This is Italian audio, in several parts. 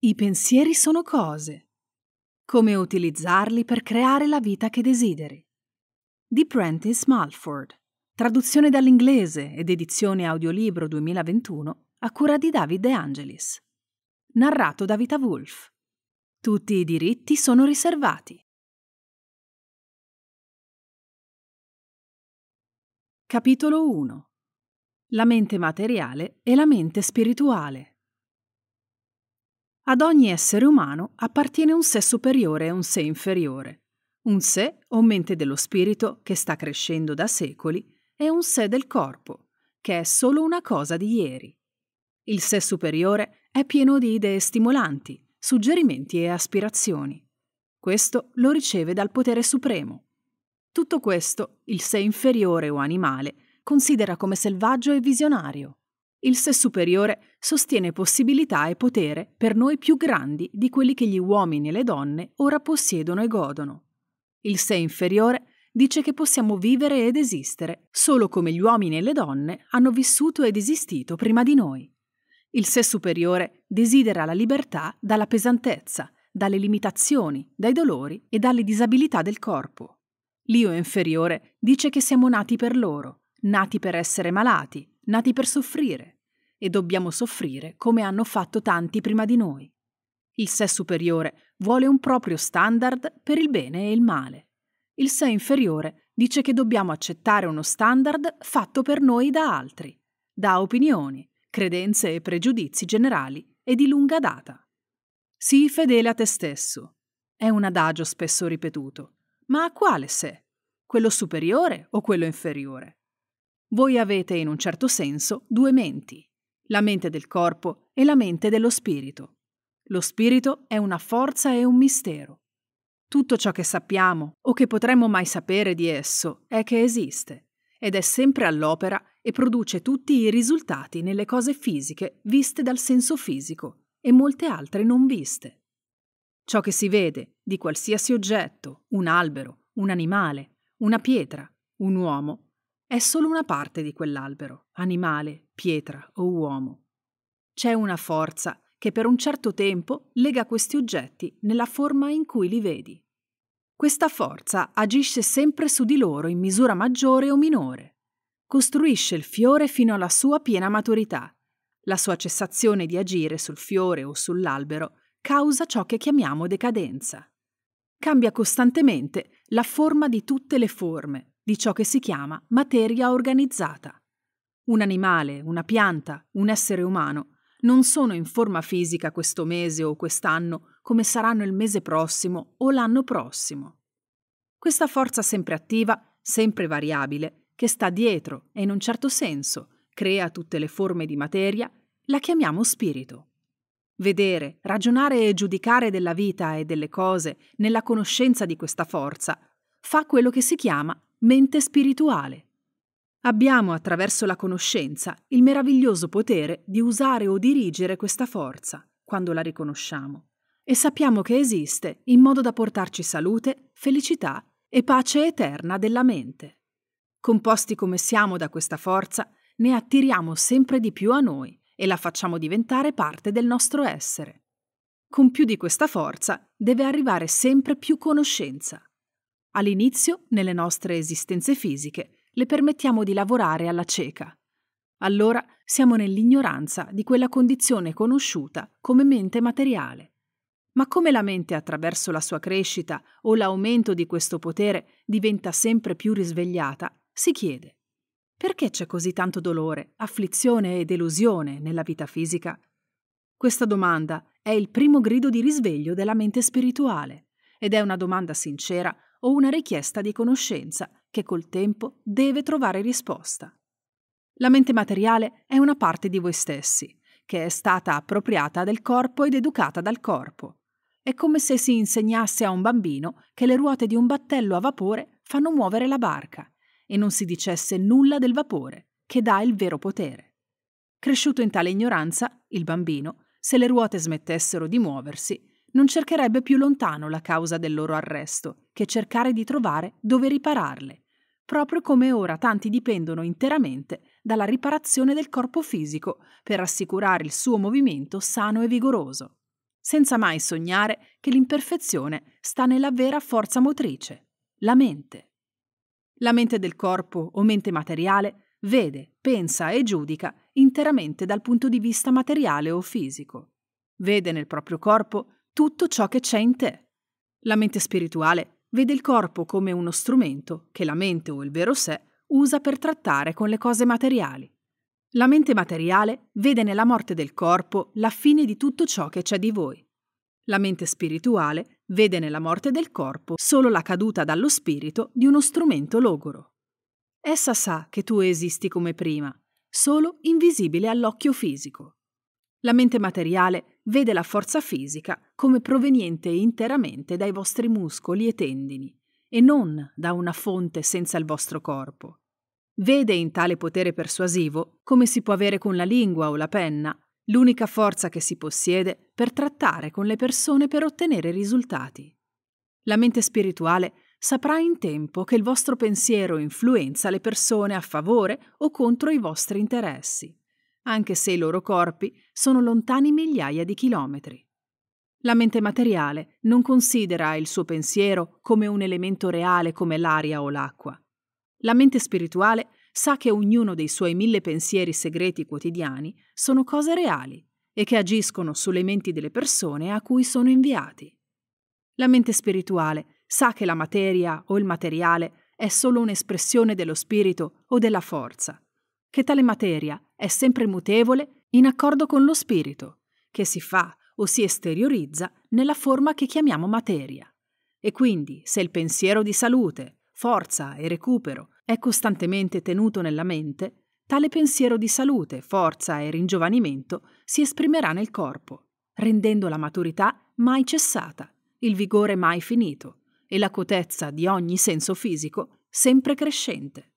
I pensieri sono cose. Come utilizzarli per creare la vita che desideri. Di Prentice Malford. Traduzione dall'inglese ed edizione audiolibro 2021 a cura di Davide Angelis. Narrato da Vita Wolf. Tutti i diritti sono riservati. Capitolo 1. La mente materiale e la mente spirituale. Ad ogni essere umano appartiene un sé superiore e un sé inferiore, un sé o mente dello spirito che sta crescendo da secoli e un sé del corpo, che è solo una cosa di ieri. Il sé superiore è pieno di idee stimolanti, suggerimenti e aspirazioni. Questo lo riceve dal potere supremo. Tutto questo il sé inferiore o animale considera come selvaggio e visionario. Il sé superiore sostiene possibilità e potere per noi più grandi di quelli che gli uomini e le donne ora possiedono e godono. Il sé inferiore dice che possiamo vivere ed esistere solo come gli uomini e le donne hanno vissuto ed esistito prima di noi. Il sé superiore desidera la libertà dalla pesantezza, dalle limitazioni, dai dolori e dalle disabilità del corpo. L'io inferiore dice che siamo nati per loro, nati per essere malati, nati per soffrire, e dobbiamo soffrire come hanno fatto tanti prima di noi. Il sé superiore vuole un proprio standard per il bene e il male. Il sé inferiore dice che dobbiamo accettare uno standard fatto per noi da altri, da opinioni, credenze e pregiudizi generali e di lunga data. Sii fedele a te stesso. È un adagio spesso ripetuto. Ma a quale sé? Quello superiore o quello inferiore? Voi avete, in un certo senso, due menti, la mente del corpo e la mente dello spirito. Lo spirito è una forza e un mistero. Tutto ciò che sappiamo o che potremmo mai sapere di esso è che esiste ed è sempre all'opera e produce tutti i risultati nelle cose fisiche viste dal senso fisico e molte altre non viste. Ciò che si vede di qualsiasi oggetto, un albero, un animale, una pietra, un uomo, è solo una parte di quell'albero, animale, pietra o uomo. C'è una forza che per un certo tempo lega questi oggetti nella forma in cui li vedi. Questa forza agisce sempre su di loro in misura maggiore o minore. Costruisce il fiore fino alla sua piena maturità. La sua cessazione di agire sul fiore o sull'albero causa ciò che chiamiamo decadenza. Cambia costantemente la forma di tutte le forme, di ciò che si chiama materia organizzata. Un animale, una pianta, un essere umano non sono in forma fisica questo mese o quest'anno come saranno il mese prossimo o l'anno prossimo. Questa forza sempre attiva, sempre variabile, che sta dietro e in un certo senso crea tutte le forme di materia, la chiamiamo spirito. Vedere, ragionare e giudicare della vita e delle cose nella conoscenza di questa forza fa quello che si chiama mente spirituale. Abbiamo attraverso la conoscenza il meraviglioso potere di usare o dirigere questa forza, quando la riconosciamo, e sappiamo che esiste in modo da portarci salute, felicità e pace eterna della mente. Composti come siamo da questa forza, ne attiriamo sempre di più a noi e la facciamo diventare parte del nostro essere. Con più di questa forza deve arrivare sempre più conoscenza. All'inizio, nelle nostre esistenze fisiche, le permettiamo di lavorare alla cieca. Allora siamo nell'ignoranza di quella condizione conosciuta come mente materiale. Ma come la mente attraverso la sua crescita o l'aumento di questo potere diventa sempre più risvegliata, si chiede. Perché c'è così tanto dolore, afflizione e delusione nella vita fisica? Questa domanda è il primo grido di risveglio della mente spirituale ed è una domanda sincera o una richiesta di conoscenza che col tempo deve trovare risposta. La mente materiale è una parte di voi stessi, che è stata appropriata del corpo ed educata dal corpo. È come se si insegnasse a un bambino che le ruote di un battello a vapore fanno muovere la barca e non si dicesse nulla del vapore, che dà il vero potere. Cresciuto in tale ignoranza, il bambino, se le ruote smettessero di muoversi, non cercherebbe più lontano la causa del loro arresto che cercare di trovare dove ripararle, proprio come ora tanti dipendono interamente dalla riparazione del corpo fisico per assicurare il suo movimento sano e vigoroso, senza mai sognare che l'imperfezione sta nella vera forza motrice, la mente. La mente del corpo o mente materiale vede, pensa e giudica interamente dal punto di vista materiale o fisico. Vede nel proprio corpo tutto ciò che c'è in te. La mente spirituale vede il corpo come uno strumento che la mente o il vero sé usa per trattare con le cose materiali. La mente materiale vede nella morte del corpo la fine di tutto ciò che c'è di voi. La mente spirituale vede nella morte del corpo solo la caduta dallo spirito di uno strumento logoro. Essa sa che tu esisti come prima, solo invisibile all'occhio fisico. La mente materiale vede la forza fisica come proveniente interamente dai vostri muscoli e tendini e non da una fonte senza il vostro corpo. Vede in tale potere persuasivo, come si può avere con la lingua o la penna, l'unica forza che si possiede per trattare con le persone per ottenere risultati. La mente spirituale saprà in tempo che il vostro pensiero influenza le persone a favore o contro i vostri interessi anche se i loro corpi sono lontani migliaia di chilometri. La mente materiale non considera il suo pensiero come un elemento reale come l'aria o l'acqua. La mente spirituale sa che ognuno dei suoi mille pensieri segreti quotidiani sono cose reali e che agiscono sulle menti delle persone a cui sono inviati. La mente spirituale sa che la materia o il materiale è solo un'espressione dello spirito o della forza che tale materia è sempre mutevole in accordo con lo spirito, che si fa o si esteriorizza nella forma che chiamiamo materia. E quindi, se il pensiero di salute, forza e recupero è costantemente tenuto nella mente, tale pensiero di salute, forza e ringiovanimento si esprimerà nel corpo, rendendo la maturità mai cessata, il vigore mai finito e l'acutezza di ogni senso fisico sempre crescente.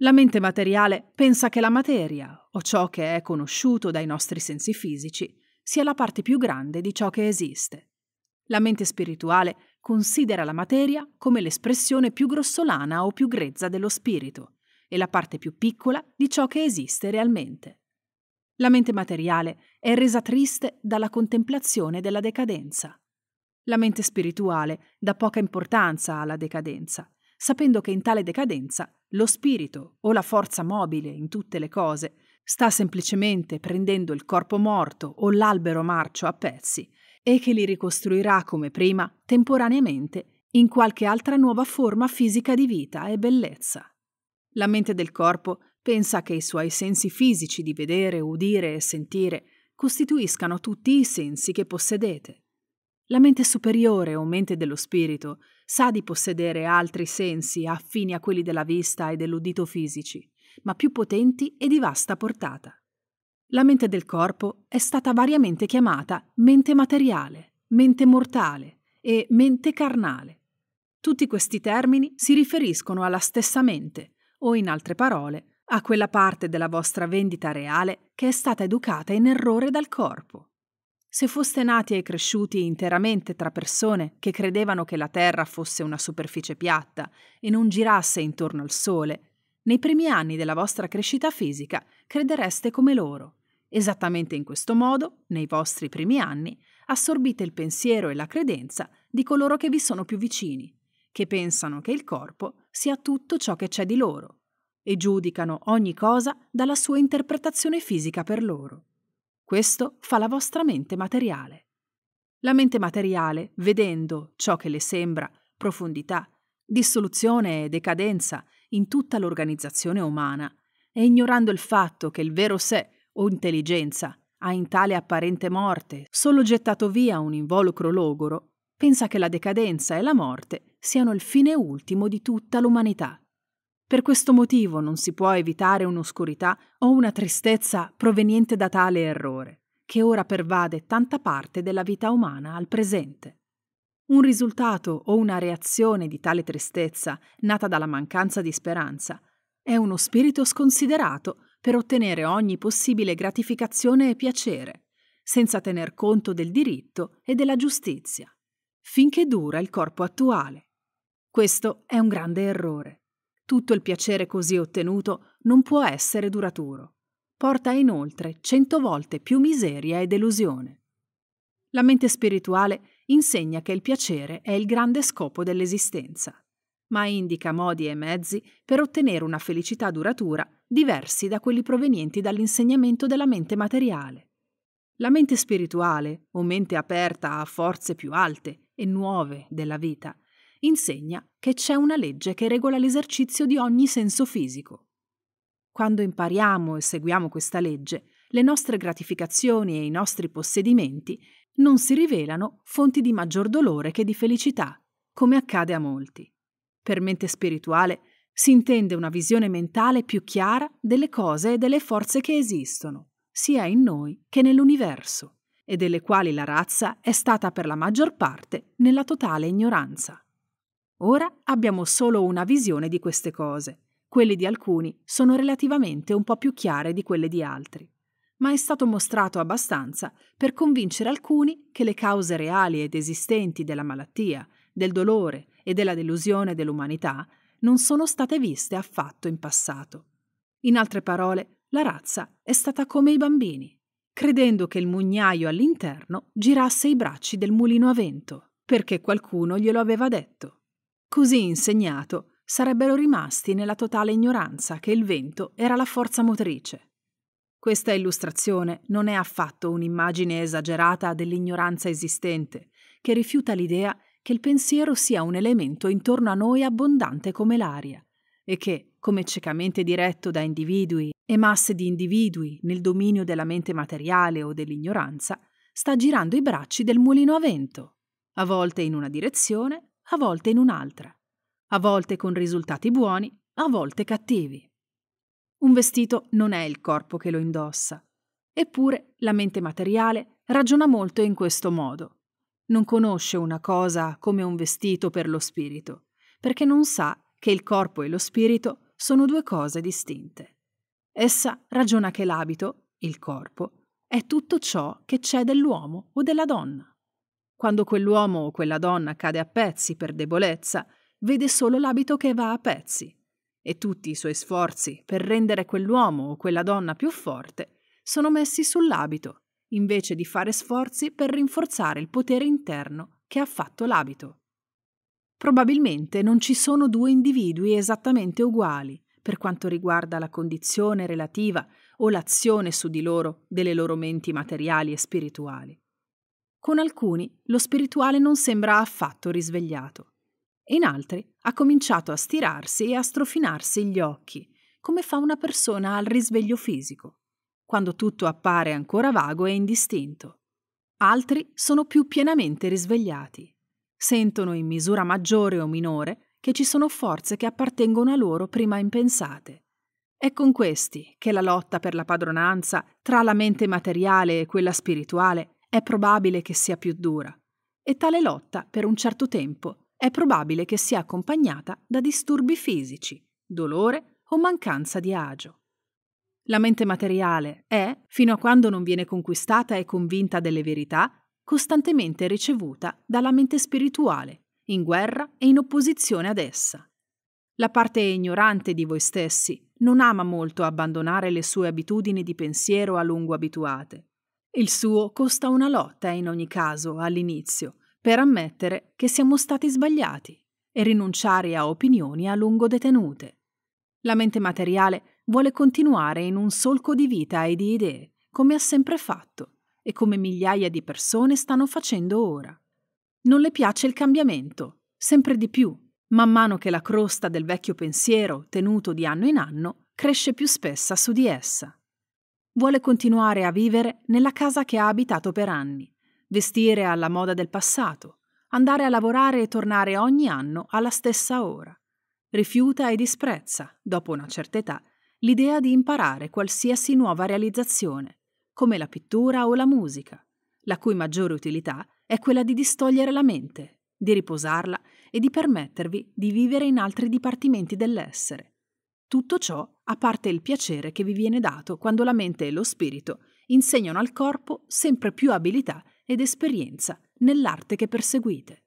La mente materiale pensa che la materia, o ciò che è conosciuto dai nostri sensi fisici, sia la parte più grande di ciò che esiste. La mente spirituale considera la materia come l'espressione più grossolana o più grezza dello spirito e la parte più piccola di ciò che esiste realmente. La mente materiale è resa triste dalla contemplazione della decadenza. La mente spirituale dà poca importanza alla decadenza sapendo che in tale decadenza lo spirito o la forza mobile in tutte le cose sta semplicemente prendendo il corpo morto o l'albero marcio a pezzi e che li ricostruirà come prima temporaneamente in qualche altra nuova forma fisica di vita e bellezza. La mente del corpo pensa che i suoi sensi fisici di vedere, udire e sentire costituiscano tutti i sensi che possedete. La mente superiore o mente dello spirito sa di possedere altri sensi affini a quelli della vista e dell'udito fisici, ma più potenti e di vasta portata. La mente del corpo è stata variamente chiamata mente materiale, mente mortale e mente carnale. Tutti questi termini si riferiscono alla stessa mente, o in altre parole, a quella parte della vostra vendita reale che è stata educata in errore dal corpo. Se foste nati e cresciuti interamente tra persone che credevano che la Terra fosse una superficie piatta e non girasse intorno al Sole, nei primi anni della vostra crescita fisica credereste come loro. Esattamente in questo modo, nei vostri primi anni, assorbite il pensiero e la credenza di coloro che vi sono più vicini, che pensano che il corpo sia tutto ciò che c'è di loro, e giudicano ogni cosa dalla sua interpretazione fisica per loro. Questo fa la vostra mente materiale. La mente materiale, vedendo ciò che le sembra profondità, dissoluzione e decadenza in tutta l'organizzazione umana, e ignorando il fatto che il vero sé o intelligenza ha in tale apparente morte solo gettato via un involucro logoro, pensa che la decadenza e la morte siano il fine ultimo di tutta l'umanità. Per questo motivo non si può evitare un'oscurità o una tristezza proveniente da tale errore, che ora pervade tanta parte della vita umana al presente. Un risultato o una reazione di tale tristezza, nata dalla mancanza di speranza, è uno spirito sconsiderato per ottenere ogni possibile gratificazione e piacere, senza tener conto del diritto e della giustizia, finché dura il corpo attuale. Questo è un grande errore tutto il piacere così ottenuto non può essere duraturo. Porta inoltre cento volte più miseria e delusione. La mente spirituale insegna che il piacere è il grande scopo dell'esistenza, ma indica modi e mezzi per ottenere una felicità duratura diversi da quelli provenienti dall'insegnamento della mente materiale. La mente spirituale, o mente aperta a forze più alte e nuove della vita, insegna che c'è una legge che regola l'esercizio di ogni senso fisico. Quando impariamo e seguiamo questa legge, le nostre gratificazioni e i nostri possedimenti non si rivelano fonti di maggior dolore che di felicità, come accade a molti. Per mente spirituale si intende una visione mentale più chiara delle cose e delle forze che esistono, sia in noi che nell'universo, e delle quali la razza è stata per la maggior parte nella totale ignoranza. Ora abbiamo solo una visione di queste cose. Quelle di alcuni sono relativamente un po' più chiare di quelle di altri, ma è stato mostrato abbastanza per convincere alcuni che le cause reali ed esistenti della malattia, del dolore e della delusione dell'umanità non sono state viste affatto in passato. In altre parole, la razza è stata come i bambini, credendo che il mugnaio all'interno girasse i bracci del mulino a vento, perché qualcuno glielo aveva detto. Così insegnato, sarebbero rimasti nella totale ignoranza che il vento era la forza motrice. Questa illustrazione non è affatto un'immagine esagerata dell'ignoranza esistente, che rifiuta l'idea che il pensiero sia un elemento intorno a noi abbondante come l'aria e che, come ciecamente diretto da individui e masse di individui nel dominio della mente materiale o dell'ignoranza, sta girando i bracci del mulino a vento, a volte in una direzione, a volte in un'altra, a volte con risultati buoni, a volte cattivi. Un vestito non è il corpo che lo indossa, eppure la mente materiale ragiona molto in questo modo. Non conosce una cosa come un vestito per lo spirito, perché non sa che il corpo e lo spirito sono due cose distinte. Essa ragiona che l'abito, il corpo, è tutto ciò che c'è dell'uomo o della donna. Quando quell'uomo o quella donna cade a pezzi per debolezza, vede solo l'abito che va a pezzi e tutti i suoi sforzi per rendere quell'uomo o quella donna più forte sono messi sull'abito, invece di fare sforzi per rinforzare il potere interno che ha fatto l'abito. Probabilmente non ci sono due individui esattamente uguali per quanto riguarda la condizione relativa o l'azione su di loro delle loro menti materiali e spirituali. Con alcuni lo spirituale non sembra affatto risvegliato. In altri ha cominciato a stirarsi e a strofinarsi gli occhi, come fa una persona al risveglio fisico, quando tutto appare ancora vago e indistinto. Altri sono più pienamente risvegliati. Sentono in misura maggiore o minore che ci sono forze che appartengono a loro prima impensate. È con questi che la lotta per la padronanza tra la mente materiale e quella spirituale è probabile che sia più dura e tale lotta, per un certo tempo, è probabile che sia accompagnata da disturbi fisici, dolore o mancanza di agio. La mente materiale è, fino a quando non viene conquistata e convinta delle verità, costantemente ricevuta dalla mente spirituale, in guerra e in opposizione ad essa. La parte ignorante di voi stessi non ama molto abbandonare le sue abitudini di pensiero a lungo abituate il suo costa una lotta in ogni caso all'inizio per ammettere che siamo stati sbagliati e rinunciare a opinioni a lungo detenute. La mente materiale vuole continuare in un solco di vita e di idee, come ha sempre fatto e come migliaia di persone stanno facendo ora. Non le piace il cambiamento, sempre di più, man mano che la crosta del vecchio pensiero, tenuto di anno in anno, cresce più spessa su di essa. Vuole continuare a vivere nella casa che ha abitato per anni, vestire alla moda del passato, andare a lavorare e tornare ogni anno alla stessa ora. Rifiuta e disprezza, dopo una certa età, l'idea di imparare qualsiasi nuova realizzazione, come la pittura o la musica, la cui maggiore utilità è quella di distogliere la mente, di riposarla e di permettervi di vivere in altri dipartimenti dell'essere, tutto ciò a parte il piacere che vi viene dato quando la mente e lo spirito insegnano al corpo sempre più abilità ed esperienza nell'arte che perseguite.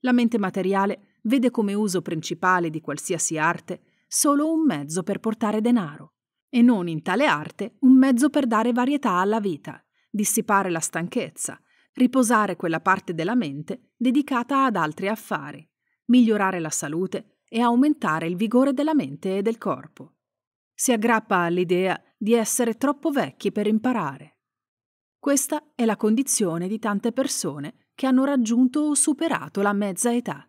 La mente materiale vede come uso principale di qualsiasi arte solo un mezzo per portare denaro e non in tale arte un mezzo per dare varietà alla vita, dissipare la stanchezza, riposare quella parte della mente dedicata ad altri affari, migliorare la salute e aumentare il vigore della mente e del corpo. Si aggrappa all'idea di essere troppo vecchi per imparare. Questa è la condizione di tante persone che hanno raggiunto o superato la mezza età.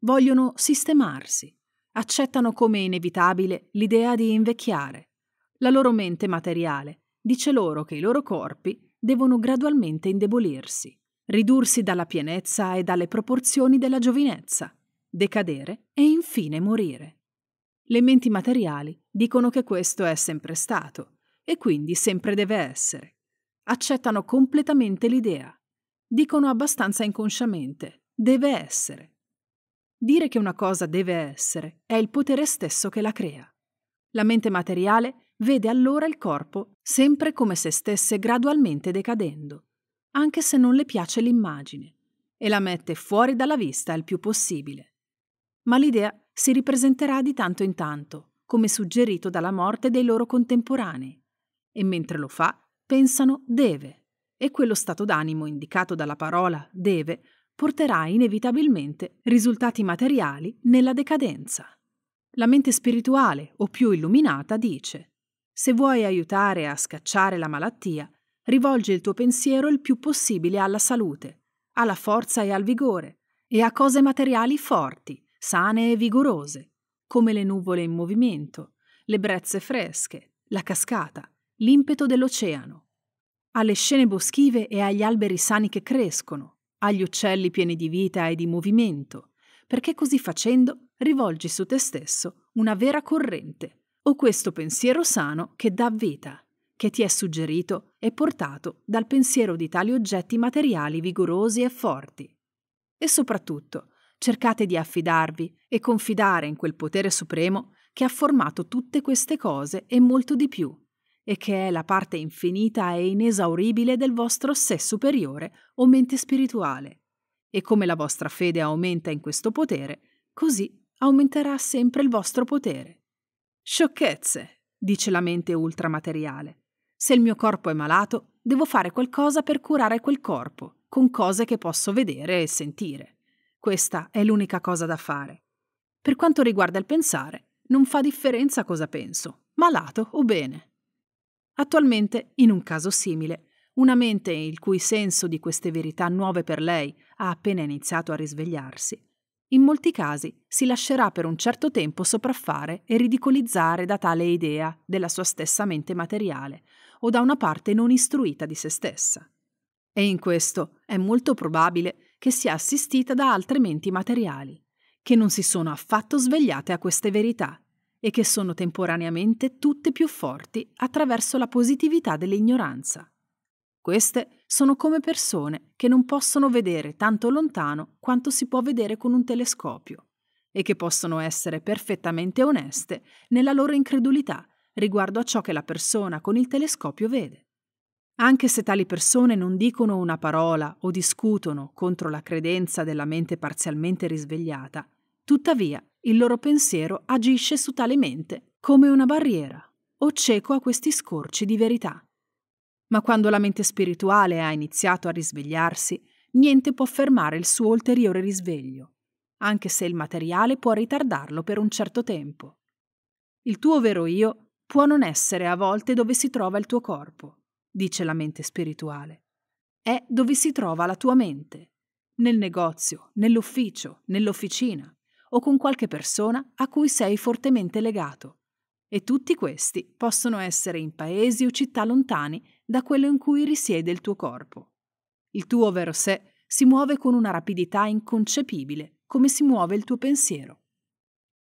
Vogliono sistemarsi, accettano come inevitabile l'idea di invecchiare. La loro mente materiale dice loro che i loro corpi devono gradualmente indebolirsi, ridursi dalla pienezza e dalle proporzioni della giovinezza decadere e infine morire. Le menti materiali dicono che questo è sempre stato e quindi sempre deve essere. Accettano completamente l'idea. Dicono abbastanza inconsciamente, deve essere. Dire che una cosa deve essere è il potere stesso che la crea. La mente materiale vede allora il corpo sempre come se stesse gradualmente decadendo, anche se non le piace l'immagine, e la mette fuori dalla vista il più possibile ma l'idea si ripresenterà di tanto in tanto, come suggerito dalla morte dei loro contemporanei. E mentre lo fa, pensano deve. E quello stato d'animo indicato dalla parola deve porterà inevitabilmente risultati materiali nella decadenza. La mente spirituale, o più illuminata, dice Se vuoi aiutare a scacciare la malattia, rivolge il tuo pensiero il più possibile alla salute, alla forza e al vigore, e a cose materiali forti, sane e vigorose, come le nuvole in movimento, le brezze fresche, la cascata, l'impeto dell'oceano, alle scene boschive e agli alberi sani che crescono, agli uccelli pieni di vita e di movimento, perché così facendo rivolgi su te stesso una vera corrente, o questo pensiero sano che dà vita, che ti è suggerito e portato dal pensiero di tali oggetti materiali vigorosi e forti. E soprattutto, cercate di affidarvi e confidare in quel potere supremo che ha formato tutte queste cose e molto di più, e che è la parte infinita e inesauribile del vostro sé superiore o mente spirituale. E come la vostra fede aumenta in questo potere, così aumenterà sempre il vostro potere. Sciocchezze, dice la mente ultramateriale. Se il mio corpo è malato, devo fare qualcosa per curare quel corpo, con cose che posso vedere e sentire. Questa è l'unica cosa da fare. Per quanto riguarda il pensare, non fa differenza cosa penso, malato o bene. Attualmente, in un caso simile, una mente il cui senso di queste verità nuove per lei ha appena iniziato a risvegliarsi, in molti casi si lascerà per un certo tempo sopraffare e ridicolizzare da tale idea della sua stessa mente materiale o da una parte non istruita di se stessa. E in questo è molto probabile che sia assistita da altre menti materiali, che non si sono affatto svegliate a queste verità e che sono temporaneamente tutte più forti attraverso la positività dell'ignoranza. Queste sono come persone che non possono vedere tanto lontano quanto si può vedere con un telescopio e che possono essere perfettamente oneste nella loro incredulità riguardo a ciò che la persona con il telescopio vede. Anche se tali persone non dicono una parola o discutono contro la credenza della mente parzialmente risvegliata, tuttavia il loro pensiero agisce su tale mente come una barriera o cieco a questi scorci di verità. Ma quando la mente spirituale ha iniziato a risvegliarsi, niente può fermare il suo ulteriore risveglio, anche se il materiale può ritardarlo per un certo tempo. Il tuo vero io può non essere a volte dove si trova il tuo corpo, dice la mente spirituale. È dove si trova la tua mente, nel negozio, nell'ufficio, nell'officina o con qualche persona a cui sei fortemente legato. E tutti questi possono essere in paesi o città lontani da quello in cui risiede il tuo corpo. Il tuo vero sé si muove con una rapidità inconcepibile, come si muove il tuo pensiero.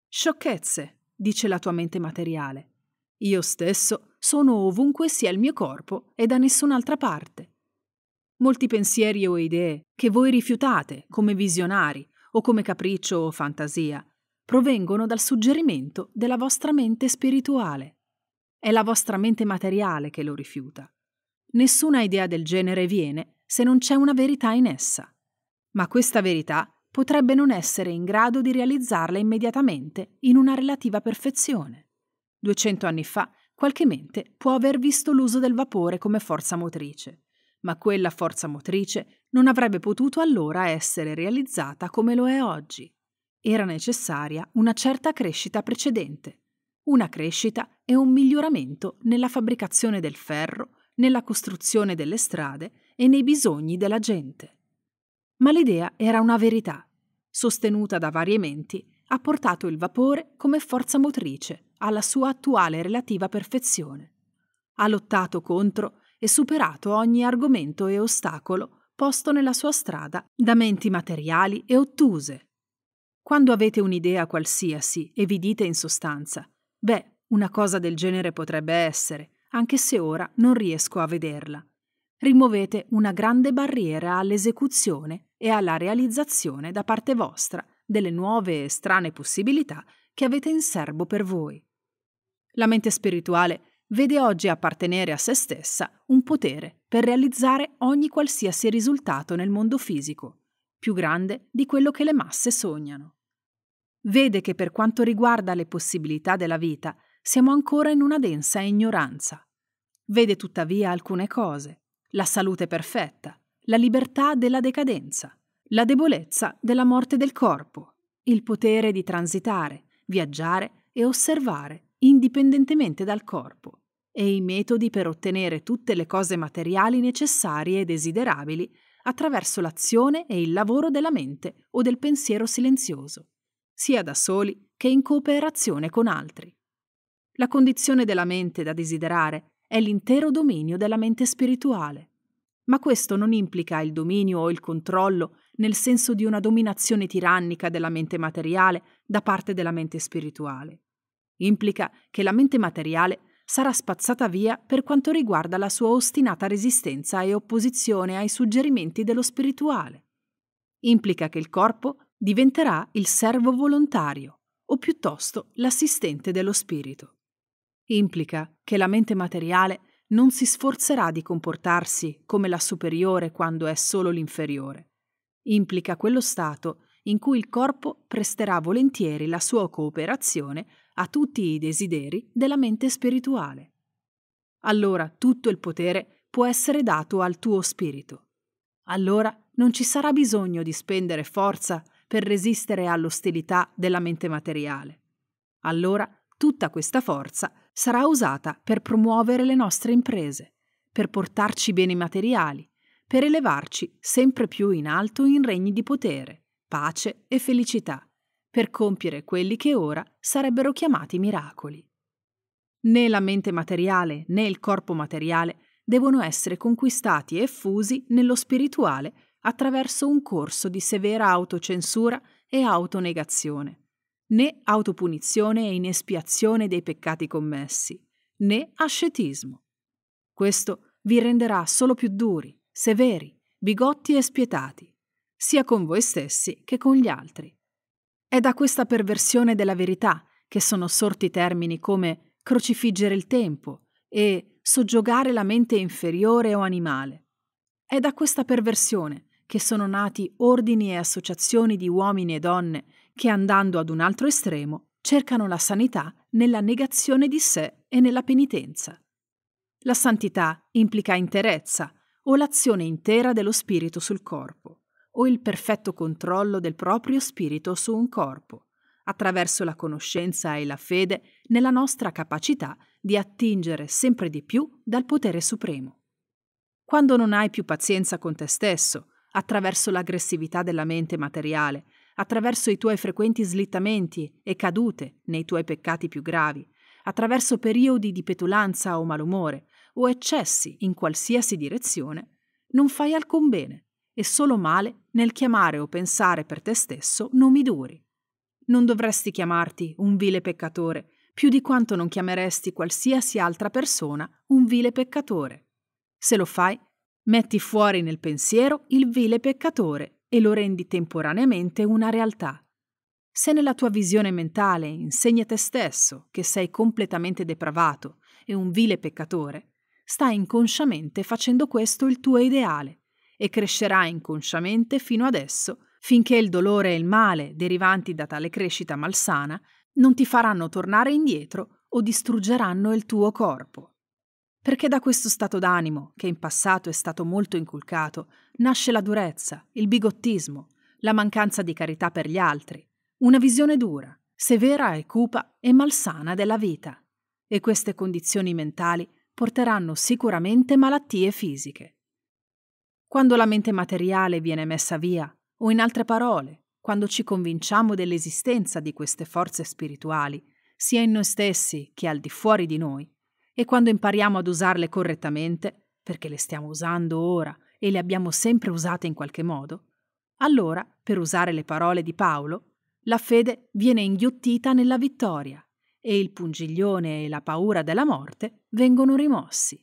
Sciocchezze, dice la tua mente materiale. Io stesso sono ovunque sia il mio corpo e da nessun'altra parte. Molti pensieri o idee che voi rifiutate come visionari o come capriccio o fantasia provengono dal suggerimento della vostra mente spirituale. È la vostra mente materiale che lo rifiuta. Nessuna idea del genere viene se non c'è una verità in essa. Ma questa verità potrebbe non essere in grado di realizzarla immediatamente in una relativa perfezione. Duecento anni fa Qualche mente può aver visto l'uso del vapore come forza motrice, ma quella forza motrice non avrebbe potuto allora essere realizzata come lo è oggi. Era necessaria una certa crescita precedente, una crescita e un miglioramento nella fabbricazione del ferro, nella costruzione delle strade e nei bisogni della gente. Ma l'idea era una verità, sostenuta da varie menti ha portato il vapore come forza motrice alla sua attuale relativa perfezione. Ha lottato contro e superato ogni argomento e ostacolo posto nella sua strada da menti materiali e ottuse. Quando avete un'idea qualsiasi e vi dite in sostanza, beh, una cosa del genere potrebbe essere, anche se ora non riesco a vederla, rimuovete una grande barriera all'esecuzione e alla realizzazione da parte vostra delle nuove e strane possibilità che avete in serbo per voi. La mente spirituale vede oggi appartenere a se stessa un potere per realizzare ogni qualsiasi risultato nel mondo fisico, più grande di quello che le masse sognano. Vede che per quanto riguarda le possibilità della vita, siamo ancora in una densa ignoranza. Vede tuttavia alcune cose, la salute perfetta, la libertà della decadenza, la debolezza della morte del corpo, il potere di transitare, viaggiare e osservare indipendentemente dal corpo e i metodi per ottenere tutte le cose materiali necessarie e desiderabili attraverso l'azione e il lavoro della mente o del pensiero silenzioso, sia da soli che in cooperazione con altri. La condizione della mente da desiderare è l'intero dominio della mente spirituale, ma questo non implica il dominio o il controllo nel senso di una dominazione tirannica della mente materiale da parte della mente spirituale. Implica che la mente materiale sarà spazzata via per quanto riguarda la sua ostinata resistenza e opposizione ai suggerimenti dello spirituale. Implica che il corpo diventerà il servo volontario, o piuttosto l'assistente dello spirito. Implica che la mente materiale non si sforzerà di comportarsi come la superiore quando è solo l'inferiore, implica quello stato in cui il corpo presterà volentieri la sua cooperazione a tutti i desideri della mente spirituale. Allora tutto il potere può essere dato al tuo spirito. Allora non ci sarà bisogno di spendere forza per resistere all'ostilità della mente materiale. Allora tutta questa forza sarà usata per promuovere le nostre imprese, per portarci beni materiali, per elevarci sempre più in alto in regni di potere, pace e felicità, per compiere quelli che ora sarebbero chiamati miracoli. Né la mente materiale né il corpo materiale devono essere conquistati e fusi nello spirituale attraverso un corso di severa autocensura e autonegazione, né autopunizione e inespiazione dei peccati commessi, né ascetismo. Questo vi renderà solo più duri, severi, bigotti e spietati, sia con voi stessi che con gli altri. È da questa perversione della verità che sono sorti termini come crocifiggere il tempo e soggiogare la mente inferiore o animale. È da questa perversione che sono nati ordini e associazioni di uomini e donne che andando ad un altro estremo cercano la sanità nella negazione di sé e nella penitenza. La santità implica interezza, o l'azione intera dello spirito sul corpo, o il perfetto controllo del proprio spirito su un corpo, attraverso la conoscenza e la fede nella nostra capacità di attingere sempre di più dal potere supremo. Quando non hai più pazienza con te stesso, attraverso l'aggressività della mente materiale, attraverso i tuoi frequenti slittamenti e cadute nei tuoi peccati più gravi, attraverso periodi di petulanza o malumore, o eccessi in qualsiasi direzione, non fai alcun bene e solo male nel chiamare o pensare per te stesso nomi duri. Non dovresti chiamarti un vile peccatore più di quanto non chiameresti qualsiasi altra persona un vile peccatore. Se lo fai, metti fuori nel pensiero il vile peccatore e lo rendi temporaneamente una realtà. Se nella tua visione mentale insegni a te stesso che sei completamente depravato e un vile peccatore, sta inconsciamente facendo questo il tuo ideale e crescerà inconsciamente fino adesso, finché il dolore e il male derivanti da tale crescita malsana non ti faranno tornare indietro o distruggeranno il tuo corpo. Perché da questo stato d'animo, che in passato è stato molto inculcato, nasce la durezza, il bigottismo, la mancanza di carità per gli altri, una visione dura, severa e cupa e malsana della vita. E queste condizioni mentali porteranno sicuramente malattie fisiche. Quando la mente materiale viene messa via, o in altre parole, quando ci convinciamo dell'esistenza di queste forze spirituali, sia in noi stessi che al di fuori di noi, e quando impariamo ad usarle correttamente, perché le stiamo usando ora e le abbiamo sempre usate in qualche modo, allora, per usare le parole di Paolo, la fede viene inghiottita nella vittoria e il pungiglione e la paura della morte vengono rimossi.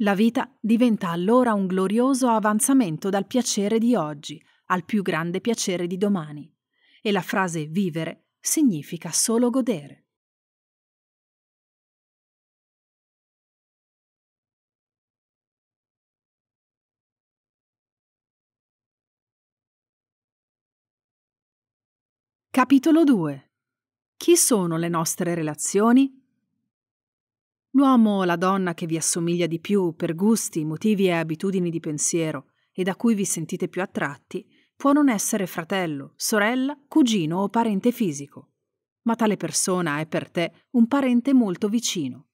La vita diventa allora un glorioso avanzamento dal piacere di oggi al più grande piacere di domani e la frase vivere significa solo godere. Capitolo 2 chi sono le nostre relazioni? L'uomo o la donna che vi assomiglia di più per gusti, motivi e abitudini di pensiero e da cui vi sentite più attratti può non essere fratello, sorella, cugino o parente fisico, ma tale persona è per te un parente molto vicino.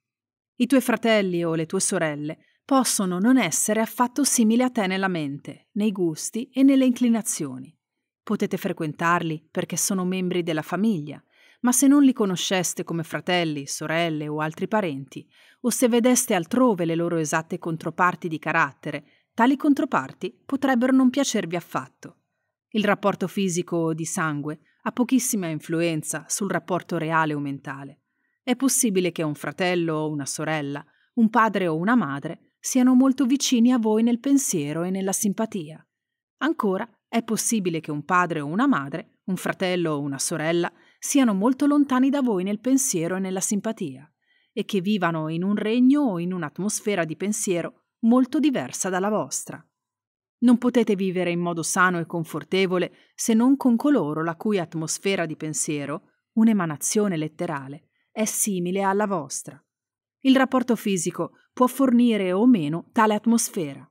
I tuoi fratelli o le tue sorelle possono non essere affatto simili a te nella mente, nei gusti e nelle inclinazioni. Potete frequentarli perché sono membri della famiglia, ma se non li conosceste come fratelli, sorelle o altri parenti, o se vedeste altrove le loro esatte controparti di carattere, tali controparti potrebbero non piacervi affatto. Il rapporto fisico o di sangue ha pochissima influenza sul rapporto reale o mentale. È possibile che un fratello o una sorella, un padre o una madre siano molto vicini a voi nel pensiero e nella simpatia. Ancora, è possibile che un padre o una madre, un fratello o una sorella siano molto lontani da voi nel pensiero e nella simpatia, e che vivano in un regno o in un'atmosfera di pensiero molto diversa dalla vostra. Non potete vivere in modo sano e confortevole se non con coloro la cui atmosfera di pensiero, un'emanazione letterale, è simile alla vostra. Il rapporto fisico può fornire o meno tale atmosfera.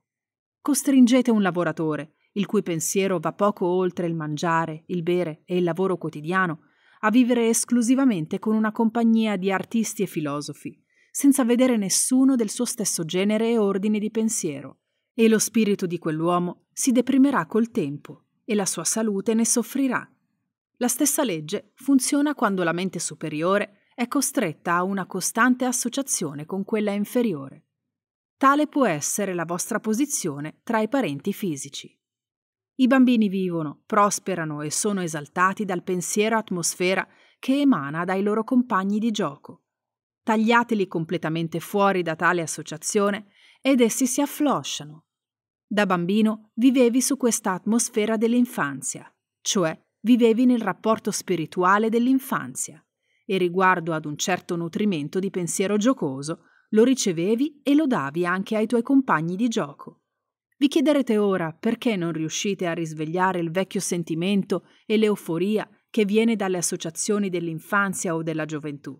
Costringete un lavoratore, il cui pensiero va poco oltre il mangiare, il bere e il lavoro quotidiano, a vivere esclusivamente con una compagnia di artisti e filosofi, senza vedere nessuno del suo stesso genere e ordine di pensiero. E lo spirito di quell'uomo si deprimerà col tempo e la sua salute ne soffrirà. La stessa legge funziona quando la mente superiore è costretta a una costante associazione con quella inferiore. Tale può essere la vostra posizione tra i parenti fisici. I bambini vivono, prosperano e sono esaltati dal pensiero atmosfera che emana dai loro compagni di gioco. Tagliateli completamente fuori da tale associazione ed essi si afflosciano. Da bambino vivevi su questa atmosfera dell'infanzia, cioè vivevi nel rapporto spirituale dell'infanzia e riguardo ad un certo nutrimento di pensiero giocoso lo ricevevi e lo davi anche ai tuoi compagni di gioco. Vi chiederete ora perché non riuscite a risvegliare il vecchio sentimento e l'euforia che viene dalle associazioni dell'infanzia o della gioventù.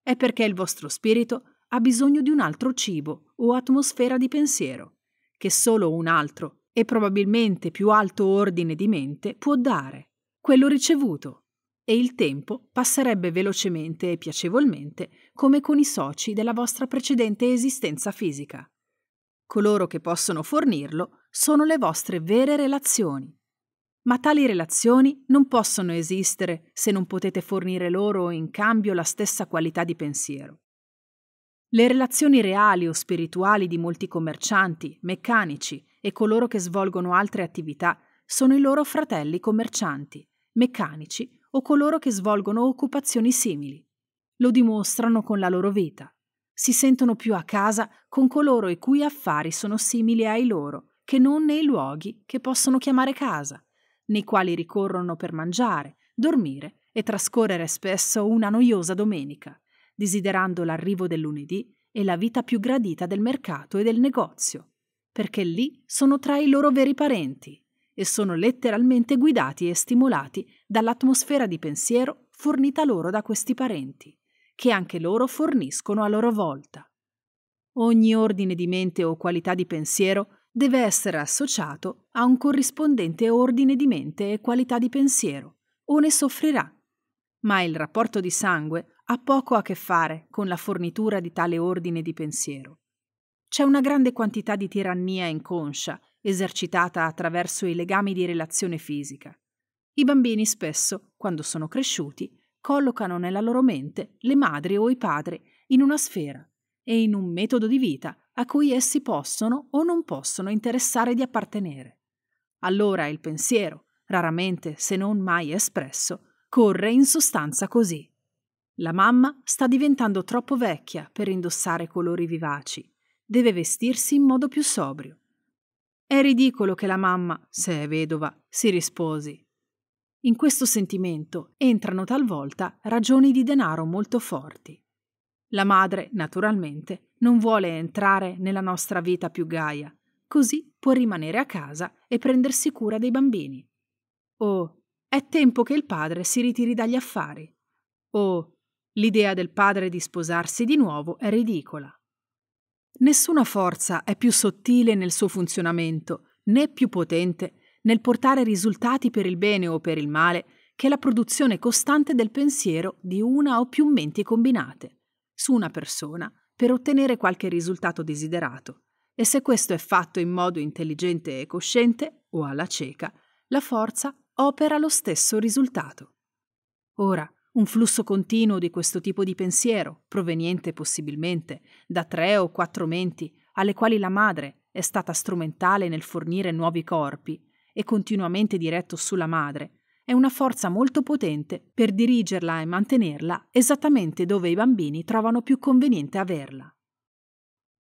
È perché il vostro spirito ha bisogno di un altro cibo o atmosfera di pensiero, che solo un altro e probabilmente più alto ordine di mente può dare, quello ricevuto, e il tempo passerebbe velocemente e piacevolmente come con i soci della vostra precedente esistenza fisica coloro che possono fornirlo sono le vostre vere relazioni. Ma tali relazioni non possono esistere se non potete fornire loro in cambio la stessa qualità di pensiero. Le relazioni reali o spirituali di molti commercianti, meccanici e coloro che svolgono altre attività sono i loro fratelli commercianti, meccanici o coloro che svolgono occupazioni simili. Lo dimostrano con la loro vita si sentono più a casa con coloro i cui affari sono simili ai loro, che non nei luoghi che possono chiamare casa, nei quali ricorrono per mangiare, dormire e trascorrere spesso una noiosa domenica, desiderando l'arrivo del lunedì e la vita più gradita del mercato e del negozio, perché lì sono tra i loro veri parenti e sono letteralmente guidati e stimolati dall'atmosfera di pensiero fornita loro da questi parenti che anche loro forniscono a loro volta. Ogni ordine di mente o qualità di pensiero deve essere associato a un corrispondente ordine di mente e qualità di pensiero, o ne soffrirà. Ma il rapporto di sangue ha poco a che fare con la fornitura di tale ordine di pensiero. C'è una grande quantità di tirannia inconscia esercitata attraverso i legami di relazione fisica. I bambini spesso, quando sono cresciuti, collocano nella loro mente le madri o i padri in una sfera e in un metodo di vita a cui essi possono o non possono interessare di appartenere. Allora il pensiero, raramente se non mai espresso, corre in sostanza così. La mamma sta diventando troppo vecchia per indossare colori vivaci, deve vestirsi in modo più sobrio. È ridicolo che la mamma, se è vedova, si risposi. In questo sentimento entrano talvolta ragioni di denaro molto forti. La madre, naturalmente, non vuole entrare nella nostra vita più gaia, così può rimanere a casa e prendersi cura dei bambini. O è tempo che il padre si ritiri dagli affari. O l'idea del padre di sposarsi di nuovo è ridicola. Nessuna forza è più sottile nel suo funzionamento né più potente nel portare risultati per il bene o per il male, che è la produzione costante del pensiero di una o più menti combinate su una persona per ottenere qualche risultato desiderato. E se questo è fatto in modo intelligente e cosciente, o alla cieca, la forza opera lo stesso risultato. Ora, un flusso continuo di questo tipo di pensiero, proveniente possibilmente da tre o quattro menti alle quali la madre è stata strumentale nel fornire nuovi corpi, e continuamente diretto sulla madre, è una forza molto potente per dirigerla e mantenerla esattamente dove i bambini trovano più conveniente averla.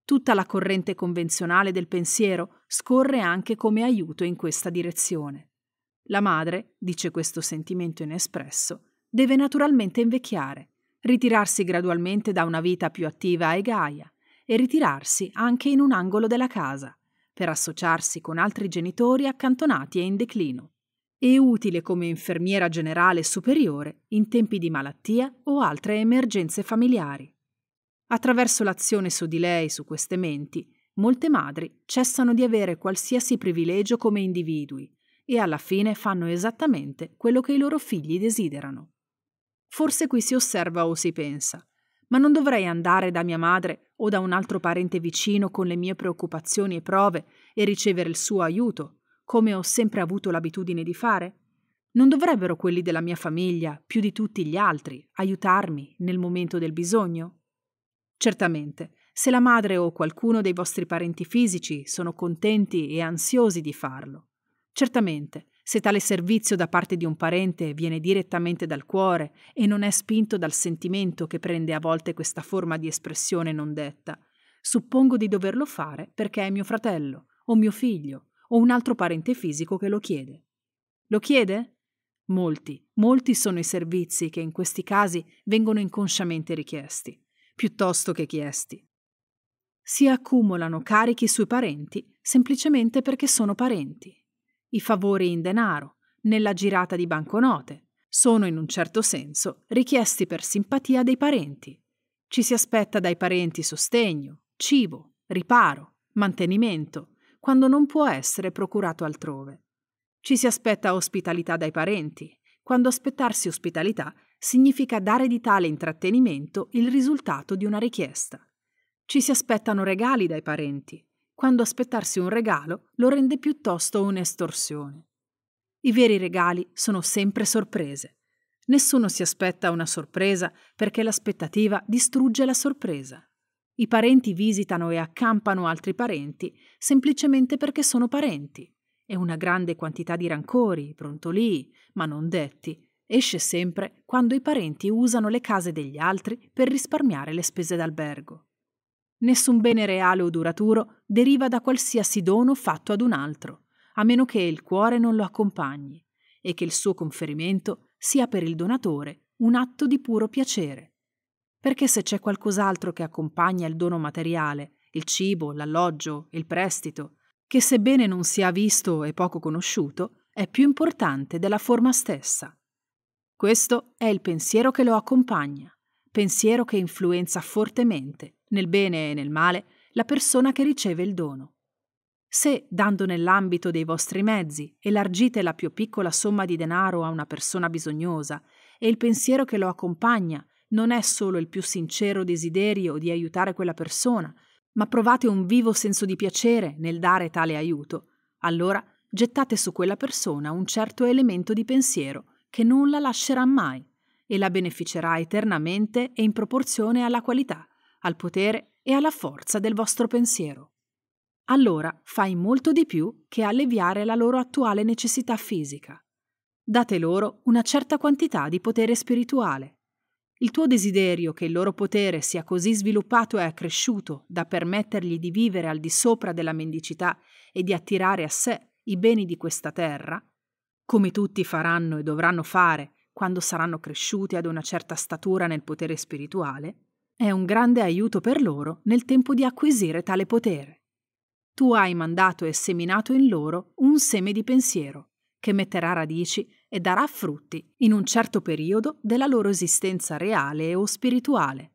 Tutta la corrente convenzionale del pensiero scorre anche come aiuto in questa direzione. La madre, dice questo sentimento inespresso, deve naturalmente invecchiare, ritirarsi gradualmente da una vita più attiva e gaia e ritirarsi anche in un angolo della casa, per associarsi con altri genitori accantonati e in declino, e utile come infermiera generale superiore in tempi di malattia o altre emergenze familiari. Attraverso l'azione su di lei, su queste menti, molte madri cessano di avere qualsiasi privilegio come individui e alla fine fanno esattamente quello che i loro figli desiderano. Forse qui si osserva o si pensa ma non dovrei andare da mia madre o da un altro parente vicino con le mie preoccupazioni e prove e ricevere il suo aiuto, come ho sempre avuto l'abitudine di fare? Non dovrebbero quelli della mia famiglia, più di tutti gli altri, aiutarmi nel momento del bisogno? Certamente, se la madre o qualcuno dei vostri parenti fisici sono contenti e ansiosi di farlo. Certamente, se tale servizio da parte di un parente viene direttamente dal cuore e non è spinto dal sentimento che prende a volte questa forma di espressione non detta, suppongo di doverlo fare perché è mio fratello, o mio figlio, o un altro parente fisico che lo chiede. Lo chiede? Molti, molti sono i servizi che in questi casi vengono inconsciamente richiesti, piuttosto che chiesti. Si accumulano carichi sui parenti semplicemente perché sono parenti. I favori in denaro, nella girata di banconote, sono in un certo senso richiesti per simpatia dei parenti. Ci si aspetta dai parenti sostegno, cibo, riparo, mantenimento, quando non può essere procurato altrove. Ci si aspetta ospitalità dai parenti, quando aspettarsi ospitalità significa dare di tale intrattenimento il risultato di una richiesta. Ci si aspettano regali dai parenti, quando aspettarsi un regalo lo rende piuttosto un'estorsione. I veri regali sono sempre sorprese. Nessuno si aspetta una sorpresa perché l'aspettativa distrugge la sorpresa. I parenti visitano e accampano altri parenti semplicemente perché sono parenti e una grande quantità di rancori, brontolii, ma non detti, esce sempre quando i parenti usano le case degli altri per risparmiare le spese d'albergo. Nessun bene reale o duraturo deriva da qualsiasi dono fatto ad un altro, a meno che il cuore non lo accompagni e che il suo conferimento sia per il donatore un atto di puro piacere. Perché se c'è qualcos'altro che accompagna il dono materiale, il cibo, l'alloggio, il prestito, che sebbene non sia visto e poco conosciuto, è più importante della forma stessa. Questo è il pensiero che lo accompagna pensiero che influenza fortemente, nel bene e nel male, la persona che riceve il dono. Se, dando nell'ambito dei vostri mezzi, elargite la più piccola somma di denaro a una persona bisognosa e il pensiero che lo accompagna non è solo il più sincero desiderio di aiutare quella persona, ma provate un vivo senso di piacere nel dare tale aiuto, allora gettate su quella persona un certo elemento di pensiero che non la lascerà mai e la beneficerà eternamente e in proporzione alla qualità, al potere e alla forza del vostro pensiero. Allora fai molto di più che alleviare la loro attuale necessità fisica. Date loro una certa quantità di potere spirituale. Il tuo desiderio che il loro potere sia così sviluppato e accresciuto da permettergli di vivere al di sopra della mendicità e di attirare a sé i beni di questa terra, come tutti faranno e dovranno fare quando saranno cresciuti ad una certa statura nel potere spirituale, è un grande aiuto per loro nel tempo di acquisire tale potere. Tu hai mandato e seminato in loro un seme di pensiero, che metterà radici e darà frutti in un certo periodo della loro esistenza reale o spirituale.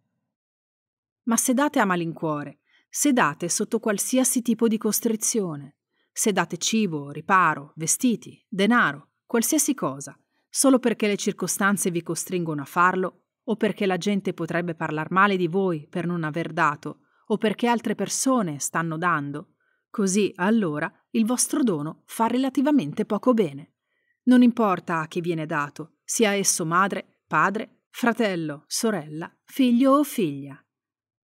Ma se date a malincuore, se date sotto qualsiasi tipo di costrizione, se date cibo, riparo, vestiti, denaro, qualsiasi cosa, solo perché le circostanze vi costringono a farlo, o perché la gente potrebbe parlar male di voi per non aver dato, o perché altre persone stanno dando, così allora il vostro dono fa relativamente poco bene. Non importa a chi viene dato, sia esso madre, padre, fratello, sorella, figlio o figlia.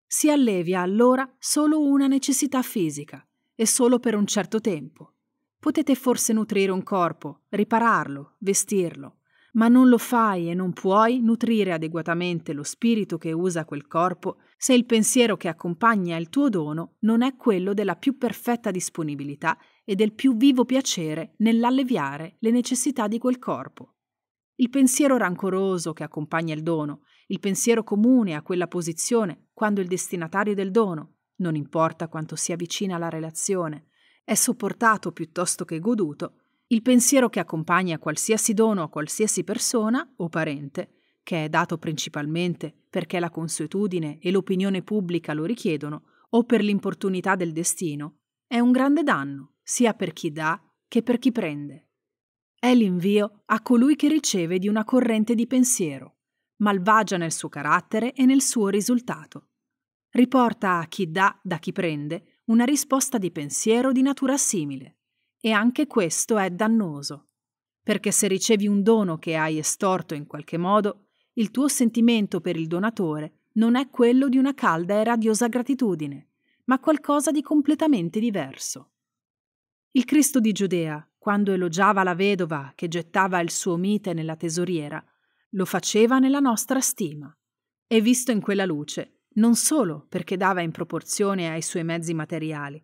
Si allevia allora solo una necessità fisica, e solo per un certo tempo. Potete forse nutrire un corpo, ripararlo, vestirlo, ma non lo fai e non puoi nutrire adeguatamente lo spirito che usa quel corpo se il pensiero che accompagna il tuo dono non è quello della più perfetta disponibilità e del più vivo piacere nell'alleviare le necessità di quel corpo. Il pensiero rancoroso che accompagna il dono, il pensiero comune a quella posizione quando il destinatario del dono, non importa quanto sia vicina la relazione, è sopportato piuttosto che goduto, il pensiero che accompagna qualsiasi dono a qualsiasi persona o parente, che è dato principalmente perché la consuetudine e l'opinione pubblica lo richiedono, o per l'importunità del destino, è un grande danno, sia per chi dà che per chi prende. È l'invio a colui che riceve di una corrente di pensiero, malvagia nel suo carattere e nel suo risultato. Riporta a chi dà da chi prende una risposta di pensiero di natura simile. E anche questo è dannoso, perché se ricevi un dono che hai estorto in qualche modo, il tuo sentimento per il donatore non è quello di una calda e radiosa gratitudine, ma qualcosa di completamente diverso. Il Cristo di Giudea, quando elogiava la vedova che gettava il suo mite nella tesoriera, lo faceva nella nostra stima. E visto in quella luce, non solo perché dava in proporzione ai suoi mezzi materiali,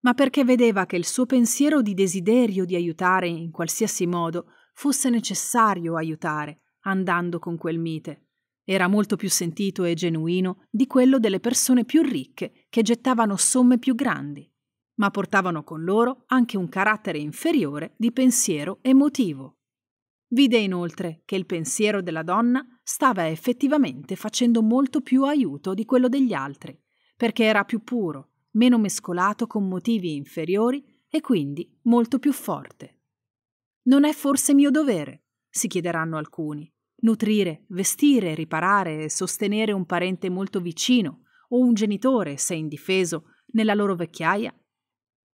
ma perché vedeva che il suo pensiero di desiderio di aiutare in qualsiasi modo fosse necessario aiutare, andando con quel mite. Era molto più sentito e genuino di quello delle persone più ricche che gettavano somme più grandi, ma portavano con loro anche un carattere inferiore di pensiero emotivo. Vide inoltre che il pensiero della donna stava effettivamente facendo molto più aiuto di quello degli altri, perché era più puro, meno mescolato con motivi inferiori e quindi molto più forte. Non è forse mio dovere, si chiederanno alcuni, nutrire, vestire, riparare e sostenere un parente molto vicino o un genitore, se indifeso, nella loro vecchiaia?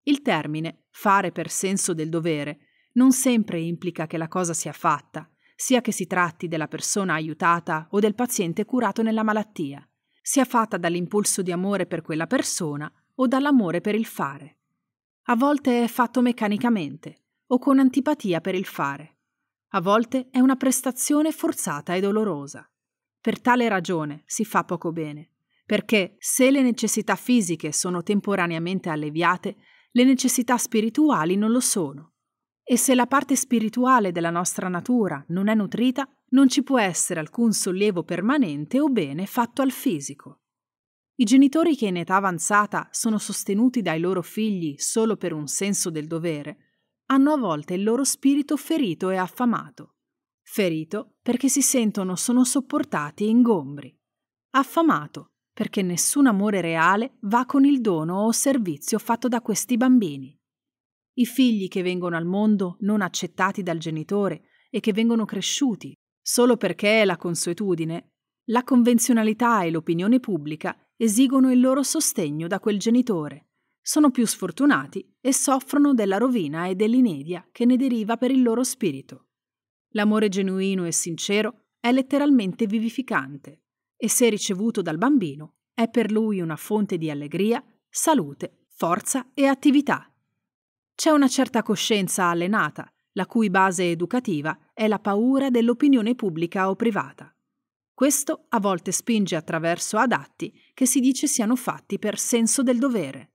Il termine fare per senso del dovere non sempre implica che la cosa sia fatta, sia che si tratti della persona aiutata o del paziente curato nella malattia, sia fatta dall'impulso di amore per quella persona o dall'amore per il fare. A volte è fatto meccanicamente o con antipatia per il fare. A volte è una prestazione forzata e dolorosa. Per tale ragione si fa poco bene, perché se le necessità fisiche sono temporaneamente alleviate, le necessità spirituali non lo sono. E se la parte spirituale della nostra natura non è nutrita, non ci può essere alcun sollievo permanente o bene fatto al fisico. I genitori che in età avanzata sono sostenuti dai loro figli solo per un senso del dovere, hanno a volte il loro spirito ferito e affamato. Ferito perché si sentono sono sopportati e ingombri. Affamato perché nessun amore reale va con il dono o servizio fatto da questi bambini. I figli che vengono al mondo non accettati dal genitore e che vengono cresciuti solo perché è la consuetudine, la convenzionalità e l'opinione pubblica esigono il loro sostegno da quel genitore, sono più sfortunati e soffrono della rovina e dell'inedia che ne deriva per il loro spirito. L'amore genuino e sincero è letteralmente vivificante e se ricevuto dal bambino è per lui una fonte di allegria, salute, forza e attività. C'è una certa coscienza allenata, la cui base educativa è la paura dell'opinione pubblica o privata. Questo a volte spinge attraverso adatti che si dice siano fatti per senso del dovere.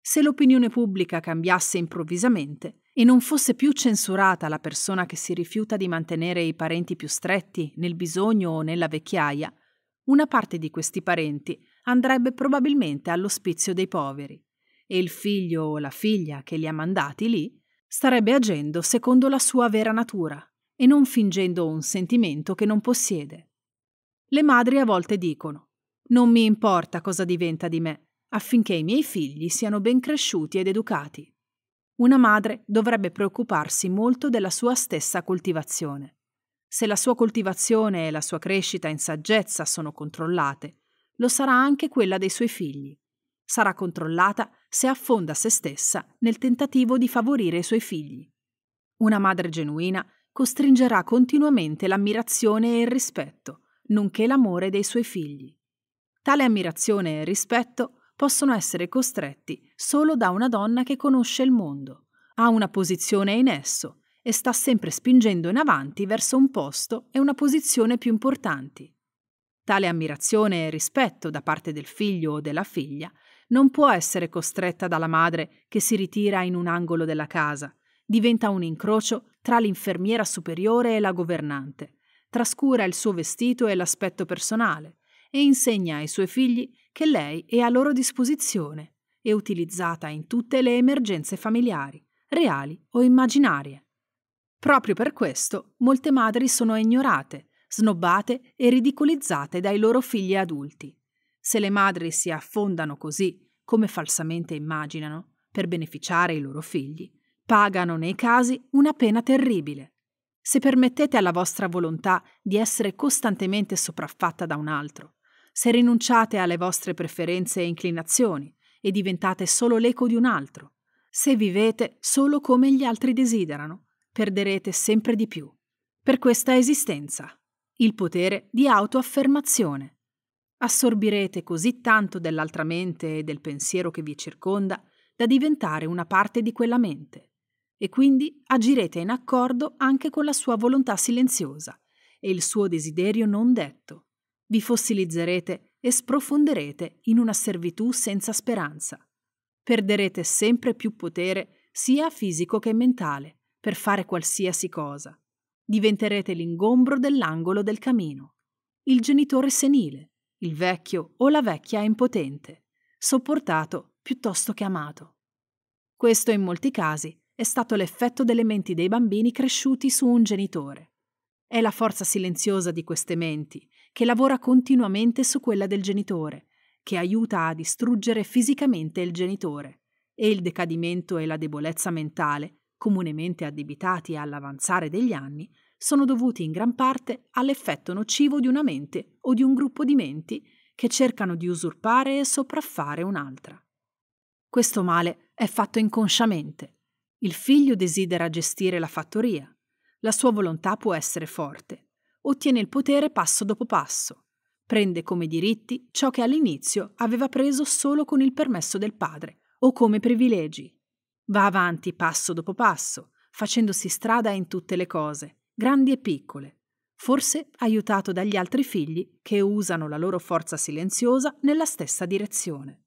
Se l'opinione pubblica cambiasse improvvisamente e non fosse più censurata la persona che si rifiuta di mantenere i parenti più stretti nel bisogno o nella vecchiaia, una parte di questi parenti andrebbe probabilmente all'ospizio dei poveri e il figlio o la figlia che li ha mandati lì starebbe agendo secondo la sua vera natura e non fingendo un sentimento che non possiede. Le madri a volte dicono Non mi importa cosa diventa di me, affinché i miei figli siano ben cresciuti ed educati. Una madre dovrebbe preoccuparsi molto della sua stessa coltivazione. Se la sua coltivazione e la sua crescita in saggezza sono controllate, lo sarà anche quella dei suoi figli. Sarà controllata se affonda se stessa nel tentativo di favorire i suoi figli. Una madre genuina costringerà continuamente l'ammirazione e il rispetto, nonché l'amore dei suoi figli. Tale ammirazione e rispetto possono essere costretti solo da una donna che conosce il mondo, ha una posizione in esso e sta sempre spingendo in avanti verso un posto e una posizione più importanti. Tale ammirazione e rispetto da parte del figlio o della figlia non può essere costretta dalla madre che si ritira in un angolo della casa, diventa un incrocio tra l'infermiera superiore e la governante trascura il suo vestito e l'aspetto personale e insegna ai suoi figli che lei è a loro disposizione e utilizzata in tutte le emergenze familiari, reali o immaginarie. Proprio per questo molte madri sono ignorate, snobbate e ridicolizzate dai loro figli adulti. Se le madri si affondano così, come falsamente immaginano, per beneficiare i loro figli, pagano nei casi una pena terribile se permettete alla vostra volontà di essere costantemente sopraffatta da un altro, se rinunciate alle vostre preferenze e inclinazioni e diventate solo l'eco di un altro, se vivete solo come gli altri desiderano, perderete sempre di più. Per questa esistenza, il potere di autoaffermazione. Assorbirete così tanto dell'altra mente e del pensiero che vi circonda da diventare una parte di quella mente e quindi agirete in accordo anche con la sua volontà silenziosa e il suo desiderio non detto. Vi fossilizzerete e sprofonderete in una servitù senza speranza. Perderete sempre più potere, sia fisico che mentale, per fare qualsiasi cosa. Diventerete l'ingombro dell'angolo del camino, il genitore senile, il vecchio o la vecchia impotente, sopportato piuttosto che amato. Questo in molti casi è stato l'effetto delle menti dei bambini cresciuti su un genitore. È la forza silenziosa di queste menti, che lavora continuamente su quella del genitore, che aiuta a distruggere fisicamente il genitore, e il decadimento e la debolezza mentale, comunemente addebitati all'avanzare degli anni, sono dovuti in gran parte all'effetto nocivo di una mente o di un gruppo di menti che cercano di usurpare e sopraffare un'altra. Questo male è fatto inconsciamente, il figlio desidera gestire la fattoria. La sua volontà può essere forte. Ottiene il potere passo dopo passo. Prende come diritti ciò che all'inizio aveva preso solo con il permesso del padre o come privilegi. Va avanti passo dopo passo, facendosi strada in tutte le cose, grandi e piccole, forse aiutato dagli altri figli che usano la loro forza silenziosa nella stessa direzione.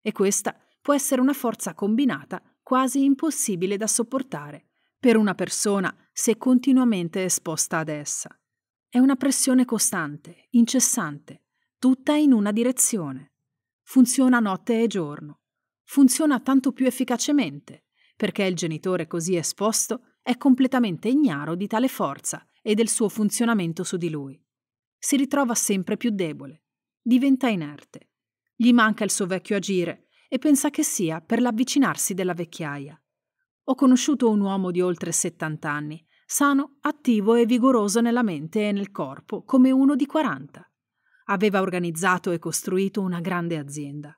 E questa può essere una forza combinata quasi impossibile da sopportare per una persona se continuamente esposta ad essa. È una pressione costante, incessante, tutta in una direzione. Funziona notte e giorno. Funziona tanto più efficacemente, perché il genitore così esposto è completamente ignaro di tale forza e del suo funzionamento su di lui. Si ritrova sempre più debole, diventa inerte. Gli manca il suo vecchio agire e pensa che sia per l'avvicinarsi della vecchiaia. Ho conosciuto un uomo di oltre 70 anni, sano, attivo e vigoroso nella mente e nel corpo, come uno di 40. Aveva organizzato e costruito una grande azienda.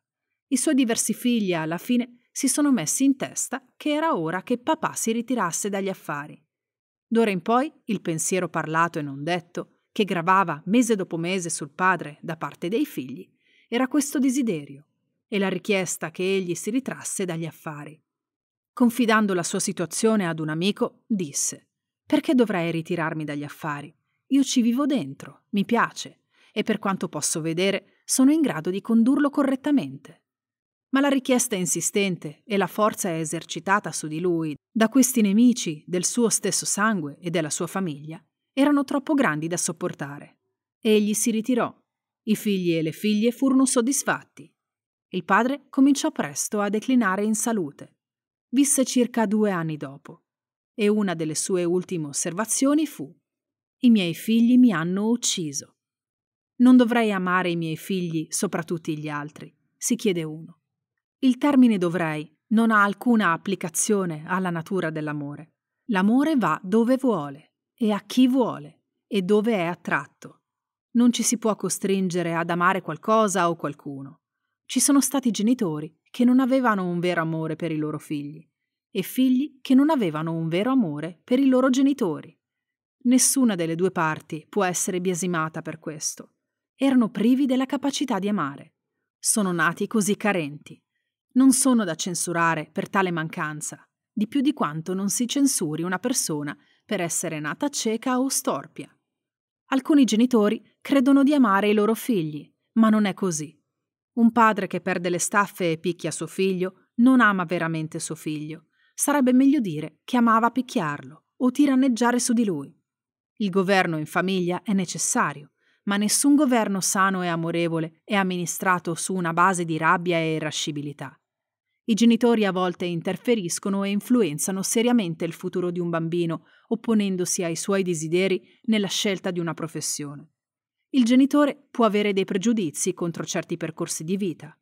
I suoi diversi figli alla fine si sono messi in testa che era ora che papà si ritirasse dagli affari. D'ora in poi il pensiero parlato e non detto, che gravava mese dopo mese sul padre da parte dei figli, era questo desiderio, e la richiesta che egli si ritrasse dagli affari. Confidando la sua situazione ad un amico, disse Perché dovrei ritirarmi dagli affari? Io ci vivo dentro, mi piace, e per quanto posso vedere sono in grado di condurlo correttamente. Ma la richiesta è insistente e la forza è esercitata su di lui da questi nemici del suo stesso sangue e della sua famiglia erano troppo grandi da sopportare. Egli si ritirò. I figli e le figlie furono soddisfatti il padre cominciò presto a declinare in salute. Visse circa due anni dopo e una delle sue ultime osservazioni fu I miei figli mi hanno ucciso. Non dovrei amare i miei figli sopra tutti gli altri, si chiede uno. Il termine dovrei non ha alcuna applicazione alla natura dell'amore. L'amore va dove vuole e a chi vuole e dove è attratto. Non ci si può costringere ad amare qualcosa o qualcuno. Ci sono stati genitori che non avevano un vero amore per i loro figli e figli che non avevano un vero amore per i loro genitori. Nessuna delle due parti può essere biasimata per questo. Erano privi della capacità di amare. Sono nati così carenti. Non sono da censurare per tale mancanza, di più di quanto non si censuri una persona per essere nata cieca o storpia. Alcuni genitori credono di amare i loro figli, ma non è così. Un padre che perde le staffe e picchia suo figlio non ama veramente suo figlio. Sarebbe meglio dire che amava picchiarlo o tiranneggiare su di lui. Il governo in famiglia è necessario, ma nessun governo sano e amorevole è amministrato su una base di rabbia e irascibilità. I genitori a volte interferiscono e influenzano seriamente il futuro di un bambino, opponendosi ai suoi desideri nella scelta di una professione. Il genitore può avere dei pregiudizi contro certi percorsi di vita.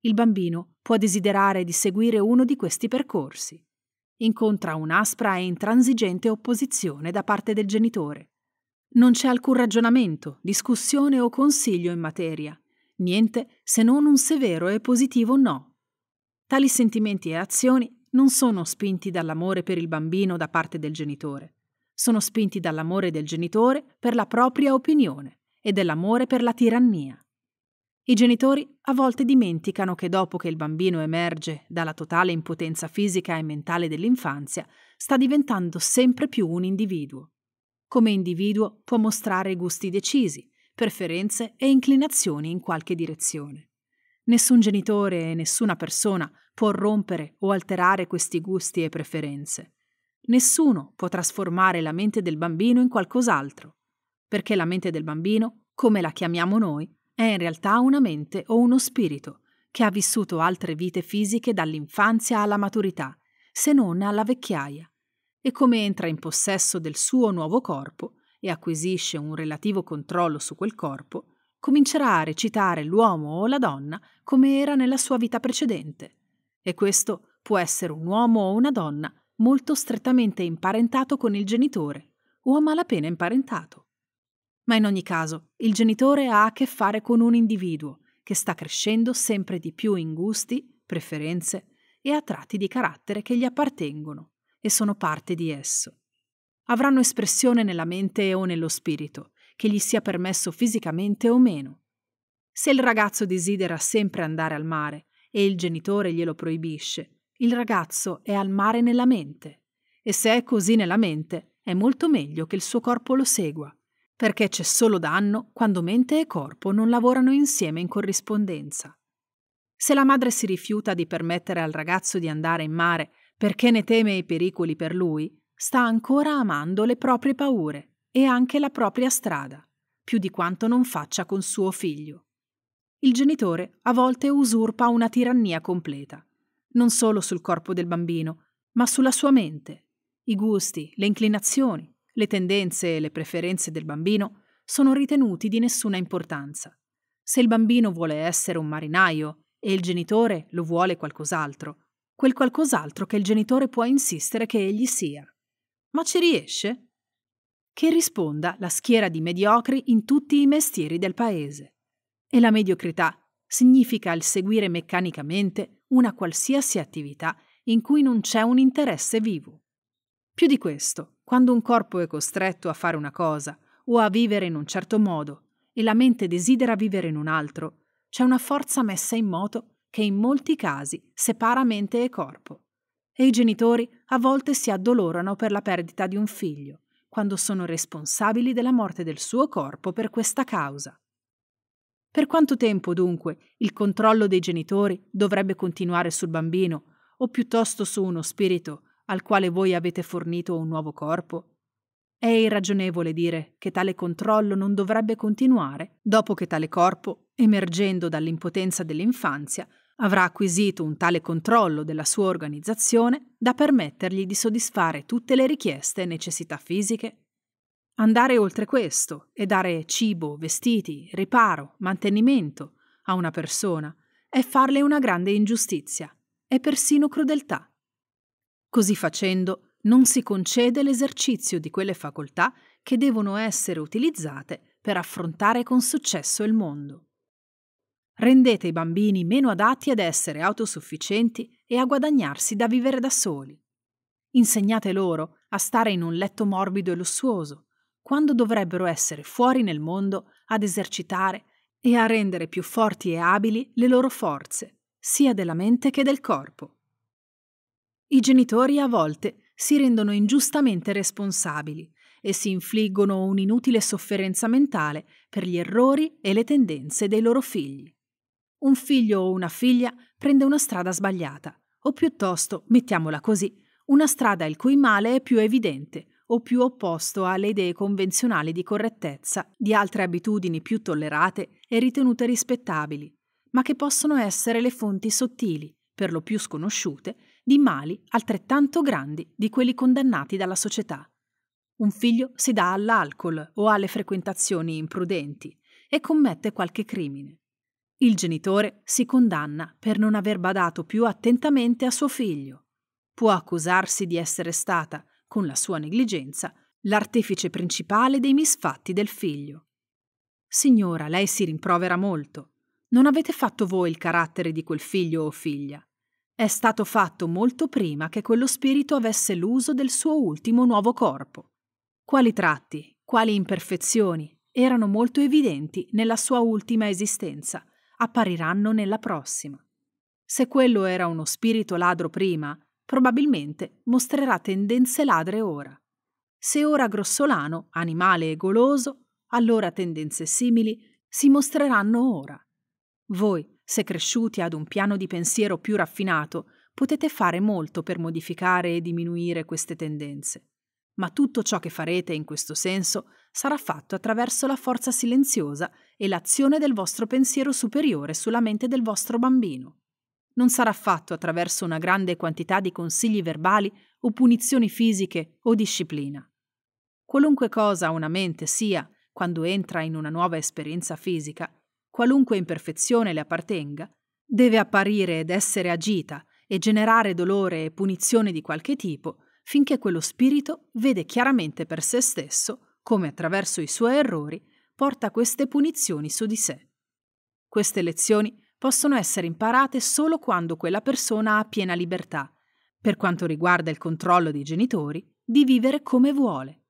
Il bambino può desiderare di seguire uno di questi percorsi. Incontra un'aspra e intransigente opposizione da parte del genitore. Non c'è alcun ragionamento, discussione o consiglio in materia, niente se non un severo e positivo no. Tali sentimenti e azioni non sono spinti dall'amore per il bambino da parte del genitore, sono spinti dall'amore del genitore per la propria opinione e dell'amore per la tirannia. I genitori a volte dimenticano che dopo che il bambino emerge dalla totale impotenza fisica e mentale dell'infanzia, sta diventando sempre più un individuo. Come individuo può mostrare gusti decisi, preferenze e inclinazioni in qualche direzione. Nessun genitore e nessuna persona può rompere o alterare questi gusti e preferenze. Nessuno può trasformare la mente del bambino in qualcos'altro perché la mente del bambino, come la chiamiamo noi, è in realtà una mente o uno spirito che ha vissuto altre vite fisiche dall'infanzia alla maturità, se non alla vecchiaia, e come entra in possesso del suo nuovo corpo e acquisisce un relativo controllo su quel corpo, comincerà a recitare l'uomo o la donna come era nella sua vita precedente. E questo può essere un uomo o una donna molto strettamente imparentato con il genitore o a malapena imparentato. Ma in ogni caso, il genitore ha a che fare con un individuo che sta crescendo sempre di più in gusti, preferenze e a tratti di carattere che gli appartengono e sono parte di esso. Avranno espressione nella mente o nello spirito, che gli sia permesso fisicamente o meno. Se il ragazzo desidera sempre andare al mare e il genitore glielo proibisce, il ragazzo è al mare nella mente. E se è così nella mente, è molto meglio che il suo corpo lo segua, perché c'è solo danno quando mente e corpo non lavorano insieme in corrispondenza. Se la madre si rifiuta di permettere al ragazzo di andare in mare perché ne teme i pericoli per lui, sta ancora amando le proprie paure e anche la propria strada, più di quanto non faccia con suo figlio. Il genitore a volte usurpa una tirannia completa, non solo sul corpo del bambino, ma sulla sua mente, i gusti, le inclinazioni, le tendenze e le preferenze del bambino sono ritenuti di nessuna importanza. Se il bambino vuole essere un marinaio e il genitore lo vuole qualcos'altro, quel qualcos'altro che il genitore può insistere che egli sia. Ma ci riesce? Che risponda la schiera di mediocri in tutti i mestieri del paese. E la mediocrità significa il seguire meccanicamente una qualsiasi attività in cui non c'è un interesse vivo. Più di questo, quando un corpo è costretto a fare una cosa o a vivere in un certo modo e la mente desidera vivere in un altro, c'è una forza messa in moto che in molti casi separa mente e corpo. E i genitori a volte si addolorano per la perdita di un figlio, quando sono responsabili della morte del suo corpo per questa causa. Per quanto tempo, dunque, il controllo dei genitori dovrebbe continuare sul bambino, o piuttosto su uno spirito al quale voi avete fornito un nuovo corpo? È irragionevole dire che tale controllo non dovrebbe continuare dopo che tale corpo, emergendo dall'impotenza dell'infanzia, avrà acquisito un tale controllo della sua organizzazione da permettergli di soddisfare tutte le richieste e necessità fisiche. Andare oltre questo e dare cibo, vestiti, riparo, mantenimento a una persona è farle una grande ingiustizia, e persino crudeltà. Così facendo, non si concede l'esercizio di quelle facoltà che devono essere utilizzate per affrontare con successo il mondo. Rendete i bambini meno adatti ad essere autosufficienti e a guadagnarsi da vivere da soli. Insegnate loro a stare in un letto morbido e lussuoso, quando dovrebbero essere fuori nel mondo ad esercitare e a rendere più forti e abili le loro forze, sia della mente che del corpo. I genitori a volte si rendono ingiustamente responsabili e si infliggono un'inutile sofferenza mentale per gli errori e le tendenze dei loro figli. Un figlio o una figlia prende una strada sbagliata, o piuttosto, mettiamola così, una strada il cui male è più evidente o più opposto alle idee convenzionali di correttezza di altre abitudini più tollerate e ritenute rispettabili, ma che possono essere le fonti sottili, per lo più sconosciute, di mali altrettanto grandi di quelli condannati dalla società. Un figlio si dà all'alcol o alle frequentazioni imprudenti e commette qualche crimine. Il genitore si condanna per non aver badato più attentamente a suo figlio. Può accusarsi di essere stata, con la sua negligenza, l'artefice principale dei misfatti del figlio. Signora, lei si rimprovera molto. Non avete fatto voi il carattere di quel figlio o figlia è stato fatto molto prima che quello spirito avesse l'uso del suo ultimo nuovo corpo. Quali tratti, quali imperfezioni erano molto evidenti nella sua ultima esistenza, appariranno nella prossima. Se quello era uno spirito ladro prima, probabilmente mostrerà tendenze ladre ora. Se ora grossolano, animale e goloso, allora tendenze simili si mostreranno ora. Voi se cresciuti ad un piano di pensiero più raffinato, potete fare molto per modificare e diminuire queste tendenze. Ma tutto ciò che farete in questo senso sarà fatto attraverso la forza silenziosa e l'azione del vostro pensiero superiore sulla mente del vostro bambino. Non sarà fatto attraverso una grande quantità di consigli verbali o punizioni fisiche o disciplina. Qualunque cosa una mente sia, quando entra in una nuova esperienza fisica, qualunque imperfezione le appartenga, deve apparire ed essere agita e generare dolore e punizione di qualche tipo finché quello spirito vede chiaramente per se stesso come attraverso i suoi errori porta queste punizioni su di sé. Queste lezioni possono essere imparate solo quando quella persona ha piena libertà, per quanto riguarda il controllo dei genitori, di vivere come vuole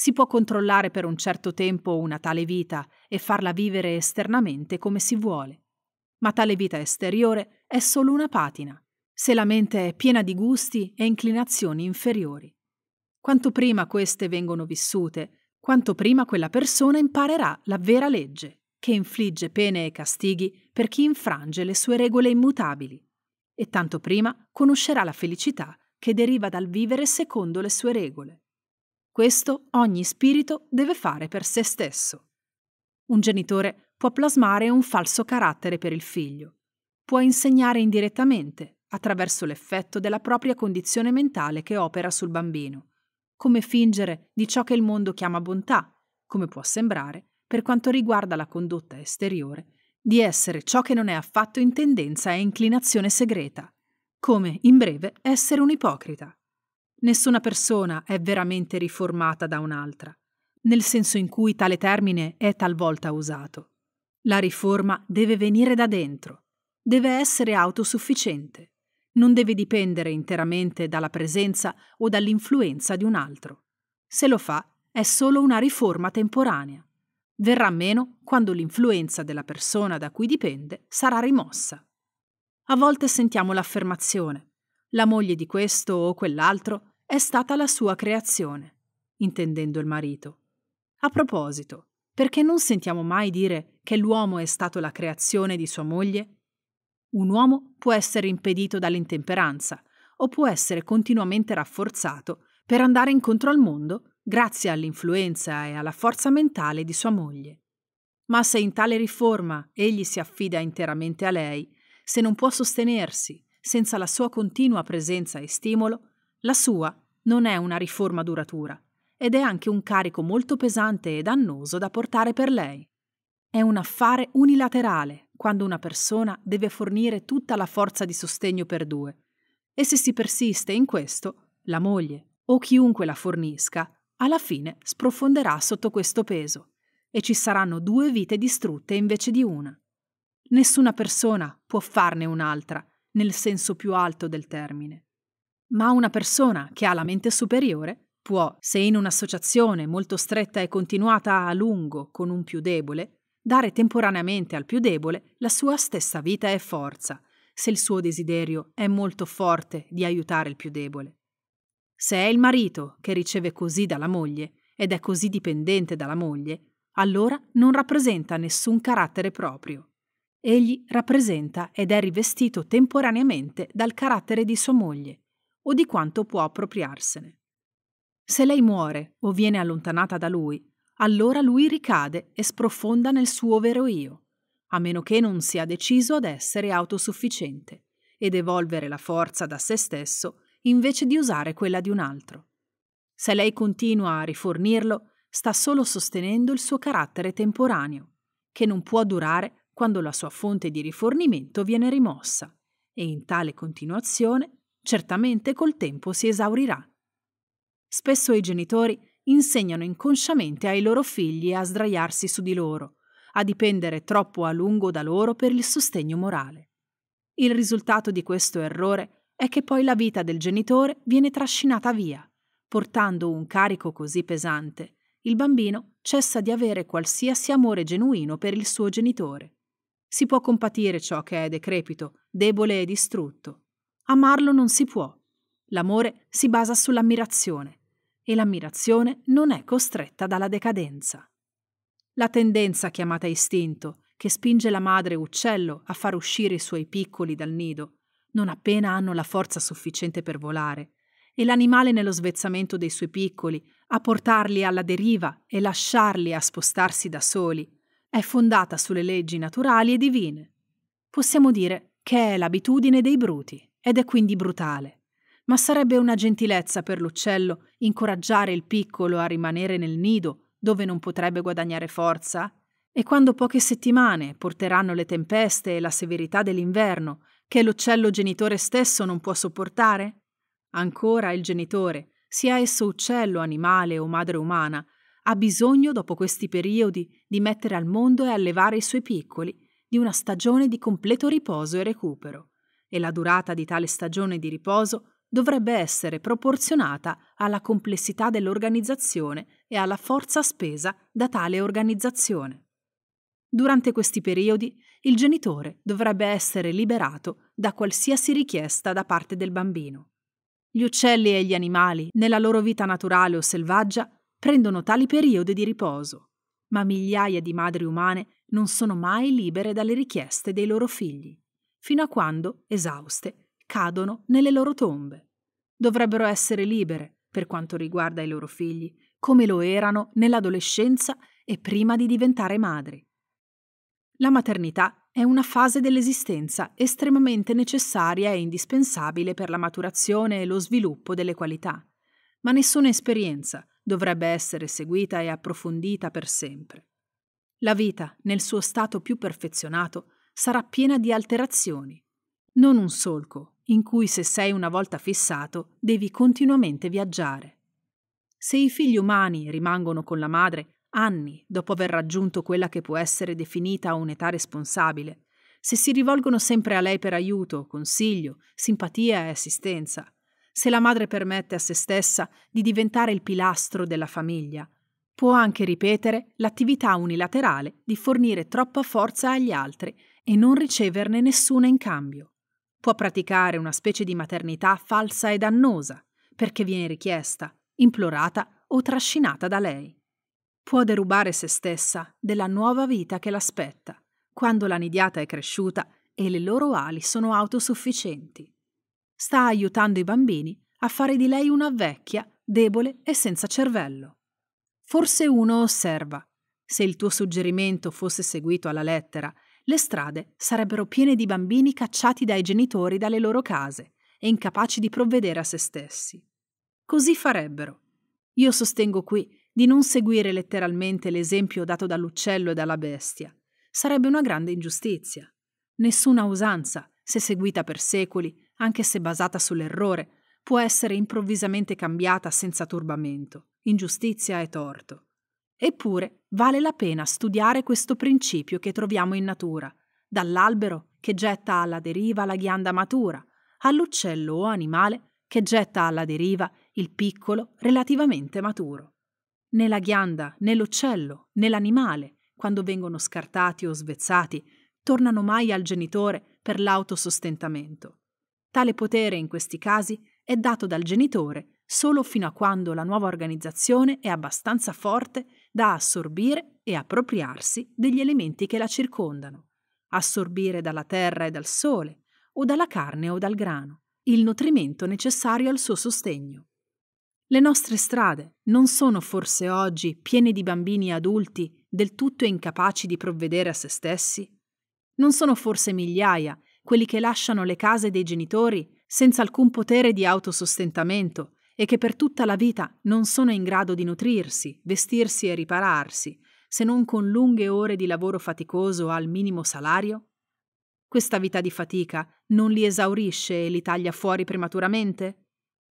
si può controllare per un certo tempo una tale vita e farla vivere esternamente come si vuole. Ma tale vita esteriore è solo una patina, se la mente è piena di gusti e inclinazioni inferiori. Quanto prima queste vengono vissute, quanto prima quella persona imparerà la vera legge, che infligge pene e castighi per chi infrange le sue regole immutabili, e tanto prima conoscerà la felicità che deriva dal vivere secondo le sue regole. Questo ogni spirito deve fare per se stesso. Un genitore può plasmare un falso carattere per il figlio, può insegnare indirettamente attraverso l'effetto della propria condizione mentale che opera sul bambino, come fingere di ciò che il mondo chiama bontà, come può sembrare, per quanto riguarda la condotta esteriore, di essere ciò che non è affatto in tendenza e inclinazione segreta, come, in breve, essere un ipocrita. Nessuna persona è veramente riformata da un'altra, nel senso in cui tale termine è talvolta usato. La riforma deve venire da dentro, deve essere autosufficiente, non deve dipendere interamente dalla presenza o dall'influenza di un altro. Se lo fa, è solo una riforma temporanea. Verrà meno quando l'influenza della persona da cui dipende sarà rimossa. A volte sentiamo l'affermazione. La moglie di questo o quell'altro è stata la sua creazione, intendendo il marito. A proposito, perché non sentiamo mai dire che l'uomo è stato la creazione di sua moglie? Un uomo può essere impedito dall'intemperanza o può essere continuamente rafforzato per andare incontro al mondo grazie all'influenza e alla forza mentale di sua moglie. Ma se in tale riforma egli si affida interamente a lei, se non può sostenersi senza la sua continua presenza e stimolo, la sua non è una riforma duratura ed è anche un carico molto pesante e dannoso da portare per lei. È un affare unilaterale quando una persona deve fornire tutta la forza di sostegno per due. E se si persiste in questo, la moglie o chiunque la fornisca alla fine sprofonderà sotto questo peso e ci saranno due vite distrutte invece di una. Nessuna persona può farne un'altra nel senso più alto del termine. Ma una persona che ha la mente superiore può, se in un'associazione molto stretta e continuata a lungo con un più debole, dare temporaneamente al più debole la sua stessa vita e forza, se il suo desiderio è molto forte di aiutare il più debole. Se è il marito che riceve così dalla moglie ed è così dipendente dalla moglie, allora non rappresenta nessun carattere proprio. Egli rappresenta ed è rivestito temporaneamente dal carattere di sua moglie, o di quanto può appropriarsene. Se lei muore o viene allontanata da lui, allora lui ricade e sprofonda nel suo vero io, a meno che non sia deciso ad essere autosufficiente ed evolvere la forza da se stesso invece di usare quella di un altro. Se lei continua a rifornirlo, sta solo sostenendo il suo carattere temporaneo, che non può durare quando la sua fonte di rifornimento viene rimossa, e in tale continuazione certamente col tempo si esaurirà. Spesso i genitori insegnano inconsciamente ai loro figli a sdraiarsi su di loro, a dipendere troppo a lungo da loro per il sostegno morale. Il risultato di questo errore è che poi la vita del genitore viene trascinata via, portando un carico così pesante, il bambino cessa di avere qualsiasi amore genuino per il suo genitore. Si può compatire ciò che è decrepito, debole e distrutto, Amarlo non si può. L'amore si basa sull'ammirazione e l'ammirazione non è costretta dalla decadenza. La tendenza chiamata istinto, che spinge la madre uccello a far uscire i suoi piccoli dal nido, non appena hanno la forza sufficiente per volare, e l'animale nello svezzamento dei suoi piccoli, a portarli alla deriva e lasciarli a spostarsi da soli, è fondata sulle leggi naturali e divine. Possiamo dire che è l'abitudine dei bruti ed è quindi brutale. Ma sarebbe una gentilezza per l'uccello incoraggiare il piccolo a rimanere nel nido dove non potrebbe guadagnare forza? E quando poche settimane porteranno le tempeste e la severità dell'inverno, che l'uccello genitore stesso non può sopportare? Ancora il genitore, sia esso uccello, animale o madre umana, ha bisogno, dopo questi periodi, di mettere al mondo e allevare i suoi piccoli, di una stagione di completo riposo e recupero e la durata di tale stagione di riposo dovrebbe essere proporzionata alla complessità dell'organizzazione e alla forza spesa da tale organizzazione. Durante questi periodi il genitore dovrebbe essere liberato da qualsiasi richiesta da parte del bambino. Gli uccelli e gli animali, nella loro vita naturale o selvaggia, prendono tali periodi di riposo, ma migliaia di madri umane non sono mai libere dalle richieste dei loro figli fino a quando, esauste, cadono nelle loro tombe. Dovrebbero essere libere, per quanto riguarda i loro figli, come lo erano nell'adolescenza e prima di diventare madri. La maternità è una fase dell'esistenza estremamente necessaria e indispensabile per la maturazione e lo sviluppo delle qualità, ma nessuna esperienza dovrebbe essere seguita e approfondita per sempre. La vita, nel suo stato più perfezionato, sarà piena di alterazioni. Non un solco in cui se sei una volta fissato devi continuamente viaggiare. Se i figli umani rimangono con la madre anni dopo aver raggiunto quella che può essere definita un'età responsabile, se si rivolgono sempre a lei per aiuto, consiglio, simpatia e assistenza, se la madre permette a se stessa di diventare il pilastro della famiglia, può anche ripetere l'attività unilaterale di fornire troppa forza agli altri e non riceverne nessuna in cambio. Può praticare una specie di maternità falsa e dannosa, perché viene richiesta, implorata o trascinata da lei. Può derubare se stessa della nuova vita che l'aspetta, quando la nidiata è cresciuta e le loro ali sono autosufficienti. Sta aiutando i bambini a fare di lei una vecchia, debole e senza cervello. Forse uno osserva, se il tuo suggerimento fosse seguito alla lettera le strade sarebbero piene di bambini cacciati dai genitori dalle loro case e incapaci di provvedere a se stessi. Così farebbero. Io sostengo qui di non seguire letteralmente l'esempio dato dall'uccello e dalla bestia. Sarebbe una grande ingiustizia. Nessuna usanza, se seguita per secoli, anche se basata sull'errore, può essere improvvisamente cambiata senza turbamento, ingiustizia e torto. Eppure vale la pena studiare questo principio che troviamo in natura, dall'albero che getta alla deriva la ghianda matura, all'uccello o animale che getta alla deriva il piccolo relativamente maturo. Né la ghianda, né l'uccello, né l'animale, quando vengono scartati o svezzati, tornano mai al genitore per l'autosostentamento. Tale potere in questi casi è dato dal genitore solo fino a quando la nuova organizzazione è abbastanza forte da assorbire e appropriarsi degli elementi che la circondano, assorbire dalla terra e dal sole, o dalla carne o dal grano, il nutrimento necessario al suo sostegno. Le nostre strade non sono forse oggi piene di bambini e adulti del tutto incapaci di provvedere a se stessi? Non sono forse migliaia quelli che lasciano le case dei genitori senza alcun potere di autosostentamento e che per tutta la vita non sono in grado di nutrirsi, vestirsi e ripararsi, se non con lunghe ore di lavoro faticoso al minimo salario? Questa vita di fatica non li esaurisce e li taglia fuori prematuramente?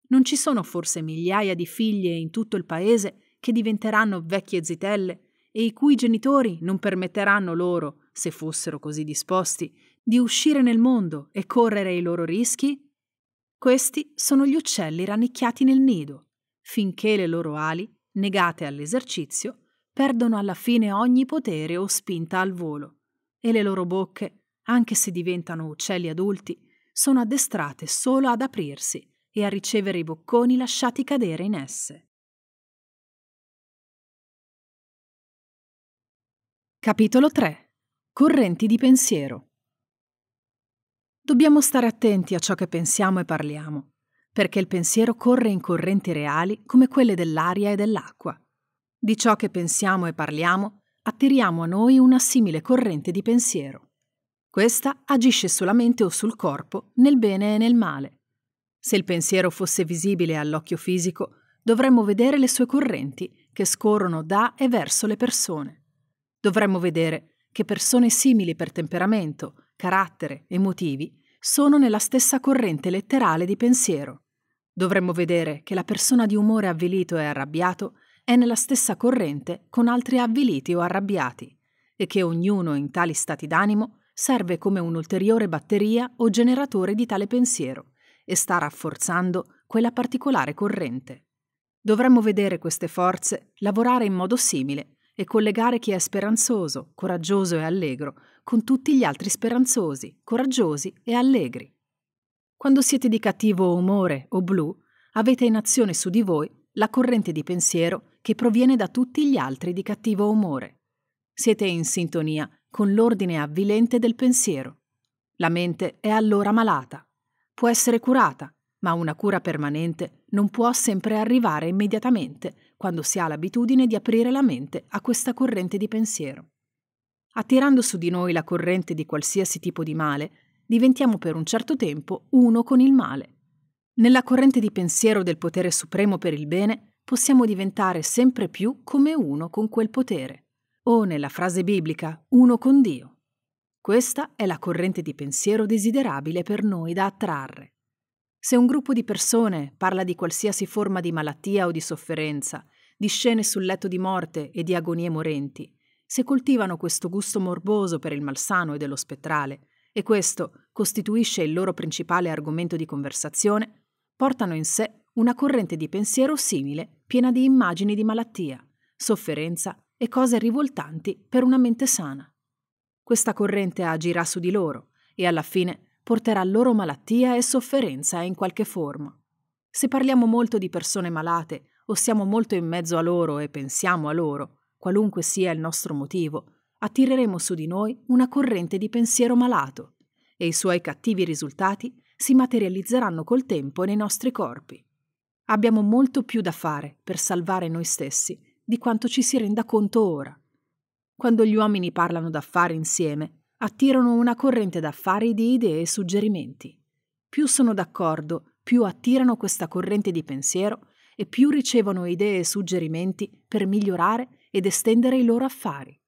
Non ci sono forse migliaia di figlie in tutto il paese che diventeranno vecchie zitelle e i cui genitori non permetteranno loro, se fossero così disposti, di uscire nel mondo e correre i loro rischi? Questi sono gli uccelli rannicchiati nel nido, finché le loro ali, negate all'esercizio, perdono alla fine ogni potere o spinta al volo, e le loro bocche, anche se diventano uccelli adulti, sono addestrate solo ad aprirsi e a ricevere i bocconi lasciati cadere in esse. Capitolo 3 Correnti di pensiero Dobbiamo stare attenti a ciò che pensiamo e parliamo, perché il pensiero corre in correnti reali come quelle dell'aria e dell'acqua. Di ciò che pensiamo e parliamo, attiriamo a noi una simile corrente di pensiero. Questa agisce solamente o sul corpo, nel bene e nel male. Se il pensiero fosse visibile all'occhio fisico, dovremmo vedere le sue correnti che scorrono da e verso le persone. Dovremmo vedere che persone simili per temperamento, carattere e motivi sono nella stessa corrente letterale di pensiero. Dovremmo vedere che la persona di umore avvilito e arrabbiato è nella stessa corrente con altri avviliti o arrabbiati e che ognuno in tali stati d'animo serve come un'ulteriore batteria o generatore di tale pensiero e sta rafforzando quella particolare corrente. Dovremmo vedere queste forze lavorare in modo simile e collegare chi è speranzoso, coraggioso e allegro con tutti gli altri speranzosi, coraggiosi e allegri. Quando siete di cattivo umore o blu, avete in azione su di voi la corrente di pensiero che proviene da tutti gli altri di cattivo umore. Siete in sintonia con l'ordine avvilente del pensiero. La mente è allora malata. Può essere curata, ma una cura permanente non può sempre arrivare immediatamente quando si ha l'abitudine di aprire la mente a questa corrente di pensiero. Attirando su di noi la corrente di qualsiasi tipo di male, diventiamo per un certo tempo uno con il male. Nella corrente di pensiero del potere supremo per il bene, possiamo diventare sempre più come uno con quel potere, o nella frase biblica, uno con Dio. Questa è la corrente di pensiero desiderabile per noi da attrarre. Se un gruppo di persone parla di qualsiasi forma di malattia o di sofferenza, di scene sul letto di morte e di agonie morenti, se coltivano questo gusto morboso per il malsano e dello spettrale, e questo costituisce il loro principale argomento di conversazione, portano in sé una corrente di pensiero simile, piena di immagini di malattia, sofferenza e cose rivoltanti per una mente sana. Questa corrente agirà su di loro e alla fine porterà loro malattia e sofferenza in qualche forma. Se parliamo molto di persone malate o siamo molto in mezzo a loro e pensiamo a loro, qualunque sia il nostro motivo, attireremo su di noi una corrente di pensiero malato e i suoi cattivi risultati si materializzeranno col tempo nei nostri corpi. Abbiamo molto più da fare per salvare noi stessi di quanto ci si renda conto ora. Quando gli uomini parlano d'affari insieme, attirano una corrente d'affari di idee e suggerimenti. Più sono d'accordo, più attirano questa corrente di pensiero e più ricevono idee e suggerimenti per migliorare ed estendere i loro affari.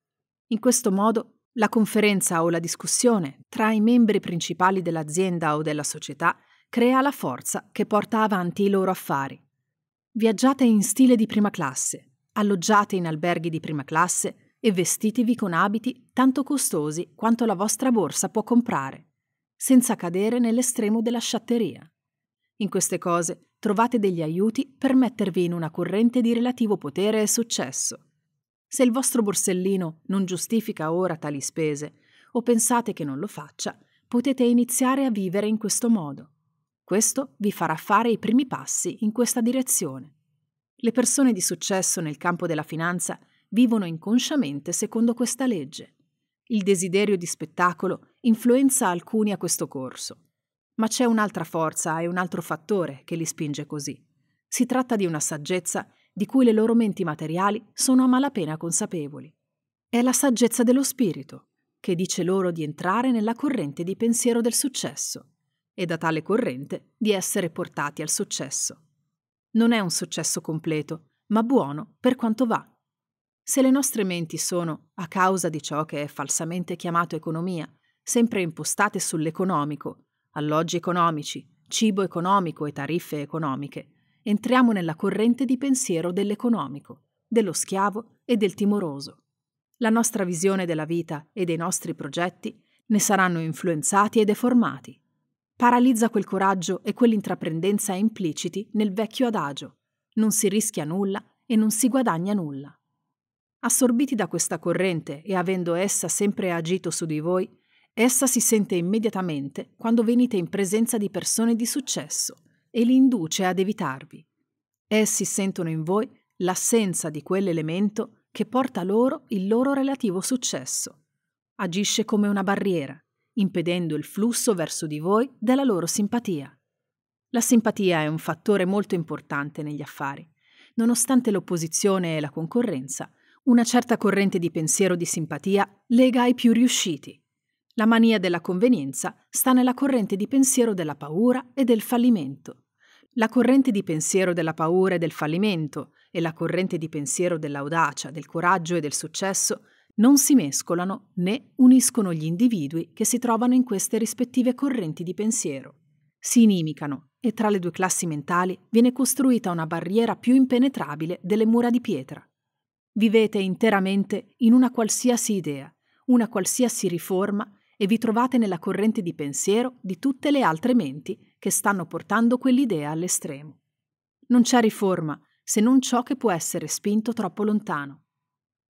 In questo modo la conferenza o la discussione tra i membri principali dell'azienda o della società crea la forza che porta avanti i loro affari. Viaggiate in stile di prima classe, alloggiate in alberghi di prima classe e vestitevi con abiti tanto costosi quanto la vostra borsa può comprare, senza cadere nell'estremo della sciatteria. In queste cose trovate degli aiuti per mettervi in una corrente di relativo potere e successo. Se il vostro borsellino non giustifica ora tali spese, o pensate che non lo faccia, potete iniziare a vivere in questo modo. Questo vi farà fare i primi passi in questa direzione. Le persone di successo nel campo della finanza vivono inconsciamente secondo questa legge. Il desiderio di spettacolo influenza alcuni a questo corso. Ma c'è un'altra forza e un altro fattore che li spinge così. Si tratta di una saggezza di cui le loro menti materiali sono a malapena consapevoli. È la saggezza dello spirito, che dice loro di entrare nella corrente di pensiero del successo e da tale corrente di essere portati al successo. Non è un successo completo, ma buono per quanto va. Se le nostre menti sono, a causa di ciò che è falsamente chiamato economia, sempre impostate sull'economico, alloggi economici, cibo economico e tariffe economiche, entriamo nella corrente di pensiero dell'economico, dello schiavo e del timoroso. La nostra visione della vita e dei nostri progetti ne saranno influenzati e deformati. Paralizza quel coraggio e quell'intraprendenza impliciti nel vecchio adagio. Non si rischia nulla e non si guadagna nulla. Assorbiti da questa corrente e avendo essa sempre agito su di voi, essa si sente immediatamente quando venite in presenza di persone di successo e li induce ad evitarvi. Essi sentono in voi l'assenza di quell'elemento che porta loro il loro relativo successo. Agisce come una barriera, impedendo il flusso verso di voi della loro simpatia. La simpatia è un fattore molto importante negli affari. Nonostante l'opposizione e la concorrenza, una certa corrente di pensiero di simpatia lega ai più riusciti la mania della convenienza sta nella corrente di pensiero della paura e del fallimento. La corrente di pensiero della paura e del fallimento e la corrente di pensiero dell'audacia, del coraggio e del successo non si mescolano né uniscono gli individui che si trovano in queste rispettive correnti di pensiero. Si inimicano e tra le due classi mentali viene costruita una barriera più impenetrabile delle mura di pietra. Vivete interamente in una qualsiasi idea, una qualsiasi riforma e vi trovate nella corrente di pensiero di tutte le altre menti che stanno portando quell'idea all'estremo. Non c'è riforma se non ciò che può essere spinto troppo lontano.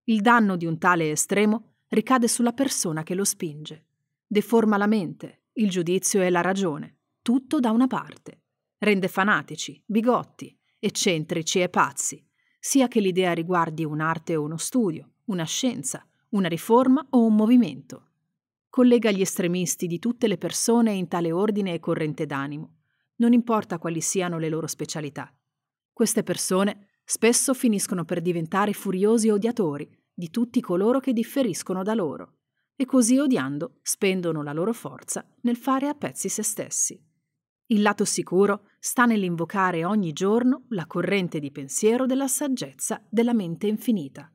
Il danno di un tale estremo ricade sulla persona che lo spinge. Deforma la mente, il giudizio e la ragione, tutto da una parte. Rende fanatici, bigotti, eccentrici e pazzi, sia che l'idea riguardi un'arte o uno studio, una scienza, una riforma o un movimento collega gli estremisti di tutte le persone in tale ordine e corrente d'animo, non importa quali siano le loro specialità. Queste persone spesso finiscono per diventare furiosi odiatori di tutti coloro che differiscono da loro, e così odiando spendono la loro forza nel fare a pezzi se stessi. Il lato sicuro sta nell'invocare ogni giorno la corrente di pensiero della saggezza della mente infinita.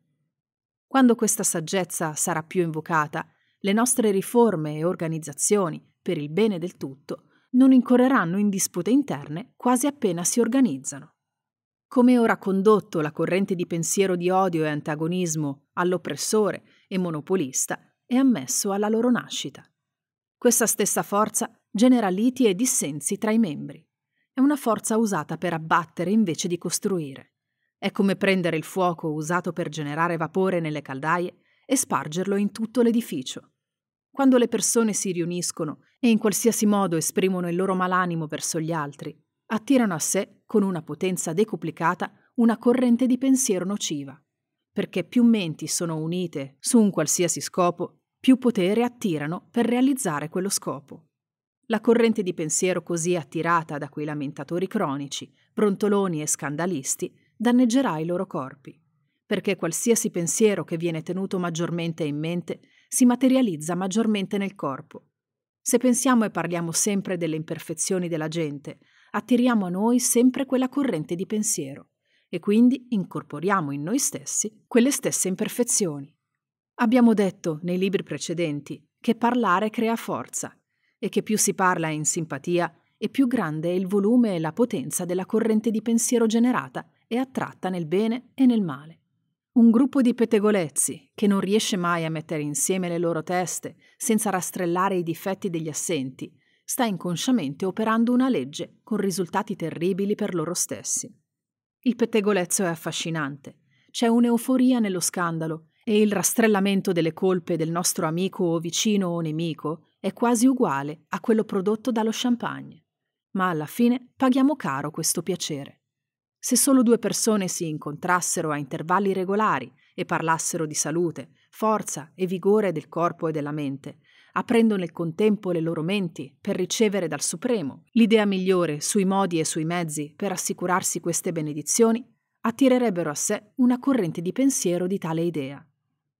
Quando questa saggezza sarà più invocata le nostre riforme e organizzazioni, per il bene del tutto, non incorreranno in dispute interne quasi appena si organizzano. Come ora condotto la corrente di pensiero di odio e antagonismo all'oppressore e monopolista è ammesso alla loro nascita. Questa stessa forza genera liti e dissensi tra i membri. È una forza usata per abbattere invece di costruire. È come prendere il fuoco usato per generare vapore nelle caldaie e spargerlo in tutto l'edificio. Quando le persone si riuniscono e in qualsiasi modo esprimono il loro malanimo verso gli altri, attirano a sé, con una potenza decuplicata, una corrente di pensiero nociva. Perché più menti sono unite su un qualsiasi scopo, più potere attirano per realizzare quello scopo. La corrente di pensiero così attirata da quei lamentatori cronici, brontoloni e scandalisti, danneggerà i loro corpi, perché qualsiasi pensiero che viene tenuto maggiormente in mente si materializza maggiormente nel corpo. Se pensiamo e parliamo sempre delle imperfezioni della gente, attiriamo a noi sempre quella corrente di pensiero e quindi incorporiamo in noi stessi quelle stesse imperfezioni. Abbiamo detto nei libri precedenti che parlare crea forza e che più si parla in simpatia e più grande è il volume e la potenza della corrente di pensiero generata e attratta nel bene e nel male. Un gruppo di pettegolezzi che non riesce mai a mettere insieme le loro teste senza rastrellare i difetti degli assenti, sta inconsciamente operando una legge con risultati terribili per loro stessi. Il pettegolezzo è affascinante. C'è un'euforia nello scandalo e il rastrellamento delle colpe del nostro amico o vicino o nemico è quasi uguale a quello prodotto dallo champagne. Ma alla fine paghiamo caro questo piacere. Se solo due persone si incontrassero a intervalli regolari e parlassero di salute, forza e vigore del corpo e della mente, aprendo nel contempo le loro menti per ricevere dal Supremo l'idea migliore sui modi e sui mezzi per assicurarsi queste benedizioni, attirerebbero a sé una corrente di pensiero di tale idea.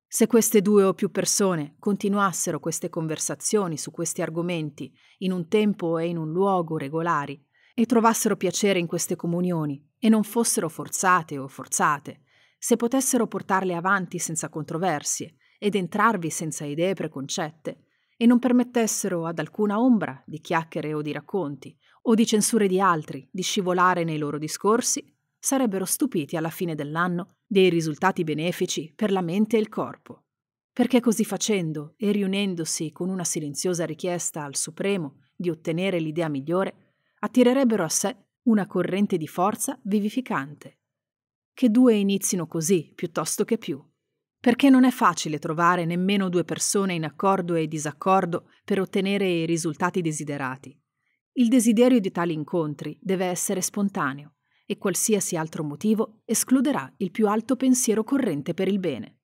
Se queste due o più persone continuassero queste conversazioni su questi argomenti in un tempo e in un luogo regolari, e trovassero piacere in queste comunioni e non fossero forzate o forzate, se potessero portarle avanti senza controversie ed entrarvi senza idee preconcette, e non permettessero ad alcuna ombra di chiacchiere o di racconti, o di censure di altri, di scivolare nei loro discorsi, sarebbero stupiti alla fine dell'anno dei risultati benefici per la mente e il corpo. Perché così facendo e riunendosi con una silenziosa richiesta al Supremo di ottenere l'idea migliore, attirerebbero a sé una corrente di forza vivificante. Che due inizino così piuttosto che più, perché non è facile trovare nemmeno due persone in accordo e disaccordo per ottenere i risultati desiderati. Il desiderio di tali incontri deve essere spontaneo e qualsiasi altro motivo escluderà il più alto pensiero corrente per il bene.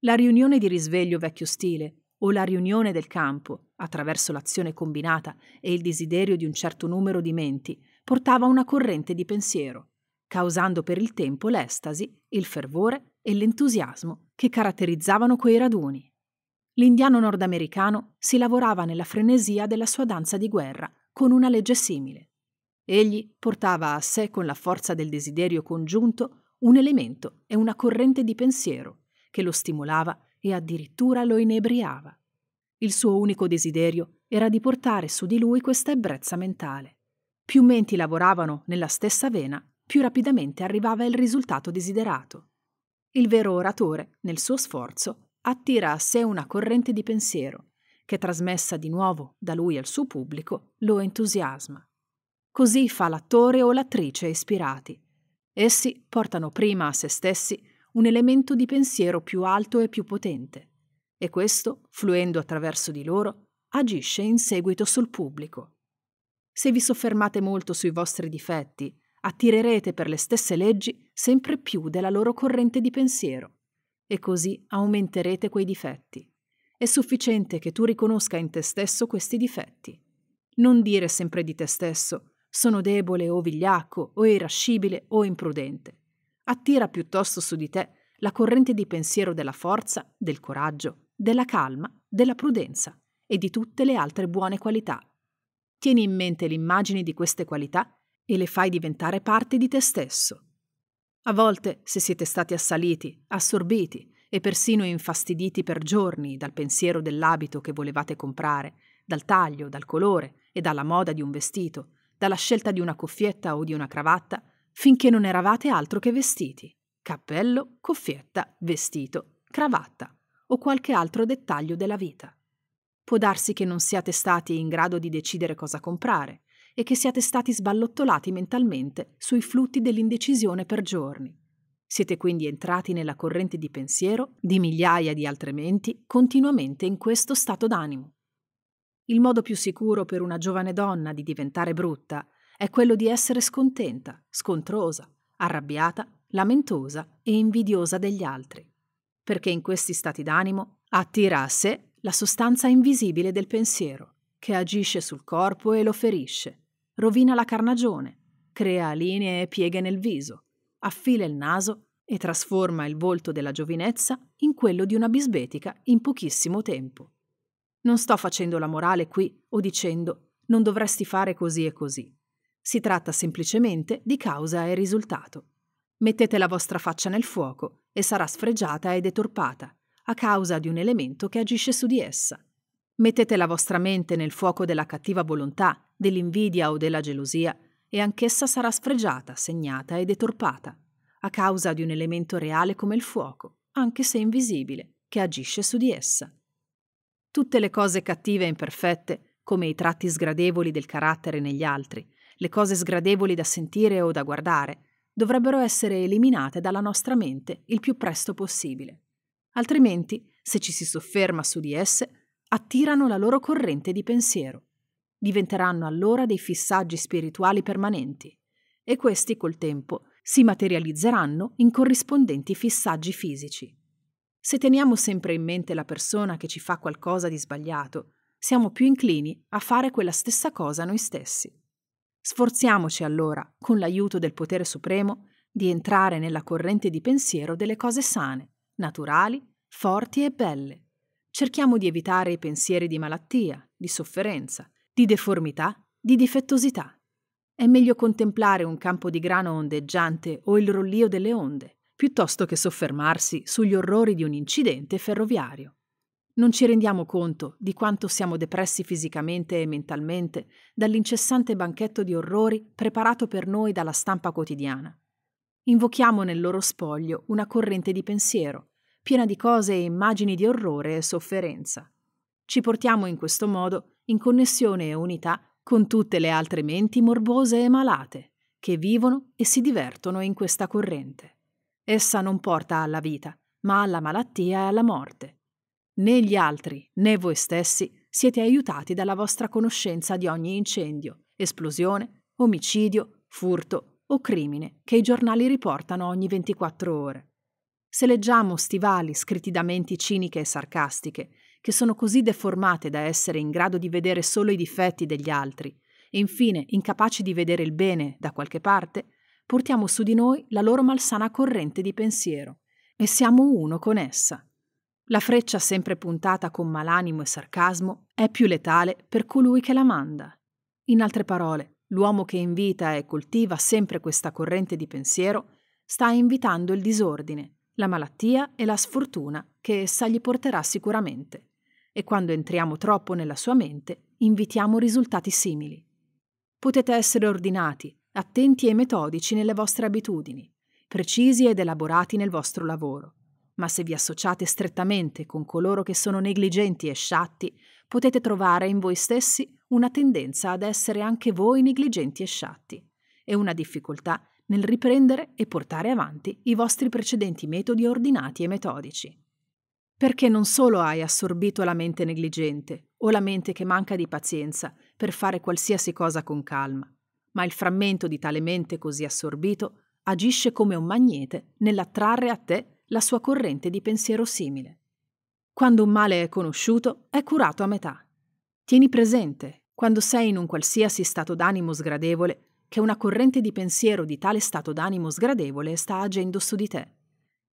La riunione di risveglio vecchio stile o la riunione del campo, attraverso l'azione combinata e il desiderio di un certo numero di menti, portava una corrente di pensiero, causando per il tempo l'estasi, il fervore e l'entusiasmo che caratterizzavano quei raduni. L'indiano nordamericano si lavorava nella frenesia della sua danza di guerra con una legge simile. Egli portava a sé con la forza del desiderio congiunto un elemento e una corrente di pensiero che lo stimolava e addirittura lo inebriava. Il suo unico desiderio era di portare su di lui questa ebbrezza mentale. Più menti lavoravano nella stessa vena, più rapidamente arrivava il risultato desiderato. Il vero oratore, nel suo sforzo, attira a sé una corrente di pensiero, che trasmessa di nuovo da lui al suo pubblico, lo entusiasma. Così fa l'attore o l'attrice ispirati. Essi portano prima a se stessi un elemento di pensiero più alto e più potente, e questo, fluendo attraverso di loro, agisce in seguito sul pubblico. Se vi soffermate molto sui vostri difetti, attirerete per le stesse leggi sempre più della loro corrente di pensiero, e così aumenterete quei difetti. È sufficiente che tu riconosca in te stesso questi difetti. Non dire sempre di te stesso sono debole o vigliacco o irascibile o imprudente. Attira piuttosto su di te la corrente di pensiero della forza, del coraggio, della calma, della prudenza e di tutte le altre buone qualità. Tieni in mente l'immagine di queste qualità e le fai diventare parte di te stesso. A volte, se siete stati assaliti, assorbiti e persino infastiditi per giorni dal pensiero dell'abito che volevate comprare, dal taglio, dal colore e dalla moda di un vestito, dalla scelta di una cuffietta o di una cravatta, finché non eravate altro che vestiti. Cappello, cuffietta, vestito, cravatta o qualche altro dettaglio della vita. Può darsi che non siate stati in grado di decidere cosa comprare e che siate stati sballottolati mentalmente sui flutti dell'indecisione per giorni. Siete quindi entrati nella corrente di pensiero di migliaia di altre menti continuamente in questo stato d'animo. Il modo più sicuro per una giovane donna di diventare brutta è quello di essere scontenta, scontrosa, arrabbiata, lamentosa e invidiosa degli altri, perché in questi stati d'animo attira a sé la sostanza invisibile del pensiero, che agisce sul corpo e lo ferisce, rovina la carnagione, crea linee e pieghe nel viso, affila il naso e trasforma il volto della giovinezza in quello di una bisbetica in pochissimo tempo. Non sto facendo la morale qui o dicendo non dovresti fare così e così. Si tratta semplicemente di causa e risultato. Mettete la vostra faccia nel fuoco e sarà sfregiata e deturpata, a causa di un elemento che agisce su di essa. Mettete la vostra mente nel fuoco della cattiva volontà, dell'invidia o della gelosia, e anch'essa sarà sfregiata, segnata e deturpata, a causa di un elemento reale come il fuoco, anche se invisibile, che agisce su di essa. Tutte le cose cattive e imperfette, come i tratti sgradevoli del carattere negli altri, le cose sgradevoli da sentire o da guardare, dovrebbero essere eliminate dalla nostra mente il più presto possibile. Altrimenti, se ci si sofferma su di esse, attirano la loro corrente di pensiero. Diventeranno allora dei fissaggi spirituali permanenti e questi col tempo si materializzeranno in corrispondenti fissaggi fisici. Se teniamo sempre in mente la persona che ci fa qualcosa di sbagliato, siamo più inclini a fare quella stessa cosa noi stessi. Sforziamoci allora, con l'aiuto del potere supremo, di entrare nella corrente di pensiero delle cose sane, naturali, forti e belle. Cerchiamo di evitare i pensieri di malattia, di sofferenza, di deformità, di difettosità. È meglio contemplare un campo di grano ondeggiante o il rollio delle onde, piuttosto che soffermarsi sugli orrori di un incidente ferroviario. Non ci rendiamo conto di quanto siamo depressi fisicamente e mentalmente dall'incessante banchetto di orrori preparato per noi dalla stampa quotidiana. Invochiamo nel loro spoglio una corrente di pensiero, piena di cose e immagini di orrore e sofferenza. Ci portiamo in questo modo in connessione e unità con tutte le altre menti morbose e malate, che vivono e si divertono in questa corrente. Essa non porta alla vita, ma alla malattia e alla morte Né gli altri, né voi stessi siete aiutati dalla vostra conoscenza di ogni incendio, esplosione, omicidio, furto o crimine che i giornali riportano ogni 24 ore. Se leggiamo stivali scritti da menti ciniche e sarcastiche, che sono così deformate da essere in grado di vedere solo i difetti degli altri, e infine incapaci di vedere il bene da qualche parte, portiamo su di noi la loro malsana corrente di pensiero e siamo uno con essa. La freccia sempre puntata con malanimo e sarcasmo è più letale per colui che la manda. In altre parole, l'uomo che invita e coltiva sempre questa corrente di pensiero sta invitando il disordine, la malattia e la sfortuna che essa gli porterà sicuramente. E quando entriamo troppo nella sua mente, invitiamo risultati simili. Potete essere ordinati, attenti e metodici nelle vostre abitudini, precisi ed elaborati nel vostro lavoro ma se vi associate strettamente con coloro che sono negligenti e sciatti, potete trovare in voi stessi una tendenza ad essere anche voi negligenti e sciatti e una difficoltà nel riprendere e portare avanti i vostri precedenti metodi ordinati e metodici. Perché non solo hai assorbito la mente negligente o la mente che manca di pazienza per fare qualsiasi cosa con calma, ma il frammento di tale mente così assorbito agisce come un magnete nell'attrarre a te la sua corrente di pensiero simile. Quando un male è conosciuto, è curato a metà. Tieni presente, quando sei in un qualsiasi stato d'animo sgradevole, che una corrente di pensiero di tale stato d'animo sgradevole sta agendo su di te.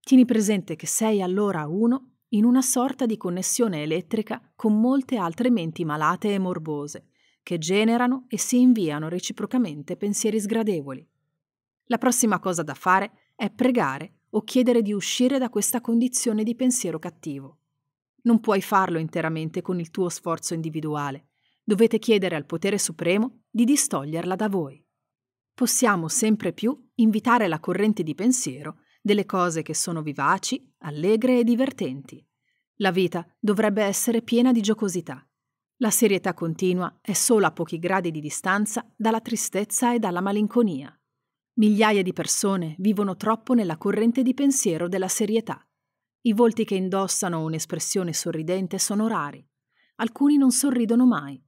Tieni presente che sei allora uno in una sorta di connessione elettrica con molte altre menti malate e morbose, che generano e si inviano reciprocamente pensieri sgradevoli. La prossima cosa da fare è pregare o chiedere di uscire da questa condizione di pensiero cattivo. Non puoi farlo interamente con il tuo sforzo individuale. Dovete chiedere al potere supremo di distoglierla da voi. Possiamo sempre più invitare la corrente di pensiero delle cose che sono vivaci, allegre e divertenti. La vita dovrebbe essere piena di giocosità. La serietà continua è solo a pochi gradi di distanza dalla tristezza e dalla malinconia. Migliaia di persone vivono troppo nella corrente di pensiero della serietà. I volti che indossano un'espressione sorridente sono rari. Alcuni non sorridono mai.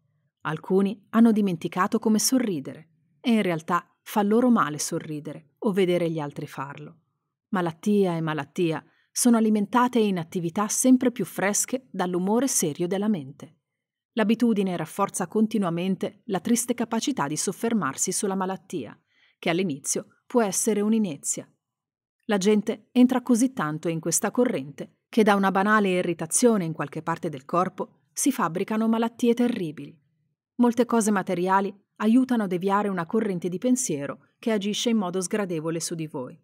Alcuni hanno dimenticato come sorridere. E in realtà fa loro male sorridere o vedere gli altri farlo. Malattia e malattia sono alimentate in attività sempre più fresche dall'umore serio della mente. L'abitudine rafforza continuamente la triste capacità di soffermarsi sulla malattia che all'inizio può essere un'inezia. La gente entra così tanto in questa corrente che da una banale irritazione in qualche parte del corpo si fabbricano malattie terribili. Molte cose materiali aiutano a deviare una corrente di pensiero che agisce in modo sgradevole su di voi.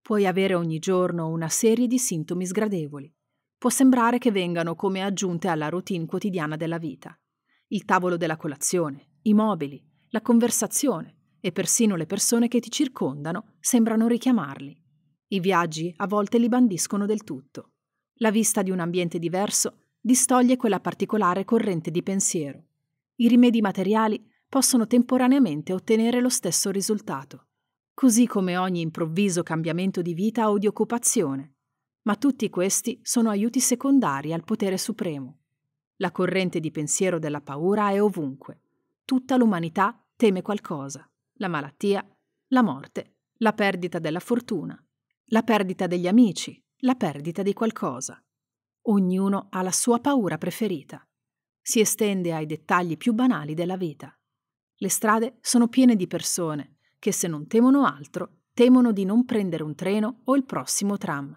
Puoi avere ogni giorno una serie di sintomi sgradevoli. Può sembrare che vengano come aggiunte alla routine quotidiana della vita. Il tavolo della colazione, i mobili, la conversazione, e persino le persone che ti circondano sembrano richiamarli. I viaggi a volte li bandiscono del tutto. La vista di un ambiente diverso distoglie quella particolare corrente di pensiero. I rimedi materiali possono temporaneamente ottenere lo stesso risultato, così come ogni improvviso cambiamento di vita o di occupazione. Ma tutti questi sono aiuti secondari al potere supremo. La corrente di pensiero della paura è ovunque. Tutta l'umanità teme qualcosa la malattia, la morte, la perdita della fortuna, la perdita degli amici, la perdita di qualcosa. Ognuno ha la sua paura preferita. Si estende ai dettagli più banali della vita. Le strade sono piene di persone che se non temono altro, temono di non prendere un treno o il prossimo tram.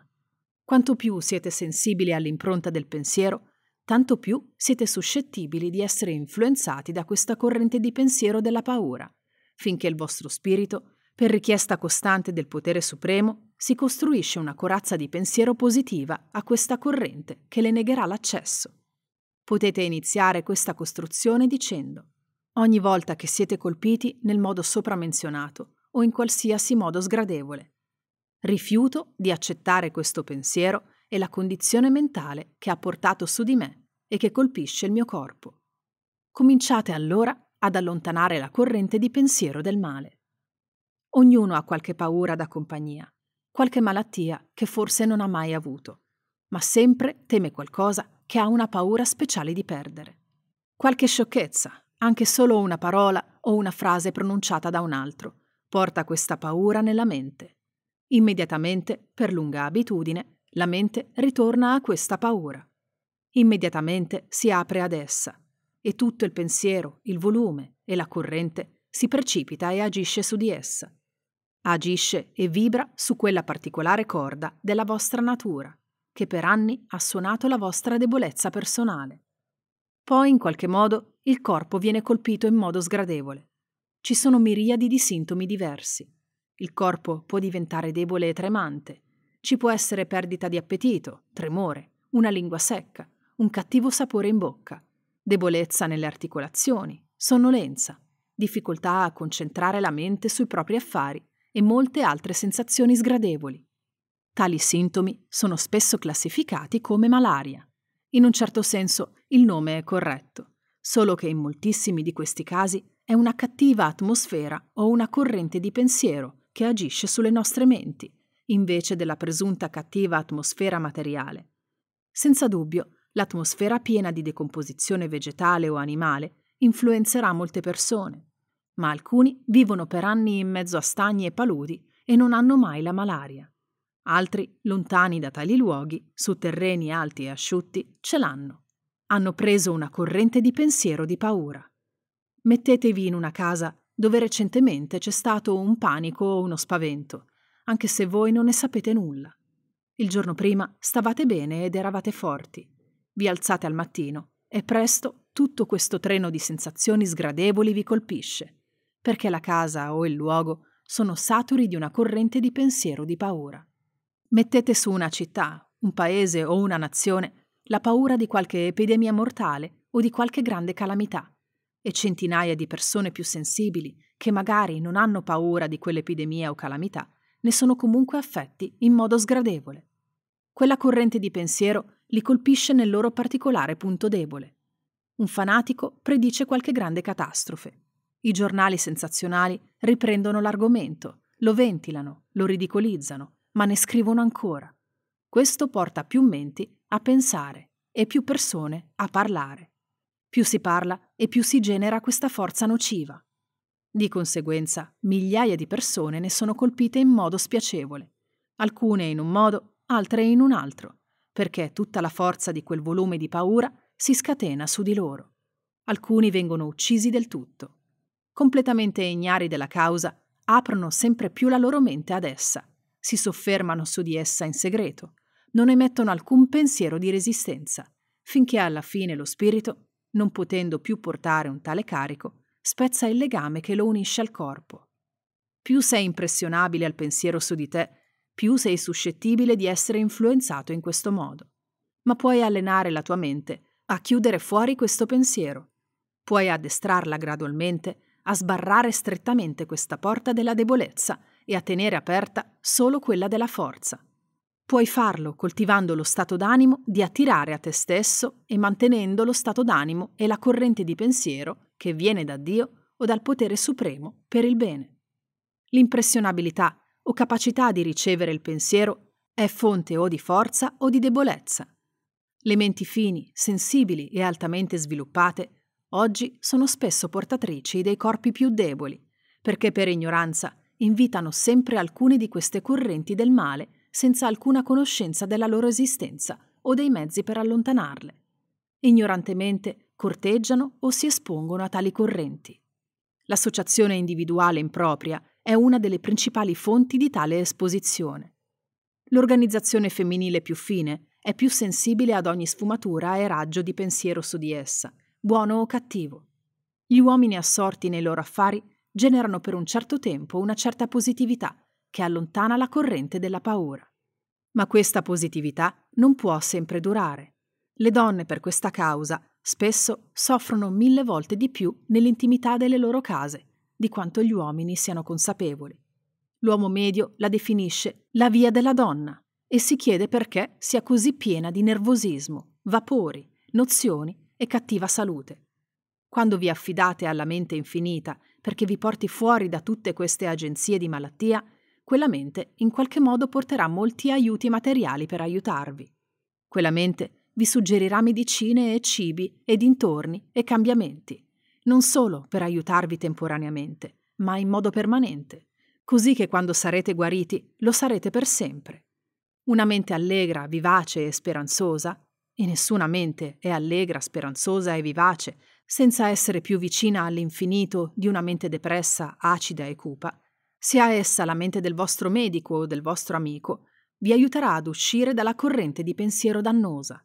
Quanto più siete sensibili all'impronta del pensiero, tanto più siete suscettibili di essere influenzati da questa corrente di pensiero della paura finché il vostro spirito, per richiesta costante del potere supremo, si costruisce una corazza di pensiero positiva a questa corrente che le negherà l'accesso. Potete iniziare questa costruzione dicendo ogni volta che siete colpiti nel modo sopra menzionato o in qualsiasi modo sgradevole. Rifiuto di accettare questo pensiero e la condizione mentale che ha portato su di me e che colpisce il mio corpo. Cominciate allora ad allontanare la corrente di pensiero del male. Ognuno ha qualche paura da compagnia, qualche malattia che forse non ha mai avuto, ma sempre teme qualcosa che ha una paura speciale di perdere. Qualche sciocchezza, anche solo una parola o una frase pronunciata da un altro, porta questa paura nella mente. Immediatamente, per lunga abitudine, la mente ritorna a questa paura. Immediatamente si apre ad essa e tutto il pensiero, il volume e la corrente si precipita e agisce su di essa. Agisce e vibra su quella particolare corda della vostra natura, che per anni ha suonato la vostra debolezza personale. Poi, in qualche modo, il corpo viene colpito in modo sgradevole. Ci sono miriadi di sintomi diversi. Il corpo può diventare debole e tremante. Ci può essere perdita di appetito, tremore, una lingua secca, un cattivo sapore in bocca, debolezza nelle articolazioni, sonnolenza, difficoltà a concentrare la mente sui propri affari e molte altre sensazioni sgradevoli. Tali sintomi sono spesso classificati come malaria. In un certo senso il nome è corretto, solo che in moltissimi di questi casi è una cattiva atmosfera o una corrente di pensiero che agisce sulle nostre menti, invece della presunta cattiva atmosfera materiale. Senza dubbio, L'atmosfera piena di decomposizione vegetale o animale influenzerà molte persone, ma alcuni vivono per anni in mezzo a stagni e paludi e non hanno mai la malaria. Altri, lontani da tali luoghi, su terreni alti e asciutti, ce l'hanno. Hanno preso una corrente di pensiero di paura. Mettetevi in una casa dove recentemente c'è stato un panico o uno spavento, anche se voi non ne sapete nulla. Il giorno prima stavate bene ed eravate forti. Vi alzate al mattino e presto tutto questo treno di sensazioni sgradevoli vi colpisce, perché la casa o il luogo sono saturi di una corrente di pensiero di paura. Mettete su una città, un paese o una nazione la paura di qualche epidemia mortale o di qualche grande calamità, e centinaia di persone più sensibili, che magari non hanno paura di quell'epidemia o calamità, ne sono comunque affetti in modo sgradevole. Quella corrente di pensiero li colpisce nel loro particolare punto debole. Un fanatico predice qualche grande catastrofe. I giornali sensazionali riprendono l'argomento, lo ventilano, lo ridicolizzano, ma ne scrivono ancora. Questo porta più menti a pensare e più persone a parlare. Più si parla e più si genera questa forza nociva. Di conseguenza, migliaia di persone ne sono colpite in modo spiacevole, alcune in un modo, altre in un altro, perché tutta la forza di quel volume di paura si scatena su di loro. Alcuni vengono uccisi del tutto. Completamente ignari della causa, aprono sempre più la loro mente ad essa, si soffermano su di essa in segreto, non emettono alcun pensiero di resistenza, finché alla fine lo spirito, non potendo più portare un tale carico, spezza il legame che lo unisce al corpo. Più sei impressionabile al pensiero su di te, più sei suscettibile di essere influenzato in questo modo. Ma puoi allenare la tua mente a chiudere fuori questo pensiero. Puoi addestrarla gradualmente a sbarrare strettamente questa porta della debolezza e a tenere aperta solo quella della forza. Puoi farlo coltivando lo stato d'animo di attirare a te stesso e mantenendo lo stato d'animo e la corrente di pensiero che viene da Dio o dal potere supremo per il bene. L'impressionabilità o capacità di ricevere il pensiero è fonte o di forza o di debolezza. Le menti fini, sensibili e altamente sviluppate oggi sono spesso portatrici dei corpi più deboli, perché per ignoranza invitano sempre alcune di queste correnti del male senza alcuna conoscenza della loro esistenza o dei mezzi per allontanarle. Ignorantemente corteggiano o si espongono a tali correnti. L'associazione individuale impropria è una delle principali fonti di tale esposizione. L'organizzazione femminile più fine è più sensibile ad ogni sfumatura e raggio di pensiero su di essa, buono o cattivo. Gli uomini assorti nei loro affari generano per un certo tempo una certa positività che allontana la corrente della paura. Ma questa positività non può sempre durare. Le donne per questa causa spesso soffrono mille volte di più nell'intimità delle loro case di quanto gli uomini siano consapevoli. L'uomo medio la definisce la via della donna e si chiede perché sia così piena di nervosismo, vapori, nozioni e cattiva salute. Quando vi affidate alla mente infinita perché vi porti fuori da tutte queste agenzie di malattia, quella mente in qualche modo porterà molti aiuti materiali per aiutarvi. Quella mente vi suggerirà medicine e cibi e dintorni e cambiamenti non solo per aiutarvi temporaneamente, ma in modo permanente, così che quando sarete guariti lo sarete per sempre. Una mente allegra, vivace e speranzosa, e nessuna mente è allegra, speranzosa e vivace senza essere più vicina all'infinito di una mente depressa, acida e cupa, sia essa la mente del vostro medico o del vostro amico, vi aiuterà ad uscire dalla corrente di pensiero dannosa.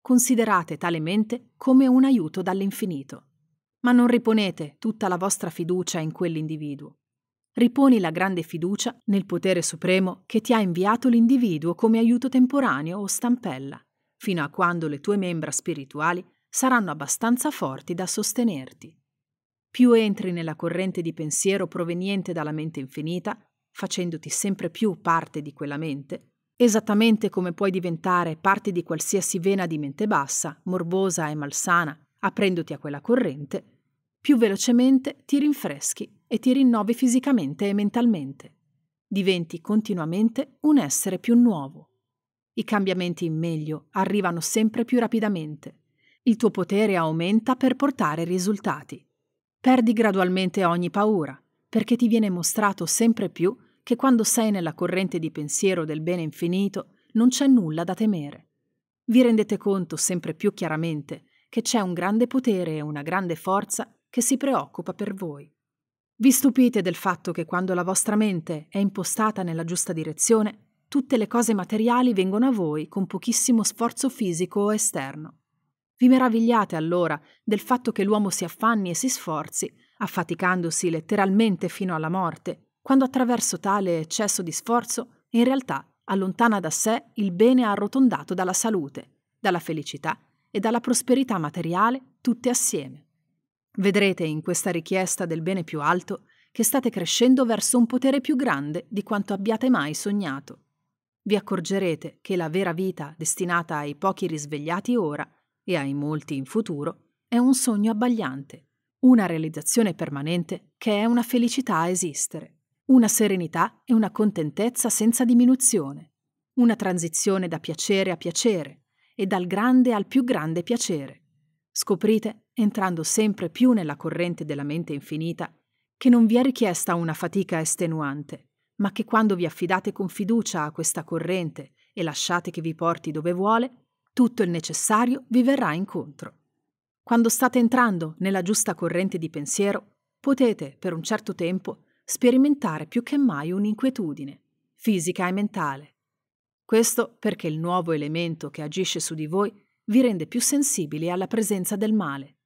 Considerate tale mente come un aiuto dall'infinito. Ma non riponete tutta la vostra fiducia in quell'individuo. Riponi la grande fiducia nel potere supremo che ti ha inviato l'individuo come aiuto temporaneo o stampella, fino a quando le tue membra spirituali saranno abbastanza forti da sostenerti. Più entri nella corrente di pensiero proveniente dalla mente infinita, facendoti sempre più parte di quella mente, esattamente come puoi diventare parte di qualsiasi vena di mente bassa, morbosa e malsana aprendoti a quella corrente, più velocemente ti rinfreschi e ti rinnovi fisicamente e mentalmente. Diventi continuamente un essere più nuovo. I cambiamenti in meglio arrivano sempre più rapidamente. Il tuo potere aumenta per portare risultati. Perdi gradualmente ogni paura, perché ti viene mostrato sempre più che quando sei nella corrente di pensiero del bene infinito non c'è nulla da temere. Vi rendete conto sempre più chiaramente che c'è un grande potere e una grande forza che si preoccupa per voi. Vi stupite del fatto che quando la vostra mente è impostata nella giusta direzione, tutte le cose materiali vengono a voi con pochissimo sforzo fisico o esterno. Vi meravigliate allora del fatto che l'uomo si affanni e si sforzi, affaticandosi letteralmente fino alla morte, quando attraverso tale eccesso di sforzo in realtà allontana da sé il bene arrotondato dalla salute, dalla felicità e dalla prosperità materiale tutte assieme. Vedrete in questa richiesta del bene più alto che state crescendo verso un potere più grande di quanto abbiate mai sognato. Vi accorgerete che la vera vita destinata ai pochi risvegliati ora e ai molti in futuro è un sogno abbagliante, una realizzazione permanente che è una felicità a esistere, una serenità e una contentezza senza diminuzione, una transizione da piacere a piacere, e dal grande al più grande piacere. Scoprite, entrando sempre più nella corrente della mente infinita, che non vi è richiesta una fatica estenuante, ma che quando vi affidate con fiducia a questa corrente e lasciate che vi porti dove vuole, tutto il necessario vi verrà incontro. Quando state entrando nella giusta corrente di pensiero, potete, per un certo tempo, sperimentare più che mai un'inquietudine, fisica e mentale, questo perché il nuovo elemento che agisce su di voi vi rende più sensibili alla presenza del male.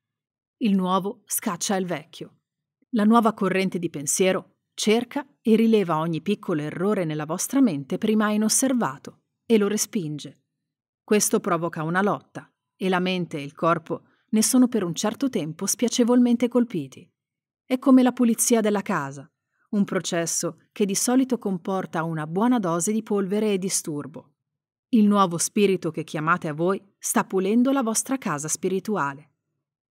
Il nuovo scaccia il vecchio. La nuova corrente di pensiero cerca e rileva ogni piccolo errore nella vostra mente prima inosservato e lo respinge. Questo provoca una lotta e la mente e il corpo ne sono per un certo tempo spiacevolmente colpiti. È come la pulizia della casa un processo che di solito comporta una buona dose di polvere e disturbo. Il nuovo spirito che chiamate a voi sta pulendo la vostra casa spirituale.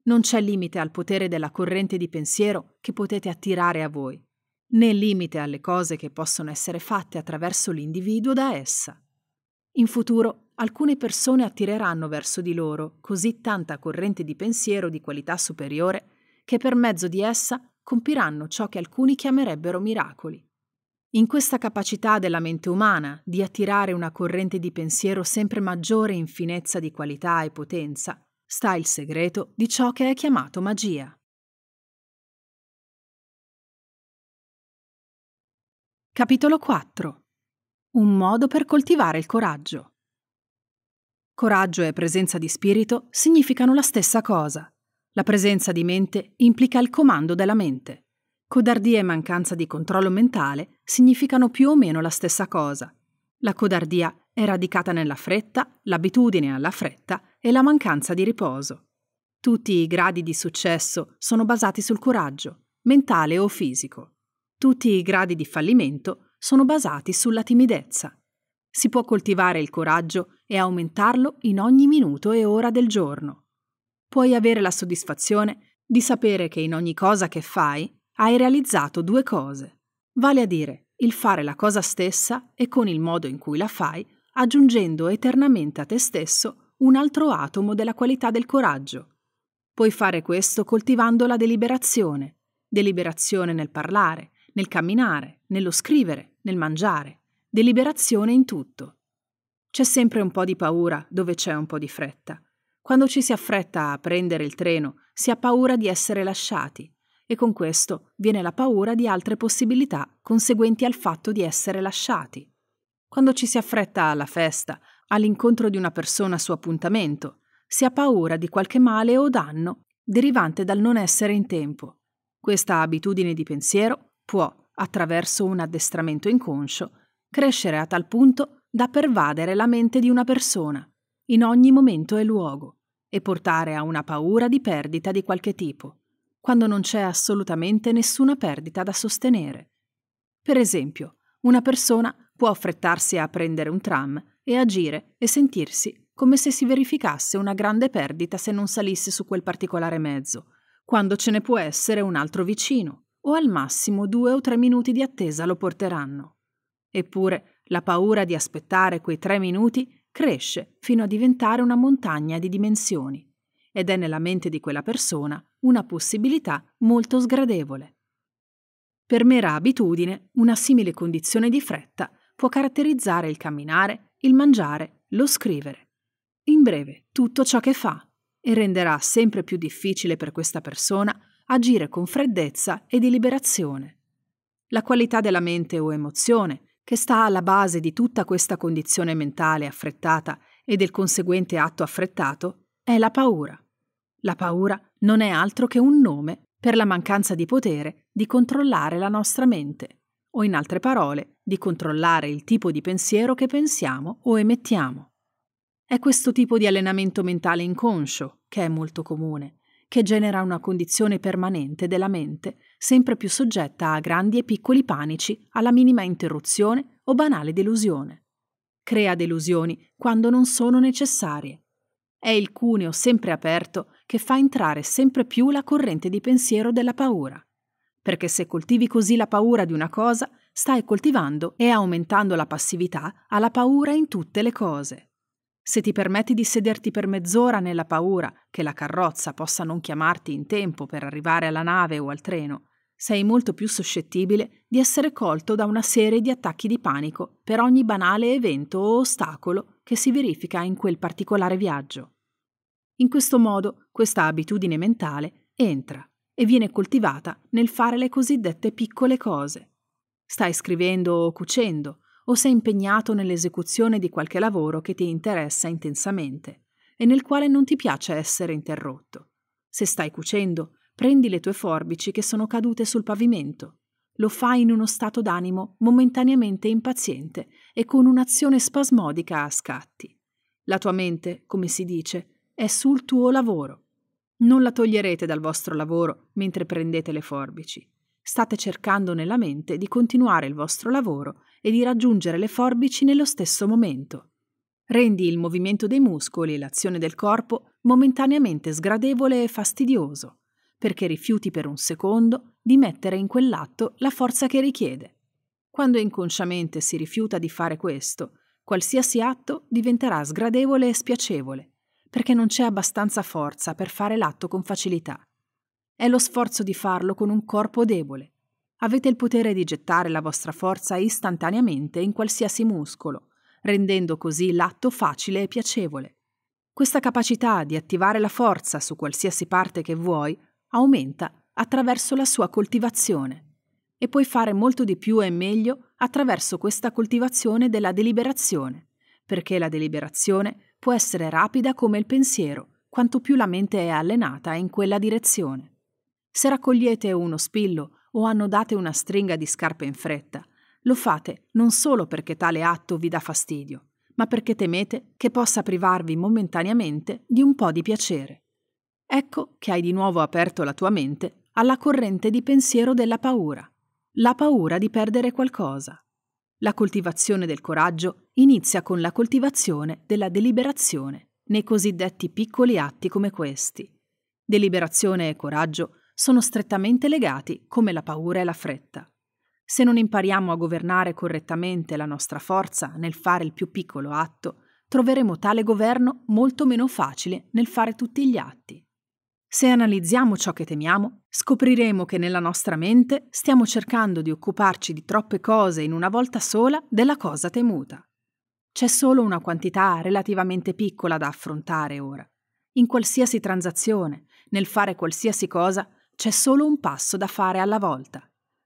Non c'è limite al potere della corrente di pensiero che potete attirare a voi, né limite alle cose che possono essere fatte attraverso l'individuo da essa. In futuro alcune persone attireranno verso di loro così tanta corrente di pensiero di qualità superiore che per mezzo di essa compiranno ciò che alcuni chiamerebbero miracoli. In questa capacità della mente umana di attirare una corrente di pensiero sempre maggiore in finezza di qualità e potenza, sta il segreto di ciò che è chiamato magia. Capitolo 4. Un modo per coltivare il coraggio. Coraggio e presenza di spirito significano la stessa cosa, la presenza di mente implica il comando della mente. Codardia e mancanza di controllo mentale significano più o meno la stessa cosa. La codardia è radicata nella fretta, l'abitudine alla fretta e la mancanza di riposo. Tutti i gradi di successo sono basati sul coraggio, mentale o fisico. Tutti i gradi di fallimento sono basati sulla timidezza. Si può coltivare il coraggio e aumentarlo in ogni minuto e ora del giorno puoi avere la soddisfazione di sapere che in ogni cosa che fai hai realizzato due cose, vale a dire il fare la cosa stessa e con il modo in cui la fai, aggiungendo eternamente a te stesso un altro atomo della qualità del coraggio. Puoi fare questo coltivando la deliberazione, deliberazione nel parlare, nel camminare, nello scrivere, nel mangiare, deliberazione in tutto. C'è sempre un po' di paura dove c'è un po' di fretta, quando ci si affretta a prendere il treno, si ha paura di essere lasciati e con questo viene la paura di altre possibilità conseguenti al fatto di essere lasciati. Quando ci si affretta alla festa, all'incontro di una persona su appuntamento, si ha paura di qualche male o danno derivante dal non essere in tempo. Questa abitudine di pensiero può, attraverso un addestramento inconscio, crescere a tal punto da pervadere la mente di una persona in ogni momento e luogo e portare a una paura di perdita di qualche tipo, quando non c'è assolutamente nessuna perdita da sostenere. Per esempio, una persona può affrettarsi a prendere un tram e agire e sentirsi come se si verificasse una grande perdita se non salisse su quel particolare mezzo, quando ce ne può essere un altro vicino, o al massimo due o tre minuti di attesa lo porteranno. Eppure la paura di aspettare quei tre minuti cresce fino a diventare una montagna di dimensioni ed è nella mente di quella persona una possibilità molto sgradevole. Per mera abitudine, una simile condizione di fretta può caratterizzare il camminare, il mangiare, lo scrivere. In breve, tutto ciò che fa e renderà sempre più difficile per questa persona agire con freddezza e deliberazione. La qualità della mente o emozione che sta alla base di tutta questa condizione mentale affrettata e del conseguente atto affrettato è la paura. La paura non è altro che un nome per la mancanza di potere di controllare la nostra mente, o in altre parole, di controllare il tipo di pensiero che pensiamo o emettiamo. È questo tipo di allenamento mentale inconscio che è molto comune che genera una condizione permanente della mente, sempre più soggetta a grandi e piccoli panici, alla minima interruzione o banale delusione. Crea delusioni quando non sono necessarie. È il cuneo sempre aperto che fa entrare sempre più la corrente di pensiero della paura. Perché se coltivi così la paura di una cosa, stai coltivando e aumentando la passività alla paura in tutte le cose. Se ti permetti di sederti per mezz'ora nella paura che la carrozza possa non chiamarti in tempo per arrivare alla nave o al treno, sei molto più suscettibile di essere colto da una serie di attacchi di panico per ogni banale evento o ostacolo che si verifica in quel particolare viaggio. In questo modo questa abitudine mentale entra e viene coltivata nel fare le cosiddette piccole cose. Stai scrivendo o cucendo, o sei impegnato nell'esecuzione di qualche lavoro che ti interessa intensamente e nel quale non ti piace essere interrotto. Se stai cucendo, prendi le tue forbici che sono cadute sul pavimento. Lo fai in uno stato d'animo momentaneamente impaziente e con un'azione spasmodica a scatti. La tua mente, come si dice, è sul tuo lavoro. Non la toglierete dal vostro lavoro mentre prendete le forbici. State cercando nella mente di continuare il vostro lavoro e di raggiungere le forbici nello stesso momento. Rendi il movimento dei muscoli e l'azione del corpo momentaneamente sgradevole e fastidioso, perché rifiuti per un secondo di mettere in quell'atto la forza che richiede. Quando inconsciamente si rifiuta di fare questo, qualsiasi atto diventerà sgradevole e spiacevole, perché non c'è abbastanza forza per fare l'atto con facilità. È lo sforzo di farlo con un corpo debole, Avete il potere di gettare la vostra forza istantaneamente in qualsiasi muscolo, rendendo così l'atto facile e piacevole. Questa capacità di attivare la forza su qualsiasi parte che vuoi aumenta attraverso la sua coltivazione e puoi fare molto di più e meglio attraverso questa coltivazione della deliberazione, perché la deliberazione può essere rapida come il pensiero, quanto più la mente è allenata in quella direzione. Se raccogliete uno spillo o annodate una stringa di scarpe in fretta, lo fate non solo perché tale atto vi dà fastidio, ma perché temete che possa privarvi momentaneamente di un po' di piacere. Ecco che hai di nuovo aperto la tua mente alla corrente di pensiero della paura, la paura di perdere qualcosa. La coltivazione del coraggio inizia con la coltivazione della deliberazione, nei cosiddetti piccoli atti come questi. Deliberazione e coraggio sono strettamente legati come la paura e la fretta. Se non impariamo a governare correttamente la nostra forza nel fare il più piccolo atto, troveremo tale governo molto meno facile nel fare tutti gli atti. Se analizziamo ciò che temiamo, scopriremo che nella nostra mente stiamo cercando di occuparci di troppe cose in una volta sola della cosa temuta. C'è solo una quantità relativamente piccola da affrontare ora. In qualsiasi transazione, nel fare qualsiasi cosa, c'è solo un passo da fare alla volta.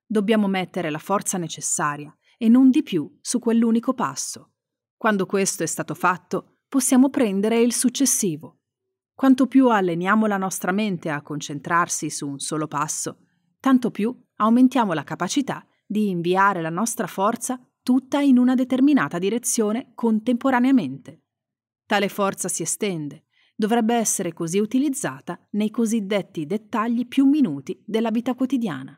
Dobbiamo mettere la forza necessaria e non di più su quell'unico passo. Quando questo è stato fatto, possiamo prendere il successivo. Quanto più alleniamo la nostra mente a concentrarsi su un solo passo, tanto più aumentiamo la capacità di inviare la nostra forza tutta in una determinata direzione contemporaneamente. Tale forza si estende, dovrebbe essere così utilizzata nei cosiddetti dettagli più minuti della vita quotidiana.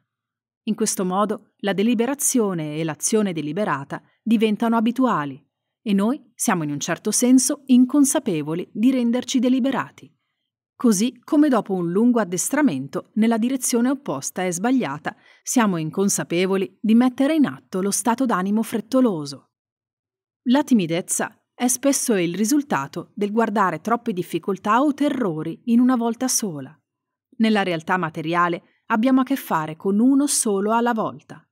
In questo modo la deliberazione e l'azione deliberata diventano abituali e noi siamo in un certo senso inconsapevoli di renderci deliberati. Così come dopo un lungo addestramento nella direzione opposta e sbagliata, siamo inconsapevoli di mettere in atto lo stato d'animo frettoloso. La timidezza è spesso il risultato del guardare troppe difficoltà o terrori in una volta sola. Nella realtà materiale abbiamo a che fare con uno solo alla volta.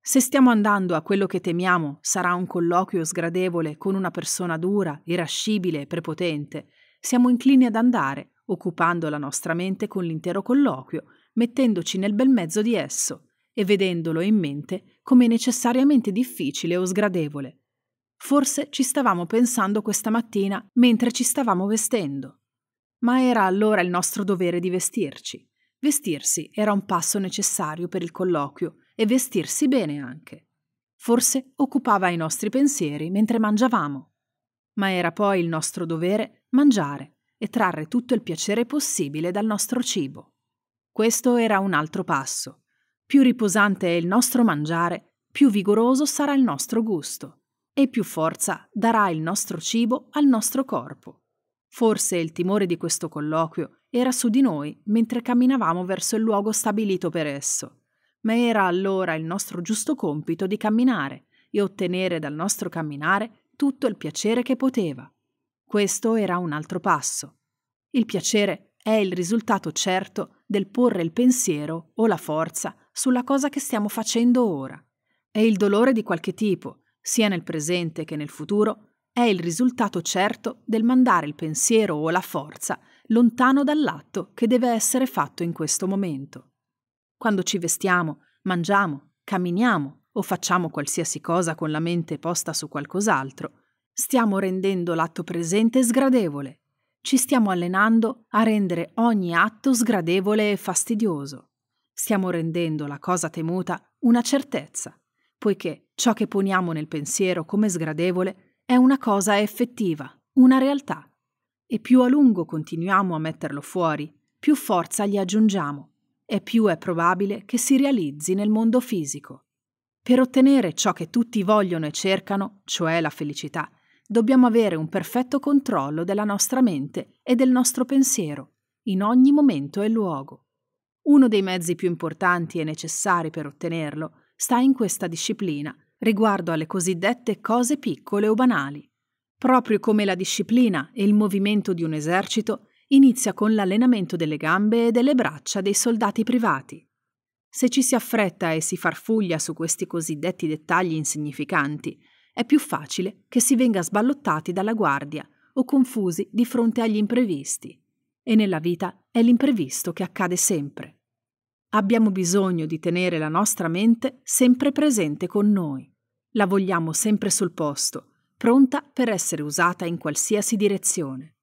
Se stiamo andando a quello che temiamo sarà un colloquio sgradevole con una persona dura, irascibile e prepotente, siamo inclini ad andare, occupando la nostra mente con l'intero colloquio, mettendoci nel bel mezzo di esso e vedendolo in mente come necessariamente difficile o sgradevole, Forse ci stavamo pensando questa mattina mentre ci stavamo vestendo. Ma era allora il nostro dovere di vestirci. Vestirsi era un passo necessario per il colloquio e vestirsi bene anche. Forse occupava i nostri pensieri mentre mangiavamo. Ma era poi il nostro dovere mangiare e trarre tutto il piacere possibile dal nostro cibo. Questo era un altro passo. Più riposante è il nostro mangiare, più vigoroso sarà il nostro gusto e più forza darà il nostro cibo al nostro corpo. Forse il timore di questo colloquio era su di noi mentre camminavamo verso il luogo stabilito per esso, ma era allora il nostro giusto compito di camminare e ottenere dal nostro camminare tutto il piacere che poteva. Questo era un altro passo. Il piacere è il risultato certo del porre il pensiero o la forza sulla cosa che stiamo facendo ora. È il dolore di qualche tipo sia nel presente che nel futuro, è il risultato certo del mandare il pensiero o la forza lontano dall'atto che deve essere fatto in questo momento. Quando ci vestiamo, mangiamo, camminiamo o facciamo qualsiasi cosa con la mente posta su qualcos'altro, stiamo rendendo l'atto presente sgradevole. Ci stiamo allenando a rendere ogni atto sgradevole e fastidioso. Stiamo rendendo la cosa temuta una certezza poiché ciò che poniamo nel pensiero come sgradevole è una cosa effettiva, una realtà, e più a lungo continuiamo a metterlo fuori, più forza gli aggiungiamo e più è probabile che si realizzi nel mondo fisico. Per ottenere ciò che tutti vogliono e cercano, cioè la felicità, dobbiamo avere un perfetto controllo della nostra mente e del nostro pensiero, in ogni momento e luogo. Uno dei mezzi più importanti e necessari per ottenerlo sta in questa disciplina riguardo alle cosiddette cose piccole o banali. Proprio come la disciplina e il movimento di un esercito inizia con l'allenamento delle gambe e delle braccia dei soldati privati. Se ci si affretta e si farfuglia su questi cosiddetti dettagli insignificanti, è più facile che si venga sballottati dalla guardia o confusi di fronte agli imprevisti. E nella vita è l'imprevisto che accade sempre. Abbiamo bisogno di tenere la nostra mente sempre presente con noi. La vogliamo sempre sul posto, pronta per essere usata in qualsiasi direzione.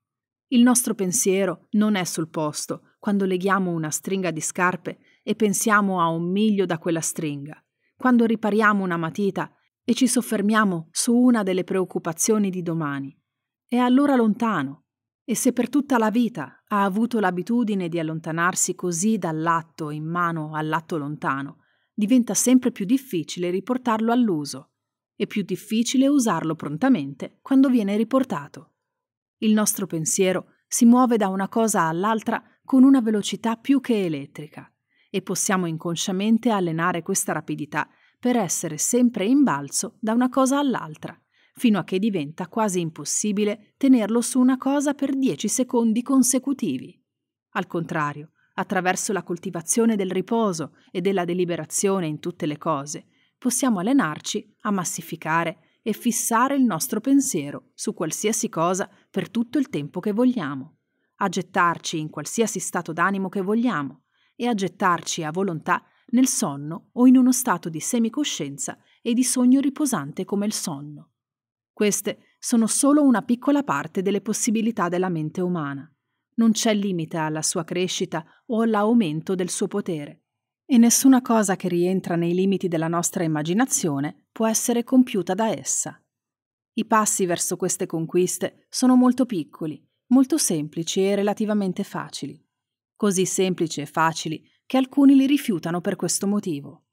Il nostro pensiero non è sul posto quando leghiamo una stringa di scarpe e pensiamo a un miglio da quella stringa, quando ripariamo una matita e ci soffermiamo su una delle preoccupazioni di domani. È allora lontano e se per tutta la vita ha avuto l'abitudine di allontanarsi così dall'atto in mano all'atto lontano, diventa sempre più difficile riportarlo all'uso e più difficile usarlo prontamente quando viene riportato. Il nostro pensiero si muove da una cosa all'altra con una velocità più che elettrica e possiamo inconsciamente allenare questa rapidità per essere sempre in balzo da una cosa all'altra fino a che diventa quasi impossibile tenerlo su una cosa per 10 secondi consecutivi. Al contrario, attraverso la coltivazione del riposo e della deliberazione in tutte le cose, possiamo allenarci a massificare e fissare il nostro pensiero su qualsiasi cosa per tutto il tempo che vogliamo, a gettarci in qualsiasi stato d'animo che vogliamo e a gettarci a volontà nel sonno o in uno stato di semicoscienza e di sogno riposante come il sonno. Queste sono solo una piccola parte delle possibilità della mente umana. Non c'è limite alla sua crescita o all'aumento del suo potere. E nessuna cosa che rientra nei limiti della nostra immaginazione può essere compiuta da essa. I passi verso queste conquiste sono molto piccoli, molto semplici e relativamente facili. Così semplici e facili che alcuni li rifiutano per questo motivo.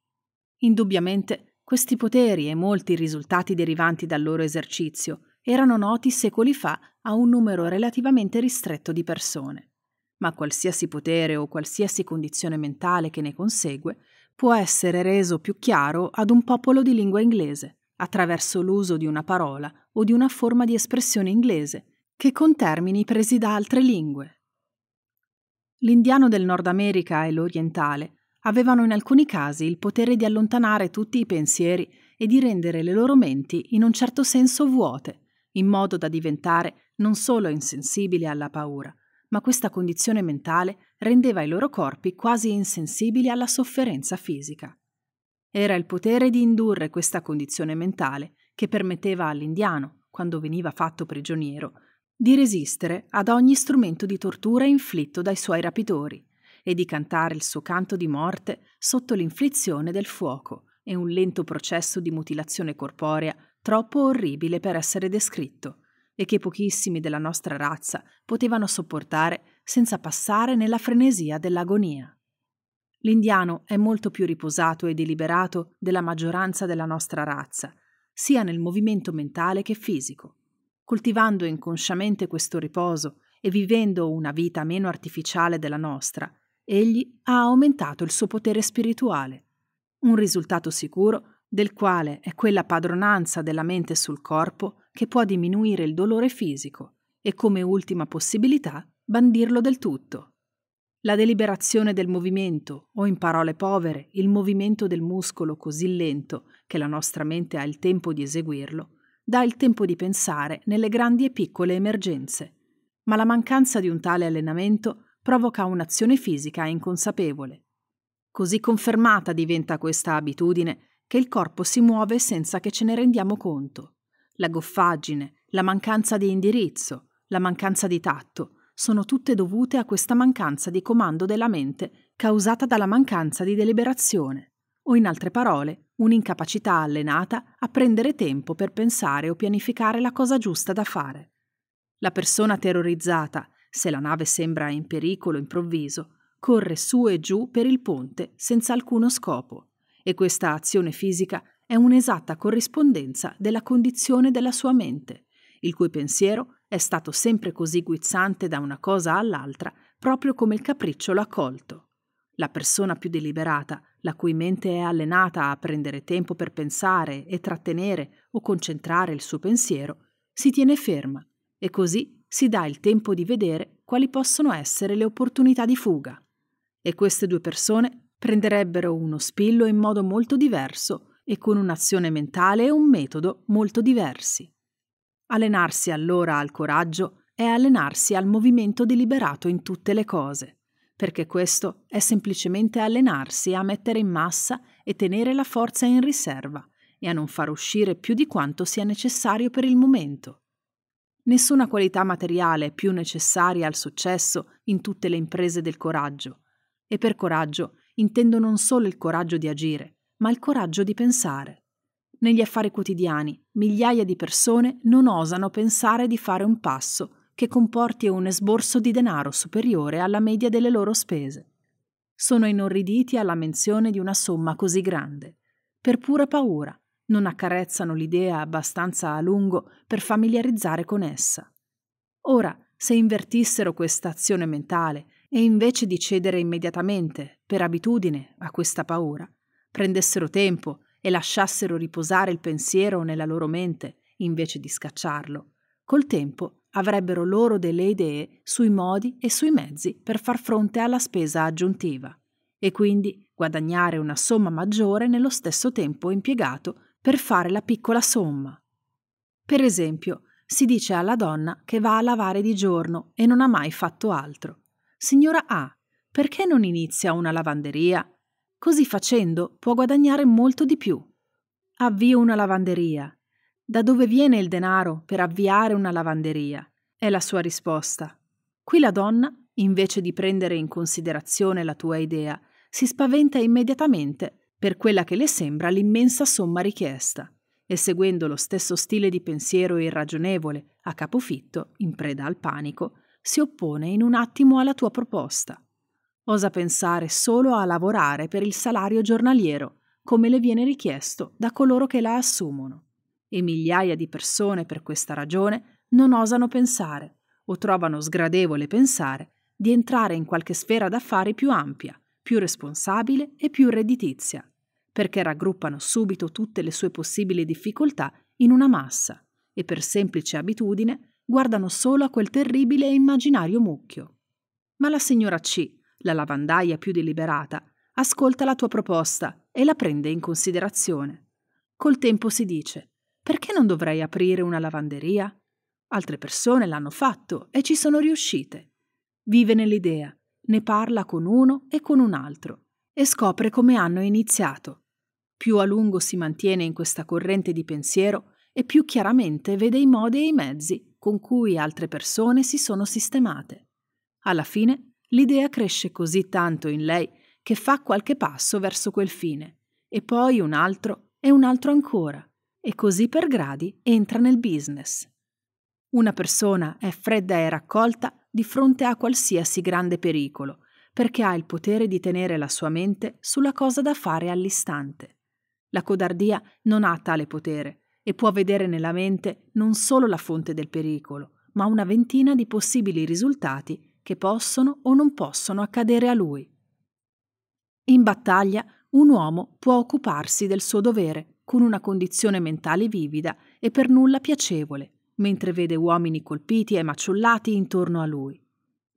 Indubbiamente questi poteri e molti risultati derivanti dal loro esercizio erano noti secoli fa a un numero relativamente ristretto di persone, ma qualsiasi potere o qualsiasi condizione mentale che ne consegue può essere reso più chiaro ad un popolo di lingua inglese attraverso l'uso di una parola o di una forma di espressione inglese che con termini presi da altre lingue. L'indiano del Nord America e l'orientale avevano in alcuni casi il potere di allontanare tutti i pensieri e di rendere le loro menti in un certo senso vuote, in modo da diventare non solo insensibili alla paura, ma questa condizione mentale rendeva i loro corpi quasi insensibili alla sofferenza fisica. Era il potere di indurre questa condizione mentale che permetteva all'indiano, quando veniva fatto prigioniero, di resistere ad ogni strumento di tortura inflitto dai suoi rapitori, e di cantare il suo canto di morte sotto l'inflizione del fuoco e un lento processo di mutilazione corporea troppo orribile per essere descritto e che pochissimi della nostra razza potevano sopportare senza passare nella frenesia dell'agonia. L'indiano è molto più riposato e deliberato della maggioranza della nostra razza, sia nel movimento mentale che fisico. Coltivando inconsciamente questo riposo e vivendo una vita meno artificiale della nostra, egli ha aumentato il suo potere spirituale, un risultato sicuro del quale è quella padronanza della mente sul corpo che può diminuire il dolore fisico e come ultima possibilità bandirlo del tutto. La deliberazione del movimento, o in parole povere, il movimento del muscolo così lento che la nostra mente ha il tempo di eseguirlo, dà il tempo di pensare nelle grandi e piccole emergenze. Ma la mancanza di un tale allenamento provoca un'azione fisica inconsapevole. Così confermata diventa questa abitudine che il corpo si muove senza che ce ne rendiamo conto. La goffaggine, la mancanza di indirizzo, la mancanza di tatto, sono tutte dovute a questa mancanza di comando della mente causata dalla mancanza di deliberazione, o in altre parole, un'incapacità allenata a prendere tempo per pensare o pianificare la cosa giusta da fare. La persona terrorizzata se la nave sembra in pericolo improvviso, corre su e giù per il ponte senza alcuno scopo, e questa azione fisica è un'esatta corrispondenza della condizione della sua mente, il cui pensiero è stato sempre così guizzante da una cosa all'altra, proprio come il capriccio l'ha colto. La persona più deliberata, la cui mente è allenata a prendere tempo per pensare e trattenere o concentrare il suo pensiero, si tiene ferma e così si dà il tempo di vedere quali possono essere le opportunità di fuga. E queste due persone prenderebbero uno spillo in modo molto diverso e con un'azione mentale e un metodo molto diversi. Allenarsi allora al coraggio è allenarsi al movimento deliberato in tutte le cose, perché questo è semplicemente allenarsi a mettere in massa e tenere la forza in riserva e a non far uscire più di quanto sia necessario per il momento. Nessuna qualità materiale è più necessaria al successo in tutte le imprese del coraggio. E per coraggio intendo non solo il coraggio di agire, ma il coraggio di pensare. Negli affari quotidiani migliaia di persone non osano pensare di fare un passo che comporti un esborso di denaro superiore alla media delle loro spese. Sono inorriditi alla menzione di una somma così grande, per pura paura, non accarezzano l'idea abbastanza a lungo per familiarizzare con essa. Ora, se invertissero questa azione mentale e invece di cedere immediatamente, per abitudine, a questa paura, prendessero tempo e lasciassero riposare il pensiero nella loro mente invece di scacciarlo, col tempo avrebbero loro delle idee sui modi e sui mezzi per far fronte alla spesa aggiuntiva e quindi guadagnare una somma maggiore nello stesso tempo impiegato per fare la piccola somma. Per esempio, si dice alla donna che va a lavare di giorno e non ha mai fatto altro. Signora A, perché non inizia una lavanderia? Così facendo può guadagnare molto di più. Avvio una lavanderia. Da dove viene il denaro per avviare una lavanderia? È la sua risposta. Qui la donna, invece di prendere in considerazione la tua idea, si spaventa immediatamente per quella che le sembra l'immensa somma richiesta, e seguendo lo stesso stile di pensiero irragionevole, a capofitto, in preda al panico, si oppone in un attimo alla tua proposta. Osa pensare solo a lavorare per il salario giornaliero, come le viene richiesto da coloro che la assumono. E migliaia di persone per questa ragione non osano pensare, o trovano sgradevole pensare, di entrare in qualche sfera d'affari più ampia, più responsabile e più redditizia, perché raggruppano subito tutte le sue possibili difficoltà in una massa e per semplice abitudine guardano solo a quel terribile e immaginario mucchio. Ma la signora C, la lavandaia più deliberata, ascolta la tua proposta e la prende in considerazione. Col tempo si dice, perché non dovrei aprire una lavanderia? Altre persone l'hanno fatto e ci sono riuscite. Vive nell'idea, ne parla con uno e con un altro e scopre come hanno iniziato. Più a lungo si mantiene in questa corrente di pensiero e più chiaramente vede i modi e i mezzi con cui altre persone si sono sistemate. Alla fine l'idea cresce così tanto in lei che fa qualche passo verso quel fine, e poi un altro e un altro ancora, e così per gradi entra nel business. Una persona è fredda e raccolta di fronte a qualsiasi grande pericolo, perché ha il potere di tenere la sua mente sulla cosa da fare all'istante. La codardia non ha tale potere e può vedere nella mente non solo la fonte del pericolo, ma una ventina di possibili risultati che possono o non possono accadere a lui. In battaglia un uomo può occuparsi del suo dovere con una condizione mentale vivida e per nulla piacevole, mentre vede uomini colpiti e maciullati intorno a lui.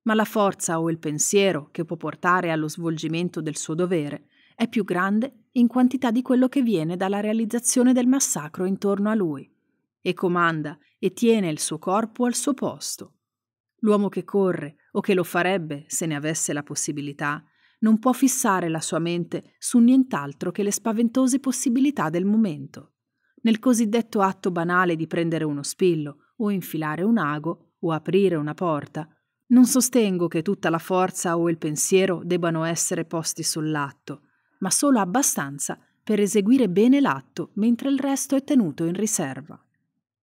Ma la forza o il pensiero che può portare allo svolgimento del suo dovere è più grande in quantità di quello che viene dalla realizzazione del massacro intorno a lui, e comanda e tiene il suo corpo al suo posto. L'uomo che corre, o che lo farebbe se ne avesse la possibilità, non può fissare la sua mente su nient'altro che le spaventose possibilità del momento nel cosiddetto atto banale di prendere uno spillo o infilare un ago o aprire una porta. Non sostengo che tutta la forza o il pensiero debbano essere posti sull'atto, ma solo abbastanza per eseguire bene l'atto mentre il resto è tenuto in riserva.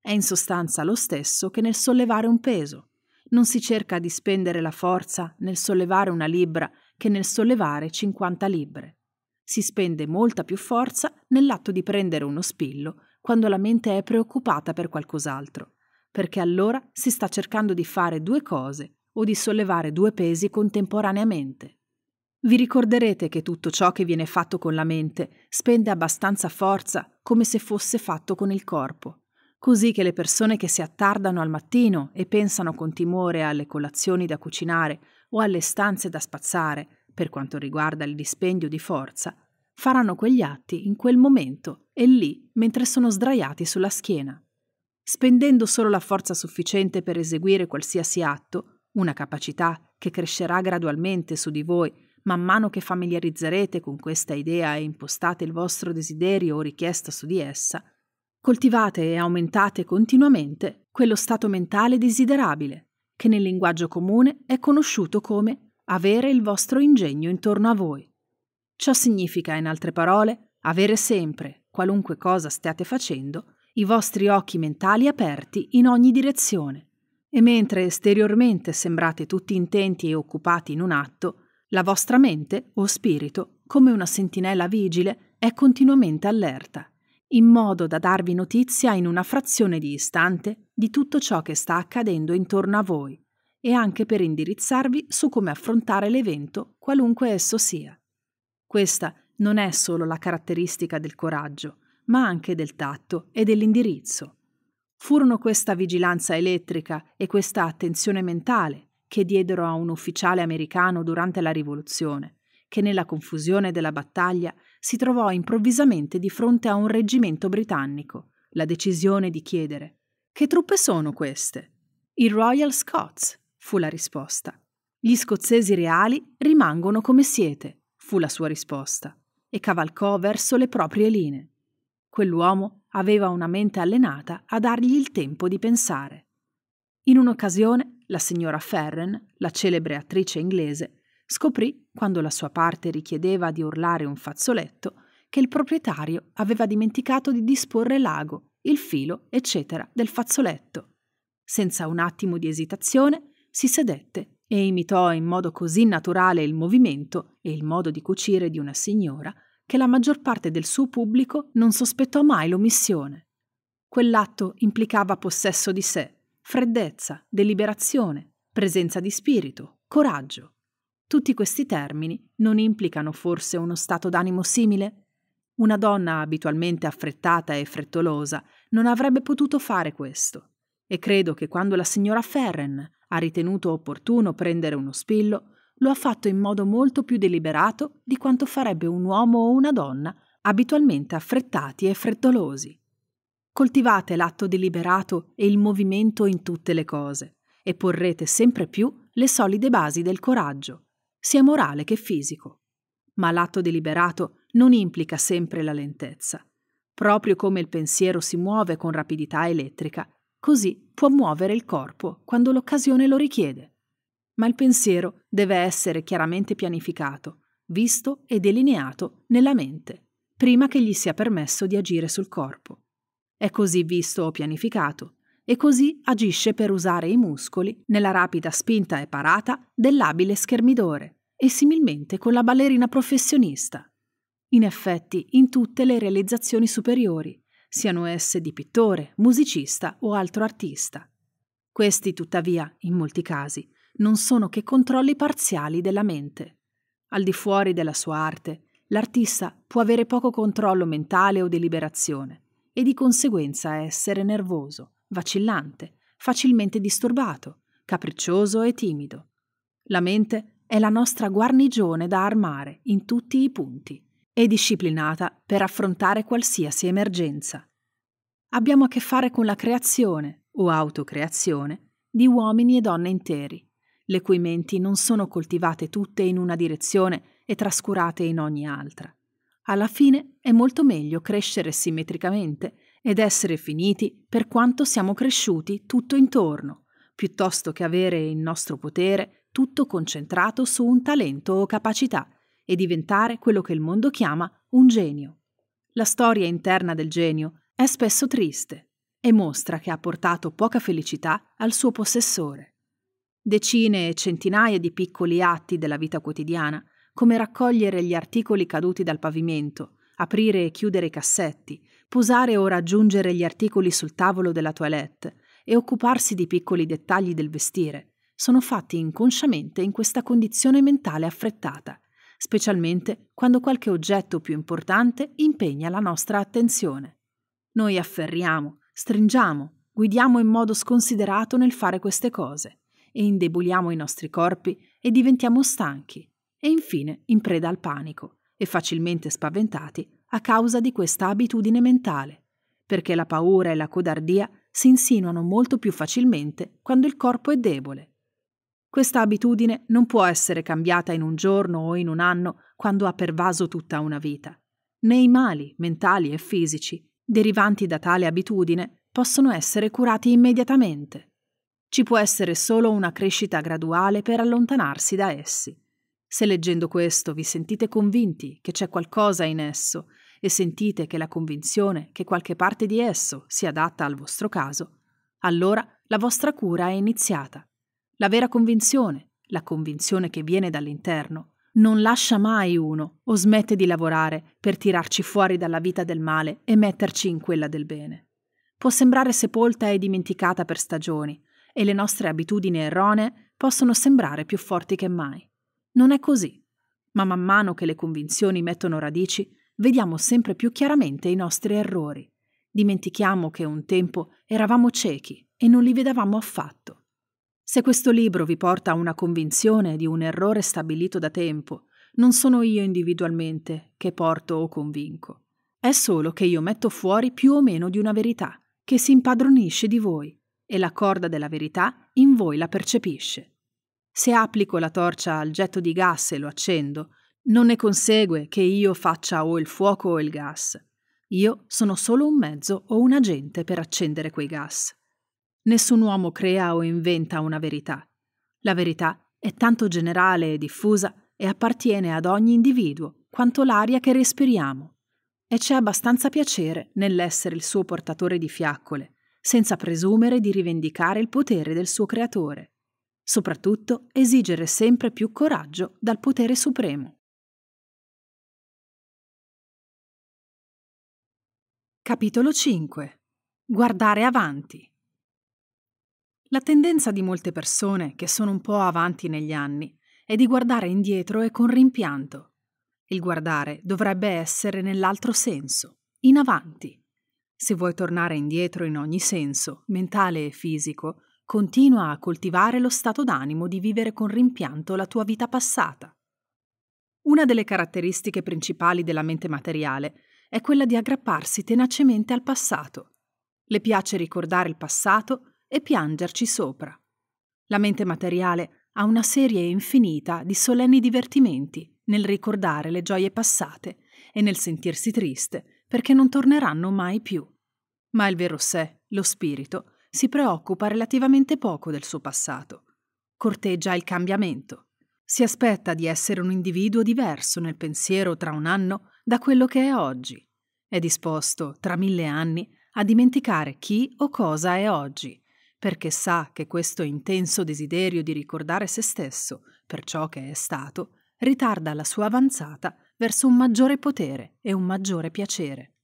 È in sostanza lo stesso che nel sollevare un peso. Non si cerca di spendere la forza nel sollevare una libra che nel sollevare 50 libbre. Si spende molta più forza nell'atto di prendere uno spillo quando la mente è preoccupata per qualcos'altro, perché allora si sta cercando di fare due cose o di sollevare due pesi contemporaneamente. Vi ricorderete che tutto ciò che viene fatto con la mente spende abbastanza forza come se fosse fatto con il corpo, così che le persone che si attardano al mattino e pensano con timore alle colazioni da cucinare o alle stanze da spazzare, per quanto riguarda il dispendio di forza, faranno quegli atti in quel momento e lì mentre sono sdraiati sulla schiena. Spendendo solo la forza sufficiente per eseguire qualsiasi atto, una capacità che crescerà gradualmente su di voi man mano che familiarizzerete con questa idea e impostate il vostro desiderio o richiesta su di essa, coltivate e aumentate continuamente quello stato mentale desiderabile, che nel linguaggio comune è conosciuto come avere il vostro ingegno intorno a voi. Ciò significa, in altre parole, avere sempre, qualunque cosa stiate facendo, i vostri occhi mentali aperti in ogni direzione. E mentre esteriormente sembrate tutti intenti e occupati in un atto, la vostra mente o spirito, come una sentinella vigile, è continuamente allerta, in modo da darvi notizia in una frazione di istante di tutto ciò che sta accadendo intorno a voi e anche per indirizzarvi su come affrontare l'evento, qualunque esso sia. Questa non è solo la caratteristica del coraggio, ma anche del tatto e dell'indirizzo. Furono questa vigilanza elettrica e questa attenzione mentale che diedero a un ufficiale americano durante la rivoluzione, che nella confusione della battaglia si trovò improvvisamente di fronte a un reggimento britannico, la decisione di chiedere Che truppe sono queste? I Royal Scots, fu la risposta. Gli scozzesi reali rimangono come siete fu la sua risposta, e cavalcò verso le proprie linee. Quell'uomo aveva una mente allenata a dargli il tempo di pensare. In un'occasione, la signora Ferren, la celebre attrice inglese, scoprì, quando la sua parte richiedeva di urlare un fazzoletto, che il proprietario aveva dimenticato di disporre l'ago, il filo, eccetera, del fazzoletto. Senza un attimo di esitazione, si sedette e imitò in modo così naturale il movimento e il modo di cucire di una signora che la maggior parte del suo pubblico non sospettò mai l'omissione. Quell'atto implicava possesso di sé, freddezza, deliberazione, presenza di spirito, coraggio. Tutti questi termini non implicano forse uno stato d'animo simile? Una donna abitualmente affrettata e frettolosa non avrebbe potuto fare questo. E credo che quando la signora Ferren ha ritenuto opportuno prendere uno spillo, lo ha fatto in modo molto più deliberato di quanto farebbe un uomo o una donna abitualmente affrettati e frettolosi. Coltivate l'atto deliberato e il movimento in tutte le cose e porrete sempre più le solide basi del coraggio, sia morale che fisico. Ma l'atto deliberato non implica sempre la lentezza. Proprio come il pensiero si muove con rapidità elettrica, Così può muovere il corpo quando l'occasione lo richiede. Ma il pensiero deve essere chiaramente pianificato, visto e delineato nella mente, prima che gli sia permesso di agire sul corpo. È così visto o pianificato, e così agisce per usare i muscoli nella rapida spinta e parata dell'abile schermidore, e similmente con la ballerina professionista. In effetti, in tutte le realizzazioni superiori, siano esse di pittore, musicista o altro artista. Questi, tuttavia, in molti casi, non sono che controlli parziali della mente. Al di fuori della sua arte, l'artista può avere poco controllo mentale o deliberazione e di conseguenza essere nervoso, vacillante, facilmente disturbato, capriccioso e timido. La mente è la nostra guarnigione da armare in tutti i punti e disciplinata per affrontare qualsiasi emergenza. Abbiamo a che fare con la creazione, o autocreazione, di uomini e donne interi, le cui menti non sono coltivate tutte in una direzione e trascurate in ogni altra. Alla fine è molto meglio crescere simmetricamente ed essere finiti per quanto siamo cresciuti tutto intorno, piuttosto che avere in nostro potere tutto concentrato su un talento o capacità e diventare quello che il mondo chiama un genio. La storia interna del genio è spesso triste e mostra che ha portato poca felicità al suo possessore. Decine e centinaia di piccoli atti della vita quotidiana, come raccogliere gli articoli caduti dal pavimento, aprire e chiudere i cassetti, posare o raggiungere gli articoli sul tavolo della toilette e occuparsi di piccoli dettagli del vestire, sono fatti inconsciamente in questa condizione mentale affrettata specialmente quando qualche oggetto più importante impegna la nostra attenzione. Noi afferriamo, stringiamo, guidiamo in modo sconsiderato nel fare queste cose e indeboliamo i nostri corpi e diventiamo stanchi e infine in preda al panico e facilmente spaventati a causa di questa abitudine mentale, perché la paura e la codardia si insinuano molto più facilmente quando il corpo è debole questa abitudine non può essere cambiata in un giorno o in un anno quando ha pervaso tutta una vita. Né i mali, mentali e fisici, derivanti da tale abitudine, possono essere curati immediatamente. Ci può essere solo una crescita graduale per allontanarsi da essi. Se leggendo questo vi sentite convinti che c'è qualcosa in esso e sentite che la convinzione che qualche parte di esso sia adatta al vostro caso, allora la vostra cura è iniziata. La vera convinzione, la convinzione che viene dall'interno, non lascia mai uno o smette di lavorare per tirarci fuori dalla vita del male e metterci in quella del bene. Può sembrare sepolta e dimenticata per stagioni, e le nostre abitudini erronee possono sembrare più forti che mai. Non è così, ma man mano che le convinzioni mettono radici, vediamo sempre più chiaramente i nostri errori. Dimentichiamo che un tempo eravamo ciechi e non li vedevamo affatto. Se questo libro vi porta a una convinzione di un errore stabilito da tempo, non sono io individualmente che porto o convinco. È solo che io metto fuori più o meno di una verità che si impadronisce di voi e la corda della verità in voi la percepisce. Se applico la torcia al getto di gas e lo accendo, non ne consegue che io faccia o il fuoco o il gas. Io sono solo un mezzo o un agente per accendere quei gas. Nessun uomo crea o inventa una verità. La verità è tanto generale e diffusa e appartiene ad ogni individuo, quanto l'aria che respiriamo. E c'è abbastanza piacere nell'essere il suo portatore di fiaccole, senza presumere di rivendicare il potere del suo creatore. Soprattutto esigere sempre più coraggio dal potere supremo. Capitolo 5. Guardare avanti. La tendenza di molte persone, che sono un po' avanti negli anni, è di guardare indietro e con rimpianto. Il guardare dovrebbe essere nell'altro senso, in avanti. Se vuoi tornare indietro in ogni senso, mentale e fisico, continua a coltivare lo stato d'animo di vivere con rimpianto la tua vita passata. Una delle caratteristiche principali della mente materiale è quella di aggrapparsi tenacemente al passato. Le piace ricordare il passato e piangerci sopra. La mente materiale ha una serie infinita di solenni divertimenti nel ricordare le gioie passate e nel sentirsi triste perché non torneranno mai più. Ma il vero sé, lo spirito, si preoccupa relativamente poco del suo passato. Corteggia il cambiamento. Si aspetta di essere un individuo diverso nel pensiero tra un anno da quello che è oggi. È disposto, tra mille anni, a dimenticare chi o cosa è oggi perché sa che questo intenso desiderio di ricordare se stesso per ciò che è stato ritarda la sua avanzata verso un maggiore potere e un maggiore piacere.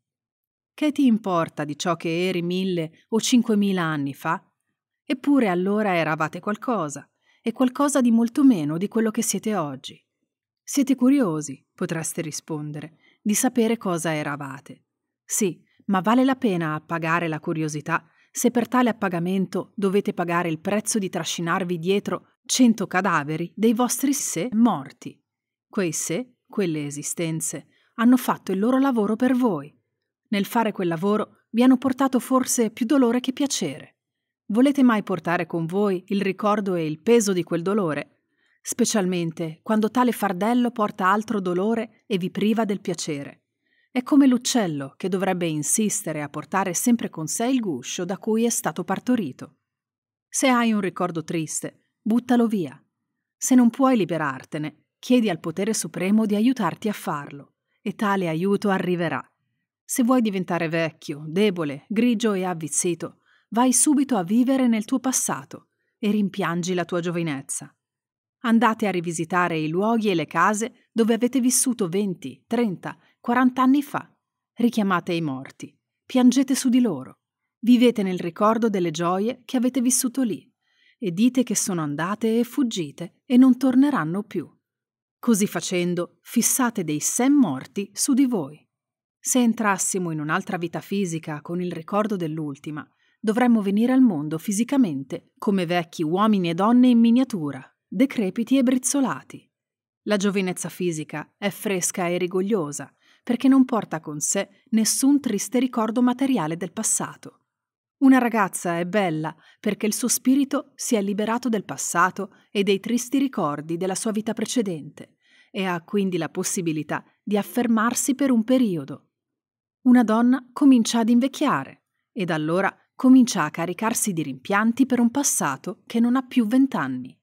Che ti importa di ciò che eri mille o cinquemila anni fa? Eppure allora eravate qualcosa, e qualcosa di molto meno di quello che siete oggi. Siete curiosi, potreste rispondere, di sapere cosa eravate. Sì, ma vale la pena appagare la curiosità se per tale appagamento dovete pagare il prezzo di trascinarvi dietro cento cadaveri dei vostri sé morti. Quei sé, quelle esistenze, hanno fatto il loro lavoro per voi. Nel fare quel lavoro vi hanno portato forse più dolore che piacere. Volete mai portare con voi il ricordo e il peso di quel dolore? Specialmente quando tale fardello porta altro dolore e vi priva del piacere. È come l'uccello che dovrebbe insistere a portare sempre con sé il guscio da cui è stato partorito. Se hai un ricordo triste, buttalo via. Se non puoi liberartene, chiedi al potere supremo di aiutarti a farlo, e tale aiuto arriverà. Se vuoi diventare vecchio, debole, grigio e avvizzito, vai subito a vivere nel tuo passato e rimpiangi la tua giovinezza. Andate a rivisitare i luoghi e le case dove avete vissuto 20, 30 40 anni fa. Richiamate i morti, piangete su di loro, vivete nel ricordo delle gioie che avete vissuto lì e dite che sono andate e fuggite e non torneranno più. Così facendo, fissate dei sé morti su di voi. Se entrassimo in un'altra vita fisica con il ricordo dell'ultima, dovremmo venire al mondo fisicamente come vecchi uomini e donne in miniatura, decrepiti e brizzolati. La giovinezza fisica è fresca e rigogliosa, perché non porta con sé nessun triste ricordo materiale del passato. Una ragazza è bella perché il suo spirito si è liberato del passato e dei tristi ricordi della sua vita precedente e ha quindi la possibilità di affermarsi per un periodo. Una donna comincia ad invecchiare ed allora comincia a caricarsi di rimpianti per un passato che non ha più vent'anni.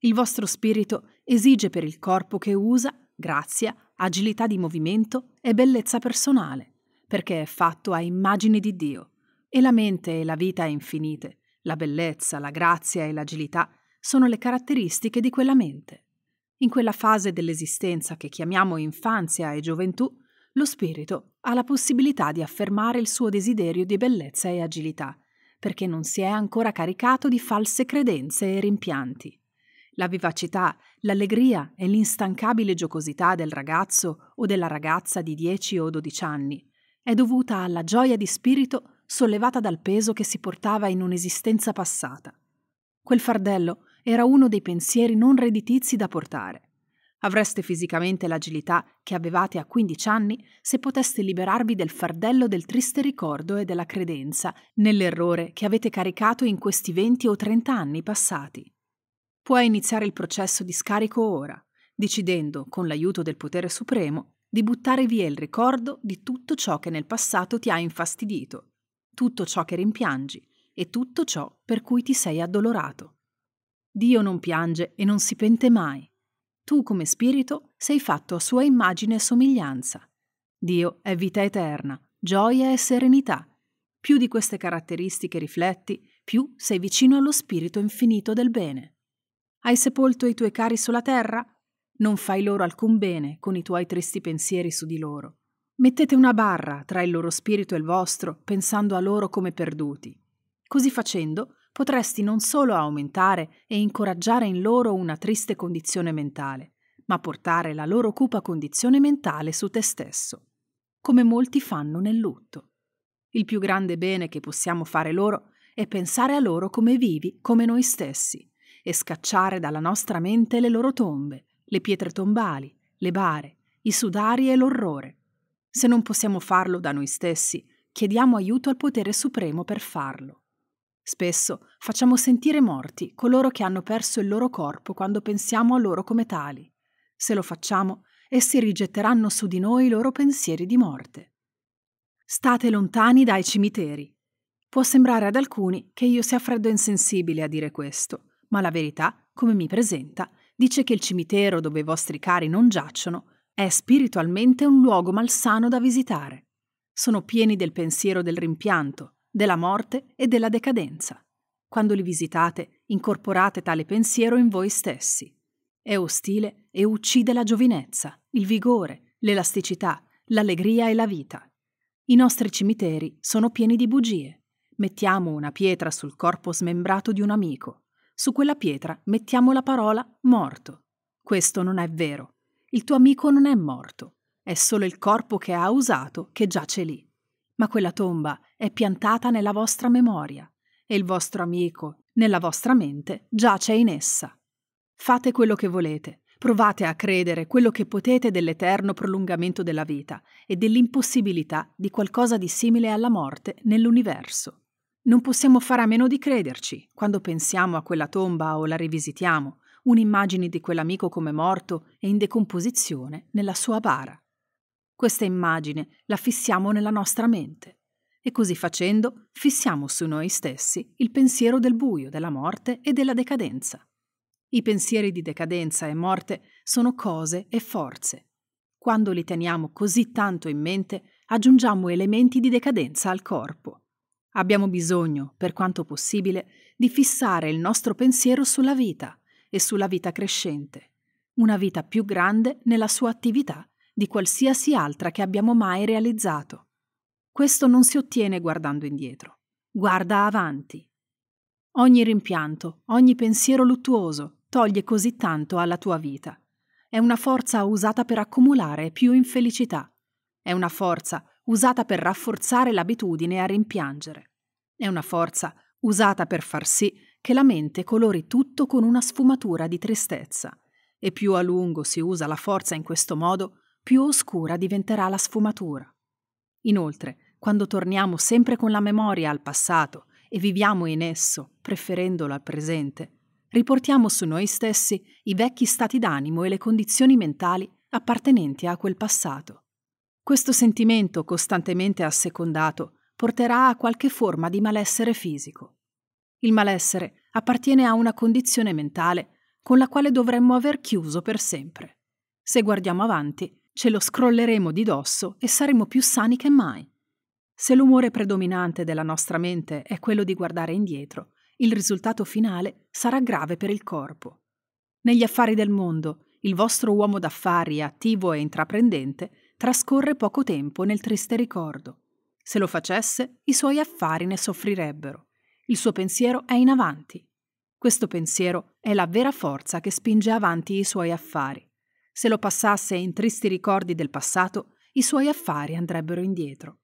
Il vostro spirito esige per il corpo che usa grazia agilità di movimento e bellezza personale, perché è fatto a immagine di Dio e la mente e la vita infinite, la bellezza, la grazia e l'agilità sono le caratteristiche di quella mente. In quella fase dell'esistenza che chiamiamo infanzia e gioventù, lo spirito ha la possibilità di affermare il suo desiderio di bellezza e agilità, perché non si è ancora caricato di false credenze e rimpianti. La vivacità, l'allegria e l'instancabile giocosità del ragazzo o della ragazza di 10 o 12 anni è dovuta alla gioia di spirito sollevata dal peso che si portava in un'esistenza passata. Quel fardello era uno dei pensieri non redditizi da portare. Avreste fisicamente l'agilità che avevate a 15 anni se poteste liberarvi del fardello del triste ricordo e della credenza nell'errore che avete caricato in questi 20 o 30 anni passati puoi iniziare il processo di scarico ora, decidendo, con l'aiuto del potere supremo, di buttare via il ricordo di tutto ciò che nel passato ti ha infastidito, tutto ciò che rimpiangi e tutto ciò per cui ti sei addolorato. Dio non piange e non si pente mai. Tu come spirito sei fatto a sua immagine e somiglianza. Dio è vita eterna, gioia e serenità. Più di queste caratteristiche rifletti, più sei vicino allo spirito infinito del bene. Hai sepolto i tuoi cari sulla terra? Non fai loro alcun bene con i tuoi tristi pensieri su di loro. Mettete una barra tra il loro spirito e il vostro, pensando a loro come perduti. Così facendo, potresti non solo aumentare e incoraggiare in loro una triste condizione mentale, ma portare la loro cupa condizione mentale su te stesso, come molti fanno nel lutto. Il più grande bene che possiamo fare loro è pensare a loro come vivi, come noi stessi, e scacciare dalla nostra mente le loro tombe, le pietre tombali, le bare, i sudari e l'orrore. Se non possiamo farlo da noi stessi, chiediamo aiuto al potere supremo per farlo. Spesso facciamo sentire morti coloro che hanno perso il loro corpo quando pensiamo a loro come tali. Se lo facciamo, essi rigetteranno su di noi i loro pensieri di morte. State lontani dai cimiteri. Può sembrare ad alcuni che io sia freddo e insensibile a dire questo, ma la verità, come mi presenta, dice che il cimitero dove i vostri cari non giacciono è spiritualmente un luogo malsano da visitare. Sono pieni del pensiero del rimpianto, della morte e della decadenza. Quando li visitate, incorporate tale pensiero in voi stessi. È ostile e uccide la giovinezza, il vigore, l'elasticità, l'allegria e la vita. I nostri cimiteri sono pieni di bugie. Mettiamo una pietra sul corpo smembrato di un amico, su quella pietra mettiamo la parola morto. Questo non è vero. Il tuo amico non è morto. È solo il corpo che ha usato che giace lì. Ma quella tomba è piantata nella vostra memoria e il vostro amico, nella vostra mente, giace in essa. Fate quello che volete, Provate a credere quello che potete dell'eterno prolungamento della vita e dell'impossibilità di qualcosa di simile alla morte nell'universo. Non possiamo fare a meno di crederci, quando pensiamo a quella tomba o la rivisitiamo, un'immagine di quell'amico come morto e in decomposizione nella sua bara. Questa immagine la fissiamo nella nostra mente e così facendo fissiamo su noi stessi il pensiero del buio, della morte e della decadenza. I pensieri di decadenza e morte sono cose e forze. Quando li teniamo così tanto in mente, aggiungiamo elementi di decadenza al corpo Abbiamo bisogno, per quanto possibile, di fissare il nostro pensiero sulla vita e sulla vita crescente, una vita più grande nella sua attività di qualsiasi altra che abbiamo mai realizzato. Questo non si ottiene guardando indietro, guarda avanti. Ogni rimpianto, ogni pensiero luttuoso toglie così tanto alla tua vita. È una forza usata per accumulare più infelicità. È una forza usata per rafforzare l'abitudine a rimpiangere. È una forza usata per far sì che la mente colori tutto con una sfumatura di tristezza, e più a lungo si usa la forza in questo modo, più oscura diventerà la sfumatura. Inoltre, quando torniamo sempre con la memoria al passato e viviamo in esso, preferendolo al presente, riportiamo su noi stessi i vecchi stati d'animo e le condizioni mentali appartenenti a quel passato. Questo sentimento costantemente assecondato porterà a qualche forma di malessere fisico. Il malessere appartiene a una condizione mentale con la quale dovremmo aver chiuso per sempre. Se guardiamo avanti, ce lo scrolleremo di dosso e saremo più sani che mai. Se l'umore predominante della nostra mente è quello di guardare indietro, il risultato finale sarà grave per il corpo. Negli affari del mondo, il vostro uomo d'affari attivo e intraprendente trascorre poco tempo nel triste ricordo. Se lo facesse, i suoi affari ne soffrirebbero. Il suo pensiero è in avanti. Questo pensiero è la vera forza che spinge avanti i suoi affari. Se lo passasse in tristi ricordi del passato, i suoi affari andrebbero indietro.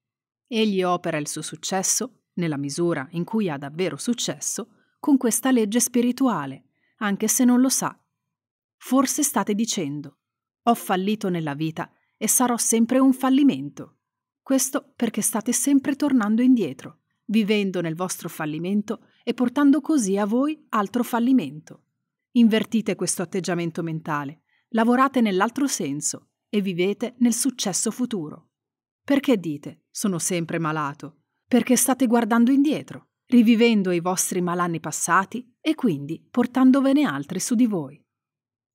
Egli opera il suo successo, nella misura in cui ha davvero successo, con questa legge spirituale, anche se non lo sa. Forse state dicendo, ho fallito nella vita e sarò sempre un fallimento. Questo perché state sempre tornando indietro, vivendo nel vostro fallimento e portando così a voi altro fallimento. Invertite questo atteggiamento mentale, lavorate nell'altro senso e vivete nel successo futuro. Perché dite sono sempre malato? Perché state guardando indietro, rivivendo i vostri malanni passati e quindi portandovene altri su di voi.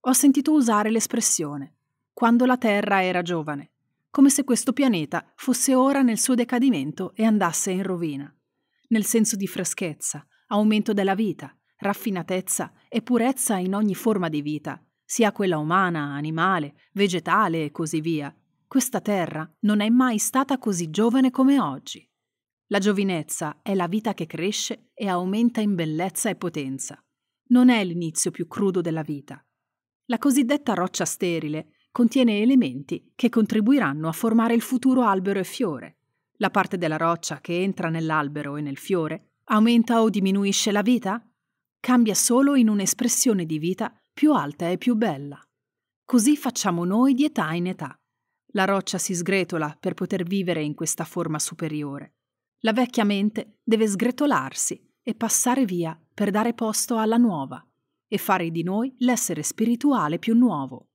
Ho sentito usare l'espressione quando la Terra era giovane, come se questo pianeta fosse ora nel suo decadimento e andasse in rovina, nel senso di freschezza, aumento della vita, raffinatezza e purezza in ogni forma di vita, sia quella umana, animale, vegetale e così via. Questa Terra non è mai stata così giovane come oggi. La giovinezza è la vita che cresce e aumenta in bellezza e potenza. Non è l'inizio più crudo della vita. La cosiddetta roccia sterile contiene elementi che contribuiranno a formare il futuro albero e fiore. La parte della roccia che entra nell'albero e nel fiore aumenta o diminuisce la vita? Cambia solo in un'espressione di vita più alta e più bella. Così facciamo noi di età in età. La roccia si sgretola per poter vivere in questa forma superiore. La vecchia mente deve sgretolarsi e passare via per dare posto alla nuova e fare di noi l'essere spirituale più nuovo.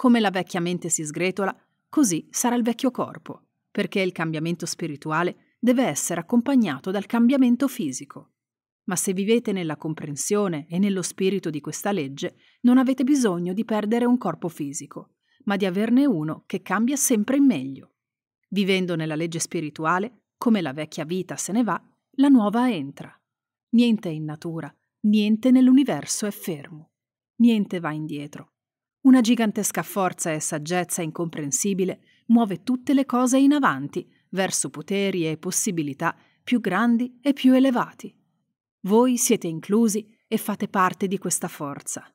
Come la vecchia mente si sgretola, così sarà il vecchio corpo, perché il cambiamento spirituale deve essere accompagnato dal cambiamento fisico. Ma se vivete nella comprensione e nello spirito di questa legge, non avete bisogno di perdere un corpo fisico, ma di averne uno che cambia sempre in meglio. Vivendo nella legge spirituale, come la vecchia vita se ne va, la nuova entra. Niente è in natura, niente nell'universo è fermo, niente va indietro, una gigantesca forza e saggezza incomprensibile muove tutte le cose in avanti, verso poteri e possibilità più grandi e più elevati. Voi siete inclusi e fate parte di questa forza.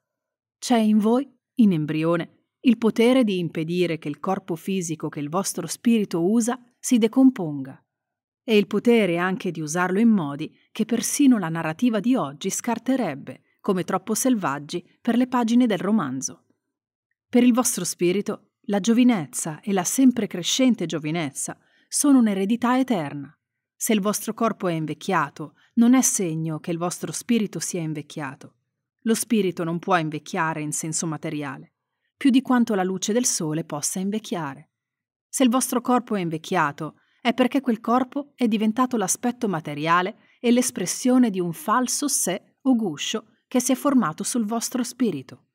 C'è in voi, in embrione, il potere di impedire che il corpo fisico che il vostro spirito usa si decomponga e il potere anche di usarlo in modi che persino la narrativa di oggi scarterebbe come troppo selvaggi per le pagine del romanzo. Per il vostro spirito, la giovinezza e la sempre crescente giovinezza sono un'eredità eterna. Se il vostro corpo è invecchiato, non è segno che il vostro spirito sia invecchiato. Lo spirito non può invecchiare in senso materiale, più di quanto la luce del sole possa invecchiare. Se il vostro corpo è invecchiato, è perché quel corpo è diventato l'aspetto materiale e l'espressione di un falso sé o guscio che si è formato sul vostro spirito.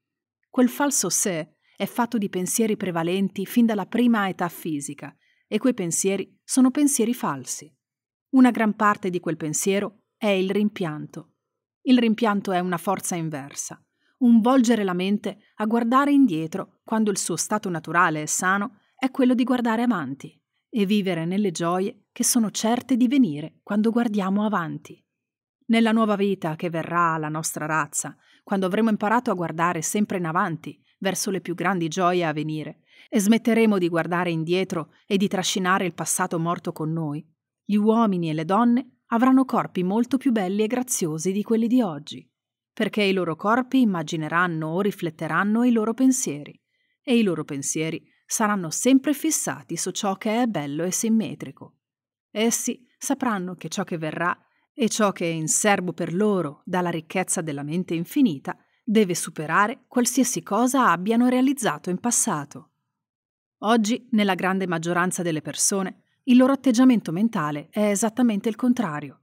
Quel falso sé è fatto di pensieri prevalenti fin dalla prima età fisica e quei pensieri sono pensieri falsi. Una gran parte di quel pensiero è il rimpianto. Il rimpianto è una forza inversa, un volgere la mente a guardare indietro quando il suo stato naturale e sano è quello di guardare avanti e vivere nelle gioie che sono certe di venire quando guardiamo avanti. Nella nuova vita che verrà alla nostra razza, quando avremo imparato a guardare sempre in avanti verso le più grandi gioie a venire e smetteremo di guardare indietro e di trascinare il passato morto con noi. Gli uomini e le donne avranno corpi molto più belli e graziosi di quelli di oggi, perché i loro corpi immagineranno o rifletteranno i loro pensieri, e i loro pensieri saranno sempre fissati su ciò che è bello e simmetrico. Essi sapranno che ciò che verrà e ciò che è in serbo per loro dalla ricchezza della mente infinita deve superare qualsiasi cosa abbiano realizzato in passato. Oggi, nella grande maggioranza delle persone, il loro atteggiamento mentale è esattamente il contrario.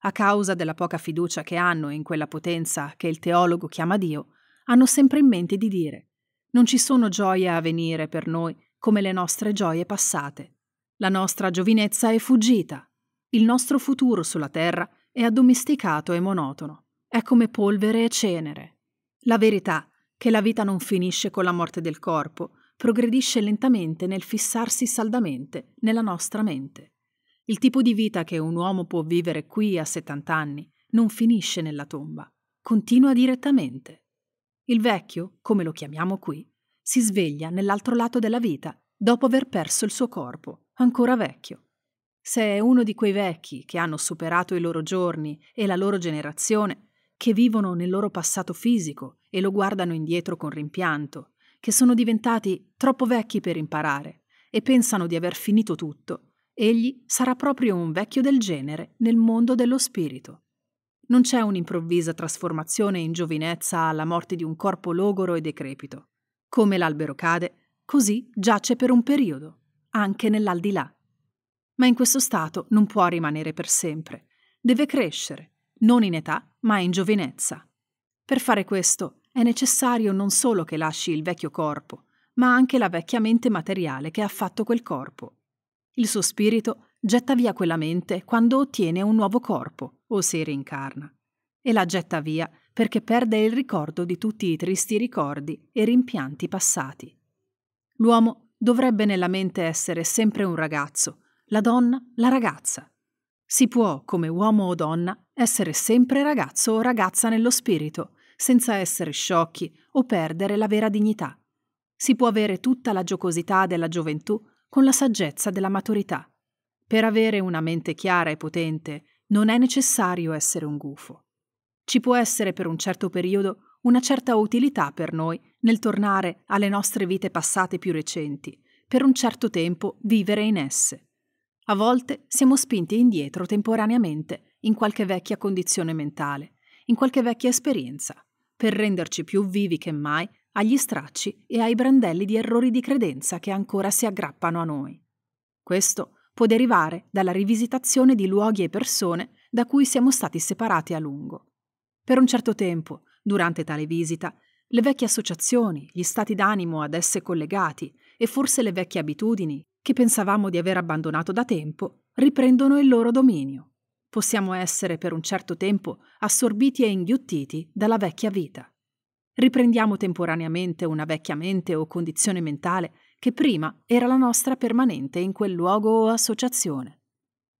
A causa della poca fiducia che hanno in quella potenza che il teologo chiama Dio, hanno sempre in mente di dire non ci sono gioie a venire per noi come le nostre gioie passate. La nostra giovinezza è fuggita. Il nostro futuro sulla terra è addomesticato e monotono. È come polvere e cenere. La verità che la vita non finisce con la morte del corpo, progredisce lentamente nel fissarsi saldamente nella nostra mente. Il tipo di vita che un uomo può vivere qui a 70 anni non finisce nella tomba, continua direttamente. Il vecchio, come lo chiamiamo qui, si sveglia nell'altro lato della vita dopo aver perso il suo corpo, ancora vecchio. Se è uno di quei vecchi che hanno superato i loro giorni e la loro generazione, che vivono nel loro passato fisico e lo guardano indietro con rimpianto, che sono diventati troppo vecchi per imparare e pensano di aver finito tutto, egli sarà proprio un vecchio del genere nel mondo dello spirito. Non c'è un'improvvisa trasformazione in giovinezza alla morte di un corpo logoro e decrepito. Come l'albero cade, così giace per un periodo, anche nell'aldilà. Ma in questo stato non può rimanere per sempre. Deve crescere, non in età, ma in giovinezza. Per fare questo è necessario non solo che lasci il vecchio corpo, ma anche la vecchia mente materiale che ha fatto quel corpo. Il suo spirito getta via quella mente quando ottiene un nuovo corpo o si rincarna, e la getta via perché perde il ricordo di tutti i tristi ricordi e rimpianti passati. L'uomo dovrebbe nella mente essere sempre un ragazzo, la donna la ragazza. Si può, come uomo o donna, essere sempre ragazzo o ragazza nello spirito, senza essere sciocchi o perdere la vera dignità. Si può avere tutta la giocosità della gioventù con la saggezza della maturità. Per avere una mente chiara e potente non è necessario essere un gufo. Ci può essere per un certo periodo una certa utilità per noi nel tornare alle nostre vite passate più recenti, per un certo tempo vivere in esse a volte siamo spinti indietro temporaneamente in qualche vecchia condizione mentale, in qualche vecchia esperienza, per renderci più vivi che mai agli stracci e ai brandelli di errori di credenza che ancora si aggrappano a noi. Questo può derivare dalla rivisitazione di luoghi e persone da cui siamo stati separati a lungo. Per un certo tempo, durante tale visita, le vecchie associazioni, gli stati d'animo ad esse collegati e forse le vecchie abitudini che pensavamo di aver abbandonato da tempo, riprendono il loro dominio. Possiamo essere per un certo tempo assorbiti e inghiottiti dalla vecchia vita. Riprendiamo temporaneamente una vecchia mente o condizione mentale che prima era la nostra permanente in quel luogo o associazione.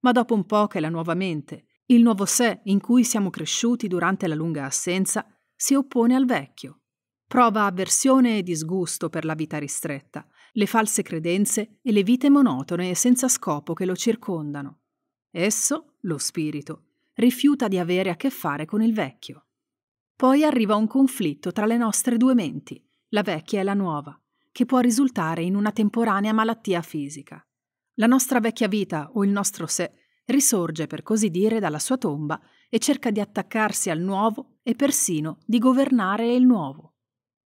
Ma dopo un po' che la nuova mente, il nuovo sé in cui siamo cresciuti durante la lunga assenza, si oppone al vecchio. Prova avversione e disgusto per la vita ristretta, le false credenze e le vite monotone e senza scopo che lo circondano. Esso, lo spirito, rifiuta di avere a che fare con il vecchio. Poi arriva un conflitto tra le nostre due menti, la vecchia e la nuova, che può risultare in una temporanea malattia fisica. La nostra vecchia vita o il nostro sé risorge, per così dire, dalla sua tomba e cerca di attaccarsi al nuovo e persino di governare il nuovo.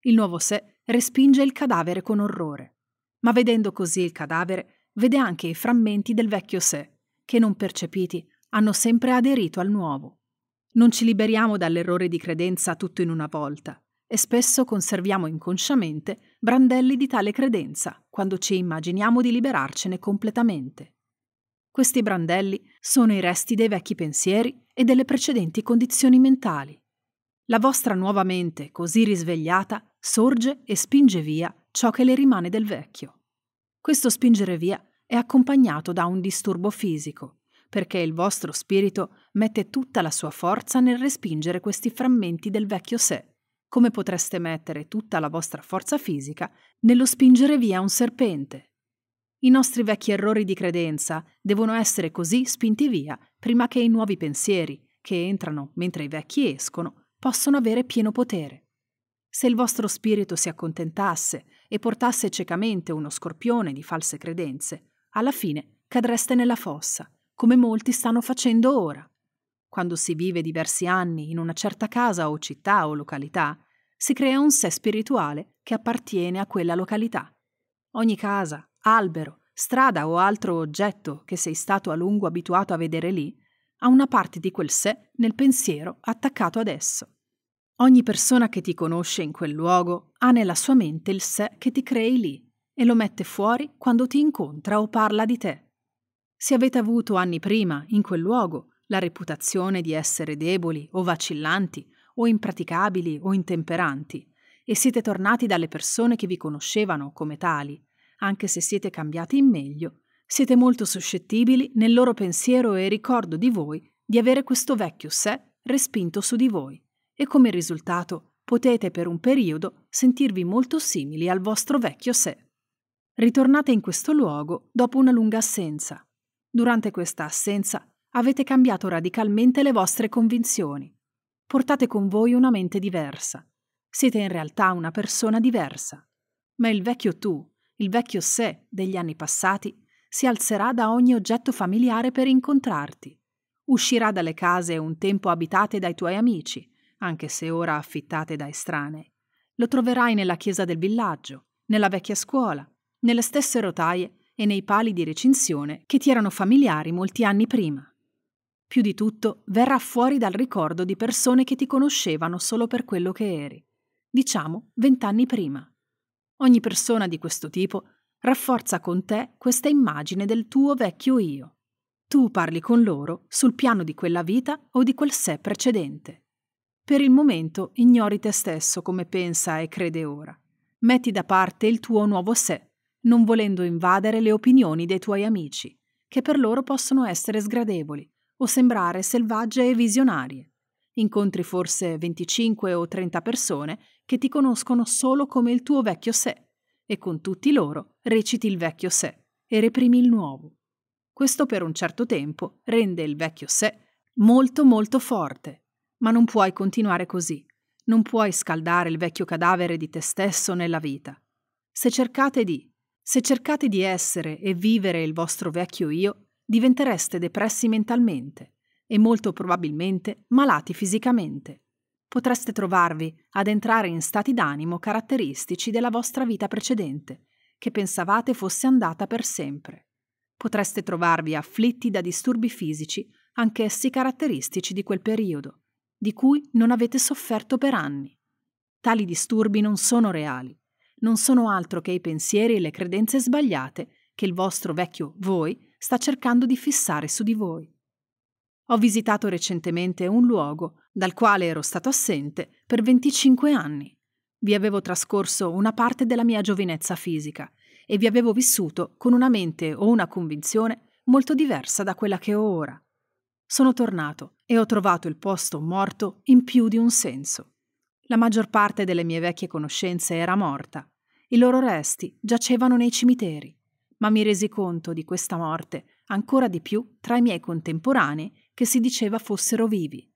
Il nuovo sé respinge il cadavere con orrore ma vedendo così il cadavere vede anche i frammenti del vecchio sé, che non percepiti hanno sempre aderito al nuovo. Non ci liberiamo dall'errore di credenza tutto in una volta e spesso conserviamo inconsciamente brandelli di tale credenza quando ci immaginiamo di liberarcene completamente. Questi brandelli sono i resti dei vecchi pensieri e delle precedenti condizioni mentali. La vostra nuova mente, così risvegliata, sorge e spinge via ciò che le rimane del vecchio. Questo spingere via è accompagnato da un disturbo fisico, perché il vostro spirito mette tutta la sua forza nel respingere questi frammenti del vecchio sé, come potreste mettere tutta la vostra forza fisica nello spingere via un serpente, i nostri vecchi errori di credenza devono essere così spinti via prima che i nuovi pensieri, che entrano mentre i vecchi escono, possano avere pieno potere. Se il vostro spirito si accontentasse e portasse ciecamente uno scorpione di false credenze, alla fine cadreste nella fossa, come molti stanno facendo ora. Quando si vive diversi anni in una certa casa o città o località, si crea un sé spirituale che appartiene a quella località. Ogni casa, albero, strada o altro oggetto che sei stato a lungo abituato a vedere lì, ha una parte di quel sé nel pensiero attaccato ad esso. Ogni persona che ti conosce in quel luogo ha nella sua mente il sé che ti crei lì e lo mette fuori quando ti incontra o parla di te. Se avete avuto anni prima, in quel luogo, la reputazione di essere deboli o vacillanti o impraticabili o intemperanti, e siete tornati dalle persone che vi conoscevano come tali, anche se siete cambiati in meglio, siete molto suscettibili nel loro pensiero e ricordo di voi di avere questo vecchio sé respinto su di voi e come risultato potete per un periodo sentirvi molto simili al vostro vecchio sé. Ritornate in questo luogo dopo una lunga assenza. Durante questa assenza avete cambiato radicalmente le vostre convinzioni. Portate con voi una mente diversa. Siete in realtà una persona diversa. Ma il vecchio tu, il vecchio sé degli anni passati, si alzerà da ogni oggetto familiare per incontrarti. Uscirà dalle case un tempo abitate dai tuoi amici anche se ora affittate da estranei. Lo troverai nella chiesa del villaggio, nella vecchia scuola, nelle stesse rotaie e nei pali di recinzione che ti erano familiari molti anni prima. Più di tutto verrà fuori dal ricordo di persone che ti conoscevano solo per quello che eri, diciamo vent'anni prima. Ogni persona di questo tipo rafforza con te questa immagine del tuo vecchio io. Tu parli con loro sul piano di quella vita o di quel sé precedente. Per il momento ignori te stesso come pensa e crede ora. Metti da parte il tuo nuovo sé, non volendo invadere le opinioni dei tuoi amici, che per loro possono essere sgradevoli o sembrare selvagge e visionarie. Incontri forse 25 o 30 persone che ti conoscono solo come il tuo vecchio sé e con tutti loro reciti il vecchio sé e reprimi il nuovo. Questo per un certo tempo rende il vecchio sé molto molto forte ma non puoi continuare così. Non puoi scaldare il vecchio cadavere di te stesso nella vita. Se cercate di, se cercate di essere e vivere il vostro vecchio io, diventereste depressi mentalmente e molto probabilmente malati fisicamente. Potreste trovarvi ad entrare in stati d'animo caratteristici della vostra vita precedente, che pensavate fosse andata per sempre. Potreste trovarvi afflitti da disturbi fisici, anch'essi caratteristici di quel periodo di cui non avete sofferto per anni. Tali disturbi non sono reali, non sono altro che i pensieri e le credenze sbagliate che il vostro vecchio voi sta cercando di fissare su di voi. Ho visitato recentemente un luogo dal quale ero stato assente per 25 anni. Vi avevo trascorso una parte della mia giovinezza fisica e vi avevo vissuto con una mente o una convinzione molto diversa da quella che ho ora. Sono tornato e ho trovato il posto morto in più di un senso. La maggior parte delle mie vecchie conoscenze era morta. I loro resti giacevano nei cimiteri, ma mi resi conto di questa morte ancora di più tra i miei contemporanei che si diceva fossero vivi.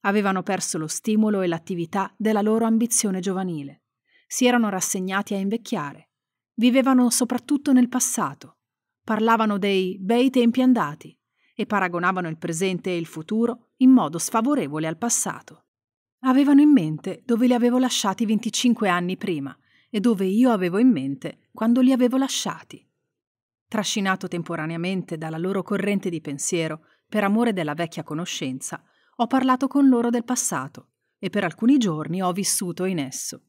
Avevano perso lo stimolo e l'attività della loro ambizione giovanile. Si erano rassegnati a invecchiare. Vivevano soprattutto nel passato. Parlavano dei bei tempi andati, e paragonavano il presente e il futuro in modo sfavorevole al passato. Avevano in mente dove li avevo lasciati 25 anni prima e dove io avevo in mente quando li avevo lasciati. Trascinato temporaneamente dalla loro corrente di pensiero, per amore della vecchia conoscenza, ho parlato con loro del passato e per alcuni giorni ho vissuto in esso.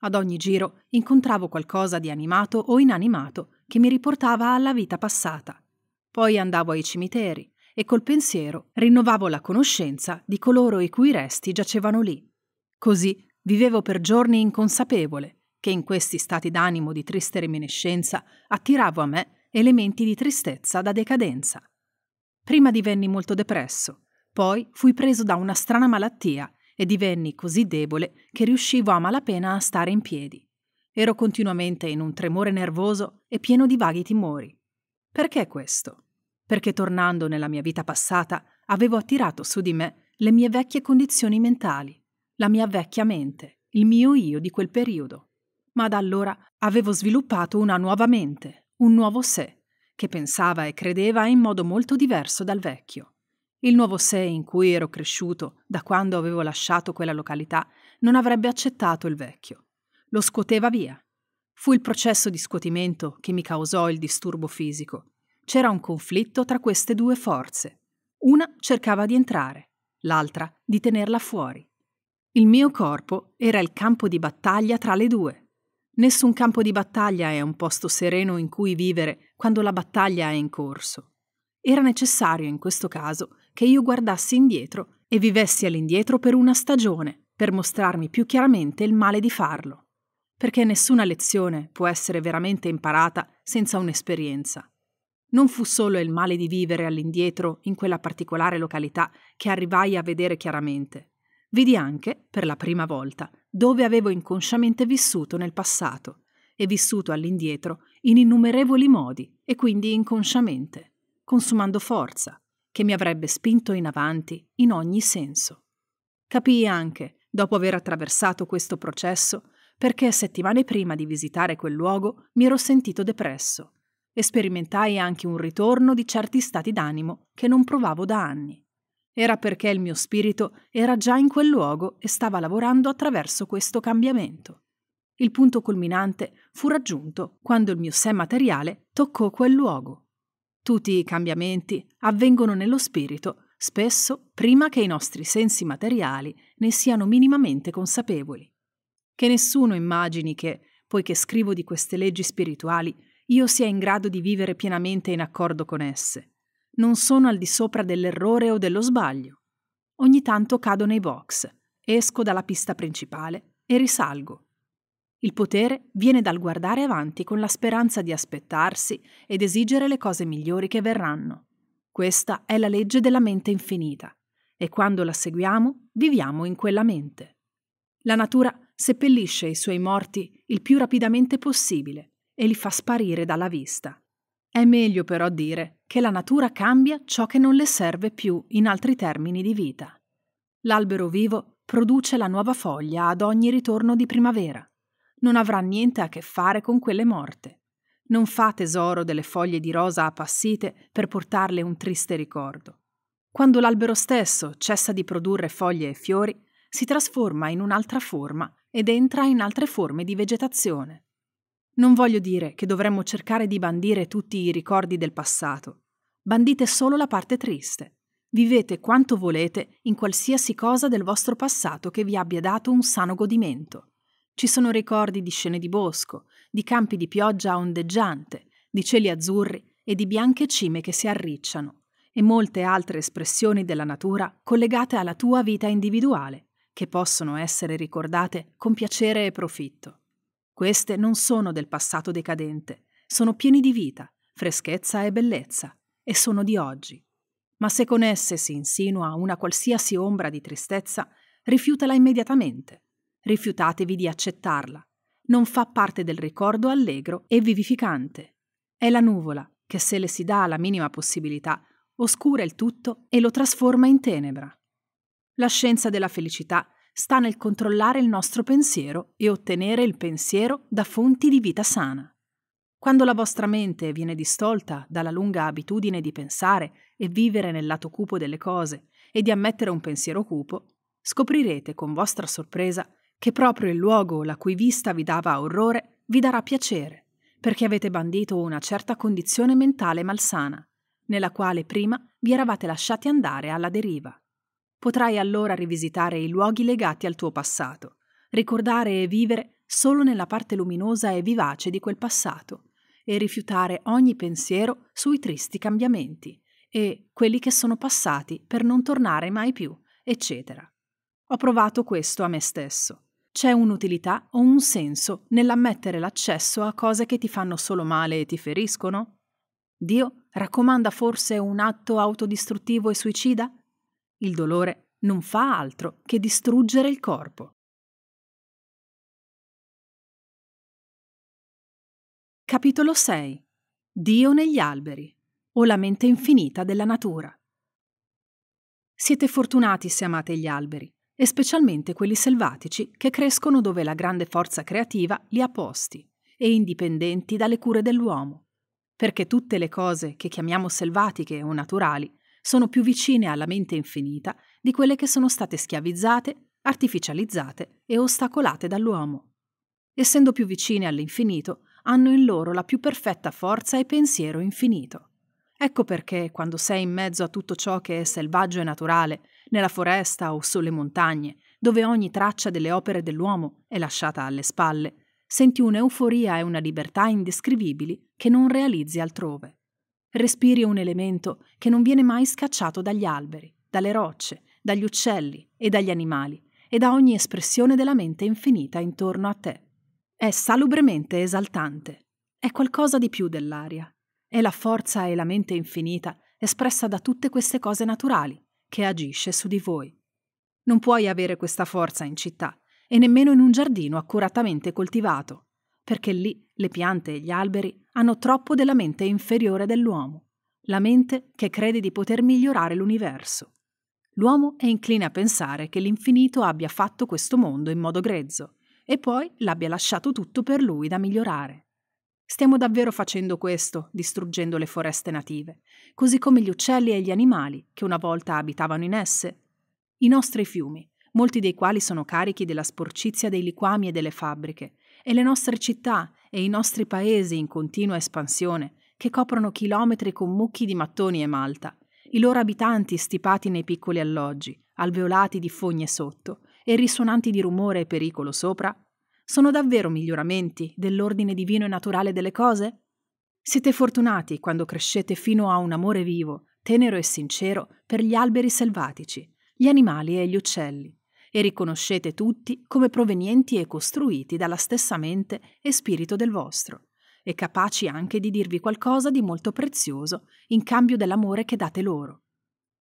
Ad ogni giro incontravo qualcosa di animato o inanimato che mi riportava alla vita passata poi andavo ai cimiteri e col pensiero rinnovavo la conoscenza di coloro i cui resti giacevano lì. Così vivevo per giorni inconsapevole che in questi stati d'animo di triste reminiscenza attiravo a me elementi di tristezza da decadenza. Prima divenni molto depresso, poi fui preso da una strana malattia e divenni così debole che riuscivo a malapena a stare in piedi. Ero continuamente in un tremore nervoso e pieno di vaghi timori. Perché questo? perché tornando nella mia vita passata avevo attirato su di me le mie vecchie condizioni mentali, la mia vecchia mente, il mio io di quel periodo. Ma da allora avevo sviluppato una nuova mente, un nuovo sé, che pensava e credeva in modo molto diverso dal vecchio. Il nuovo sé in cui ero cresciuto da quando avevo lasciato quella località non avrebbe accettato il vecchio. Lo scuoteva via. Fu il processo di scuotimento che mi causò il disturbo fisico c'era un conflitto tra queste due forze. Una cercava di entrare, l'altra di tenerla fuori. Il mio corpo era il campo di battaglia tra le due. Nessun campo di battaglia è un posto sereno in cui vivere quando la battaglia è in corso. Era necessario in questo caso che io guardassi indietro e vivessi all'indietro per una stagione, per mostrarmi più chiaramente il male di farlo. Perché nessuna lezione può essere veramente imparata senza un'esperienza. Non fu solo il male di vivere all'indietro in quella particolare località che arrivai a vedere chiaramente. Vidi anche, per la prima volta, dove avevo inconsciamente vissuto nel passato e vissuto all'indietro in innumerevoli modi e quindi inconsciamente, consumando forza che mi avrebbe spinto in avanti in ogni senso. Capii anche, dopo aver attraversato questo processo, perché settimane prima di visitare quel luogo mi ero sentito depresso e sperimentai anche un ritorno di certi stati d'animo che non provavo da anni. Era perché il mio spirito era già in quel luogo e stava lavorando attraverso questo cambiamento. Il punto culminante fu raggiunto quando il mio sé materiale toccò quel luogo. Tutti i cambiamenti avvengono nello spirito, spesso prima che i nostri sensi materiali ne siano minimamente consapevoli. Che nessuno immagini che, poiché scrivo di queste leggi spirituali, io sia in grado di vivere pienamente in accordo con esse. Non sono al di sopra dell'errore o dello sbaglio. Ogni tanto cado nei box, esco dalla pista principale e risalgo. Il potere viene dal guardare avanti con la speranza di aspettarsi ed esigere le cose migliori che verranno. Questa è la legge della mente infinita e quando la seguiamo viviamo in quella mente. La natura seppellisce i suoi morti il più rapidamente possibile e li fa sparire dalla vista. È meglio però dire che la natura cambia ciò che non le serve più in altri termini di vita. L'albero vivo produce la nuova foglia ad ogni ritorno di primavera. Non avrà niente a che fare con quelle morte. Non fa tesoro delle foglie di rosa appassite per portarle un triste ricordo. Quando l'albero stesso cessa di produrre foglie e fiori, si trasforma in un'altra forma ed entra in altre forme di vegetazione. Non voglio dire che dovremmo cercare di bandire tutti i ricordi del passato. Bandite solo la parte triste. Vivete quanto volete in qualsiasi cosa del vostro passato che vi abbia dato un sano godimento. Ci sono ricordi di scene di bosco, di campi di pioggia ondeggiante, di cieli azzurri e di bianche cime che si arricciano, e molte altre espressioni della natura collegate alla tua vita individuale, che possono essere ricordate con piacere e profitto. Queste non sono del passato decadente, sono pieni di vita, freschezza e bellezza, e sono di oggi. Ma se con esse si insinua una qualsiasi ombra di tristezza, rifiutala immediatamente. Rifiutatevi di accettarla. Non fa parte del ricordo allegro e vivificante. È la nuvola che se le si dà la minima possibilità, oscura il tutto e lo trasforma in tenebra. La scienza della felicità è sta nel controllare il nostro pensiero e ottenere il pensiero da fonti di vita sana. Quando la vostra mente viene distolta dalla lunga abitudine di pensare e vivere nel lato cupo delle cose e di ammettere un pensiero cupo, scoprirete con vostra sorpresa che proprio il luogo la cui vista vi dava orrore vi darà piacere, perché avete bandito una certa condizione mentale malsana, nella quale prima vi eravate lasciati andare alla deriva. Potrai allora rivisitare i luoghi legati al tuo passato, ricordare e vivere solo nella parte luminosa e vivace di quel passato e rifiutare ogni pensiero sui tristi cambiamenti e quelli che sono passati per non tornare mai più, eccetera. Ho provato questo a me stesso. C'è un'utilità o un senso nell'ammettere l'accesso a cose che ti fanno solo male e ti feriscono? Dio raccomanda forse un atto autodistruttivo e suicida? Il dolore non fa altro che distruggere il corpo. Capitolo 6 Dio negli alberi o la mente infinita della natura. Siete fortunati se amate gli alberi, e specialmente quelli selvatici che crescono dove la grande forza creativa li ha posti e indipendenti dalle cure dell'uomo, perché tutte le cose che chiamiamo selvatiche o naturali sono più vicine alla mente infinita di quelle che sono state schiavizzate, artificializzate e ostacolate dall'uomo. Essendo più vicine all'infinito, hanno in loro la più perfetta forza e pensiero infinito. Ecco perché, quando sei in mezzo a tutto ciò che è selvaggio e naturale, nella foresta o sulle montagne, dove ogni traccia delle opere dell'uomo è lasciata alle spalle, senti un'euforia e una libertà indescrivibili che non realizzi altrove. Respiri un elemento che non viene mai scacciato dagli alberi, dalle rocce, dagli uccelli e dagli animali e da ogni espressione della mente infinita intorno a te. È salubremente esaltante. È qualcosa di più dell'aria. È la forza e la mente infinita espressa da tutte queste cose naturali che agisce su di voi. Non puoi avere questa forza in città e nemmeno in un giardino accuratamente coltivato perché lì le piante e gli alberi hanno troppo della mente inferiore dell'uomo, la mente che crede di poter migliorare l'universo. L'uomo è incline a pensare che l'infinito abbia fatto questo mondo in modo grezzo e poi l'abbia lasciato tutto per lui da migliorare. Stiamo davvero facendo questo, distruggendo le foreste native, così come gli uccelli e gli animali che una volta abitavano in esse. I nostri fiumi, molti dei quali sono carichi della sporcizia dei liquami e delle fabbriche, e le nostre città e i nostri paesi in continua espansione, che coprono chilometri con mucchi di mattoni e malta, i loro abitanti stipati nei piccoli alloggi, alveolati di fogne sotto e risuonanti di rumore e pericolo sopra, sono davvero miglioramenti dell'ordine divino e naturale delle cose? Siete fortunati quando crescete fino a un amore vivo, tenero e sincero per gli alberi selvatici, gli animali e gli uccelli e riconoscete tutti come provenienti e costruiti dalla stessa mente e spirito del vostro, e capaci anche di dirvi qualcosa di molto prezioso in cambio dell'amore che date loro.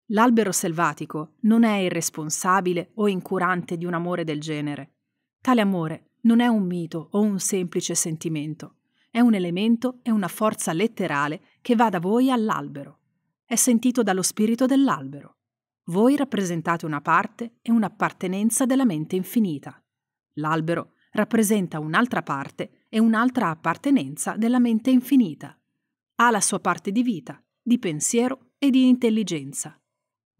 L'albero selvatico non è irresponsabile o incurante di un amore del genere. Tale amore non è un mito o un semplice sentimento, è un elemento e una forza letterale che va da voi all'albero. È sentito dallo spirito dell'albero. Voi rappresentate una parte e un'appartenenza della mente infinita. L'albero rappresenta un'altra parte e un'altra appartenenza della mente infinita. Ha la sua parte di vita, di pensiero e di intelligenza.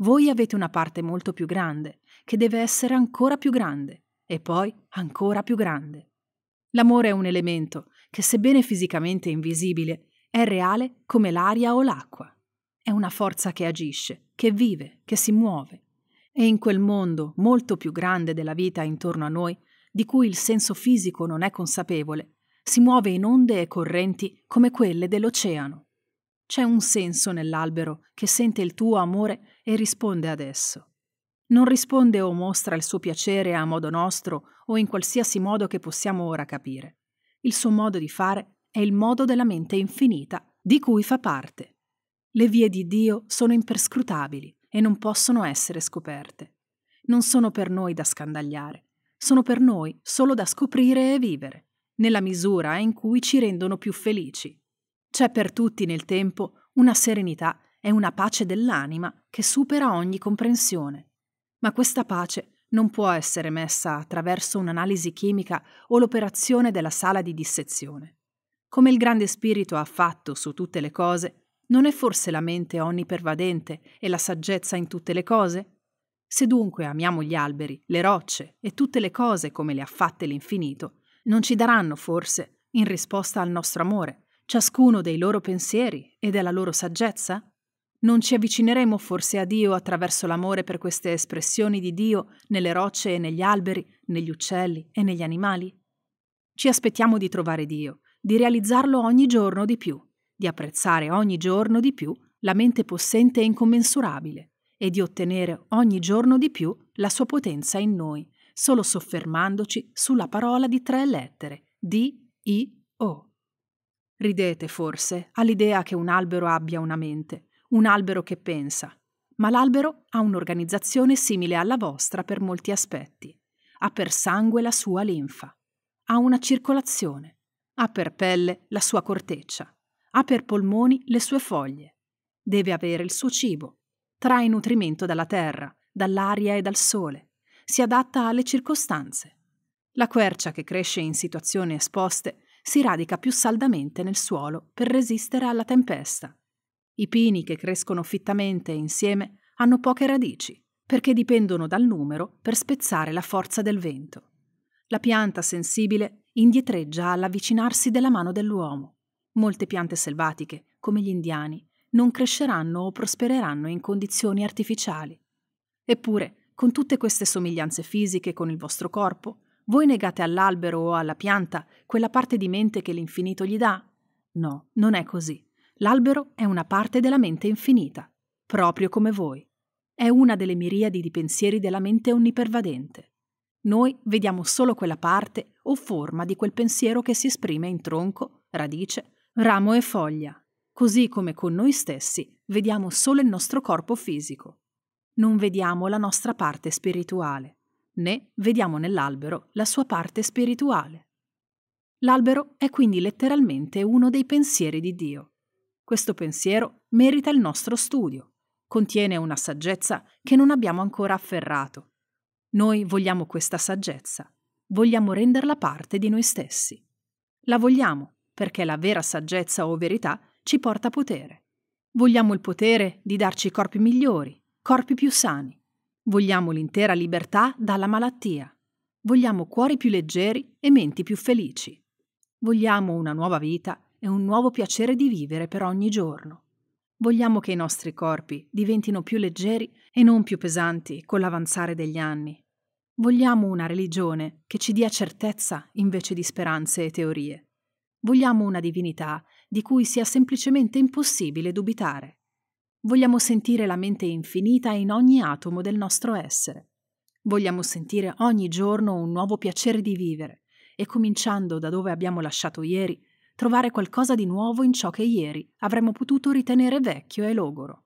Voi avete una parte molto più grande, che deve essere ancora più grande, e poi ancora più grande. L'amore è un elemento che, sebbene fisicamente invisibile, è reale come l'aria o l'acqua. È una forza che agisce, che vive, che si muove. E in quel mondo, molto più grande della vita intorno a noi, di cui il senso fisico non è consapevole, si muove in onde e correnti come quelle dell'oceano. C'è un senso nell'albero che sente il tuo amore e risponde ad esso. Non risponde o mostra il suo piacere a modo nostro o in qualsiasi modo che possiamo ora capire. Il suo modo di fare è il modo della mente infinita di cui fa parte. Le vie di Dio sono imperscrutabili e non possono essere scoperte. Non sono per noi da scandagliare, sono per noi solo da scoprire e vivere, nella misura in cui ci rendono più felici. C'è per tutti nel tempo una serenità e una pace dell'anima che supera ogni comprensione. Ma questa pace non può essere messa attraverso un'analisi chimica o l'operazione della sala di dissezione. Come il grande spirito ha fatto su tutte le cose, non è forse la mente onnipervadente e la saggezza in tutte le cose? Se dunque amiamo gli alberi, le rocce e tutte le cose come le ha fatte l'infinito, non ci daranno forse, in risposta al nostro amore, ciascuno dei loro pensieri e della loro saggezza? Non ci avvicineremo forse a Dio attraverso l'amore per queste espressioni di Dio nelle rocce e negli alberi, negli uccelli e negli animali? Ci aspettiamo di trovare Dio, di realizzarlo ogni giorno di più, di apprezzare ogni giorno di più la mente possente e incommensurabile e di ottenere ogni giorno di più la sua potenza in noi, solo soffermandoci sulla parola di tre lettere, D-I-O. Ridete forse all'idea che un albero abbia una mente, un albero che pensa, ma l'albero ha un'organizzazione simile alla vostra per molti aspetti. Ha per sangue la sua linfa, ha una circolazione, ha per pelle la sua corteccia, ha per polmoni le sue foglie, deve avere il suo cibo, trae nutrimento dalla terra, dall'aria e dal sole, si adatta alle circostanze. La quercia che cresce in situazioni esposte si radica più saldamente nel suolo per resistere alla tempesta. I pini che crescono fittamente insieme hanno poche radici, perché dipendono dal numero per spezzare la forza del vento. La pianta sensibile indietreggia all'avvicinarsi della mano dell'uomo Molte piante selvatiche, come gli indiani, non cresceranno o prospereranno in condizioni artificiali. Eppure, con tutte queste somiglianze fisiche con il vostro corpo, voi negate all'albero o alla pianta quella parte di mente che l'infinito gli dà? No, non è così. L'albero è una parte della mente infinita, proprio come voi. È una delle miriadi di pensieri della mente onnipervadente. Noi vediamo solo quella parte o forma di quel pensiero che si esprime in tronco, radice Ramo e foglia, così come con noi stessi vediamo solo il nostro corpo fisico. Non vediamo la nostra parte spirituale, né vediamo nell'albero la sua parte spirituale. L'albero è quindi letteralmente uno dei pensieri di Dio. Questo pensiero merita il nostro studio, contiene una saggezza che non abbiamo ancora afferrato. Noi vogliamo questa saggezza, vogliamo renderla parte di noi stessi. La vogliamo perché la vera saggezza o verità ci porta potere. Vogliamo il potere di darci corpi migliori, corpi più sani. Vogliamo l'intera libertà dalla malattia. Vogliamo cuori più leggeri e menti più felici. Vogliamo una nuova vita e un nuovo piacere di vivere per ogni giorno. Vogliamo che i nostri corpi diventino più leggeri e non più pesanti con l'avanzare degli anni. Vogliamo una religione che ci dia certezza invece di speranze e teorie. Vogliamo una divinità di cui sia semplicemente impossibile dubitare. Vogliamo sentire la mente infinita in ogni atomo del nostro essere. Vogliamo sentire ogni giorno un nuovo piacere di vivere e cominciando da dove abbiamo lasciato ieri, trovare qualcosa di nuovo in ciò che ieri avremmo potuto ritenere vecchio e logoro.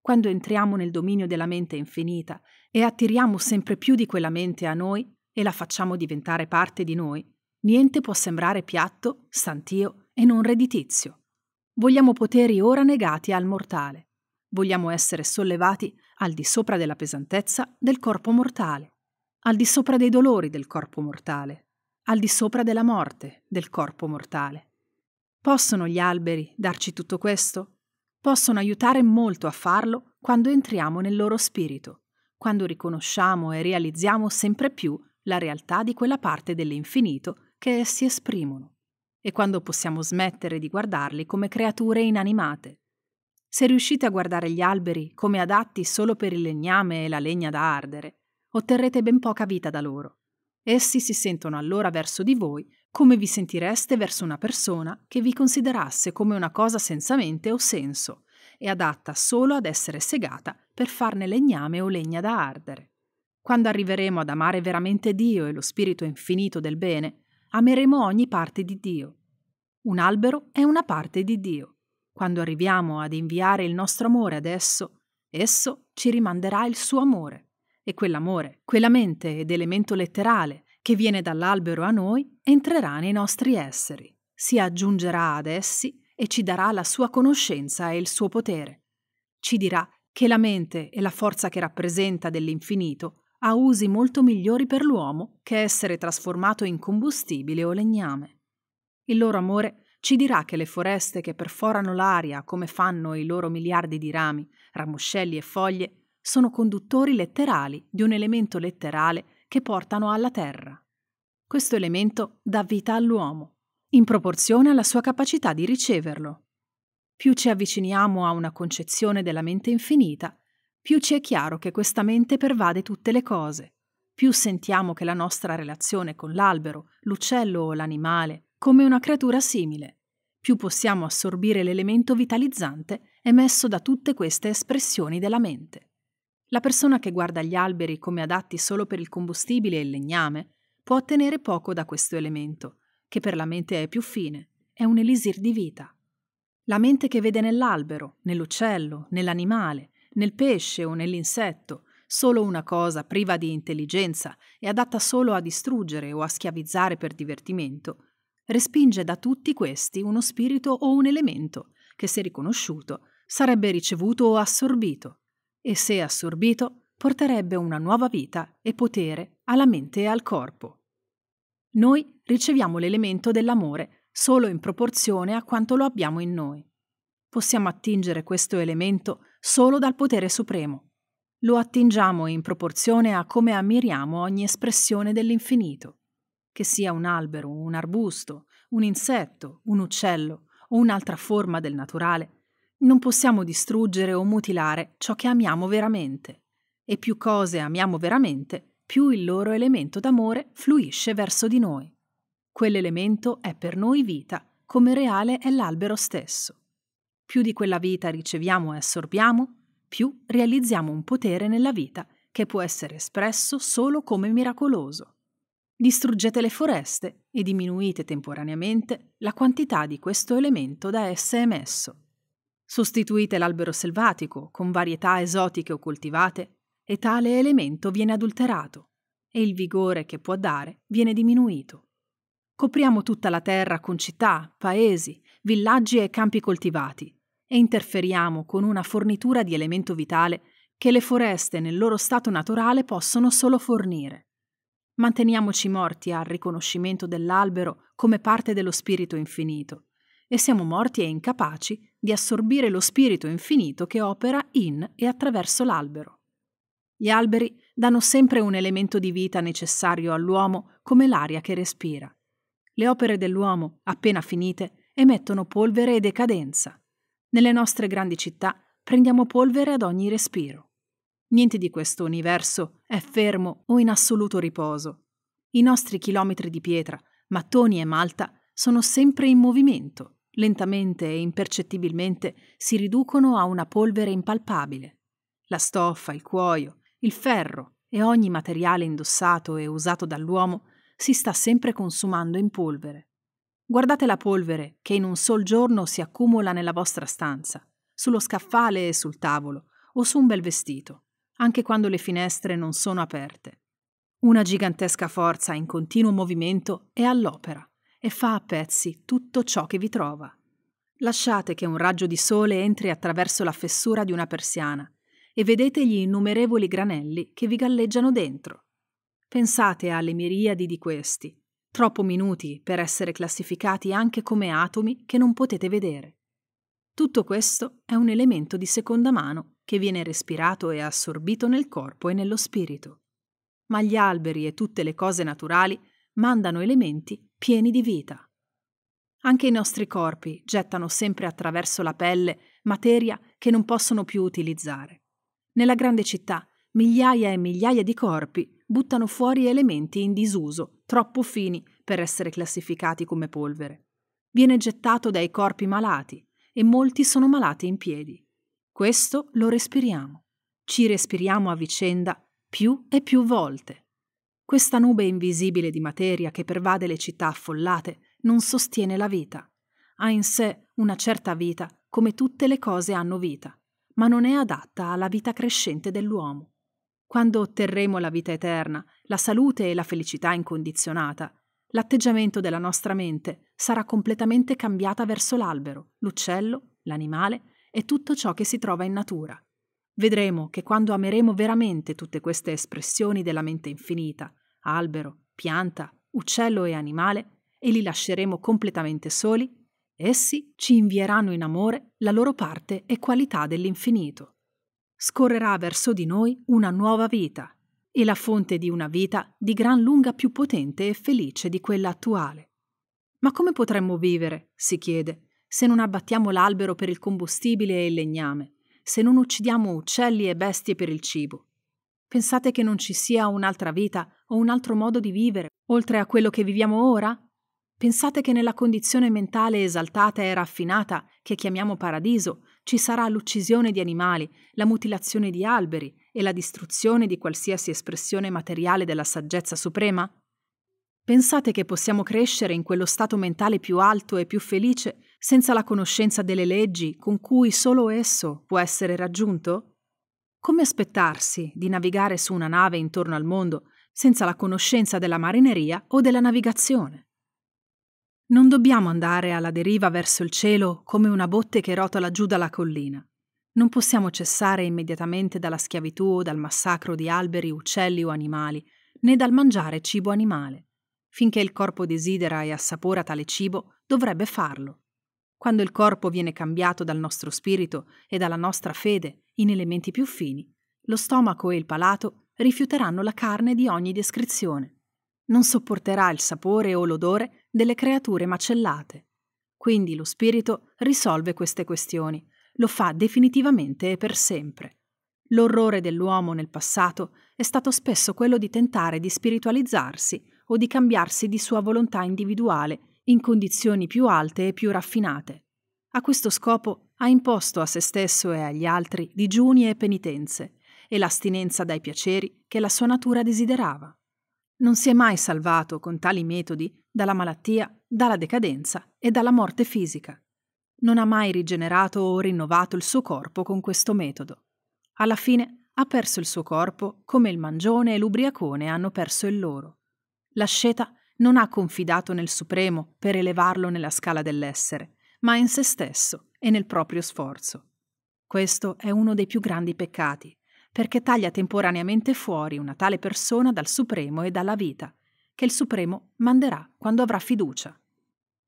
Quando entriamo nel dominio della mente infinita e attiriamo sempre più di quella mente a noi e la facciamo diventare parte di noi, Niente può sembrare piatto, stantio e non redditizio. Vogliamo poteri ora negati al mortale. Vogliamo essere sollevati al di sopra della pesantezza del corpo mortale, al di sopra dei dolori del corpo mortale, al di sopra della morte del corpo mortale. Possono gli alberi darci tutto questo? Possono aiutare molto a farlo quando entriamo nel loro spirito, quando riconosciamo e realizziamo sempre più la realtà di quella parte dell'infinito che si esprimono e quando possiamo smettere di guardarli come creature inanimate. Se riuscite a guardare gli alberi come adatti solo per il legname e la legna da ardere, otterrete ben poca vita da loro. Essi si sentono allora verso di voi come vi sentireste verso una persona che vi considerasse come una cosa senza mente o senso e adatta solo ad essere segata per farne legname o legna da ardere. Quando arriveremo ad amare veramente Dio e lo spirito infinito del bene, ameremo ogni parte di Dio. Un albero è una parte di Dio. Quando arriviamo ad inviare il nostro amore ad esso, esso ci rimanderà il suo amore. E quell'amore, quella mente ed elemento letterale che viene dall'albero a noi, entrerà nei nostri esseri, si aggiungerà ad essi e ci darà la sua conoscenza e il suo potere. Ci dirà che la mente è la forza che rappresenta dell'infinito ha usi molto migliori per l'uomo che essere trasformato in combustibile o legname. Il loro amore ci dirà che le foreste che perforano l'aria come fanno i loro miliardi di rami, ramoscelli e foglie, sono conduttori letterali di un elemento letterale che portano alla terra. Questo elemento dà vita all'uomo, in proporzione alla sua capacità di riceverlo. Più ci avviciniamo a una concezione della mente infinita, più ci è chiaro che questa mente pervade tutte le cose, più sentiamo che la nostra relazione con l'albero, l'uccello o l'animale come una creatura simile, più possiamo assorbire l'elemento vitalizzante emesso da tutte queste espressioni della mente. La persona che guarda gli alberi come adatti solo per il combustibile e il legname può ottenere poco da questo elemento, che per la mente è più fine, è un elisir di vita. La mente che vede nell'albero, nell'uccello, nell'animale, nel pesce o nell'insetto, solo una cosa priva di intelligenza e adatta solo a distruggere o a schiavizzare per divertimento, respinge da tutti questi uno spirito o un elemento che, se riconosciuto, sarebbe ricevuto o assorbito, e se assorbito, porterebbe una nuova vita e potere alla mente e al corpo. Noi riceviamo l'elemento dell'amore solo in proporzione a quanto lo abbiamo in noi. Possiamo attingere questo elemento solo dal potere supremo. Lo attingiamo in proporzione a come ammiriamo ogni espressione dell'infinito, che sia un albero, un arbusto, un insetto, un uccello o un'altra forma del naturale. Non possiamo distruggere o mutilare ciò che amiamo veramente. E più cose amiamo veramente, più il loro elemento d'amore fluisce verso di noi. Quell'elemento è per noi vita, come reale è l'albero stesso più di quella vita riceviamo e assorbiamo, più realizziamo un potere nella vita che può essere espresso solo come miracoloso. Distruggete le foreste e diminuite temporaneamente la quantità di questo elemento da esse emesso. Sostituite l'albero selvatico con varietà esotiche o coltivate e tale elemento viene adulterato e il vigore che può dare viene diminuito. Copriamo tutta la terra con città, paesi, villaggi e campi coltivati e interferiamo con una fornitura di elemento vitale che le foreste nel loro stato naturale possono solo fornire. Manteniamoci morti al riconoscimento dell'albero come parte dello spirito infinito e siamo morti e incapaci di assorbire lo spirito infinito che opera in e attraverso l'albero. Gli alberi danno sempre un elemento di vita necessario all'uomo come l'aria che respira. Le opere dell'uomo, appena finite, emettono polvere e decadenza. Nelle nostre grandi città prendiamo polvere ad ogni respiro. Niente di questo universo è fermo o in assoluto riposo. I nostri chilometri di pietra, mattoni e malta sono sempre in movimento, lentamente e impercettibilmente si riducono a una polvere impalpabile. La stoffa, il cuoio, il ferro e ogni materiale indossato e usato dall'uomo si sta sempre consumando in polvere. Guardate la polvere che in un sol giorno si accumula nella vostra stanza, sullo scaffale e sul tavolo, o su un bel vestito, anche quando le finestre non sono aperte. Una gigantesca forza in continuo movimento è all'opera e fa a pezzi tutto ciò che vi trova. Lasciate che un raggio di sole entri attraverso la fessura di una persiana e vedete gli innumerevoli granelli che vi galleggiano dentro. Pensate alle miriadi di questi troppo minuti per essere classificati anche come atomi che non potete vedere. Tutto questo è un elemento di seconda mano che viene respirato e assorbito nel corpo e nello spirito. Ma gli alberi e tutte le cose naturali mandano elementi pieni di vita. Anche i nostri corpi gettano sempre attraverso la pelle materia che non possono più utilizzare. Nella grande città migliaia e migliaia di corpi buttano fuori elementi in disuso, troppo fini per essere classificati come polvere. Viene gettato dai corpi malati e molti sono malati in piedi. Questo lo respiriamo. Ci respiriamo a vicenda più e più volte. Questa nube invisibile di materia che pervade le città affollate non sostiene la vita. Ha in sé una certa vita come tutte le cose hanno vita, ma non è adatta alla vita crescente dell'uomo quando otterremo la vita eterna, la salute e la felicità incondizionata, l'atteggiamento della nostra mente sarà completamente cambiata verso l'albero, l'uccello, l'animale e tutto ciò che si trova in natura. Vedremo che quando ameremo veramente tutte queste espressioni della mente infinita, albero, pianta, uccello e animale, e li lasceremo completamente soli, essi ci invieranno in amore la loro parte e qualità dell'infinito scorrerà verso di noi una nuova vita e la fonte di una vita di gran lunga più potente e felice di quella attuale. Ma come potremmo vivere, si chiede, se non abbattiamo l'albero per il combustibile e il legname, se non uccidiamo uccelli e bestie per il cibo? Pensate che non ci sia un'altra vita o un altro modo di vivere, oltre a quello che viviamo ora? Pensate che nella condizione mentale esaltata e raffinata, che chiamiamo paradiso, ci sarà l'uccisione di animali, la mutilazione di alberi e la distruzione di qualsiasi espressione materiale della saggezza suprema? Pensate che possiamo crescere in quello stato mentale più alto e più felice senza la conoscenza delle leggi con cui solo esso può essere raggiunto? Come aspettarsi di navigare su una nave intorno al mondo senza la conoscenza della marineria o della navigazione? Non dobbiamo andare alla deriva verso il cielo come una botte che rotola giù dalla collina. Non possiamo cessare immediatamente dalla schiavitù o dal massacro di alberi, uccelli o animali, né dal mangiare cibo animale. Finché il corpo desidera e assapora tale cibo, dovrebbe farlo. Quando il corpo viene cambiato dal nostro spirito e dalla nostra fede in elementi più fini, lo stomaco e il palato rifiuteranno la carne di ogni descrizione. Non sopporterà il sapore o l'odore delle creature macellate. Quindi lo spirito risolve queste questioni, lo fa definitivamente e per sempre. L'orrore dell'uomo nel passato è stato spesso quello di tentare di spiritualizzarsi o di cambiarsi di sua volontà individuale in condizioni più alte e più raffinate. A questo scopo ha imposto a se stesso e agli altri digiuni e penitenze e l'astinenza dai piaceri che la sua natura desiderava non si è mai salvato con tali metodi dalla malattia, dalla decadenza e dalla morte fisica. Non ha mai rigenerato o rinnovato il suo corpo con questo metodo. Alla fine ha perso il suo corpo come il mangione e l'ubriacone hanno perso il loro. L'asceta non ha confidato nel Supremo per elevarlo nella scala dell'essere, ma in se stesso e nel proprio sforzo. Questo è uno dei più grandi peccati, perché taglia temporaneamente fuori una tale persona dal Supremo e dalla vita, che il Supremo manderà quando avrà fiducia.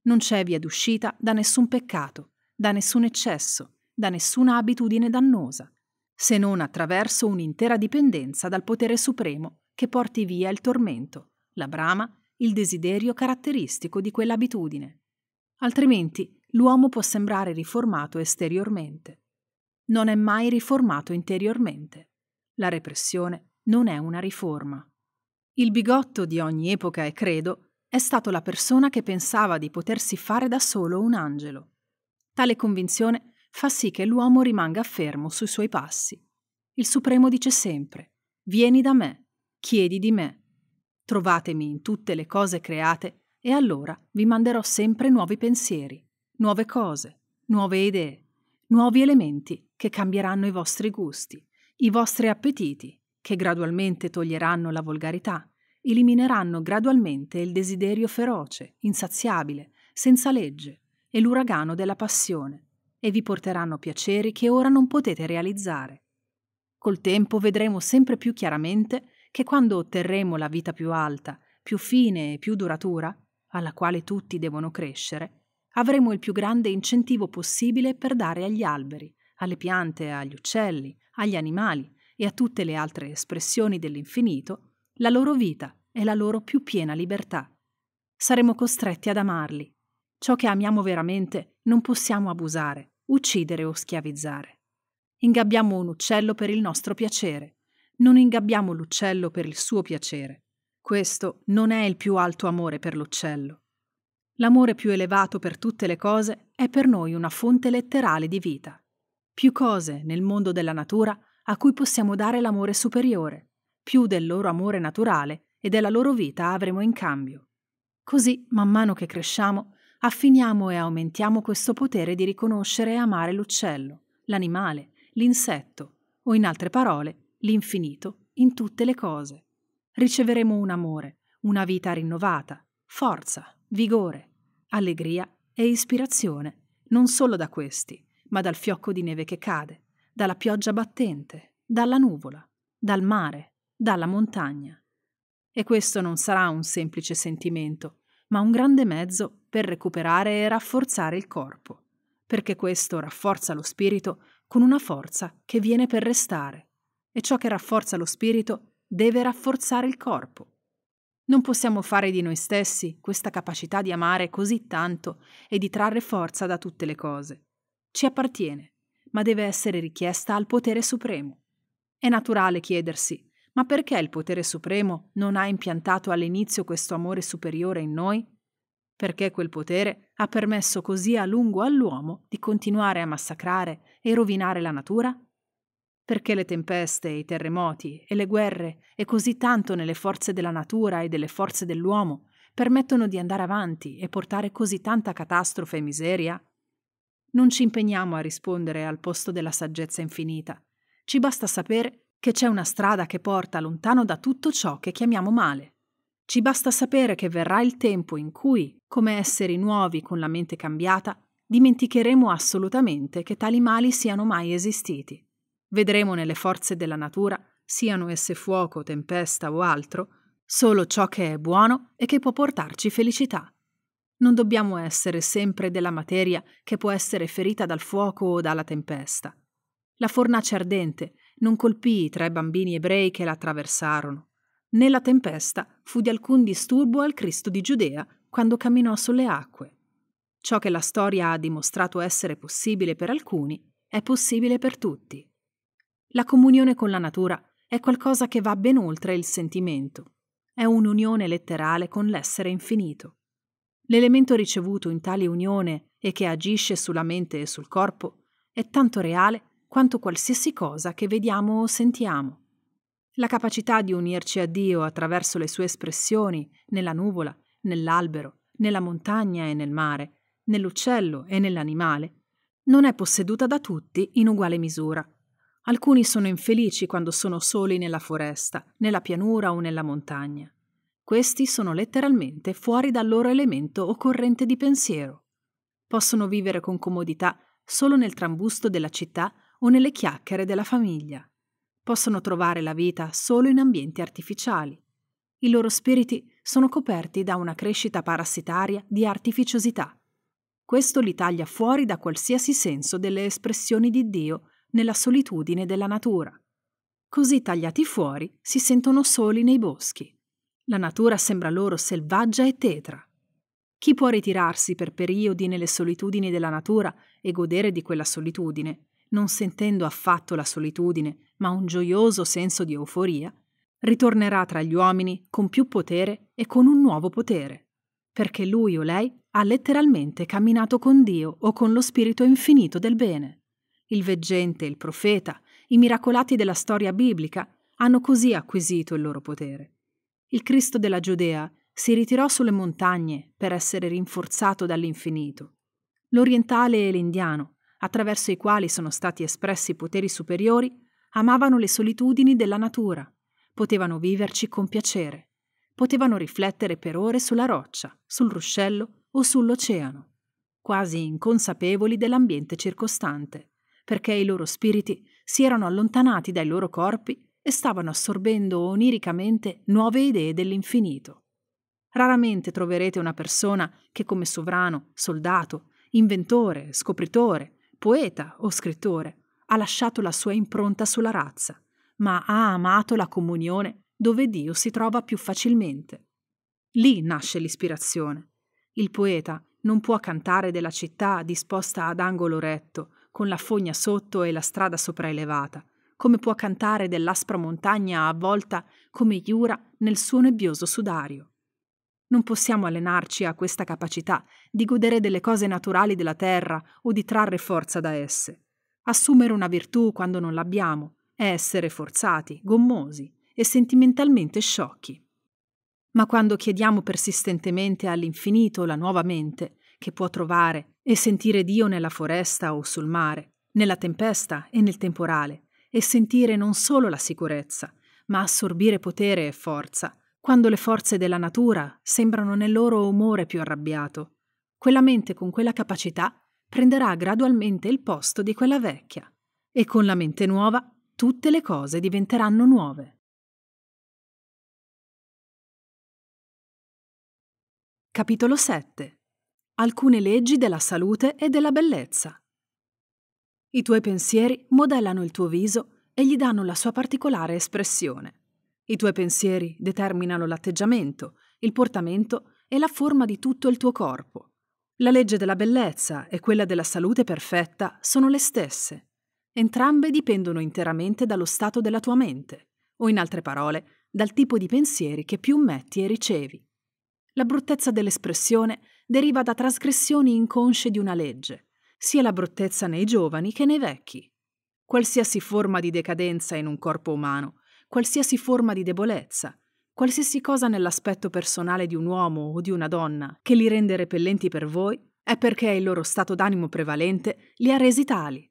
Non c'è via d'uscita da nessun peccato, da nessun eccesso, da nessuna abitudine dannosa, se non attraverso un'intera dipendenza dal potere supremo che porti via il tormento, la brama, il desiderio caratteristico di quell'abitudine. Altrimenti l'uomo può sembrare riformato esteriormente. Non è mai riformato interiormente. La repressione non è una riforma. Il bigotto di ogni epoca e credo è stato la persona che pensava di potersi fare da solo un angelo. Tale convinzione fa sì che l'uomo rimanga fermo sui suoi passi. Il Supremo dice sempre, vieni da me, chiedi di me, trovatemi in tutte le cose create e allora vi manderò sempre nuovi pensieri, nuove cose, nuove idee, nuovi elementi che cambieranno i vostri gusti i vostri appetiti, che gradualmente toglieranno la volgarità, elimineranno gradualmente il desiderio feroce, insaziabile, senza legge e l'uragano della passione, e vi porteranno piaceri che ora non potete realizzare. Col tempo vedremo sempre più chiaramente che quando otterremo la vita più alta, più fine e più duratura, alla quale tutti devono crescere, avremo il più grande incentivo possibile per dare agli alberi, alle piante, agli uccelli, agli animali e a tutte le altre espressioni dell'infinito la loro vita e la loro più piena libertà. Saremo costretti ad amarli. Ciò che amiamo veramente non possiamo abusare, uccidere o schiavizzare. Ingabbiamo un uccello per il nostro piacere. Non ingabbiamo l'uccello per il suo piacere. Questo non è il più alto amore per l'uccello. L'amore più elevato per tutte le cose è per noi una fonte letterale di vita più cose nel mondo della natura a cui possiamo dare l'amore superiore, più del loro amore naturale e della loro vita avremo in cambio. Così, man mano che cresciamo, affiniamo e aumentiamo questo potere di riconoscere e amare l'uccello, l'animale, l'insetto, o in altre parole, l'infinito in tutte le cose. Riceveremo un amore, una vita rinnovata, forza, vigore, allegria e ispirazione, non solo da questi, ma dal fiocco di neve che cade, dalla pioggia battente, dalla nuvola, dal mare, dalla montagna. E questo non sarà un semplice sentimento, ma un grande mezzo per recuperare e rafforzare il corpo, perché questo rafforza lo spirito con una forza che viene per restare, e ciò che rafforza lo spirito deve rafforzare il corpo. Non possiamo fare di noi stessi questa capacità di amare così tanto e di trarre forza da tutte le cose ci appartiene, ma deve essere richiesta al potere supremo. È naturale chiedersi, ma perché il potere supremo non ha impiantato all'inizio questo amore superiore in noi? Perché quel potere ha permesso così a lungo all'uomo di continuare a massacrare e rovinare la natura? Perché le tempeste, i terremoti e le guerre e così tanto nelle forze della natura e delle forze dell'uomo permettono di andare avanti e portare così tanta catastrofe e miseria? Non ci impegniamo a rispondere al posto della saggezza infinita. Ci basta sapere che c'è una strada che porta lontano da tutto ciò che chiamiamo male. Ci basta sapere che verrà il tempo in cui, come esseri nuovi con la mente cambiata, dimenticheremo assolutamente che tali mali siano mai esistiti. Vedremo nelle forze della natura, siano esse fuoco, tempesta o altro, solo ciò che è buono e che può portarci felicità. Non dobbiamo essere sempre della materia che può essere ferita dal fuoco o dalla tempesta. La fornace ardente non colpì i tre bambini ebrei che la attraversarono, né la tempesta fu di alcun disturbo al Cristo di Giudea quando camminò sulle acque. Ciò che la storia ha dimostrato essere possibile per alcuni è possibile per tutti. La comunione con la natura è qualcosa che va ben oltre il sentimento. È un'unione letterale con l'essere infinito. L'elemento ricevuto in tale unione e che agisce sulla mente e sul corpo è tanto reale quanto qualsiasi cosa che vediamo o sentiamo. La capacità di unirci a Dio attraverso le sue espressioni nella nuvola, nell'albero, nella montagna e nel mare, nell'uccello e nell'animale, non è posseduta da tutti in uguale misura. Alcuni sono infelici quando sono soli nella foresta, nella pianura o nella montagna. Questi sono letteralmente fuori dal loro elemento o corrente di pensiero. Possono vivere con comodità solo nel trambusto della città o nelle chiacchiere della famiglia. Possono trovare la vita solo in ambienti artificiali. I loro spiriti sono coperti da una crescita parassitaria di artificiosità. Questo li taglia fuori da qualsiasi senso delle espressioni di Dio nella solitudine della natura. Così tagliati fuori si sentono soli nei boschi. La natura sembra loro selvaggia e tetra. Chi può ritirarsi per periodi nelle solitudini della natura e godere di quella solitudine, non sentendo affatto la solitudine, ma un gioioso senso di euforia, ritornerà tra gli uomini con più potere e con un nuovo potere, perché lui o lei ha letteralmente camminato con Dio o con lo Spirito infinito del bene. Il veggente, il profeta, i miracolati della storia biblica hanno così acquisito il loro potere il Cristo della Giudea si ritirò sulle montagne per essere rinforzato dall'infinito. L'orientale e l'indiano, attraverso i quali sono stati espressi poteri superiori, amavano le solitudini della natura, potevano viverci con piacere, potevano riflettere per ore sulla roccia, sul ruscello o sull'oceano, quasi inconsapevoli dell'ambiente circostante, perché i loro spiriti si erano allontanati dai loro corpi e stavano assorbendo oniricamente nuove idee dell'infinito. Raramente troverete una persona che come sovrano, soldato, inventore, scopritore, poeta o scrittore ha lasciato la sua impronta sulla razza, ma ha amato la comunione dove Dio si trova più facilmente. Lì nasce l'ispirazione. Il poeta non può cantare della città disposta ad angolo retto, con la fogna sotto e la strada sopraelevata, come può cantare dell'aspra montagna avvolta come Iura nel suo nebbioso sudario. Non possiamo allenarci a questa capacità di godere delle cose naturali della terra o di trarre forza da esse. Assumere una virtù quando non l'abbiamo è essere forzati, gommosi e sentimentalmente sciocchi. Ma quando chiediamo persistentemente all'infinito la nuova mente, che può trovare e sentire Dio nella foresta o sul mare, nella tempesta e nel temporale, e sentire non solo la sicurezza, ma assorbire potere e forza, quando le forze della natura sembrano nel loro umore più arrabbiato. Quella mente con quella capacità prenderà gradualmente il posto di quella vecchia e con la mente nuova tutte le cose diventeranno nuove. Capitolo 7 Alcune leggi della salute e della bellezza i tuoi pensieri modellano il tuo viso e gli danno la sua particolare espressione. I tuoi pensieri determinano l'atteggiamento, il portamento e la forma di tutto il tuo corpo. La legge della bellezza e quella della salute perfetta sono le stesse. Entrambe dipendono interamente dallo stato della tua mente, o in altre parole, dal tipo di pensieri che più metti e ricevi. La bruttezza dell'espressione deriva da trasgressioni inconsce di una legge, sia la bruttezza nei giovani che nei vecchi. Qualsiasi forma di decadenza in un corpo umano, qualsiasi forma di debolezza, qualsiasi cosa nell'aspetto personale di un uomo o di una donna che li rende repellenti per voi, è perché il loro stato d'animo prevalente li ha resi tali.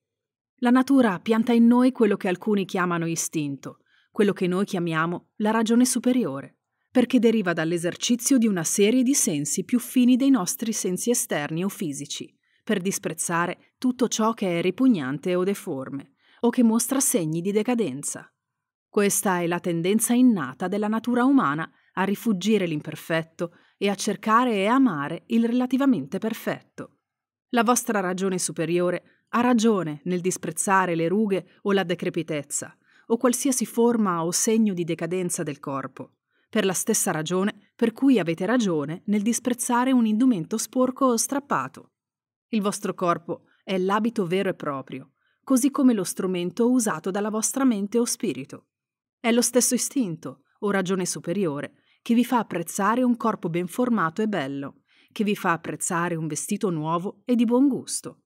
La natura pianta in noi quello che alcuni chiamano istinto, quello che noi chiamiamo la ragione superiore, perché deriva dall'esercizio di una serie di sensi più fini dei nostri sensi esterni o fisici, per disprezzare tutto ciò che è ripugnante o deforme, o che mostra segni di decadenza. Questa è la tendenza innata della natura umana a rifuggire l'imperfetto e a cercare e amare il relativamente perfetto. La vostra ragione superiore ha ragione nel disprezzare le rughe o la decrepitezza, o qualsiasi forma o segno di decadenza del corpo, per la stessa ragione per cui avete ragione nel disprezzare un indumento sporco o strappato. Il vostro corpo è l'abito vero e proprio, così come lo strumento usato dalla vostra mente o spirito. È lo stesso istinto, o ragione superiore, che vi fa apprezzare un corpo ben formato e bello, che vi fa apprezzare un vestito nuovo e di buon gusto.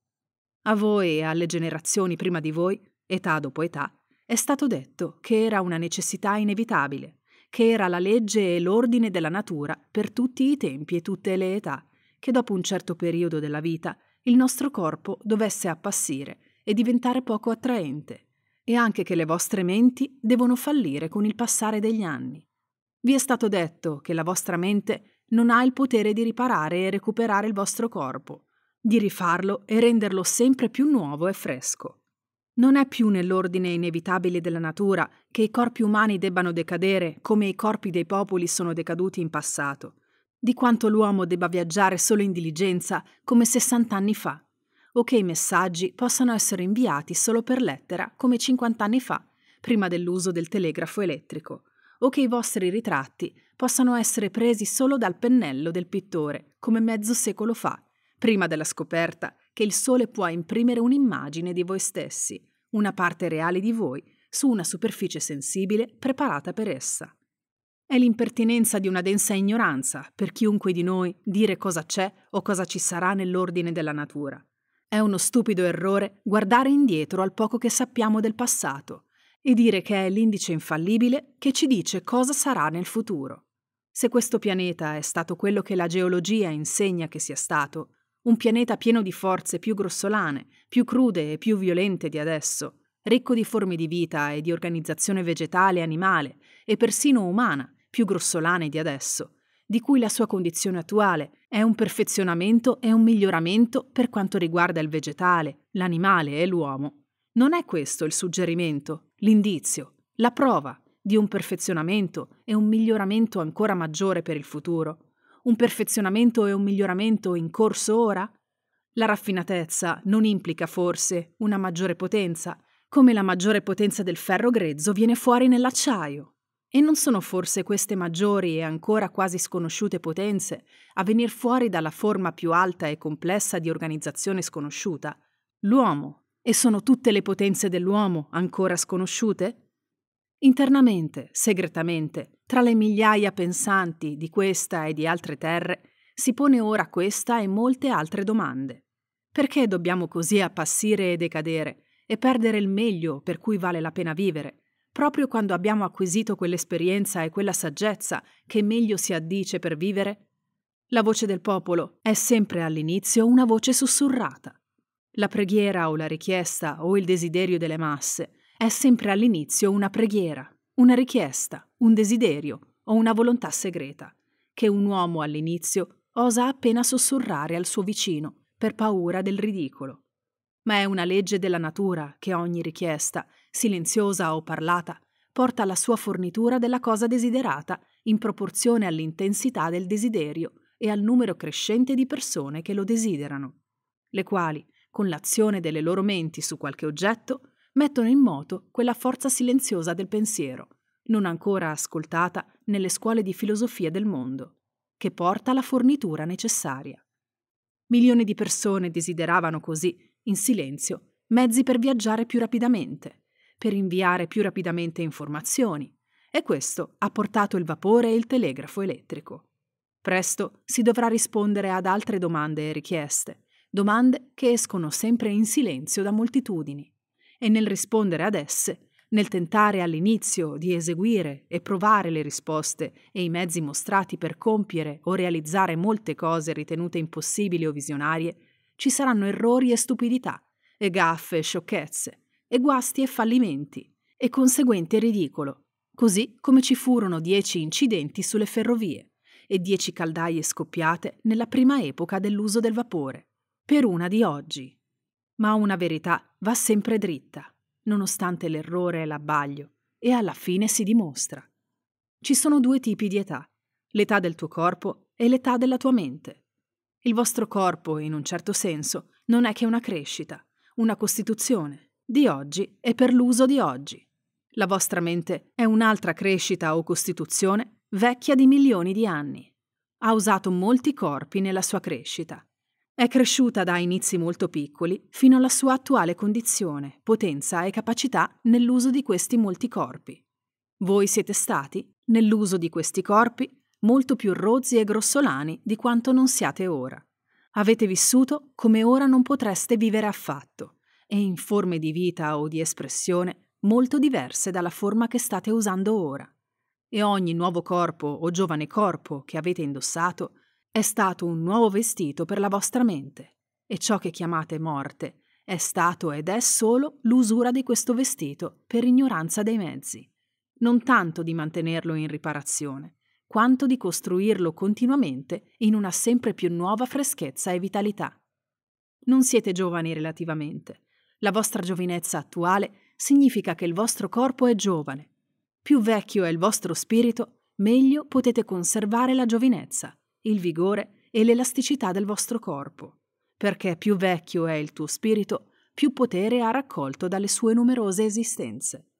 A voi e alle generazioni prima di voi, età dopo età, è stato detto che era una necessità inevitabile, che era la legge e l'ordine della natura per tutti i tempi e tutte le età, che dopo un certo periodo della vita il nostro corpo dovesse appassire e diventare poco attraente, e anche che le vostre menti devono fallire con il passare degli anni. Vi è stato detto che la vostra mente non ha il potere di riparare e recuperare il vostro corpo, di rifarlo e renderlo sempre più nuovo e fresco. Non è più nell'ordine inevitabile della natura che i corpi umani debbano decadere come i corpi dei popoli sono decaduti in passato, di quanto l'uomo debba viaggiare solo in diligenza come 60 anni fa, o che i messaggi possano essere inviati solo per lettera come 50 anni fa, prima dell'uso del telegrafo elettrico, o che i vostri ritratti possano essere presi solo dal pennello del pittore come mezzo secolo fa, prima della scoperta che il sole può imprimere un'immagine di voi stessi, una parte reale di voi, su una superficie sensibile preparata per essa. È l'impertinenza di una densa ignoranza per chiunque di noi dire cosa c'è o cosa ci sarà nell'ordine della natura. È uno stupido errore guardare indietro al poco che sappiamo del passato e dire che è l'indice infallibile che ci dice cosa sarà nel futuro. Se questo pianeta è stato quello che la geologia insegna che sia stato, un pianeta pieno di forze più grossolane, più crude e più violente di adesso, ricco di forme di vita e di organizzazione vegetale e animale, e persino umana, più grossolane di adesso, di cui la sua condizione attuale è un perfezionamento e un miglioramento per quanto riguarda il vegetale, l'animale e l'uomo. Non è questo il suggerimento, l'indizio, la prova di un perfezionamento e un miglioramento ancora maggiore per il futuro? Un perfezionamento e un miglioramento in corso ora? La raffinatezza non implica forse una maggiore potenza, come la maggiore potenza del ferro grezzo viene fuori nell'acciaio. E non sono forse queste maggiori e ancora quasi sconosciute potenze a venir fuori dalla forma più alta e complessa di organizzazione sconosciuta? L'uomo. E sono tutte le potenze dell'uomo ancora sconosciute? Internamente, segretamente, tra le migliaia pensanti di questa e di altre terre, si pone ora questa e molte altre domande. Perché dobbiamo così appassire e decadere e perdere il meglio per cui vale la pena vivere? proprio quando abbiamo acquisito quell'esperienza e quella saggezza che meglio si addice per vivere, la voce del popolo è sempre all'inizio una voce sussurrata. La preghiera o la richiesta o il desiderio delle masse è sempre all'inizio una preghiera, una richiesta, un desiderio o una volontà segreta, che un uomo all'inizio osa appena sussurrare al suo vicino per paura del ridicolo. Ma è una legge della natura che ogni richiesta silenziosa o parlata, porta alla sua fornitura della cosa desiderata, in proporzione all'intensità del desiderio e al numero crescente di persone che lo desiderano, le quali, con l'azione delle loro menti su qualche oggetto, mettono in moto quella forza silenziosa del pensiero, non ancora ascoltata nelle scuole di filosofia del mondo, che porta alla fornitura necessaria. Milioni di persone desideravano così, in silenzio, mezzi per viaggiare più rapidamente, per inviare più rapidamente informazioni e questo ha portato il vapore e il telegrafo elettrico. Presto si dovrà rispondere ad altre domande e richieste, domande che escono sempre in silenzio da moltitudini e nel rispondere ad esse, nel tentare all'inizio di eseguire e provare le risposte e i mezzi mostrati per compiere o realizzare molte cose ritenute impossibili o visionarie, ci saranno errori e stupidità, e gaffe e sciocchezze, e guasti e fallimenti, e conseguente ridicolo, così come ci furono dieci incidenti sulle ferrovie e dieci caldaie scoppiate nella prima epoca dell'uso del vapore, per una di oggi. Ma una verità va sempre dritta, nonostante l'errore e l'abbaglio, e alla fine si dimostra. Ci sono due tipi di età, l'età del tuo corpo e l'età della tua mente. Il vostro corpo, in un certo senso, non è che una crescita, una costituzione, di oggi e per l'uso di oggi. La vostra mente è un'altra crescita o costituzione vecchia di milioni di anni. Ha usato molti corpi nella sua crescita. È cresciuta da inizi molto piccoli fino alla sua attuale condizione, potenza e capacità nell'uso di questi molti corpi. Voi siete stati, nell'uso di questi corpi, molto più rozzi e grossolani di quanto non siate ora. Avete vissuto come ora non potreste vivere affatto e in forme di vita o di espressione molto diverse dalla forma che state usando ora. E ogni nuovo corpo o giovane corpo che avete indossato è stato un nuovo vestito per la vostra mente, e ciò che chiamate morte è stato ed è solo l'usura di questo vestito per ignoranza dei mezzi, non tanto di mantenerlo in riparazione, quanto di costruirlo continuamente in una sempre più nuova freschezza e vitalità. Non siete giovani relativamente, la vostra giovinezza attuale significa che il vostro corpo è giovane. Più vecchio è il vostro spirito, meglio potete conservare la giovinezza, il vigore e l'elasticità del vostro corpo. Perché più vecchio è il tuo spirito, più potere ha raccolto dalle sue numerose esistenze.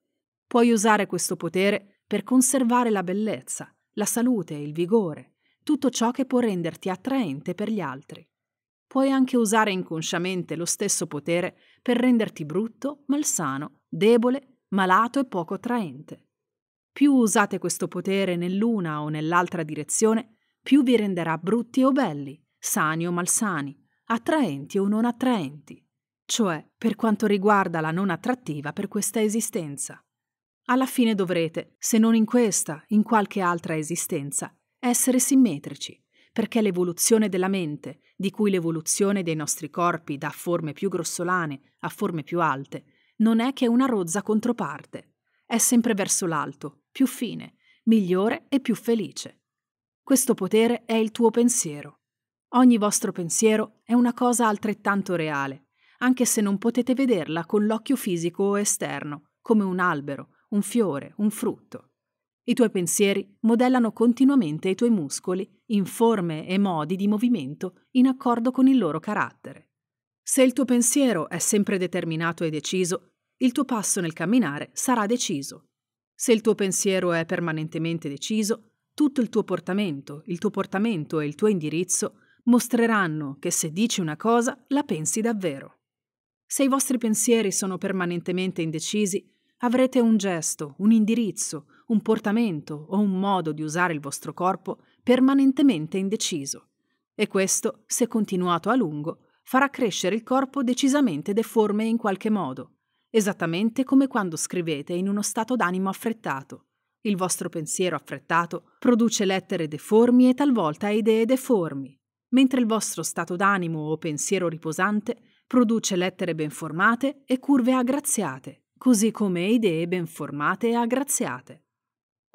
Puoi usare questo potere per conservare la bellezza, la salute, e il vigore, tutto ciò che può renderti attraente per gli altri puoi anche usare inconsciamente lo stesso potere per renderti brutto, malsano, debole, malato e poco attraente. Più usate questo potere nell'una o nell'altra direzione, più vi renderà brutti o belli, sani o malsani, attraenti o non attraenti, cioè per quanto riguarda la non attrattiva per questa esistenza. Alla fine dovrete, se non in questa, in qualche altra esistenza, essere simmetrici, perché l'evoluzione della mente, di cui l'evoluzione dei nostri corpi da forme più grossolane a forme più alte, non è che una rozza controparte. È sempre verso l'alto, più fine, migliore e più felice. Questo potere è il tuo pensiero. Ogni vostro pensiero è una cosa altrettanto reale, anche se non potete vederla con l'occhio fisico o esterno, come un albero, un fiore, un frutto. I tuoi pensieri modellano continuamente i tuoi muscoli in forme e modi di movimento in accordo con il loro carattere. Se il tuo pensiero è sempre determinato e deciso, il tuo passo nel camminare sarà deciso. Se il tuo pensiero è permanentemente deciso, tutto il tuo portamento, il tuo portamento e il tuo indirizzo mostreranno che se dici una cosa la pensi davvero. Se i vostri pensieri sono permanentemente indecisi, avrete un gesto, un indirizzo, un portamento o un modo di usare il vostro corpo permanentemente indeciso. E questo, se continuato a lungo, farà crescere il corpo decisamente deforme in qualche modo, esattamente come quando scrivete in uno stato d'animo affrettato. Il vostro pensiero affrettato produce lettere deformi e talvolta idee deformi, mentre il vostro stato d'animo o pensiero riposante produce lettere ben formate e curve aggraziate, così come idee ben formate e aggraziate.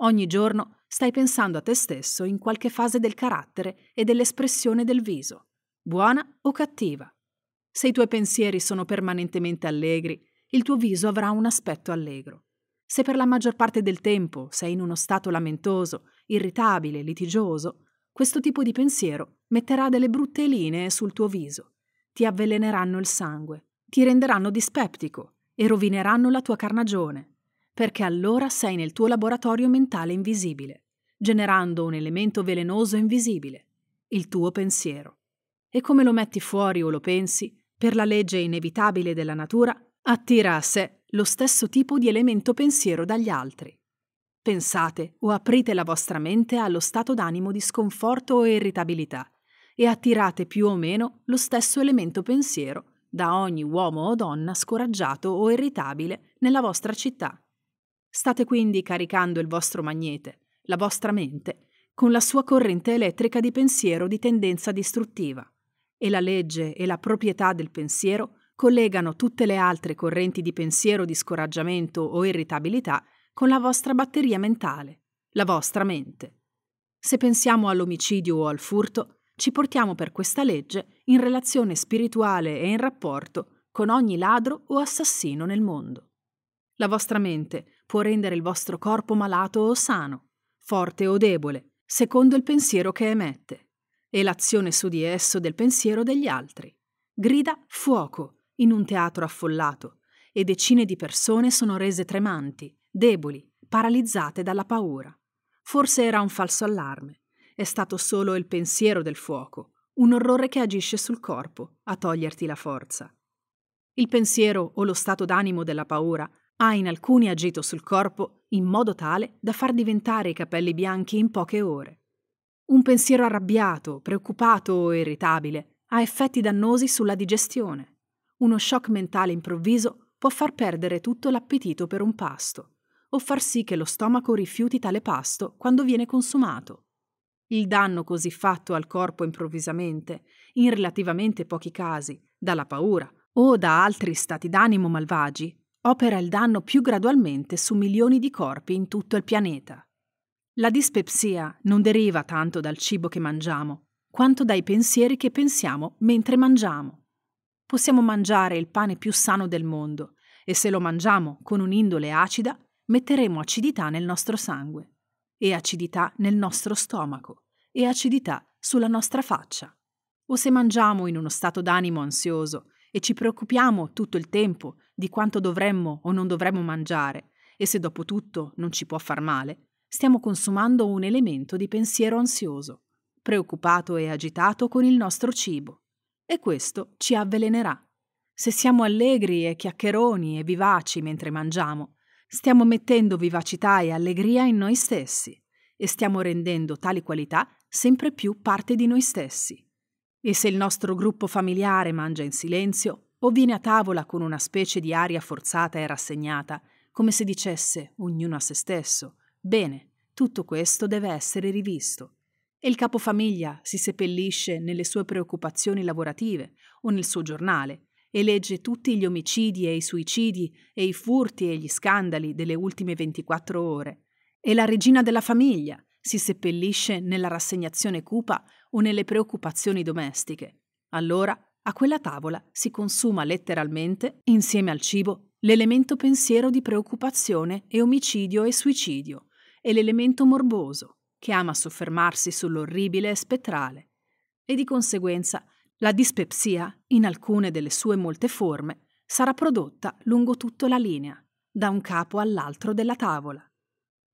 Ogni giorno stai pensando a te stesso in qualche fase del carattere e dell'espressione del viso, buona o cattiva. Se i tuoi pensieri sono permanentemente allegri, il tuo viso avrà un aspetto allegro. Se per la maggior parte del tempo sei in uno stato lamentoso, irritabile, litigioso, questo tipo di pensiero metterà delle brutte linee sul tuo viso, ti avveleneranno il sangue, ti renderanno dispeptico e rovineranno la tua carnagione perché allora sei nel tuo laboratorio mentale invisibile, generando un elemento velenoso invisibile, il tuo pensiero. E come lo metti fuori o lo pensi, per la legge inevitabile della natura, attira a sé lo stesso tipo di elemento pensiero dagli altri. Pensate o aprite la vostra mente allo stato d'animo di sconforto o irritabilità e attirate più o meno lo stesso elemento pensiero da ogni uomo o donna scoraggiato o irritabile nella vostra città. State quindi caricando il vostro magnete, la vostra mente, con la sua corrente elettrica di pensiero di tendenza distruttiva. E la legge e la proprietà del pensiero collegano tutte le altre correnti di pensiero di scoraggiamento o irritabilità con la vostra batteria mentale, la vostra mente. Se pensiamo all'omicidio o al furto, ci portiamo per questa legge in relazione spirituale e in rapporto con ogni ladro o assassino nel mondo. La vostra mente può rendere il vostro corpo malato o sano, forte o debole, secondo il pensiero che emette, e l'azione su di esso del pensiero degli altri. Grida fuoco in un teatro affollato e decine di persone sono rese tremanti, deboli, paralizzate dalla paura. Forse era un falso allarme, è stato solo il pensiero del fuoco, un orrore che agisce sul corpo a toglierti la forza. Il pensiero o lo stato d'animo della paura ha in alcuni agito sul corpo in modo tale da far diventare i capelli bianchi in poche ore. Un pensiero arrabbiato, preoccupato o irritabile ha effetti dannosi sulla digestione. Uno shock mentale improvviso può far perdere tutto l'appetito per un pasto o far sì che lo stomaco rifiuti tale pasto quando viene consumato. Il danno così fatto al corpo improvvisamente, in relativamente pochi casi, dalla paura o da altri stati d'animo malvagi, opera il danno più gradualmente su milioni di corpi in tutto il pianeta. La dispepsia non deriva tanto dal cibo che mangiamo, quanto dai pensieri che pensiamo mentre mangiamo. Possiamo mangiare il pane più sano del mondo e se lo mangiamo con un'indole acida, metteremo acidità nel nostro sangue e acidità nel nostro stomaco e acidità sulla nostra faccia. O se mangiamo in uno stato d'animo ansioso, e ci preoccupiamo tutto il tempo di quanto dovremmo o non dovremmo mangiare e se dopo tutto non ci può far male, stiamo consumando un elemento di pensiero ansioso, preoccupato e agitato con il nostro cibo. E questo ci avvelenerà. Se siamo allegri e chiacchieroni e vivaci mentre mangiamo, stiamo mettendo vivacità e allegria in noi stessi e stiamo rendendo tali qualità sempre più parte di noi stessi. E se il nostro gruppo familiare mangia in silenzio o viene a tavola con una specie di aria forzata e rassegnata, come se dicesse ognuno a se stesso, bene, tutto questo deve essere rivisto. E il capofamiglia si seppellisce nelle sue preoccupazioni lavorative o nel suo giornale e legge tutti gli omicidi e i suicidi e i furti e gli scandali delle ultime 24 ore. E la regina della famiglia si seppellisce nella rassegnazione cupa o nelle preoccupazioni domestiche. Allora, a quella tavola si consuma letteralmente, insieme al cibo, l'elemento pensiero di preoccupazione e omicidio e suicidio, e l'elemento morboso, che ama soffermarsi sull'orribile e spettrale, e di conseguenza la dispepsia, in alcune delle sue molte forme, sarà prodotta lungo tutta la linea, da un capo all'altro della tavola.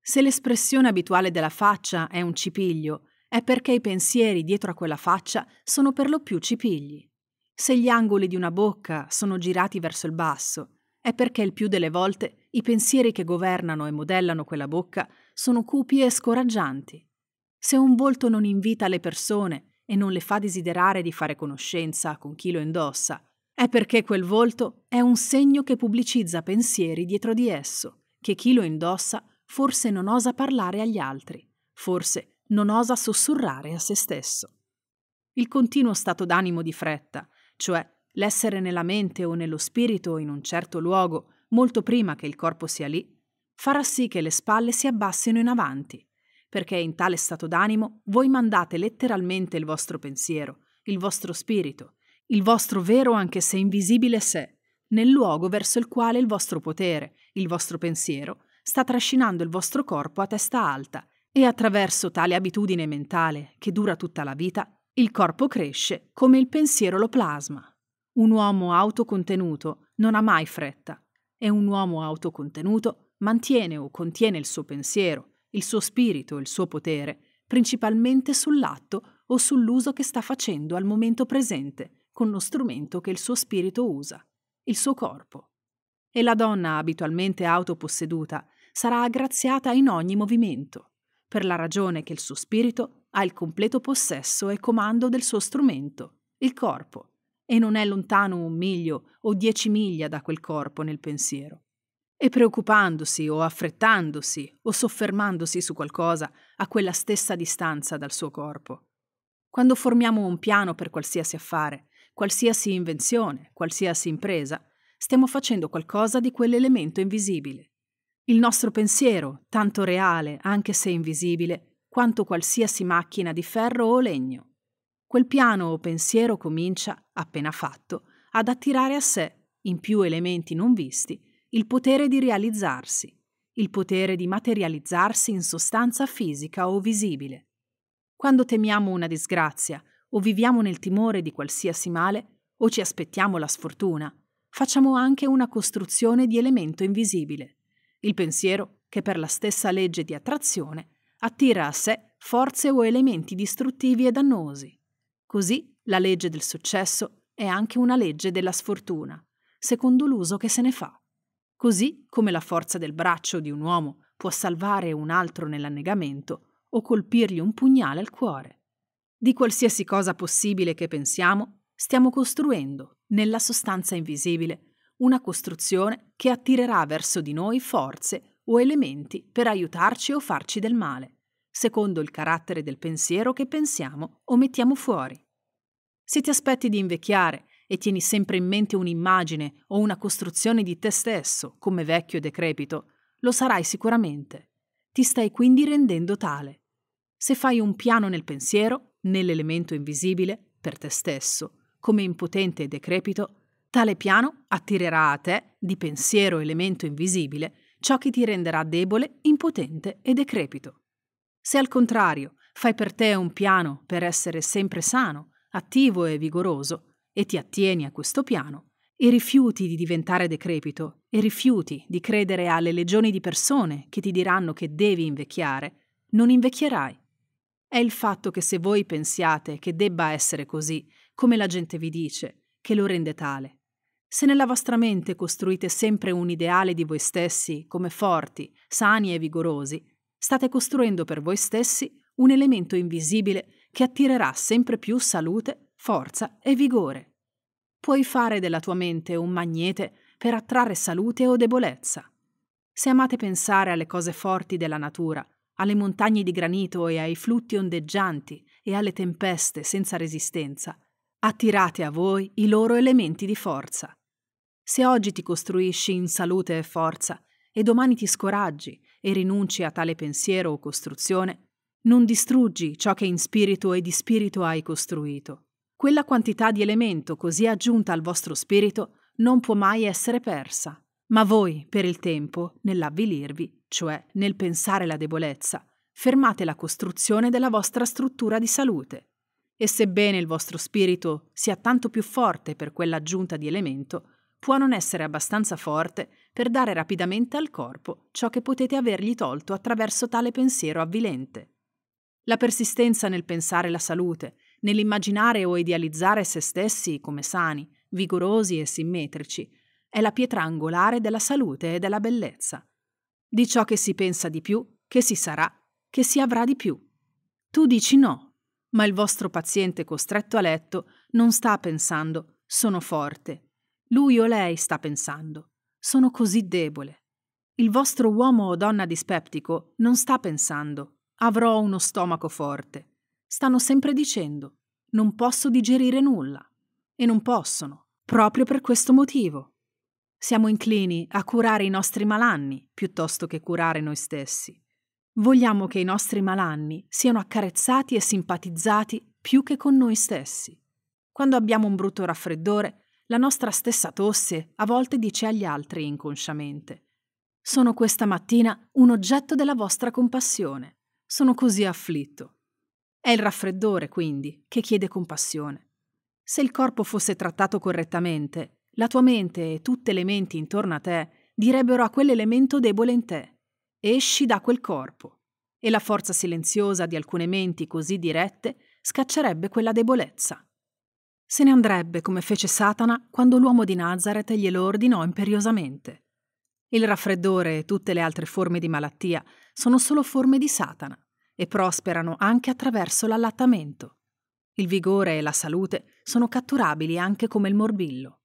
Se l'espressione abituale della faccia è un cipiglio, è perché i pensieri dietro a quella faccia sono per lo più cipigli. Se gli angoli di una bocca sono girati verso il basso, è perché il più delle volte i pensieri che governano e modellano quella bocca sono cupi e scoraggianti. Se un volto non invita le persone e non le fa desiderare di fare conoscenza con chi lo indossa, è perché quel volto è un segno che pubblicizza pensieri dietro di esso, che chi lo indossa forse non osa parlare agli altri, forse non osa sussurrare a se stesso. Il continuo stato d'animo di fretta, cioè l'essere nella mente o nello spirito in un certo luogo molto prima che il corpo sia lì, farà sì che le spalle si abbassino in avanti, perché in tale stato d'animo voi mandate letteralmente il vostro pensiero, il vostro spirito, il vostro vero anche se invisibile sé, nel luogo verso il quale il vostro potere, il vostro pensiero, sta trascinando il vostro corpo a testa alta e attraverso tale abitudine mentale, che dura tutta la vita, il corpo cresce come il pensiero lo plasma. Un uomo autocontenuto non ha mai fretta e un uomo autocontenuto mantiene o contiene il suo pensiero, il suo spirito, il suo potere, principalmente sull'atto o sull'uso che sta facendo al momento presente con lo strumento che il suo spirito usa, il suo corpo. E la donna abitualmente autoposseduta sarà aggraziata in ogni movimento, per la ragione che il suo spirito ha il completo possesso e comando del suo strumento, il corpo, e non è lontano un miglio o dieci miglia da quel corpo nel pensiero. E preoccupandosi o affrettandosi o soffermandosi su qualcosa a quella stessa distanza dal suo corpo. Quando formiamo un piano per qualsiasi affare, qualsiasi invenzione, qualsiasi impresa, stiamo facendo qualcosa di quell'elemento invisibile. Il nostro pensiero, tanto reale, anche se invisibile, quanto qualsiasi macchina di ferro o legno. Quel piano o pensiero comincia, appena fatto, ad attirare a sé, in più elementi non visti, il potere di realizzarsi, il potere di materializzarsi in sostanza fisica o visibile. Quando temiamo una disgrazia o viviamo nel timore di qualsiasi male o ci aspettiamo la sfortuna, facciamo anche una costruzione di elemento invisibile il pensiero che per la stessa legge di attrazione attira a sé forze o elementi distruttivi e dannosi. Così la legge del successo è anche una legge della sfortuna, secondo l'uso che se ne fa. Così come la forza del braccio di un uomo può salvare un altro nell'annegamento o colpirgli un pugnale al cuore. Di qualsiasi cosa possibile che pensiamo, stiamo costruendo, nella sostanza invisibile, una costruzione che attirerà verso di noi forze o elementi per aiutarci o farci del male, secondo il carattere del pensiero che pensiamo o mettiamo fuori. Se ti aspetti di invecchiare e tieni sempre in mente un'immagine o una costruzione di te stesso come vecchio e decrepito, lo sarai sicuramente. Ti stai quindi rendendo tale. Se fai un piano nel pensiero, nell'elemento invisibile, per te stesso, come impotente e decrepito, Tale piano attirerà a te, di pensiero elemento invisibile, ciò che ti renderà debole, impotente e decrepito. Se al contrario fai per te un piano per essere sempre sano, attivo e vigoroso, e ti attieni a questo piano, e rifiuti di diventare decrepito, e rifiuti di credere alle legioni di persone che ti diranno che devi invecchiare, non invecchierai. È il fatto che se voi pensiate che debba essere così, come la gente vi dice, che lo rende tale. Se nella vostra mente costruite sempre un ideale di voi stessi come forti, sani e vigorosi, state costruendo per voi stessi un elemento invisibile che attirerà sempre più salute, forza e vigore. Puoi fare della tua mente un magnete per attrarre salute o debolezza. Se amate pensare alle cose forti della natura, alle montagne di granito e ai flutti ondeggianti e alle tempeste senza resistenza, attirate a voi i loro elementi di forza. Se oggi ti costruisci in salute e forza e domani ti scoraggi e rinunci a tale pensiero o costruzione, non distruggi ciò che in spirito e di spirito hai costruito. Quella quantità di elemento così aggiunta al vostro spirito non può mai essere persa. Ma voi, per il tempo, nell'avvilirvi, cioè nel pensare la debolezza, fermate la costruzione della vostra struttura di salute. E sebbene il vostro spirito sia tanto più forte per quell'aggiunta di elemento, può non essere abbastanza forte per dare rapidamente al corpo ciò che potete avergli tolto attraverso tale pensiero avvilente. La persistenza nel pensare la salute, nell'immaginare o idealizzare se stessi come sani, vigorosi e simmetrici, è la pietra angolare della salute e della bellezza. Di ciò che si pensa di più, che si sarà, che si avrà di più. Tu dici no ma il vostro paziente costretto a letto non sta pensando sono forte. Lui o lei sta pensando sono così debole. Il vostro uomo o donna dispeptico non sta pensando avrò uno stomaco forte. Stanno sempre dicendo non posso digerire nulla. E non possono, proprio per questo motivo. Siamo inclini a curare i nostri malanni piuttosto che curare noi stessi. Vogliamo che i nostri malanni siano accarezzati e simpatizzati più che con noi stessi. Quando abbiamo un brutto raffreddore, la nostra stessa tosse a volte dice agli altri inconsciamente Sono questa mattina un oggetto della vostra compassione. Sono così afflitto. È il raffreddore, quindi, che chiede compassione. Se il corpo fosse trattato correttamente, la tua mente e tutte le menti intorno a te direbbero a quell'elemento debole in te Esci da quel corpo. E la forza silenziosa di alcune menti così dirette scaccerebbe quella debolezza. Se ne andrebbe come fece Satana quando l'uomo di Nazareth glielo ordinò imperiosamente. Il raffreddore e tutte le altre forme di malattia sono solo forme di Satana e prosperano anche attraverso l'allattamento. Il vigore e la salute sono catturabili anche come il morbillo.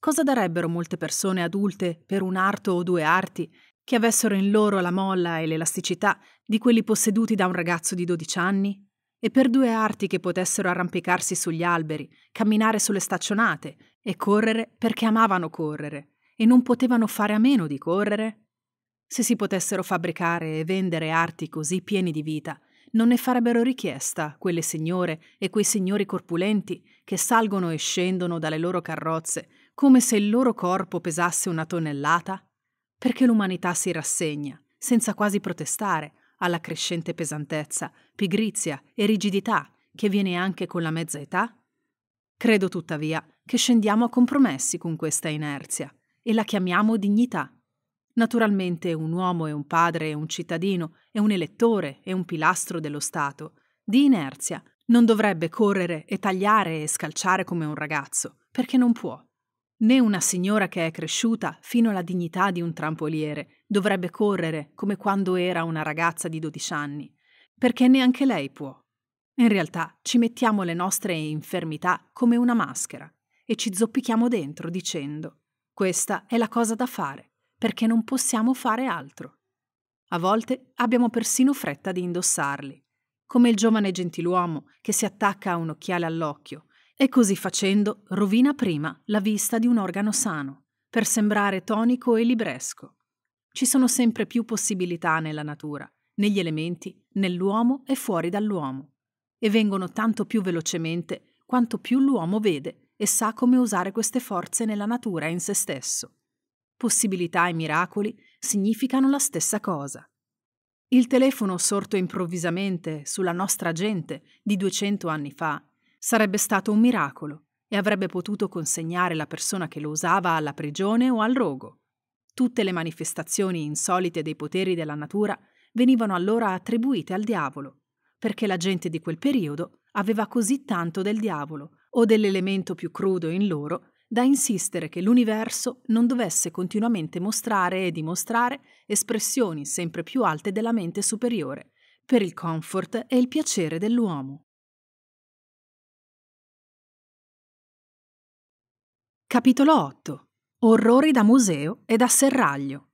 Cosa darebbero molte persone adulte per un arto o due arti che avessero in loro la molla e l'elasticità di quelli posseduti da un ragazzo di 12 anni, e per due arti che potessero arrampicarsi sugli alberi, camminare sulle staccionate e correre perché amavano correre e non potevano fare a meno di correre? Se si potessero fabbricare e vendere arti così pieni di vita, non ne farebbero richiesta quelle signore e quei signori corpulenti che salgono e scendono dalle loro carrozze come se il loro corpo pesasse una tonnellata perché l'umanità si rassegna, senza quasi protestare, alla crescente pesantezza, pigrizia e rigidità che viene anche con la mezza età? Credo tuttavia che scendiamo a compromessi con questa inerzia e la chiamiamo dignità. Naturalmente un uomo e un padre e un cittadino è un elettore e un pilastro dello Stato. Di inerzia non dovrebbe correre e tagliare e scalciare come un ragazzo, perché non può. Né una signora che è cresciuta fino alla dignità di un trampoliere dovrebbe correre come quando era una ragazza di 12 anni, perché neanche lei può. In realtà ci mettiamo le nostre infermità come una maschera e ci zoppichiamo dentro dicendo questa è la cosa da fare, perché non possiamo fare altro. A volte abbiamo persino fretta di indossarli, come il giovane gentiluomo che si attacca a un occhiale all'occhio e così facendo rovina prima la vista di un organo sano, per sembrare tonico e libresco. Ci sono sempre più possibilità nella natura, negli elementi, nell'uomo e fuori dall'uomo, e vengono tanto più velocemente quanto più l'uomo vede e sa come usare queste forze nella natura e in se stesso. Possibilità e miracoli significano la stessa cosa. Il telefono sorto improvvisamente sulla nostra gente di 200 anni fa Sarebbe stato un miracolo e avrebbe potuto consegnare la persona che lo usava alla prigione o al rogo. Tutte le manifestazioni insolite dei poteri della natura venivano allora attribuite al diavolo, perché la gente di quel periodo aveva così tanto del diavolo o dell'elemento più crudo in loro da insistere che l'universo non dovesse continuamente mostrare e dimostrare espressioni sempre più alte della mente superiore, per il comfort e il piacere dell'uomo. Capitolo 8. Orrori da museo e da serraglio.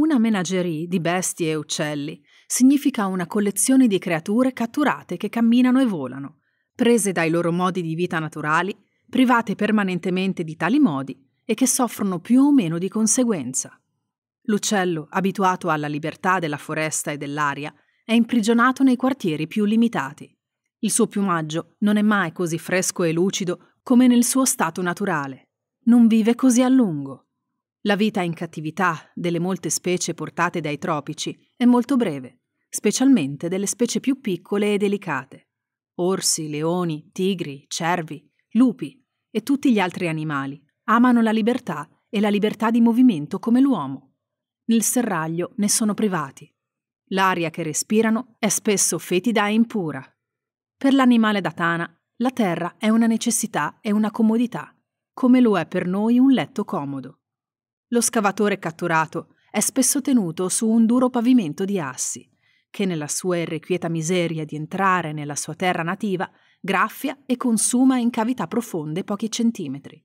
Una menagerie di bestie e uccelli significa una collezione di creature catturate che camminano e volano, prese dai loro modi di vita naturali, private permanentemente di tali modi e che soffrono più o meno di conseguenza. L'uccello, abituato alla libertà della foresta e dell'aria, è imprigionato nei quartieri più limitati. Il suo piumaggio non è mai così fresco e lucido come nel suo stato naturale. Non vive così a lungo. La vita in cattività delle molte specie portate dai tropici è molto breve, specialmente delle specie più piccole e delicate. Orsi, leoni, tigri, cervi, lupi e tutti gli altri animali amano la libertà e la libertà di movimento come l'uomo. Nel serraglio ne sono privati. L'aria che respirano è spesso fetida e impura. Per l'animale da tana la terra è una necessità e una comodità, come lo è per noi un letto comodo. Lo scavatore catturato è spesso tenuto su un duro pavimento di assi, che nella sua irrequieta miseria di entrare nella sua terra nativa graffia e consuma in cavità profonde pochi centimetri.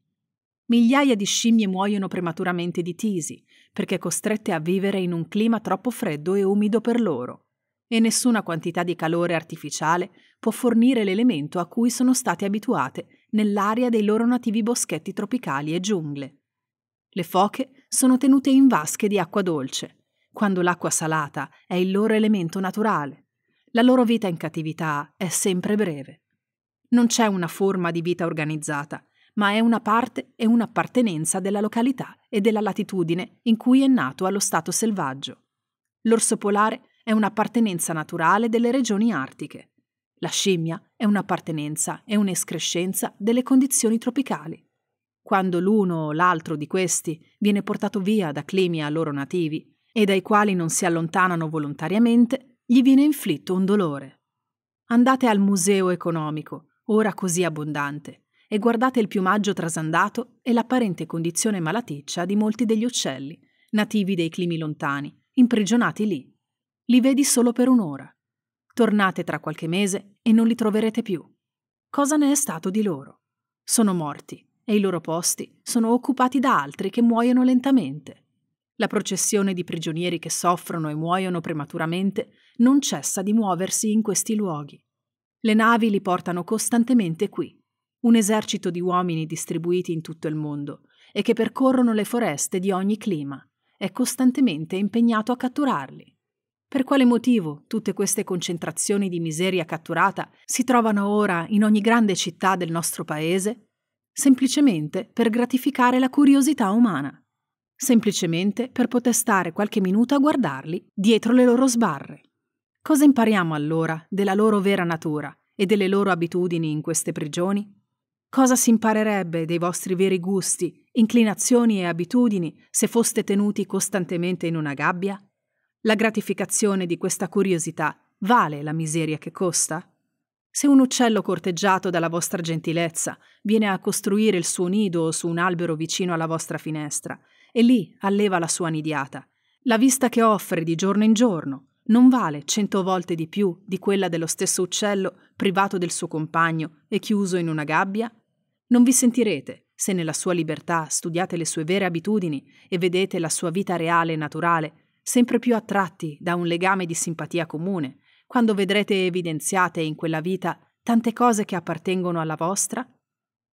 Migliaia di scimmie muoiono prematuramente di tisi, perché costrette a vivere in un clima troppo freddo e umido per loro e nessuna quantità di calore artificiale può fornire l'elemento a cui sono state abituate nell'area dei loro nativi boschetti tropicali e giungle. Le foche sono tenute in vasche di acqua dolce, quando l'acqua salata è il loro elemento naturale. La loro vita in cattività è sempre breve. Non c'è una forma di vita organizzata, ma è una parte e un'appartenenza della località e della latitudine in cui è nato allo stato selvaggio. L'orso polare è un'appartenenza naturale delle regioni artiche. La scimmia è un'appartenenza e un'escrescenza delle condizioni tropicali. Quando l'uno o l'altro di questi viene portato via da climi a loro nativi e dai quali non si allontanano volontariamente, gli viene inflitto un dolore. Andate al museo economico, ora così abbondante, e guardate il piumaggio trasandato e l'apparente condizione malaticcia di molti degli uccelli, nativi dei climi lontani, imprigionati lì li vedi solo per un'ora. Tornate tra qualche mese e non li troverete più. Cosa ne è stato di loro? Sono morti e i loro posti sono occupati da altri che muoiono lentamente. La processione di prigionieri che soffrono e muoiono prematuramente non cessa di muoversi in questi luoghi. Le navi li portano costantemente qui, un esercito di uomini distribuiti in tutto il mondo e che percorrono le foreste di ogni clima, è costantemente impegnato a catturarli. Per quale motivo tutte queste concentrazioni di miseria catturata si trovano ora in ogni grande città del nostro paese? Semplicemente per gratificare la curiosità umana. Semplicemente per poter stare qualche minuto a guardarli dietro le loro sbarre. Cosa impariamo allora della loro vera natura e delle loro abitudini in queste prigioni? Cosa si imparerebbe dei vostri veri gusti, inclinazioni e abitudini se foste tenuti costantemente in una gabbia? La gratificazione di questa curiosità vale la miseria che costa? Se un uccello corteggiato dalla vostra gentilezza viene a costruire il suo nido su un albero vicino alla vostra finestra e lì alleva la sua nidiata, la vista che offre di giorno in giorno non vale cento volte di più di quella dello stesso uccello privato del suo compagno e chiuso in una gabbia? Non vi sentirete, se nella sua libertà studiate le sue vere abitudini e vedete la sua vita reale e naturale, sempre più attratti da un legame di simpatia comune, quando vedrete evidenziate in quella vita tante cose che appartengono alla vostra?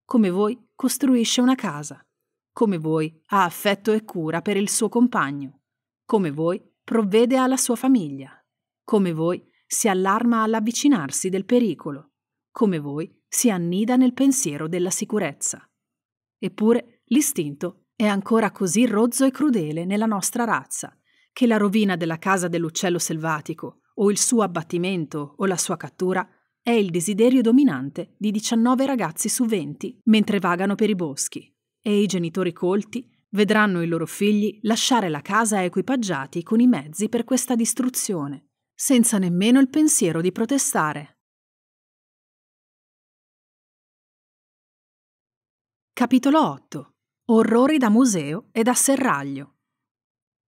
Come voi costruisce una casa, come voi ha affetto e cura per il suo compagno, come voi provvede alla sua famiglia, come voi si allarma all'avvicinarsi del pericolo, come voi si annida nel pensiero della sicurezza. Eppure l'istinto è ancora così rozzo e crudele nella nostra razza che la rovina della casa dell'uccello selvatico, o il suo abbattimento, o la sua cattura, è il desiderio dominante di 19 ragazzi su 20 mentre vagano per i boschi, e i genitori colti vedranno i loro figli lasciare la casa equipaggiati con i mezzi per questa distruzione, senza nemmeno il pensiero di protestare. Capitolo 8. Orrori da museo e da serraglio.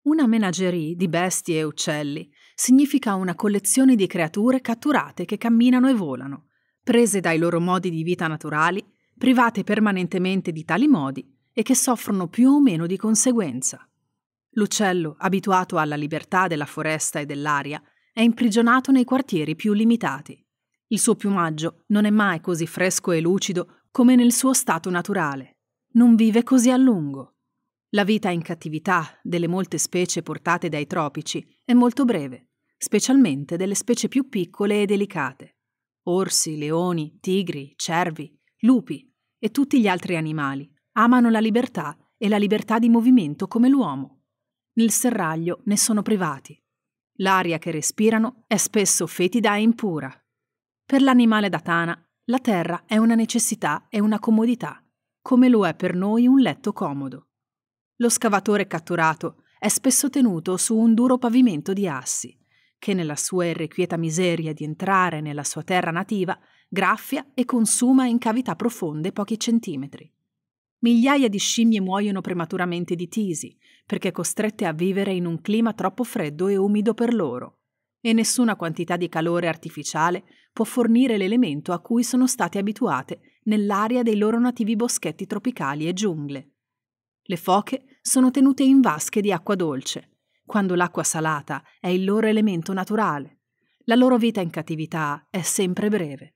Una menagerie di bestie e uccelli significa una collezione di creature catturate che camminano e volano, prese dai loro modi di vita naturali, private permanentemente di tali modi e che soffrono più o meno di conseguenza. L'uccello, abituato alla libertà della foresta e dell'aria, è imprigionato nei quartieri più limitati. Il suo piumaggio non è mai così fresco e lucido come nel suo stato naturale. Non vive così a lungo. La vita in cattività delle molte specie portate dai tropici è molto breve, specialmente delle specie più piccole e delicate. Orsi, leoni, tigri, cervi, lupi e tutti gli altri animali amano la libertà e la libertà di movimento come l'uomo. Nel serraglio ne sono privati. L'aria che respirano è spesso fetida e impura. Per l'animale da tana, la terra è una necessità e una comodità, come lo è per noi un letto comodo. Lo scavatore catturato è spesso tenuto su un duro pavimento di assi, che nella sua irrequieta miseria di entrare nella sua terra nativa graffia e consuma in cavità profonde pochi centimetri. Migliaia di scimmie muoiono prematuramente di tisi, perché costrette a vivere in un clima troppo freddo e umido per loro, e nessuna quantità di calore artificiale può fornire l'elemento a cui sono state abituate nell'aria dei loro nativi boschetti tropicali e giungle. Le foche sono tenute in vasche di acqua dolce, quando l'acqua salata è il loro elemento naturale. La loro vita in cattività è sempre breve.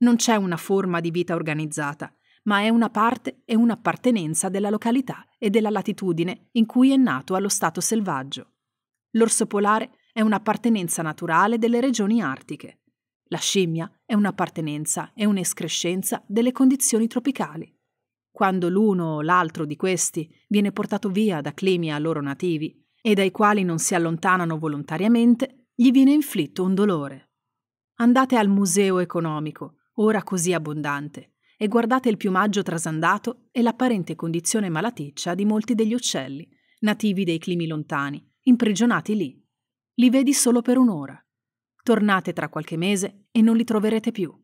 Non c'è una forma di vita organizzata, ma è una parte e un'appartenenza della località e della latitudine in cui è nato allo stato selvaggio. L'orso polare è un'appartenenza naturale delle regioni artiche. La scimmia è un'appartenenza e un'escrescenza delle condizioni tropicali quando l'uno o l'altro di questi viene portato via da climi a loro nativi e dai quali non si allontanano volontariamente, gli viene inflitto un dolore. Andate al museo economico, ora così abbondante, e guardate il piumaggio trasandato e l'apparente condizione malaticcia di molti degli uccelli, nativi dei climi lontani, imprigionati lì. Li vedi solo per un'ora. Tornate tra qualche mese e non li troverete più.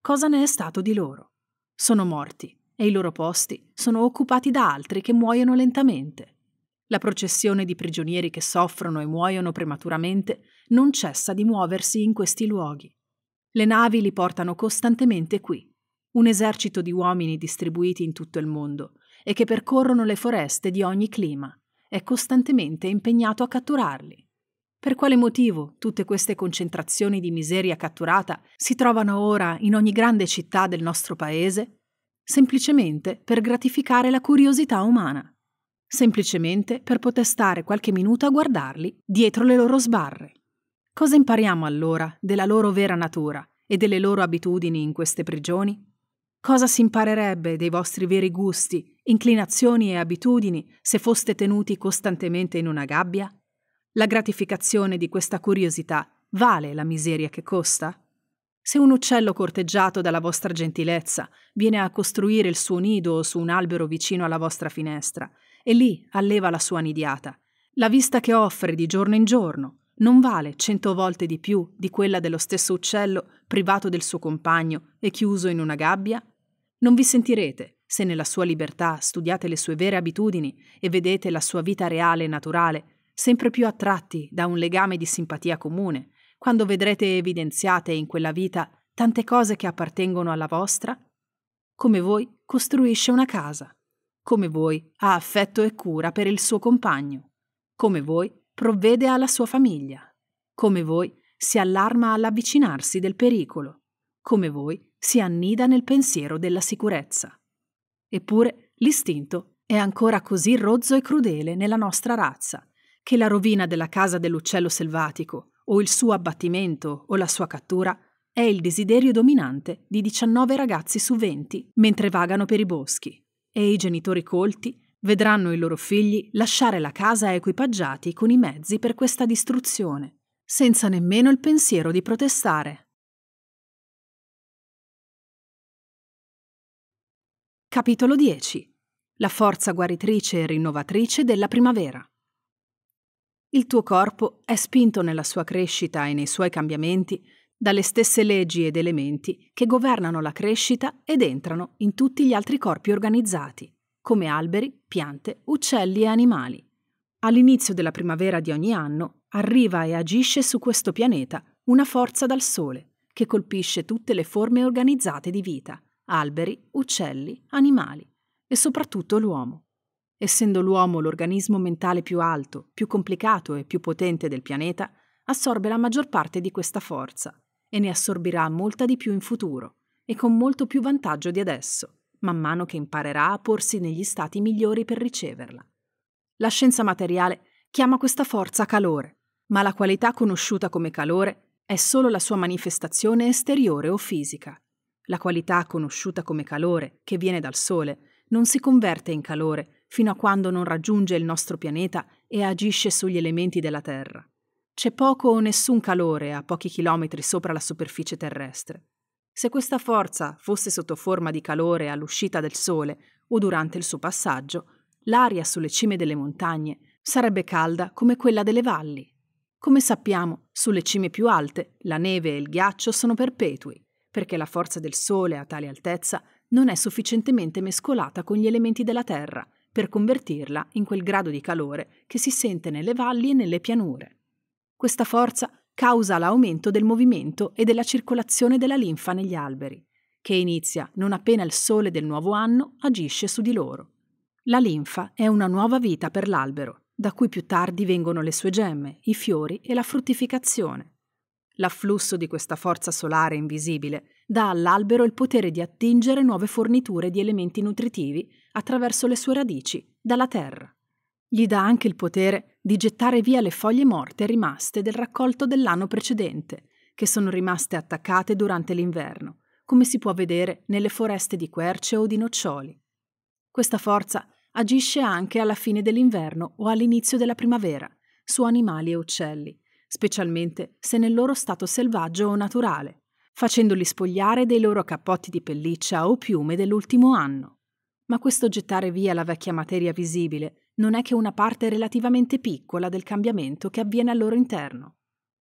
Cosa ne è stato di loro? Sono morti e i loro posti sono occupati da altri che muoiono lentamente. La processione di prigionieri che soffrono e muoiono prematuramente non cessa di muoversi in questi luoghi. Le navi li portano costantemente qui, un esercito di uomini distribuiti in tutto il mondo e che percorrono le foreste di ogni clima, è costantemente impegnato a catturarli. Per quale motivo tutte queste concentrazioni di miseria catturata si trovano ora in ogni grande città del nostro paese semplicemente per gratificare la curiosità umana, semplicemente per poter stare qualche minuto a guardarli dietro le loro sbarre. Cosa impariamo allora della loro vera natura e delle loro abitudini in queste prigioni? Cosa si imparerebbe dei vostri veri gusti, inclinazioni e abitudini se foste tenuti costantemente in una gabbia? La gratificazione di questa curiosità vale la miseria che costa? Se un uccello corteggiato dalla vostra gentilezza viene a costruire il suo nido su un albero vicino alla vostra finestra e lì alleva la sua nidiata, la vista che offre di giorno in giorno non vale cento volte di più di quella dello stesso uccello privato del suo compagno e chiuso in una gabbia? Non vi sentirete se nella sua libertà studiate le sue vere abitudini e vedete la sua vita reale e naturale, sempre più attratti da un legame di simpatia comune, quando vedrete evidenziate in quella vita tante cose che appartengono alla vostra, come voi costruisce una casa, come voi ha affetto e cura per il suo compagno, come voi provvede alla sua famiglia, come voi si allarma all'avvicinarsi del pericolo, come voi si annida nel pensiero della sicurezza. Eppure l'istinto è ancora così rozzo e crudele nella nostra razza, che la rovina della casa dell'uccello selvatico, o il suo abbattimento o la sua cattura è il desiderio dominante di 19 ragazzi su 20 mentre vagano per i boschi e i genitori colti vedranno i loro figli lasciare la casa equipaggiati con i mezzi per questa distruzione, senza nemmeno il pensiero di protestare. Capitolo 10. La forza guaritrice e rinnovatrice della primavera. Il tuo corpo è spinto nella sua crescita e nei suoi cambiamenti dalle stesse leggi ed elementi che governano la crescita ed entrano in tutti gli altri corpi organizzati, come alberi, piante, uccelli e animali. All'inizio della primavera di ogni anno arriva e agisce su questo pianeta una forza dal Sole che colpisce tutte le forme organizzate di vita, alberi, uccelli, animali e soprattutto l'uomo. Essendo l'uomo l'organismo mentale più alto, più complicato e più potente del pianeta, assorbe la maggior parte di questa forza e ne assorbirà molta di più in futuro e con molto più vantaggio di adesso, man mano che imparerà a porsi negli stati migliori per riceverla. La scienza materiale chiama questa forza calore, ma la qualità conosciuta come calore è solo la sua manifestazione esteriore o fisica. La qualità conosciuta come calore, che viene dal Sole, non si converte in calore fino a quando non raggiunge il nostro pianeta e agisce sugli elementi della Terra. C'è poco o nessun calore a pochi chilometri sopra la superficie terrestre. Se questa forza fosse sotto forma di calore all'uscita del Sole o durante il suo passaggio, l'aria sulle cime delle montagne sarebbe calda come quella delle valli. Come sappiamo, sulle cime più alte la neve e il ghiaccio sono perpetui, perché la forza del Sole a tale altezza non è sufficientemente mescolata con gli elementi della Terra per convertirla in quel grado di calore che si sente nelle valli e nelle pianure. Questa forza causa l'aumento del movimento e della circolazione della linfa negli alberi, che inizia non appena il sole del nuovo anno agisce su di loro. La linfa è una nuova vita per l'albero, da cui più tardi vengono le sue gemme, i fiori e la fruttificazione. L'afflusso di questa forza solare invisibile dà all'albero il potere di attingere nuove forniture di elementi nutritivi attraverso le sue radici, dalla terra. Gli dà anche il potere di gettare via le foglie morte rimaste del raccolto dell'anno precedente, che sono rimaste attaccate durante l'inverno, come si può vedere nelle foreste di querce o di noccioli. Questa forza agisce anche alla fine dell'inverno o all'inizio della primavera, su animali e uccelli, specialmente se nel loro stato selvaggio o naturale, facendoli spogliare dei loro cappotti di pelliccia o piume dell'ultimo anno. Ma questo gettare via la vecchia materia visibile non è che una parte relativamente piccola del cambiamento che avviene al loro interno.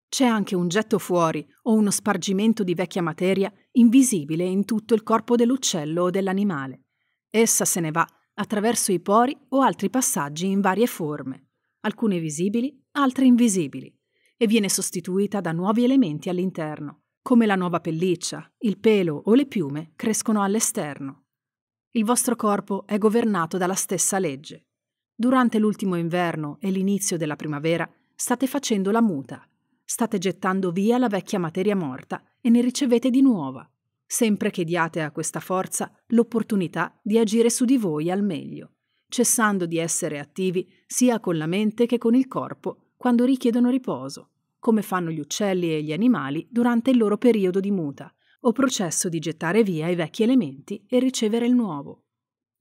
C'è anche un getto fuori o uno spargimento di vecchia materia invisibile in tutto il corpo dell'uccello o dell'animale. Essa se ne va attraverso i pori o altri passaggi in varie forme, alcune visibili, altre invisibili, e viene sostituita da nuovi elementi all'interno come la nuova pelliccia, il pelo o le piume crescono all'esterno. Il vostro corpo è governato dalla stessa legge. Durante l'ultimo inverno e l'inizio della primavera state facendo la muta, state gettando via la vecchia materia morta e ne ricevete di nuova, sempre che diate a questa forza l'opportunità di agire su di voi al meglio, cessando di essere attivi sia con la mente che con il corpo quando richiedono riposo come fanno gli uccelli e gli animali durante il loro periodo di muta, o processo di gettare via i vecchi elementi e ricevere il nuovo.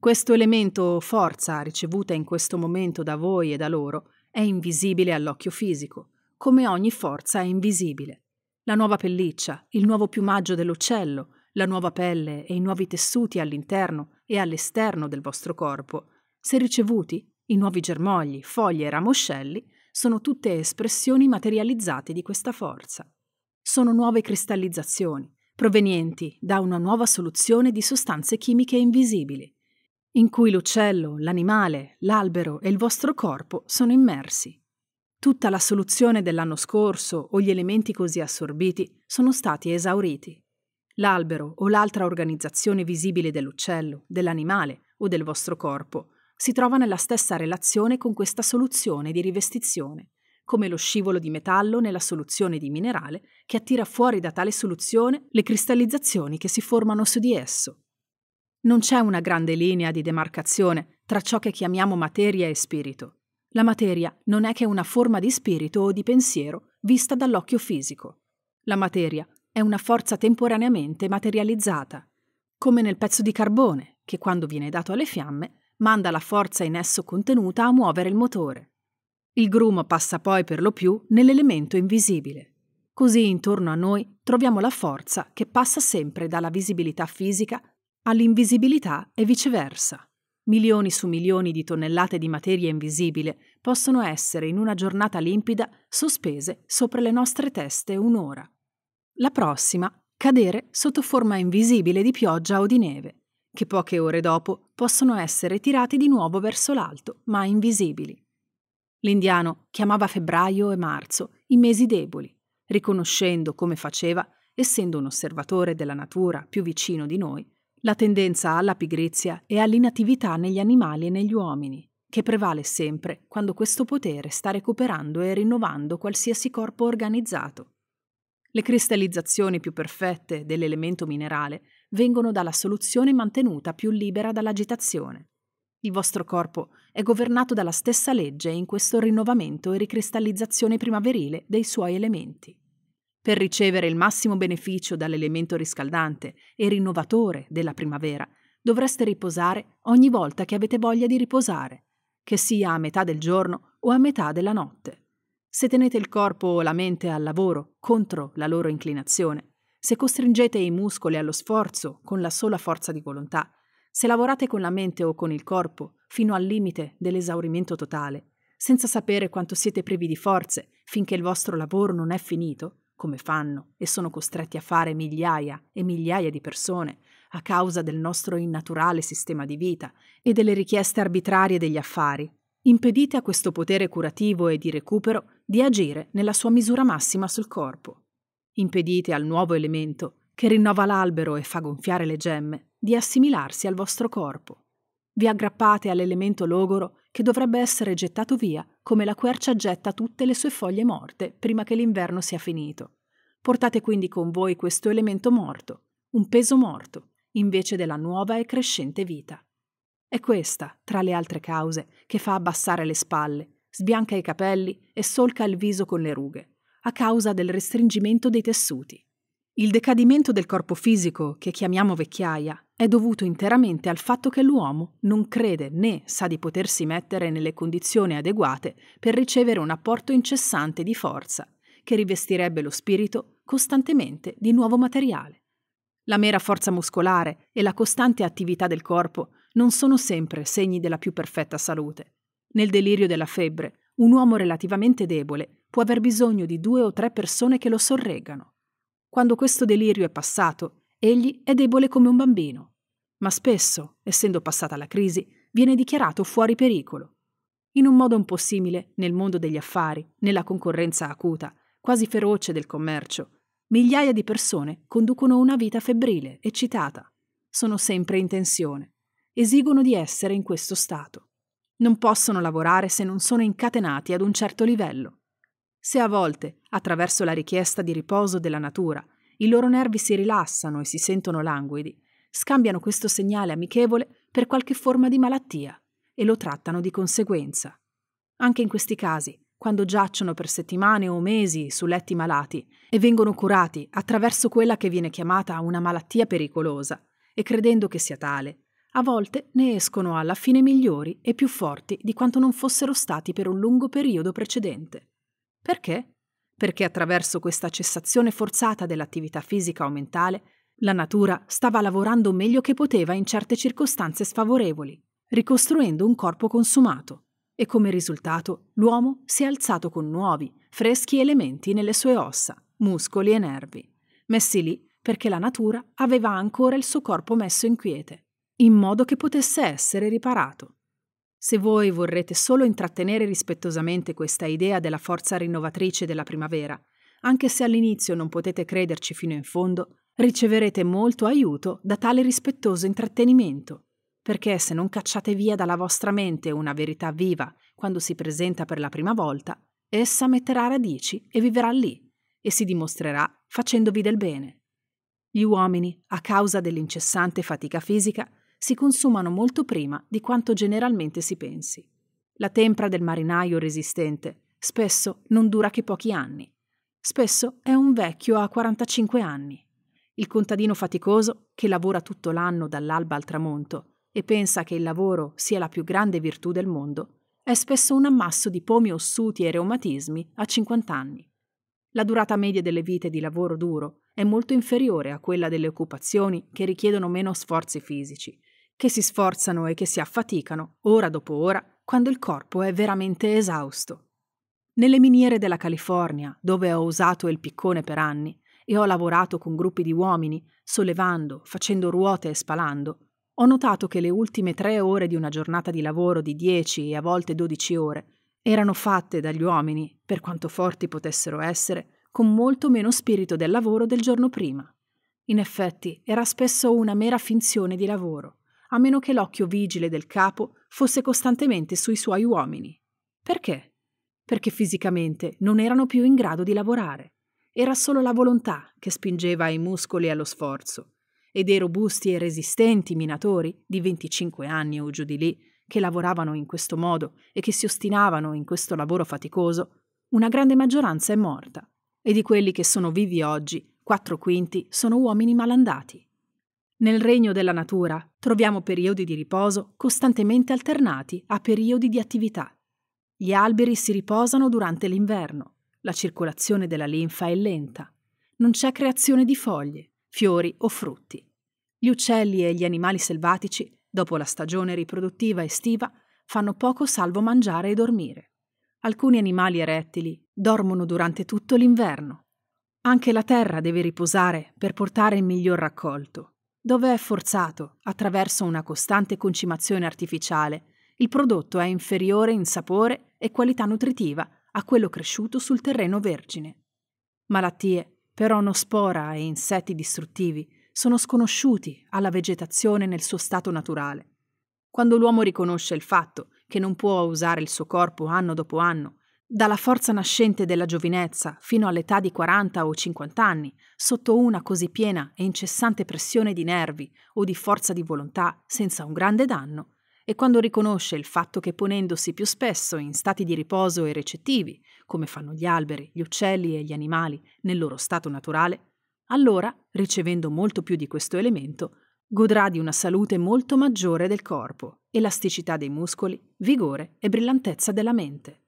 Questo elemento o forza ricevuta in questo momento da voi e da loro è invisibile all'occhio fisico, come ogni forza è invisibile. La nuova pelliccia, il nuovo piumaggio dell'uccello, la nuova pelle e i nuovi tessuti all'interno e all'esterno del vostro corpo, se ricevuti, i nuovi germogli, foglie e ramoscelli, sono tutte espressioni materializzate di questa forza. Sono nuove cristallizzazioni, provenienti da una nuova soluzione di sostanze chimiche invisibili, in cui l'uccello, l'animale, l'albero e il vostro corpo sono immersi. Tutta la soluzione dell'anno scorso o gli elementi così assorbiti sono stati esauriti. L'albero o l'altra organizzazione visibile dell'uccello, dell'animale o del vostro corpo si trova nella stessa relazione con questa soluzione di rivestizione, come lo scivolo di metallo nella soluzione di minerale che attira fuori da tale soluzione le cristallizzazioni che si formano su di esso. Non c'è una grande linea di demarcazione tra ciò che chiamiamo materia e spirito. La materia non è che una forma di spirito o di pensiero vista dall'occhio fisico. La materia è una forza temporaneamente materializzata, come nel pezzo di carbone che quando viene dato alle fiamme manda la forza in esso contenuta a muovere il motore. Il groom passa poi per lo più nell'elemento invisibile. Così intorno a noi troviamo la forza che passa sempre dalla visibilità fisica all'invisibilità e viceversa. Milioni su milioni di tonnellate di materia invisibile possono essere in una giornata limpida sospese sopra le nostre teste un'ora. La prossima cadere sotto forma invisibile di pioggia o di neve che poche ore dopo possono essere tirati di nuovo verso l'alto, ma invisibili. L'indiano chiamava febbraio e marzo i mesi deboli, riconoscendo come faceva, essendo un osservatore della natura più vicino di noi, la tendenza alla pigrizia e all'inattività negli animali e negli uomini, che prevale sempre quando questo potere sta recuperando e rinnovando qualsiasi corpo organizzato. Le cristallizzazioni più perfette dell'elemento minerale vengono dalla soluzione mantenuta più libera dall'agitazione. Il vostro corpo è governato dalla stessa legge in questo rinnovamento e ricristallizzazione primaverile dei suoi elementi. Per ricevere il massimo beneficio dall'elemento riscaldante e rinnovatore della primavera, dovreste riposare ogni volta che avete voglia di riposare, che sia a metà del giorno o a metà della notte. Se tenete il corpo o la mente al lavoro contro la loro inclinazione, se costringete i muscoli allo sforzo con la sola forza di volontà, se lavorate con la mente o con il corpo fino al limite dell'esaurimento totale, senza sapere quanto siete privi di forze finché il vostro lavoro non è finito, come fanno e sono costretti a fare migliaia e migliaia di persone a causa del nostro innaturale sistema di vita e delle richieste arbitrarie degli affari, impedite a questo potere curativo e di recupero di agire nella sua misura massima sul corpo. Impedite al nuovo elemento, che rinnova l'albero e fa gonfiare le gemme, di assimilarsi al vostro corpo. Vi aggrappate all'elemento logoro che dovrebbe essere gettato via, come la quercia getta tutte le sue foglie morte prima che l'inverno sia finito. Portate quindi con voi questo elemento morto, un peso morto, invece della nuova e crescente vita. È questa, tra le altre cause, che fa abbassare le spalle, sbianca i capelli e solca il viso con le rughe a causa del restringimento dei tessuti. Il decadimento del corpo fisico, che chiamiamo vecchiaia, è dovuto interamente al fatto che l'uomo non crede né sa di potersi mettere nelle condizioni adeguate per ricevere un apporto incessante di forza, che rivestirebbe lo spirito costantemente di nuovo materiale. La mera forza muscolare e la costante attività del corpo non sono sempre segni della più perfetta salute. Nel delirio della febbre un uomo relativamente debole può aver bisogno di due o tre persone che lo sorreggano. Quando questo delirio è passato, egli è debole come un bambino, ma spesso, essendo passata la crisi, viene dichiarato fuori pericolo. In un modo un po' simile, nel mondo degli affari, nella concorrenza acuta, quasi feroce del commercio, migliaia di persone conducono una vita febbrile, eccitata. Sono sempre in tensione. Esigono di essere in questo stato. Non possono lavorare se non sono incatenati ad un certo livello. Se a volte, attraverso la richiesta di riposo della natura, i loro nervi si rilassano e si sentono languidi, scambiano questo segnale amichevole per qualche forma di malattia e lo trattano di conseguenza. Anche in questi casi, quando giacciono per settimane o mesi su letti malati e vengono curati attraverso quella che viene chiamata una malattia pericolosa, e credendo che sia tale, a volte ne escono alla fine migliori e più forti di quanto non fossero stati per un lungo periodo precedente. Perché? Perché attraverso questa cessazione forzata dell'attività fisica o mentale, la natura stava lavorando meglio che poteva in certe circostanze sfavorevoli, ricostruendo un corpo consumato, e come risultato l'uomo si è alzato con nuovi, freschi elementi nelle sue ossa, muscoli e nervi, messi lì perché la natura aveva ancora il suo corpo messo in quiete in modo che potesse essere riparato. Se voi vorrete solo intrattenere rispettosamente questa idea della forza rinnovatrice della primavera, anche se all'inizio non potete crederci fino in fondo, riceverete molto aiuto da tale rispettoso intrattenimento, perché se non cacciate via dalla vostra mente una verità viva quando si presenta per la prima volta, essa metterà radici e viverà lì, e si dimostrerà facendovi del bene. Gli uomini, a causa dell'incessante fatica fisica, si consumano molto prima di quanto generalmente si pensi. La tempra del marinaio resistente spesso non dura che pochi anni. Spesso è un vecchio a 45 anni. Il contadino faticoso che lavora tutto l'anno dall'alba al tramonto e pensa che il lavoro sia la più grande virtù del mondo, è spesso un ammasso di pomi ossuti e reumatismi a 50 anni. La durata media delle vite di lavoro duro è molto inferiore a quella delle occupazioni che richiedono meno sforzi fisici che si sforzano e che si affaticano, ora dopo ora, quando il corpo è veramente esausto. Nelle miniere della California, dove ho usato il piccone per anni e ho lavorato con gruppi di uomini, sollevando, facendo ruote e spalando, ho notato che le ultime tre ore di una giornata di lavoro di 10 e a volte 12 ore erano fatte dagli uomini, per quanto forti potessero essere, con molto meno spirito del lavoro del giorno prima. In effetti era spesso una mera finzione di lavoro a meno che l'occhio vigile del capo fosse costantemente sui suoi uomini. Perché? Perché fisicamente non erano più in grado di lavorare. Era solo la volontà che spingeva i muscoli allo sforzo, e dei robusti e resistenti minatori di 25 anni o giù di lì, che lavoravano in questo modo e che si ostinavano in questo lavoro faticoso, una grande maggioranza è morta, e di quelli che sono vivi oggi, quattro quinti sono uomini malandati. Nel regno della natura troviamo periodi di riposo costantemente alternati a periodi di attività. Gli alberi si riposano durante l'inverno, la circolazione della linfa è lenta, non c'è creazione di foglie, fiori o frutti. Gli uccelli e gli animali selvatici, dopo la stagione riproduttiva estiva, fanno poco salvo mangiare e dormire. Alcuni animali e rettili dormono durante tutto l'inverno. Anche la terra deve riposare per portare il miglior raccolto. Dove è forzato, attraverso una costante concimazione artificiale, il prodotto è inferiore in sapore e qualità nutritiva a quello cresciuto sul terreno vergine. Malattie, peronospora e insetti distruttivi sono sconosciuti alla vegetazione nel suo stato naturale. Quando l'uomo riconosce il fatto che non può usare il suo corpo anno dopo anno dalla forza nascente della giovinezza fino all'età di 40 o 50 anni, sotto una così piena e incessante pressione di nervi o di forza di volontà senza un grande danno, e quando riconosce il fatto che ponendosi più spesso in stati di riposo e recettivi, come fanno gli alberi, gli uccelli e gli animali nel loro stato naturale, allora, ricevendo molto più di questo elemento, godrà di una salute molto maggiore del corpo, elasticità dei muscoli, vigore e brillantezza della mente.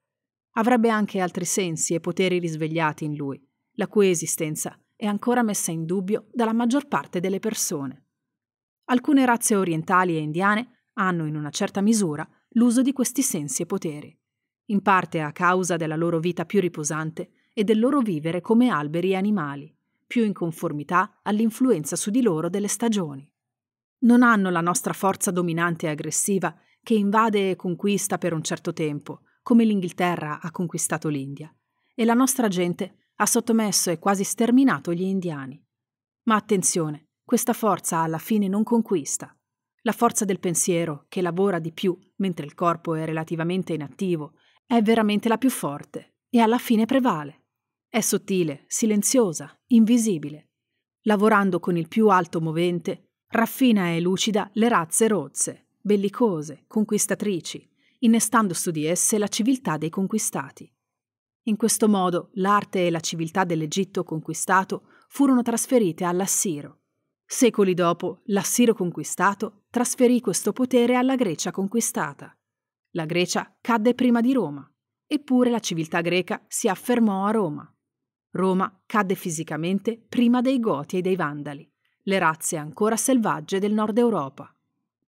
Avrebbe anche altri sensi e poteri risvegliati in lui, la cui esistenza è ancora messa in dubbio dalla maggior parte delle persone. Alcune razze orientali e indiane hanno in una certa misura l'uso di questi sensi e poteri, in parte a causa della loro vita più riposante e del loro vivere come alberi e animali, più in conformità all'influenza su di loro delle stagioni. Non hanno la nostra forza dominante e aggressiva che invade e conquista per un certo tempo, come l'Inghilterra ha conquistato l'India e la nostra gente ha sottomesso e quasi sterminato gli indiani. Ma attenzione, questa forza alla fine non conquista. La forza del pensiero, che lavora di più mentre il corpo è relativamente inattivo, è veramente la più forte e alla fine prevale. È sottile, silenziosa, invisibile. Lavorando con il più alto movente, raffina e lucida le razze rozze, bellicose, conquistatrici, innestando su di esse la civiltà dei conquistati. In questo modo l'arte e la civiltà dell'Egitto conquistato furono trasferite all'Assiro. Secoli dopo, l'Assiro conquistato trasferì questo potere alla Grecia conquistata. La Grecia cadde prima di Roma, eppure la civiltà greca si affermò a Roma. Roma cadde fisicamente prima dei Goti e dei Vandali, le razze ancora selvagge del nord Europa.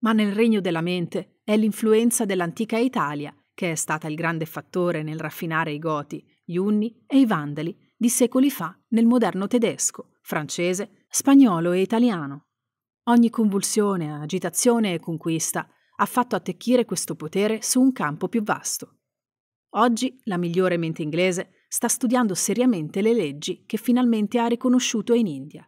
Ma nel regno della mente è l'influenza dell'antica Italia che è stata il grande fattore nel raffinare i Goti, gli Unni e i Vandali di secoli fa nel moderno tedesco, francese, spagnolo e italiano. Ogni convulsione, agitazione e conquista ha fatto attecchire questo potere su un campo più vasto. Oggi la migliore mente inglese sta studiando seriamente le leggi che finalmente ha riconosciuto in India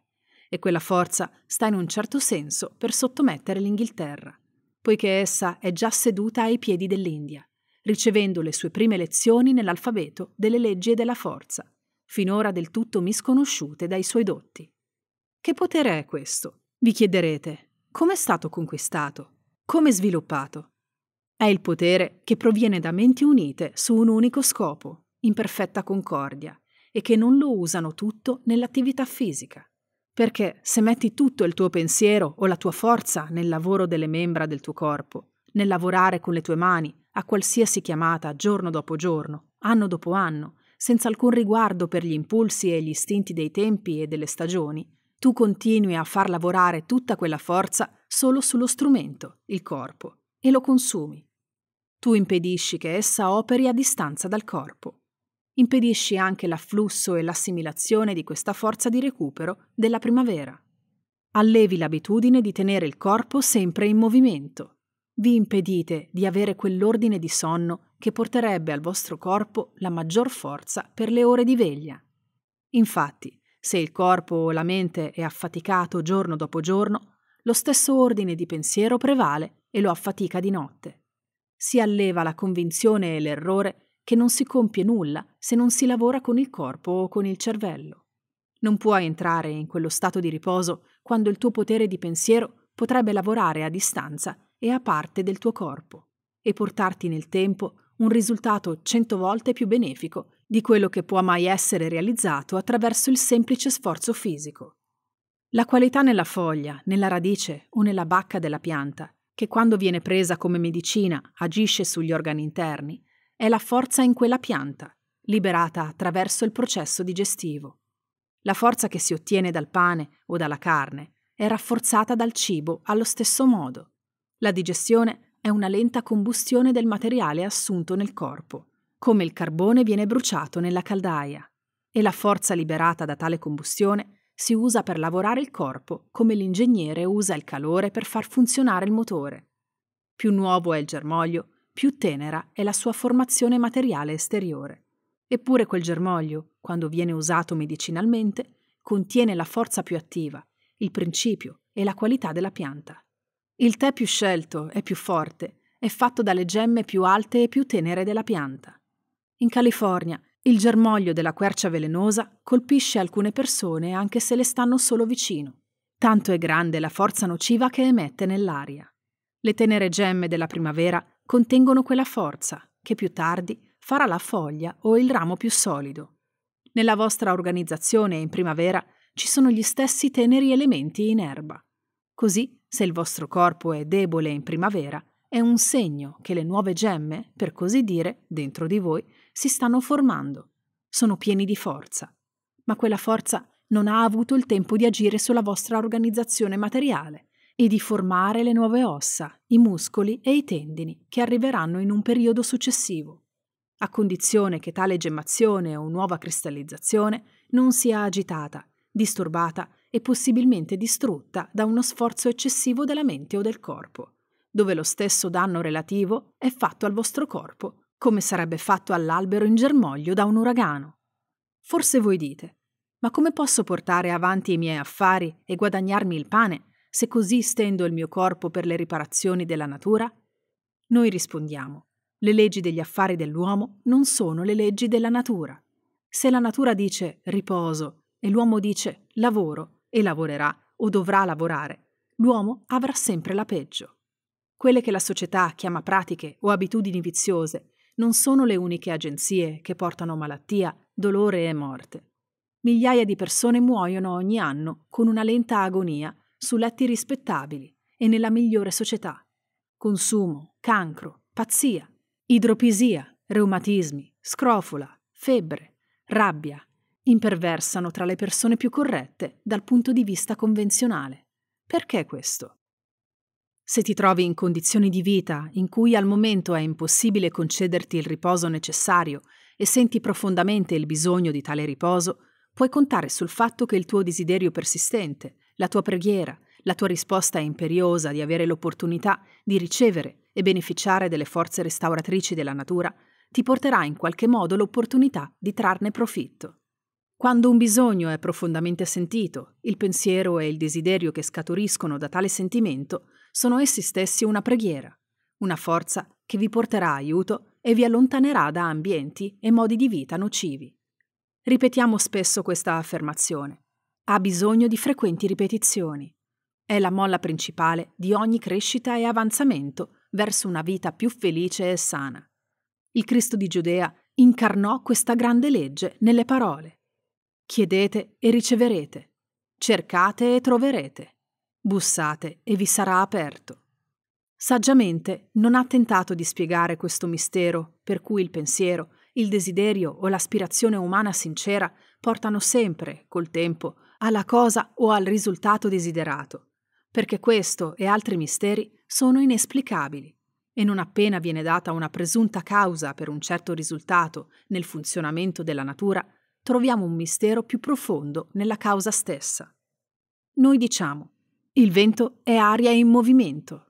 e quella forza sta in un certo senso per sottomettere l'Inghilterra, poiché essa è già seduta ai piedi dell'India, ricevendo le sue prime lezioni nell'alfabeto delle leggi e della forza, finora del tutto misconosciute dai suoi dotti. Che potere è questo? Vi chiederete, come è stato conquistato? Come sviluppato? È il potere che proviene da menti unite su un unico scopo, in perfetta concordia, e che non lo usano tutto nell'attività fisica. Perché se metti tutto il tuo pensiero o la tua forza nel lavoro delle membra del tuo corpo, nel lavorare con le tue mani, a qualsiasi chiamata, giorno dopo giorno, anno dopo anno, senza alcun riguardo per gli impulsi e gli istinti dei tempi e delle stagioni, tu continui a far lavorare tutta quella forza solo sullo strumento, il corpo, e lo consumi. Tu impedisci che essa operi a distanza dal corpo impedisci anche l'afflusso e l'assimilazione di questa forza di recupero della primavera. Allevi l'abitudine di tenere il corpo sempre in movimento. Vi impedite di avere quell'ordine di sonno che porterebbe al vostro corpo la maggior forza per le ore di veglia. Infatti, se il corpo o la mente è affaticato giorno dopo giorno, lo stesso ordine di pensiero prevale e lo affatica di notte. Si alleva la convinzione e l'errore che non si compie nulla se non si lavora con il corpo o con il cervello. Non puoi entrare in quello stato di riposo quando il tuo potere di pensiero potrebbe lavorare a distanza e a parte del tuo corpo e portarti nel tempo un risultato cento volte più benefico di quello che può mai essere realizzato attraverso il semplice sforzo fisico. La qualità nella foglia, nella radice o nella bacca della pianta, che quando viene presa come medicina agisce sugli organi interni, è la forza in quella pianta, liberata attraverso il processo digestivo. La forza che si ottiene dal pane o dalla carne è rafforzata dal cibo allo stesso modo. La digestione è una lenta combustione del materiale assunto nel corpo, come il carbone viene bruciato nella caldaia, e la forza liberata da tale combustione si usa per lavorare il corpo come l'ingegnere usa il calore per far funzionare il motore. Più nuovo è il germoglio, più tenera è la sua formazione materiale esteriore. Eppure quel germoglio, quando viene usato medicinalmente, contiene la forza più attiva, il principio e la qualità della pianta. Il tè più scelto e più forte è fatto dalle gemme più alte e più tenere della pianta. In California, il germoglio della quercia velenosa colpisce alcune persone anche se le stanno solo vicino. Tanto è grande la forza nociva che emette nell'aria. Le tenere gemme della primavera contengono quella forza che più tardi farà la foglia o il ramo più solido. Nella vostra organizzazione in primavera ci sono gli stessi teneri elementi in erba. Così, se il vostro corpo è debole in primavera, è un segno che le nuove gemme, per così dire, dentro di voi, si stanno formando. Sono pieni di forza. Ma quella forza non ha avuto il tempo di agire sulla vostra organizzazione materiale e di formare le nuove ossa, i muscoli e i tendini che arriveranno in un periodo successivo, a condizione che tale gemmazione o nuova cristallizzazione non sia agitata, disturbata e possibilmente distrutta da uno sforzo eccessivo della mente o del corpo, dove lo stesso danno relativo è fatto al vostro corpo, come sarebbe fatto all'albero in germoglio da un uragano. Forse voi dite, ma come posso portare avanti i miei affari e guadagnarmi il pane se così stendo il mio corpo per le riparazioni della natura? Noi rispondiamo, le leggi degli affari dell'uomo non sono le leggi della natura. Se la natura dice riposo e l'uomo dice lavoro e lavorerà o dovrà lavorare, l'uomo avrà sempre la peggio. Quelle che la società chiama pratiche o abitudini viziose non sono le uniche agenzie che portano malattia, dolore e morte. Migliaia di persone muoiono ogni anno con una lenta agonia su letti rispettabili e nella migliore società. Consumo, cancro, pazzia, idropisia, reumatismi, scrofola, febbre, rabbia, imperversano tra le persone più corrette dal punto di vista convenzionale. Perché questo? Se ti trovi in condizioni di vita in cui al momento è impossibile concederti il riposo necessario e senti profondamente il bisogno di tale riposo, puoi contare sul fatto che il tuo desiderio persistente la tua preghiera, la tua risposta è imperiosa di avere l'opportunità di ricevere e beneficiare delle forze restauratrici della natura, ti porterà in qualche modo l'opportunità di trarne profitto. Quando un bisogno è profondamente sentito, il pensiero e il desiderio che scaturiscono da tale sentimento sono essi stessi una preghiera, una forza che vi porterà aiuto e vi allontanerà da ambienti e modi di vita nocivi. Ripetiamo spesso questa affermazione ha bisogno di frequenti ripetizioni. È la molla principale di ogni crescita e avanzamento verso una vita più felice e sana. Il Cristo di Giudea incarnò questa grande legge nelle parole. Chiedete e riceverete, cercate e troverete, bussate e vi sarà aperto. Saggiamente non ha tentato di spiegare questo mistero per cui il pensiero, il desiderio o l'aspirazione umana sincera portano sempre, col tempo, alla cosa o al risultato desiderato, perché questo e altri misteri sono inesplicabili e non appena viene data una presunta causa per un certo risultato nel funzionamento della natura, troviamo un mistero più profondo nella causa stessa. Noi diciamo, il vento è aria in movimento.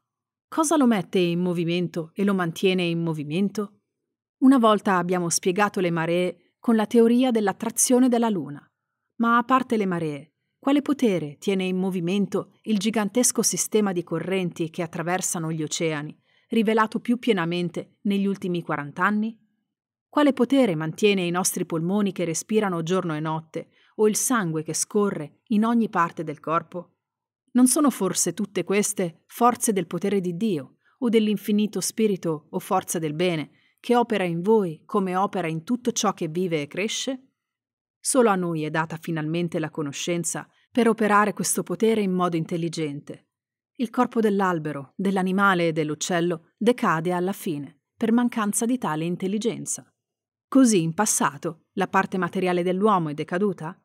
Cosa lo mette in movimento e lo mantiene in movimento? Una volta abbiamo spiegato le maree con la teoria dell'attrazione della Luna. Ma a parte le maree, quale potere tiene in movimento il gigantesco sistema di correnti che attraversano gli oceani, rivelato più pienamente negli ultimi 40 anni? Quale potere mantiene i nostri polmoni che respirano giorno e notte, o il sangue che scorre in ogni parte del corpo? Non sono forse tutte queste forze del potere di Dio, o dell'infinito spirito o forza del bene, che opera in voi come opera in tutto ciò che vive e cresce? Solo a noi è data finalmente la conoscenza per operare questo potere in modo intelligente. Il corpo dell'albero, dell'animale e dell'uccello decade alla fine per mancanza di tale intelligenza. Così in passato la parte materiale dell'uomo è decaduta?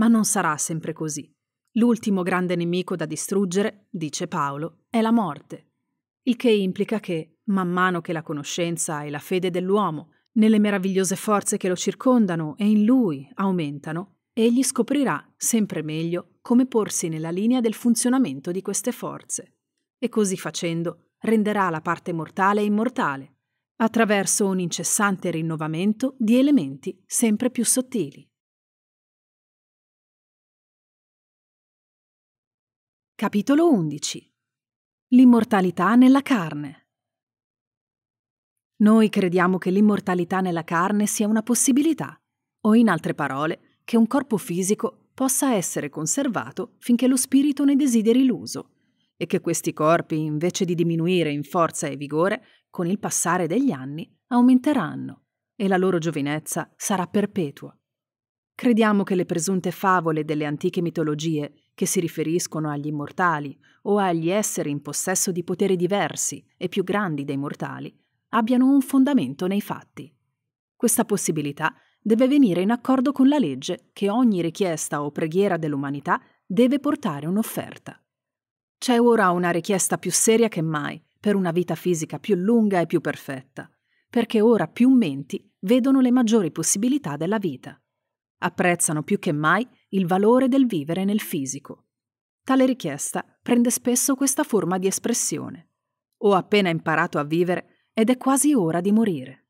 Ma non sarà sempre così. L'ultimo grande nemico da distruggere, dice Paolo, è la morte. Il che implica che, man mano che la conoscenza e la fede dell'uomo nelle meravigliose forze che lo circondano e in lui aumentano, egli scoprirà sempre meglio come porsi nella linea del funzionamento di queste forze. E così facendo renderà la parte mortale immortale, attraverso un incessante rinnovamento di elementi sempre più sottili. Capitolo 11 L'immortalità nella carne noi crediamo che l'immortalità nella carne sia una possibilità, o in altre parole, che un corpo fisico possa essere conservato finché lo spirito ne desideri l'uso, e che questi corpi, invece di diminuire in forza e vigore, con il passare degli anni aumenteranno e la loro giovinezza sarà perpetua. Crediamo che le presunte favole delle antiche mitologie che si riferiscono agli immortali o agli esseri in possesso di poteri diversi e più grandi dei mortali abbiano un fondamento nei fatti. Questa possibilità deve venire in accordo con la legge che ogni richiesta o preghiera dell'umanità deve portare un'offerta. C'è ora una richiesta più seria che mai per una vita fisica più lunga e più perfetta, perché ora più menti vedono le maggiori possibilità della vita. Apprezzano più che mai il valore del vivere nel fisico. Tale richiesta prende spesso questa forma di espressione. Ho appena imparato a vivere ed è quasi ora di morire.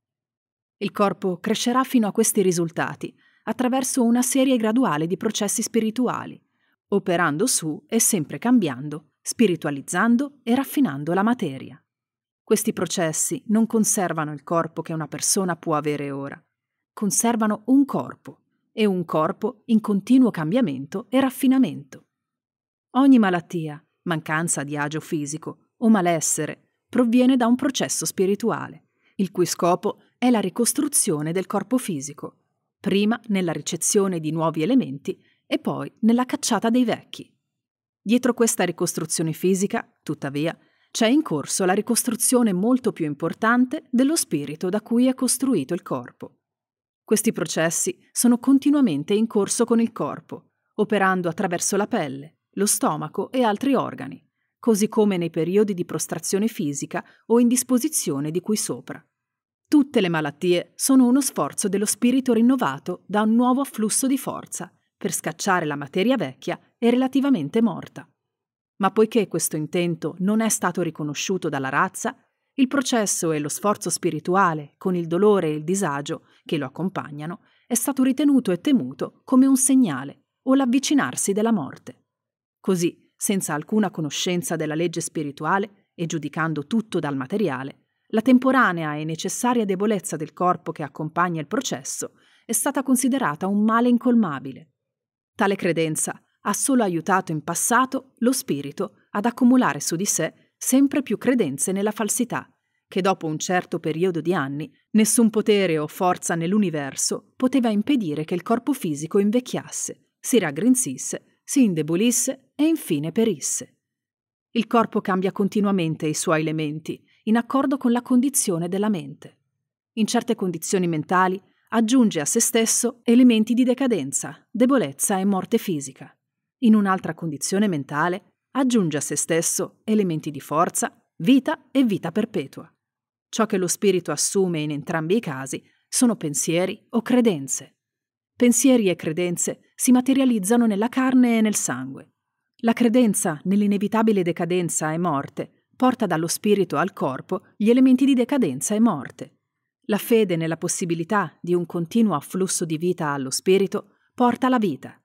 Il corpo crescerà fino a questi risultati attraverso una serie graduale di processi spirituali, operando su e sempre cambiando, spiritualizzando e raffinando la materia. Questi processi non conservano il corpo che una persona può avere ora, conservano un corpo e un corpo in continuo cambiamento e raffinamento. Ogni malattia, mancanza di agio fisico o malessere proviene da un processo spirituale, il cui scopo è la ricostruzione del corpo fisico, prima nella ricezione di nuovi elementi e poi nella cacciata dei vecchi. Dietro questa ricostruzione fisica, tuttavia, c'è in corso la ricostruzione molto più importante dello spirito da cui è costruito il corpo. Questi processi sono continuamente in corso con il corpo, operando attraverso la pelle, lo stomaco e altri organi così come nei periodi di prostrazione fisica o indisposizione di cui sopra. Tutte le malattie sono uno sforzo dello spirito rinnovato da un nuovo afflusso di forza per scacciare la materia vecchia e relativamente morta. Ma poiché questo intento non è stato riconosciuto dalla razza, il processo e lo sforzo spirituale, con il dolore e il disagio che lo accompagnano, è stato ritenuto e temuto come un segnale o l'avvicinarsi della morte. Così senza alcuna conoscenza della legge spirituale e giudicando tutto dal materiale, la temporanea e necessaria debolezza del corpo che accompagna il processo è stata considerata un male incolmabile. Tale credenza ha solo aiutato in passato lo spirito ad accumulare su di sé sempre più credenze nella falsità, che dopo un certo periodo di anni nessun potere o forza nell'universo poteva impedire che il corpo fisico invecchiasse, si raggrinzisse, si indebolisse e infine perisse. Il corpo cambia continuamente i suoi elementi, in accordo con la condizione della mente. In certe condizioni mentali aggiunge a se stesso elementi di decadenza, debolezza e morte fisica. In un'altra condizione mentale aggiunge a se stesso elementi di forza, vita e vita perpetua. Ciò che lo spirito assume in entrambi i casi sono pensieri o credenze. Pensieri e credenze si materializzano nella carne e nel sangue. La credenza nell'inevitabile decadenza e morte porta dallo spirito al corpo gli elementi di decadenza e morte. La fede nella possibilità di un continuo afflusso di vita allo spirito porta alla vita.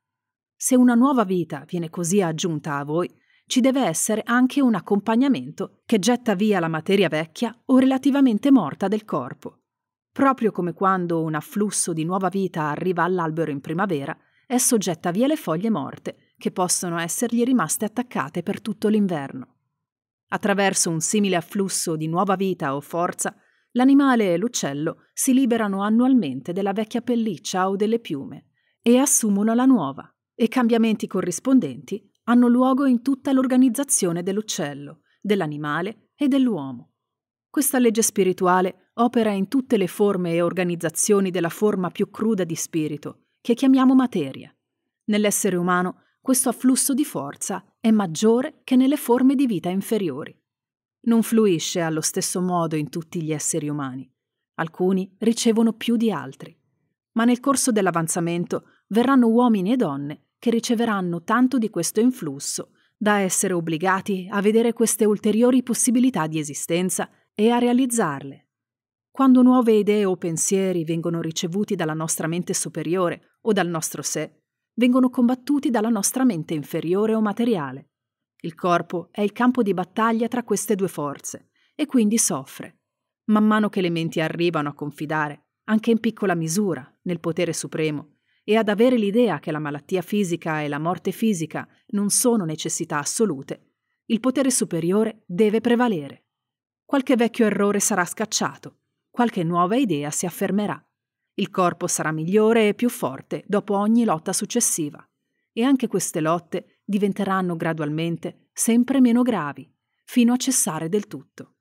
Se una nuova vita viene così aggiunta a voi, ci deve essere anche un accompagnamento che getta via la materia vecchia o relativamente morta del corpo. Proprio come quando un afflusso di nuova vita arriva all'albero in primavera, esso getta via le foglie morte che possono essergli rimaste attaccate per tutto l'inverno. Attraverso un simile afflusso di nuova vita o forza, l'animale e l'uccello si liberano annualmente della vecchia pelliccia o delle piume e assumono la nuova, e cambiamenti corrispondenti hanno luogo in tutta l'organizzazione dell'uccello, dell'animale e dell'uomo. Questa legge spirituale opera in tutte le forme e organizzazioni della forma più cruda di spirito, che chiamiamo materia. Nell'essere umano questo afflusso di forza è maggiore che nelle forme di vita inferiori. Non fluisce allo stesso modo in tutti gli esseri umani. Alcuni ricevono più di altri. Ma nel corso dell'avanzamento verranno uomini e donne che riceveranno tanto di questo influsso da essere obbligati a vedere queste ulteriori possibilità di esistenza e a realizzarle. Quando nuove idee o pensieri vengono ricevuti dalla nostra mente superiore o dal nostro sé, vengono combattuti dalla nostra mente inferiore o materiale. Il corpo è il campo di battaglia tra queste due forze e quindi soffre. Man mano che le menti arrivano a confidare, anche in piccola misura, nel potere supremo e ad avere l'idea che la malattia fisica e la morte fisica non sono necessità assolute, il potere superiore deve prevalere. Qualche vecchio errore sarà scacciato, qualche nuova idea si affermerà. Il corpo sarà migliore e più forte dopo ogni lotta successiva. E anche queste lotte diventeranno gradualmente sempre meno gravi, fino a cessare del tutto.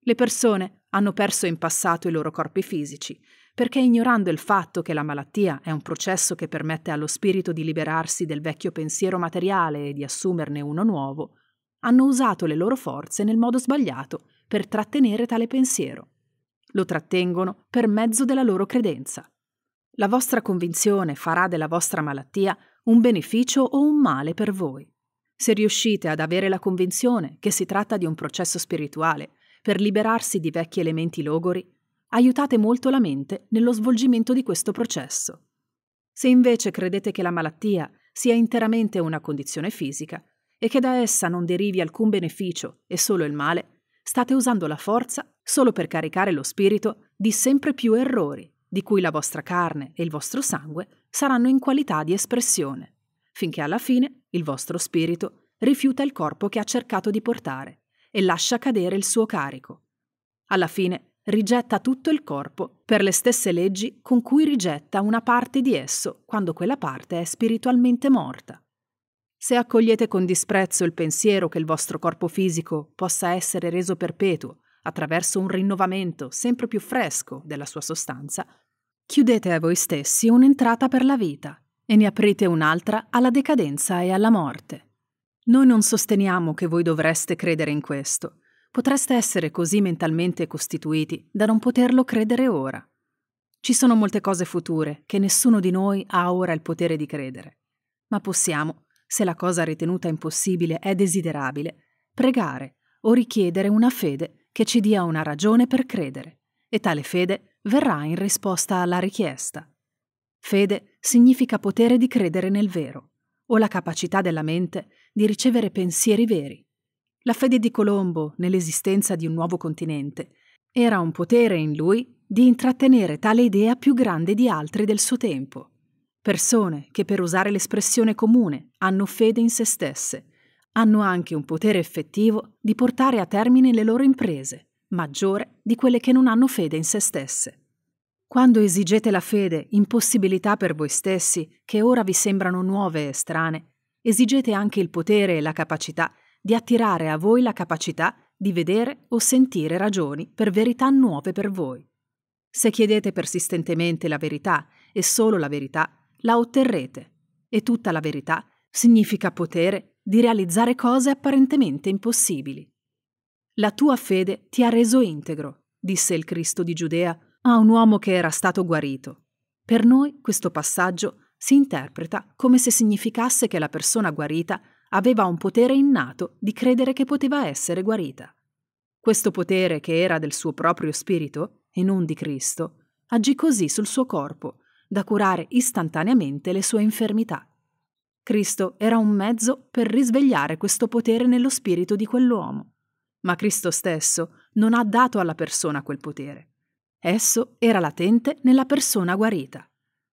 Le persone hanno perso in passato i loro corpi fisici, perché ignorando il fatto che la malattia è un processo che permette allo spirito di liberarsi del vecchio pensiero materiale e di assumerne uno nuovo, hanno usato le loro forze nel modo sbagliato per trattenere tale pensiero lo trattengono per mezzo della loro credenza. La vostra convinzione farà della vostra malattia un beneficio o un male per voi. Se riuscite ad avere la convinzione che si tratta di un processo spirituale per liberarsi di vecchi elementi logori, aiutate molto la mente nello svolgimento di questo processo. Se invece credete che la malattia sia interamente una condizione fisica e che da essa non derivi alcun beneficio e solo il male, state usando la forza solo per caricare lo spirito di sempre più errori, di cui la vostra carne e il vostro sangue saranno in qualità di espressione, finché alla fine il vostro spirito rifiuta il corpo che ha cercato di portare e lascia cadere il suo carico. Alla fine rigetta tutto il corpo per le stesse leggi con cui rigetta una parte di esso quando quella parte è spiritualmente morta. Se accogliete con disprezzo il pensiero che il vostro corpo fisico possa essere reso perpetuo attraverso un rinnovamento sempre più fresco della sua sostanza, chiudete a voi stessi un'entrata per la vita e ne aprite un'altra alla decadenza e alla morte. Noi non sosteniamo che voi dovreste credere in questo. Potreste essere così mentalmente costituiti da non poterlo credere ora. Ci sono molte cose future che nessuno di noi ha ora il potere di credere, ma possiamo, se la cosa ritenuta impossibile è desiderabile, pregare o richiedere una fede che ci dia una ragione per credere, e tale fede verrà in risposta alla richiesta. Fede significa potere di credere nel vero, o la capacità della mente di ricevere pensieri veri. La fede di Colombo nell'esistenza di un nuovo continente era un potere in lui di intrattenere tale idea più grande di altri del suo tempo. Persone che, per usare l'espressione comune, hanno fede in se stesse hanno anche un potere effettivo di portare a termine le loro imprese, maggiore di quelle che non hanno fede in se stesse. Quando esigete la fede in possibilità per voi stessi, che ora vi sembrano nuove e strane, esigete anche il potere e la capacità di attirare a voi la capacità di vedere o sentire ragioni per verità nuove per voi. Se chiedete persistentemente la verità e solo la verità, la otterrete. E tutta la verità significa potere di realizzare cose apparentemente impossibili. La tua fede ti ha reso integro, disse il Cristo di Giudea a un uomo che era stato guarito. Per noi questo passaggio si interpreta come se significasse che la persona guarita aveva un potere innato di credere che poteva essere guarita. Questo potere, che era del suo proprio spirito e non di Cristo, agì così sul suo corpo, da curare istantaneamente le sue infermità. Cristo era un mezzo per risvegliare questo potere nello spirito di quell'uomo. Ma Cristo stesso non ha dato alla persona quel potere. Esso era latente nella persona guarita.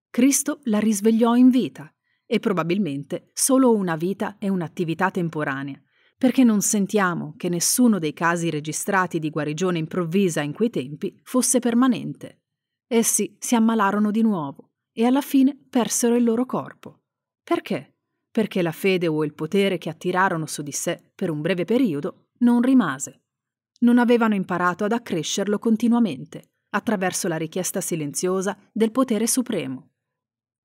Cristo la risvegliò in vita e probabilmente solo una vita è un'attività temporanea, perché non sentiamo che nessuno dei casi registrati di guarigione improvvisa in quei tempi fosse permanente. Essi si ammalarono di nuovo e alla fine persero il loro corpo. Perché? perché la fede o il potere che attirarono su di sé per un breve periodo non rimase. Non avevano imparato ad accrescerlo continuamente, attraverso la richiesta silenziosa del potere supremo.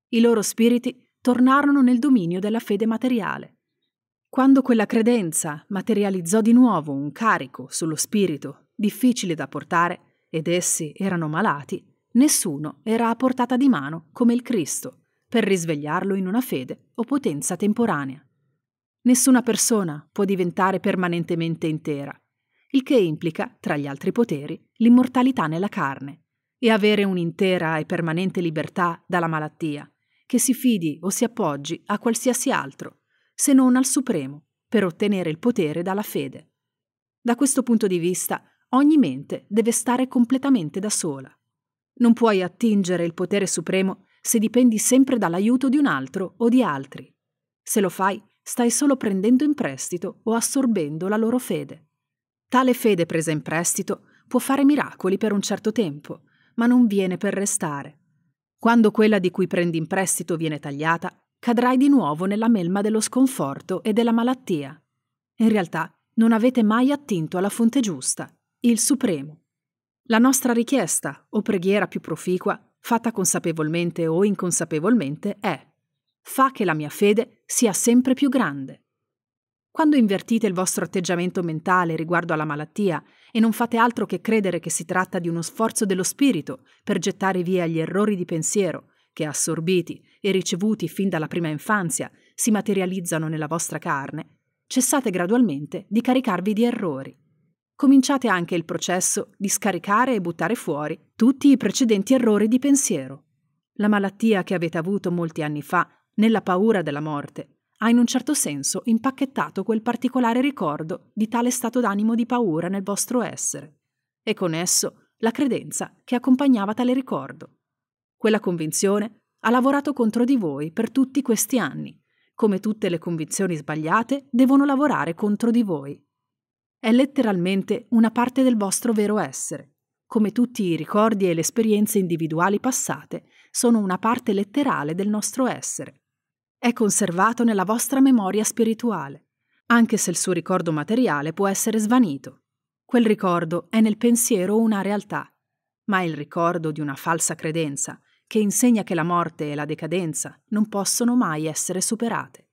I loro spiriti tornarono nel dominio della fede materiale. Quando quella credenza materializzò di nuovo un carico sullo spirito difficile da portare, ed essi erano malati, nessuno era a portata di mano come il Cristo per risvegliarlo in una fede o potenza temporanea. Nessuna persona può diventare permanentemente intera, il che implica, tra gli altri poteri, l'immortalità nella carne e avere un'intera e permanente libertà dalla malattia, che si fidi o si appoggi a qualsiasi altro, se non al Supremo, per ottenere il potere dalla fede. Da questo punto di vista, ogni mente deve stare completamente da sola. Non puoi attingere il potere supremo se dipendi sempre dall'aiuto di un altro o di altri. Se lo fai, stai solo prendendo in prestito o assorbendo la loro fede. Tale fede presa in prestito può fare miracoli per un certo tempo, ma non viene per restare. Quando quella di cui prendi in prestito viene tagliata, cadrai di nuovo nella melma dello sconforto e della malattia. In realtà non avete mai attinto alla fonte giusta, il Supremo. La nostra richiesta o preghiera più proficua fatta consapevolmente o inconsapevolmente, è fa che la mia fede sia sempre più grande. Quando invertite il vostro atteggiamento mentale riguardo alla malattia e non fate altro che credere che si tratta di uno sforzo dello spirito per gettare via gli errori di pensiero che assorbiti e ricevuti fin dalla prima infanzia si materializzano nella vostra carne, cessate gradualmente di caricarvi di errori cominciate anche il processo di scaricare e buttare fuori tutti i precedenti errori di pensiero. La malattia che avete avuto molti anni fa, nella paura della morte, ha in un certo senso impacchettato quel particolare ricordo di tale stato d'animo di paura nel vostro essere, e con esso la credenza che accompagnava tale ricordo. Quella convinzione ha lavorato contro di voi per tutti questi anni, come tutte le convinzioni sbagliate devono lavorare contro di voi è letteralmente una parte del vostro vero essere. Come tutti i ricordi e le esperienze individuali passate, sono una parte letterale del nostro essere. È conservato nella vostra memoria spirituale, anche se il suo ricordo materiale può essere svanito. Quel ricordo è nel pensiero una realtà, ma è il ricordo di una falsa credenza che insegna che la morte e la decadenza non possono mai essere superate.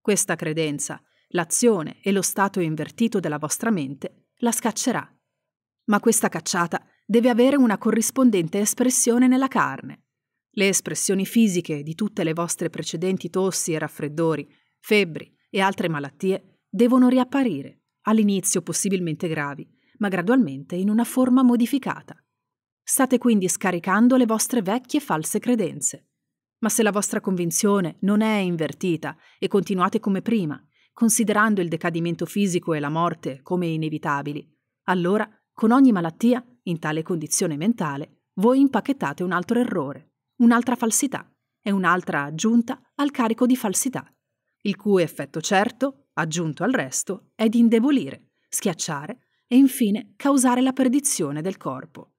Questa credenza l'azione e lo stato invertito della vostra mente la scaccerà. Ma questa cacciata deve avere una corrispondente espressione nella carne. Le espressioni fisiche di tutte le vostre precedenti tossi e raffreddori, febbri e altre malattie devono riapparire, all'inizio possibilmente gravi, ma gradualmente in una forma modificata. State quindi scaricando le vostre vecchie false credenze. Ma se la vostra convinzione non è invertita e continuate come prima, considerando il decadimento fisico e la morte come inevitabili, allora con ogni malattia, in tale condizione mentale, voi impacchettate un altro errore, un'altra falsità e un'altra aggiunta al carico di falsità, il cui effetto certo, aggiunto al resto, è di indebolire, schiacciare e infine causare la perdizione del corpo.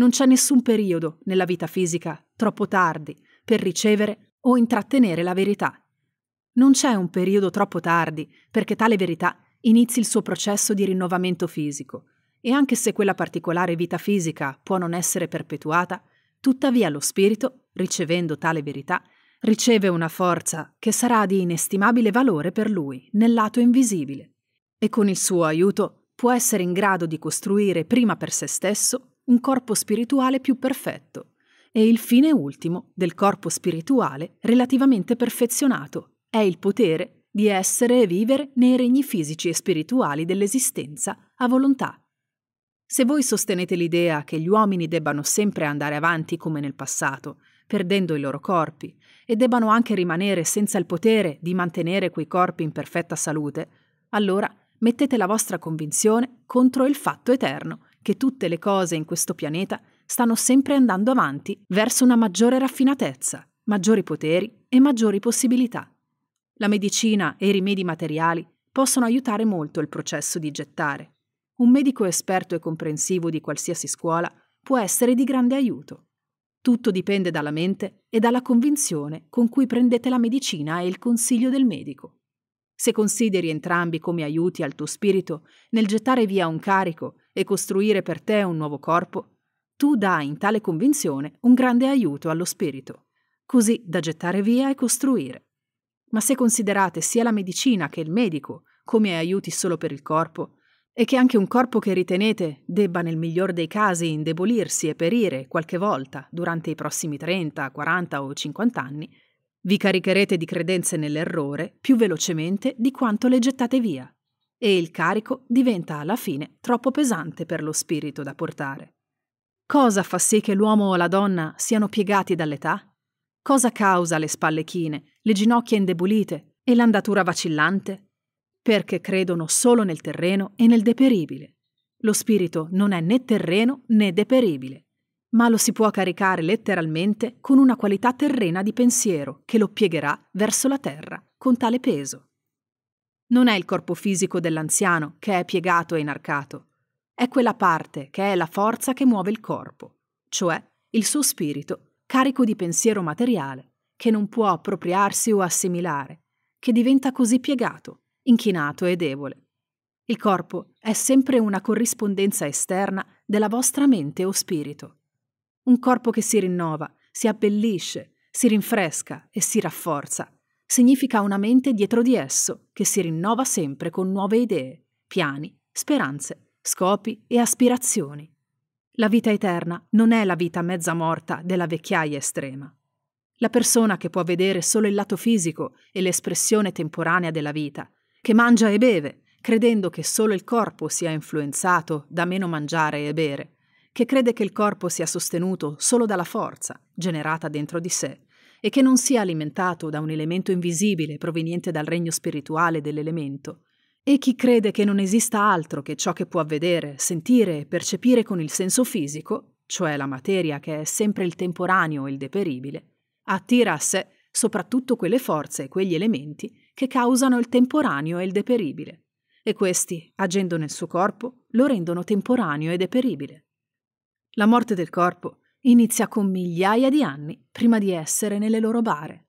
Non c'è nessun periodo nella vita fisica troppo tardi per ricevere o intrattenere la verità, non c'è un periodo troppo tardi perché tale verità inizi il suo processo di rinnovamento fisico e anche se quella particolare vita fisica può non essere perpetuata, tuttavia lo spirito, ricevendo tale verità, riceve una forza che sarà di inestimabile valore per lui nel lato invisibile e con il suo aiuto può essere in grado di costruire prima per se stesso un corpo spirituale più perfetto e il fine ultimo del corpo spirituale relativamente perfezionato è il potere di essere e vivere nei regni fisici e spirituali dell'esistenza a volontà. Se voi sostenete l'idea che gli uomini debbano sempre andare avanti come nel passato, perdendo i loro corpi, e debbano anche rimanere senza il potere di mantenere quei corpi in perfetta salute, allora mettete la vostra convinzione contro il fatto eterno che tutte le cose in questo pianeta stanno sempre andando avanti verso una maggiore raffinatezza, maggiori poteri e maggiori possibilità. La medicina e i rimedi materiali possono aiutare molto il processo di gettare. Un medico esperto e comprensivo di qualsiasi scuola può essere di grande aiuto. Tutto dipende dalla mente e dalla convinzione con cui prendete la medicina e il consiglio del medico. Se consideri entrambi come aiuti al tuo spirito nel gettare via un carico e costruire per te un nuovo corpo, tu dai in tale convinzione un grande aiuto allo spirito, così da gettare via e costruire. Ma se considerate sia la medicina che il medico come aiuti solo per il corpo, e che anche un corpo che ritenete debba nel miglior dei casi indebolirsi e perire qualche volta durante i prossimi 30, 40 o 50 anni, vi caricherete di credenze nell'errore più velocemente di quanto le gettate via e il carico diventa alla fine troppo pesante per lo spirito da portare. Cosa fa sì che l'uomo o la donna siano piegati dall'età? Cosa causa le spalle chine le ginocchia indebolite e l'andatura vacillante? Perché credono solo nel terreno e nel deperibile. Lo spirito non è né terreno né deperibile, ma lo si può caricare letteralmente con una qualità terrena di pensiero che lo piegherà verso la terra con tale peso. Non è il corpo fisico dell'anziano che è piegato e inarcato, è quella parte che è la forza che muove il corpo, cioè il suo spirito carico di pensiero materiale che non può appropriarsi o assimilare, che diventa così piegato, inchinato e debole. Il corpo è sempre una corrispondenza esterna della vostra mente o spirito. Un corpo che si rinnova, si abbellisce, si rinfresca e si rafforza, significa una mente dietro di esso che si rinnova sempre con nuove idee, piani, speranze, scopi e aspirazioni. La vita eterna non è la vita mezza morta della vecchiaia estrema. La persona che può vedere solo il lato fisico e l'espressione temporanea della vita, che mangia e beve, credendo che solo il corpo sia influenzato da meno mangiare e bere, che crede che il corpo sia sostenuto solo dalla forza generata dentro di sé e che non sia alimentato da un elemento invisibile proveniente dal regno spirituale dell'elemento, e chi crede che non esista altro che ciò che può vedere, sentire e percepire con il senso fisico, cioè la materia che è sempre il temporaneo e il deperibile, attirasse soprattutto quelle forze e quegli elementi che causano il temporaneo e il deperibile, e questi, agendo nel suo corpo, lo rendono temporaneo e deperibile. La morte del corpo inizia con migliaia di anni prima di essere nelle loro bare.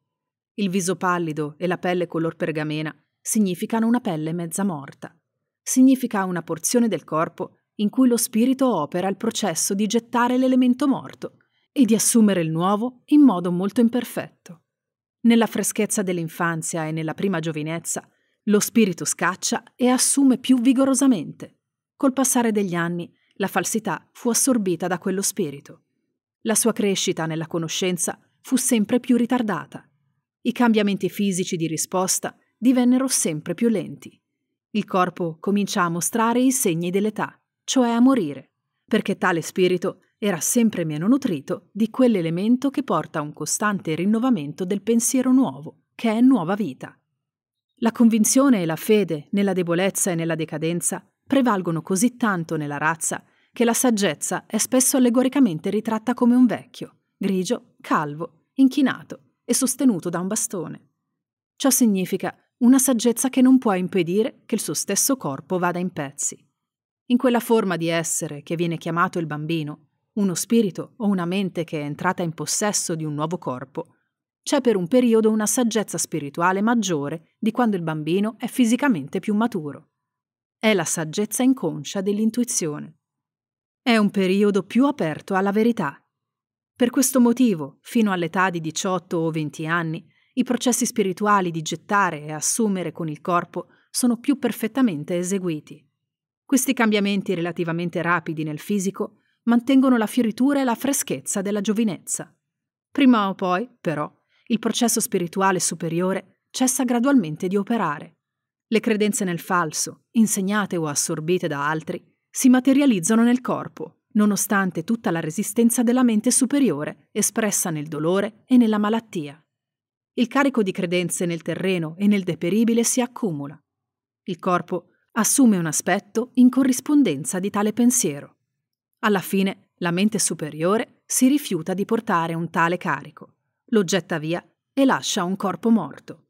Il viso pallido e la pelle color pergamena significano una pelle mezza morta. Significa una porzione del corpo in cui lo spirito opera il processo di gettare l'elemento morto e di assumere il nuovo in modo molto imperfetto. Nella freschezza dell'infanzia e nella prima giovinezza, lo spirito scaccia e assume più vigorosamente. Col passare degli anni, la falsità fu assorbita da quello spirito. La sua crescita nella conoscenza fu sempre più ritardata. I cambiamenti fisici di risposta divennero sempre più lenti. Il corpo comincia a mostrare i segni dell'età, cioè a morire, perché tale spirito era sempre meno nutrito di quell'elemento che porta a un costante rinnovamento del pensiero nuovo, che è nuova vita. La convinzione e la fede nella debolezza e nella decadenza prevalgono così tanto nella razza che la saggezza è spesso allegoricamente ritratta come un vecchio, grigio, calvo, inchinato e sostenuto da un bastone. Ciò significa una saggezza che non può impedire che il suo stesso corpo vada in pezzi. In quella forma di essere che viene chiamato il bambino, uno spirito o una mente che è entrata in possesso di un nuovo corpo, c'è per un periodo una saggezza spirituale maggiore di quando il bambino è fisicamente più maturo. È la saggezza inconscia dell'intuizione. È un periodo più aperto alla verità. Per questo motivo, fino all'età di 18 o 20 anni, i processi spirituali di gettare e assumere con il corpo sono più perfettamente eseguiti. Questi cambiamenti relativamente rapidi nel fisico mantengono la fioritura e la freschezza della giovinezza. Prima o poi, però, il processo spirituale superiore cessa gradualmente di operare. Le credenze nel falso, insegnate o assorbite da altri, si materializzano nel corpo, nonostante tutta la resistenza della mente superiore espressa nel dolore e nella malattia. Il carico di credenze nel terreno e nel deperibile si accumula. Il corpo assume un aspetto in corrispondenza di tale pensiero. Alla fine la mente superiore si rifiuta di portare un tale carico, lo getta via e lascia un corpo morto.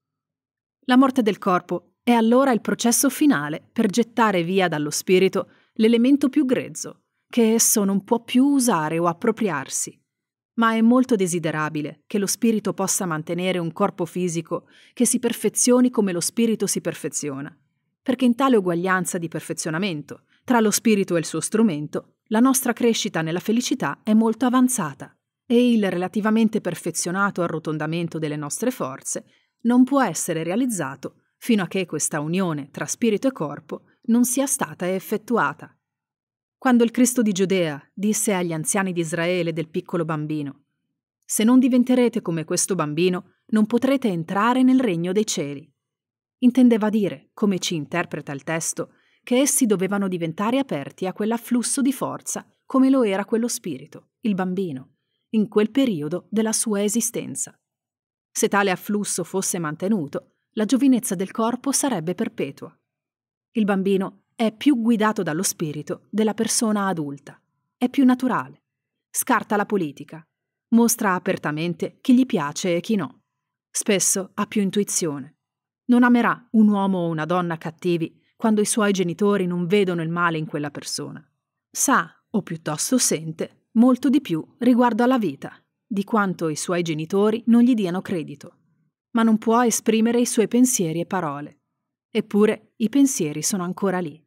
La morte del corpo è allora il processo finale per gettare via dallo spirito l'elemento più grezzo, che esso non può più usare o appropriarsi. Ma è molto desiderabile che lo spirito possa mantenere un corpo fisico che si perfezioni come lo spirito si perfeziona, perché in tale uguaglianza di perfezionamento tra lo spirito e il suo strumento la nostra crescita nella felicità è molto avanzata e il relativamente perfezionato arrotondamento delle nostre forze non può essere realizzato fino a che questa unione tra spirito e corpo non sia stata effettuata. Quando il Cristo di Giudea disse agli anziani di Israele del piccolo bambino, Se non diventerete come questo bambino, non potrete entrare nel regno dei cieli. Intendeva dire, come ci interpreta il testo, che essi dovevano diventare aperti a quell'afflusso di forza, come lo era quello spirito, il bambino, in quel periodo della sua esistenza. Se tale afflusso fosse mantenuto, la giovinezza del corpo sarebbe perpetua. Il bambino è più guidato dallo spirito della persona adulta, è più naturale, scarta la politica, mostra apertamente chi gli piace e chi no. Spesso ha più intuizione. Non amerà un uomo o una donna cattivi quando i suoi genitori non vedono il male in quella persona. Sa, o piuttosto sente, molto di più riguardo alla vita, di quanto i suoi genitori non gli diano credito. Ma non può esprimere i suoi pensieri e parole. Eppure i pensieri sono ancora lì.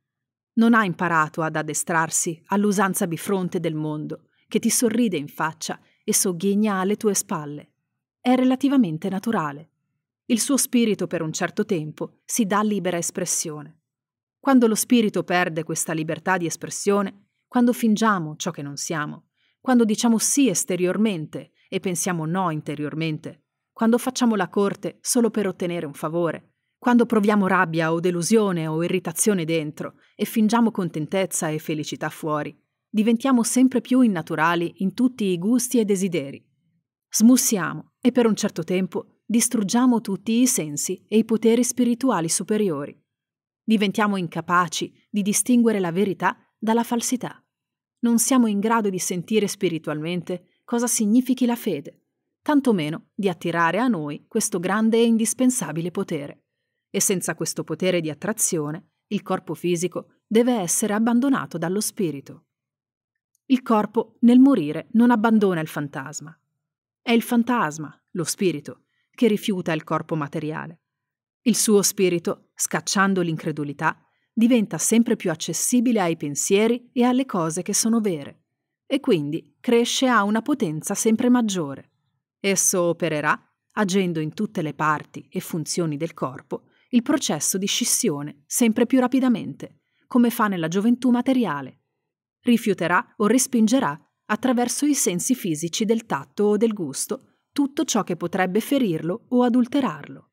Non ha imparato ad addestrarsi all'usanza bifronte del mondo, che ti sorride in faccia e sogghigna alle tue spalle. È relativamente naturale. Il suo spirito per un certo tempo si dà libera espressione. Quando lo spirito perde questa libertà di espressione, quando fingiamo ciò che non siamo, quando diciamo sì esteriormente e pensiamo no interiormente, quando facciamo la corte solo per ottenere un favore, quando proviamo rabbia o delusione o irritazione dentro e fingiamo contentezza e felicità fuori, diventiamo sempre più innaturali in tutti i gusti e desideri. Smussiamo e per un certo tempo distruggiamo tutti i sensi e i poteri spirituali superiori. Diventiamo incapaci di distinguere la verità dalla falsità. Non siamo in grado di sentire spiritualmente cosa significhi la fede, tantomeno di attirare a noi questo grande e indispensabile potere. E senza questo potere di attrazione, il corpo fisico deve essere abbandonato dallo spirito. Il corpo nel morire non abbandona il fantasma. È il fantasma, lo spirito, che rifiuta il corpo materiale. Il suo spirito scacciando l'incredulità, diventa sempre più accessibile ai pensieri e alle cose che sono vere, e quindi cresce a una potenza sempre maggiore. Esso opererà, agendo in tutte le parti e funzioni del corpo, il processo di scissione sempre più rapidamente, come fa nella gioventù materiale. Rifiuterà o respingerà, attraverso i sensi fisici del tatto o del gusto, tutto ciò che potrebbe ferirlo o adulterarlo.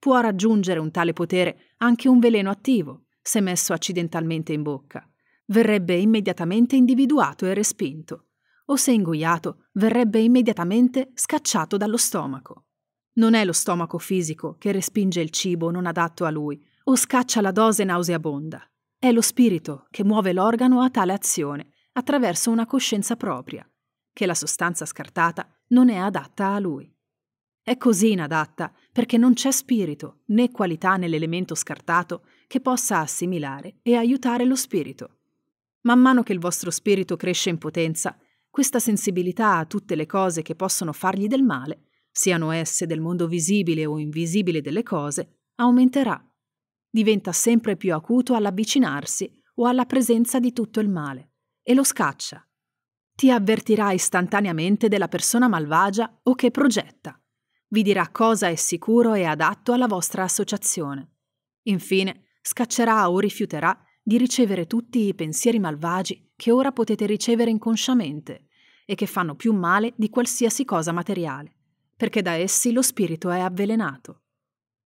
Può raggiungere un tale potere anche un veleno attivo, se messo accidentalmente in bocca. Verrebbe immediatamente individuato e respinto, o se ingoiato, verrebbe immediatamente scacciato dallo stomaco. Non è lo stomaco fisico che respinge il cibo non adatto a lui o scaccia la dose nauseabonda. È lo spirito che muove l'organo a tale azione attraverso una coscienza propria, che la sostanza scartata non è adatta a lui. È così inadatta perché non c'è spirito né qualità nell'elemento scartato che possa assimilare e aiutare lo spirito. Man mano che il vostro spirito cresce in potenza, questa sensibilità a tutte le cose che possono fargli del male, siano esse del mondo visibile o invisibile delle cose, aumenterà. Diventa sempre più acuto all'avvicinarsi o alla presenza di tutto il male e lo scaccia. Ti avvertirà istantaneamente della persona malvagia o che progetta vi dirà cosa è sicuro e adatto alla vostra associazione. Infine, scaccerà o rifiuterà di ricevere tutti i pensieri malvagi che ora potete ricevere inconsciamente e che fanno più male di qualsiasi cosa materiale, perché da essi lo spirito è avvelenato.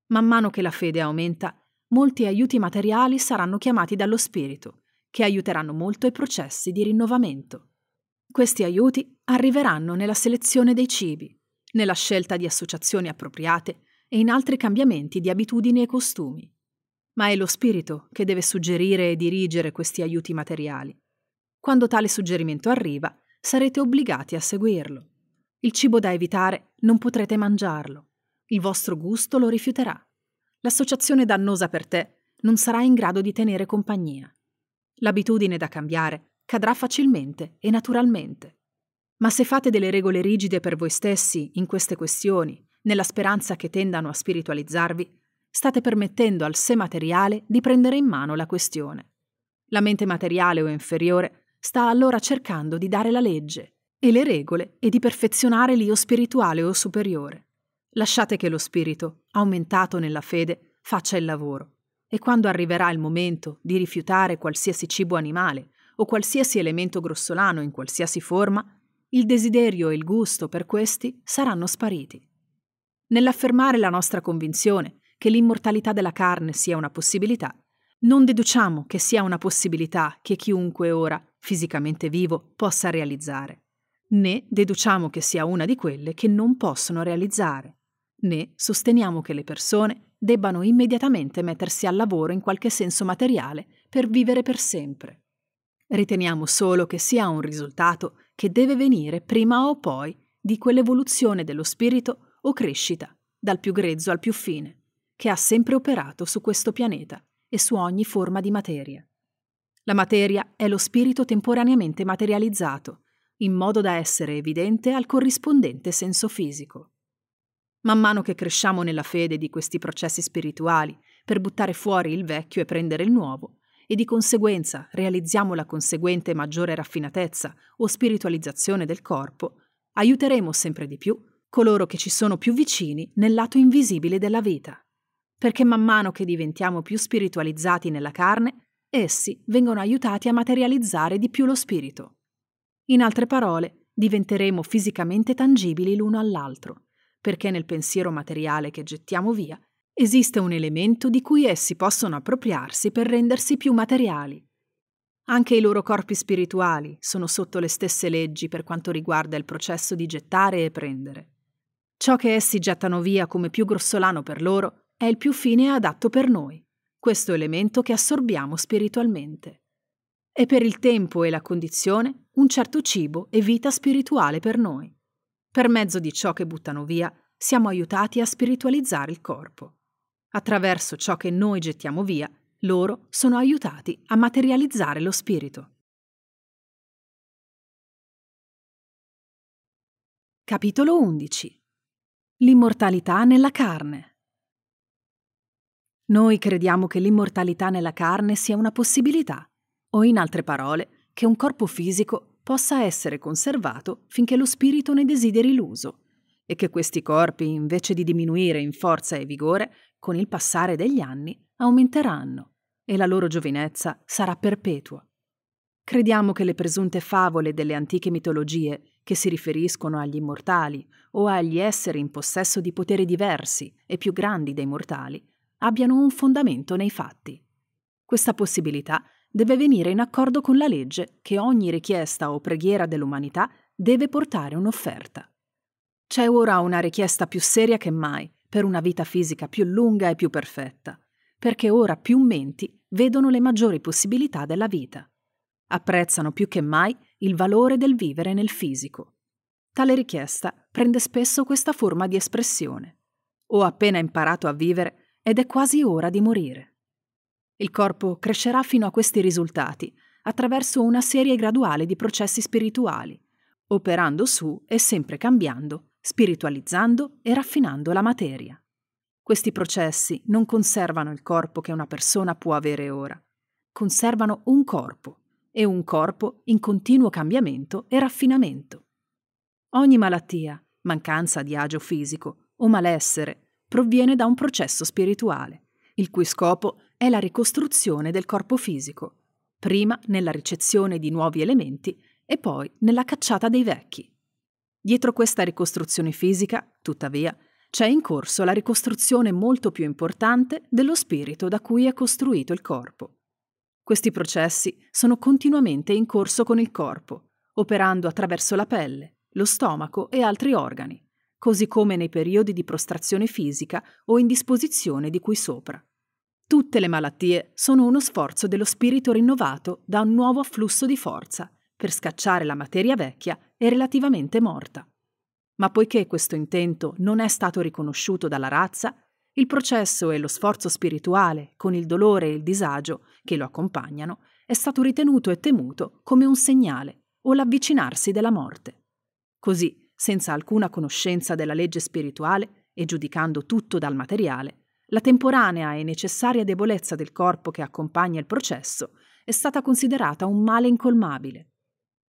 Man mano che la fede aumenta, molti aiuti materiali saranno chiamati dallo spirito, che aiuteranno molto i processi di rinnovamento. Questi aiuti arriveranno nella selezione dei cibi, nella scelta di associazioni appropriate e in altri cambiamenti di abitudini e costumi. Ma è lo spirito che deve suggerire e dirigere questi aiuti materiali. Quando tale suggerimento arriva, sarete obbligati a seguirlo. Il cibo da evitare non potrete mangiarlo. Il vostro gusto lo rifiuterà. L'associazione dannosa per te non sarà in grado di tenere compagnia. L'abitudine da cambiare cadrà facilmente e naturalmente. Ma se fate delle regole rigide per voi stessi in queste questioni, nella speranza che tendano a spiritualizzarvi, state permettendo al sé materiale di prendere in mano la questione. La mente materiale o inferiore sta allora cercando di dare la legge e le regole e di perfezionare l'io spirituale o superiore. Lasciate che lo spirito, aumentato nella fede, faccia il lavoro e quando arriverà il momento di rifiutare qualsiasi cibo animale o qualsiasi elemento grossolano in qualsiasi forma, il desiderio e il gusto per questi saranno spariti. Nell'affermare la nostra convinzione che l'immortalità della carne sia una possibilità, non deduciamo che sia una possibilità che chiunque ora, fisicamente vivo, possa realizzare, né deduciamo che sia una di quelle che non possono realizzare, né sosteniamo che le persone debbano immediatamente mettersi al lavoro in qualche senso materiale per vivere per sempre. Riteniamo solo che sia un risultato che deve venire prima o poi di quell'evoluzione dello spirito o crescita, dal più grezzo al più fine, che ha sempre operato su questo pianeta e su ogni forma di materia. La materia è lo spirito temporaneamente materializzato, in modo da essere evidente al corrispondente senso fisico. Man mano che cresciamo nella fede di questi processi spirituali per buttare fuori il vecchio e prendere il nuovo, e di conseguenza realizziamo la conseguente maggiore raffinatezza o spiritualizzazione del corpo, aiuteremo sempre di più coloro che ci sono più vicini nel lato invisibile della vita. Perché man mano che diventiamo più spiritualizzati nella carne, essi vengono aiutati a materializzare di più lo spirito. In altre parole, diventeremo fisicamente tangibili l'uno all'altro, perché nel pensiero materiale che gettiamo via Esiste un elemento di cui essi possono appropriarsi per rendersi più materiali. Anche i loro corpi spirituali sono sotto le stesse leggi per quanto riguarda il processo di gettare e prendere. Ciò che essi gettano via come più grossolano per loro è il più fine e adatto per noi, questo elemento che assorbiamo spiritualmente. È per il tempo e la condizione un certo cibo e vita spirituale per noi. Per mezzo di ciò che buttano via, siamo aiutati a spiritualizzare il corpo. Attraverso ciò che noi gettiamo via, loro sono aiutati a materializzare lo spirito. Capitolo 11 L'immortalità nella carne Noi crediamo che l'immortalità nella carne sia una possibilità, o in altre parole, che un corpo fisico possa essere conservato finché lo spirito ne desideri l'uso, e che questi corpi, invece di diminuire in forza e vigore, con il passare degli anni aumenteranno e la loro giovinezza sarà perpetua. Crediamo che le presunte favole delle antiche mitologie che si riferiscono agli immortali o agli esseri in possesso di poteri diversi e più grandi dei mortali abbiano un fondamento nei fatti. Questa possibilità deve venire in accordo con la legge che ogni richiesta o preghiera dell'umanità deve portare un'offerta. C'è ora una richiesta più seria che mai per una vita fisica più lunga e più perfetta, perché ora più menti vedono le maggiori possibilità della vita. Apprezzano più che mai il valore del vivere nel fisico. Tale richiesta prende spesso questa forma di espressione. Ho appena imparato a vivere ed è quasi ora di morire. Il corpo crescerà fino a questi risultati attraverso una serie graduale di processi spirituali, operando su e sempre cambiando spiritualizzando e raffinando la materia. Questi processi non conservano il corpo che una persona può avere ora, conservano un corpo e un corpo in continuo cambiamento e raffinamento. Ogni malattia, mancanza di agio fisico o malessere proviene da un processo spirituale, il cui scopo è la ricostruzione del corpo fisico, prima nella ricezione di nuovi elementi e poi nella cacciata dei vecchi. Dietro questa ricostruzione fisica, tuttavia, c'è in corso la ricostruzione molto più importante dello spirito da cui è costruito il corpo. Questi processi sono continuamente in corso con il corpo, operando attraverso la pelle, lo stomaco e altri organi, così come nei periodi di prostrazione fisica o indisposizione di cui sopra. Tutte le malattie sono uno sforzo dello spirito rinnovato da un nuovo afflusso di forza per scacciare la materia vecchia e relativamente morta. Ma poiché questo intento non è stato riconosciuto dalla razza, il processo e lo sforzo spirituale, con il dolore e il disagio che lo accompagnano, è stato ritenuto e temuto come un segnale o l'avvicinarsi della morte. Così, senza alcuna conoscenza della legge spirituale e giudicando tutto dal materiale, la temporanea e necessaria debolezza del corpo che accompagna il processo è stata considerata un male incolmabile,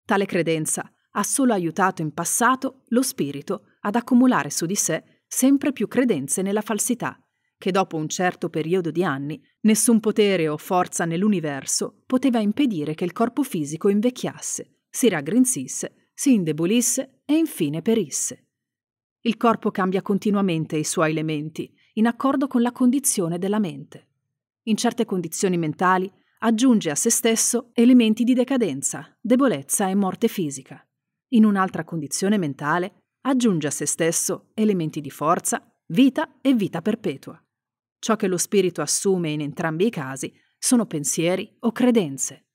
Tale credenza ha solo aiutato in passato lo spirito ad accumulare su di sé sempre più credenze nella falsità, che dopo un certo periodo di anni nessun potere o forza nell'universo poteva impedire che il corpo fisico invecchiasse, si raggrinzisse, si indebolisse e infine perisse. Il corpo cambia continuamente i suoi elementi, in accordo con la condizione della mente. In certe condizioni mentali aggiunge a se stesso elementi di decadenza, debolezza e morte fisica. In un'altra condizione mentale, aggiunge a se stesso elementi di forza, vita e vita perpetua. Ciò che lo spirito assume in entrambi i casi sono pensieri o credenze.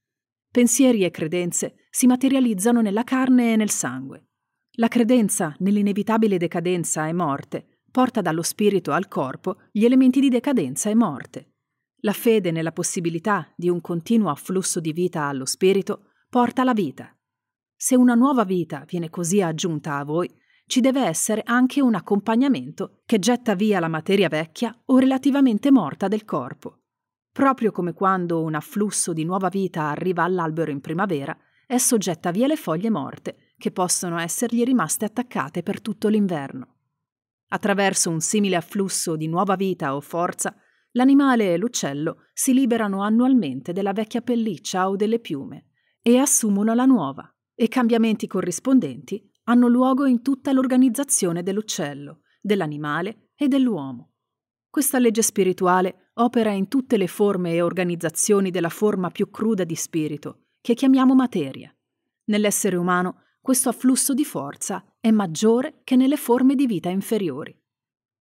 Pensieri e credenze si materializzano nella carne e nel sangue. La credenza nell'inevitabile decadenza e morte porta dallo spirito al corpo gli elementi di decadenza e morte. La fede nella possibilità di un continuo afflusso di vita allo spirito porta la vita. Se una nuova vita viene così aggiunta a voi, ci deve essere anche un accompagnamento che getta via la materia vecchia o relativamente morta del corpo. Proprio come quando un afflusso di nuova vita arriva all'albero in primavera, esso getta via le foglie morte, che possono essergli rimaste attaccate per tutto l'inverno. Attraverso un simile afflusso di nuova vita o forza, l'animale e l'uccello si liberano annualmente della vecchia pelliccia o delle piume e assumono la nuova, e cambiamenti corrispondenti hanno luogo in tutta l'organizzazione dell'uccello, dell'animale e dell'uomo. Questa legge spirituale opera in tutte le forme e organizzazioni della forma più cruda di spirito, che chiamiamo materia. Nell'essere umano questo afflusso di forza è maggiore che nelle forme di vita inferiori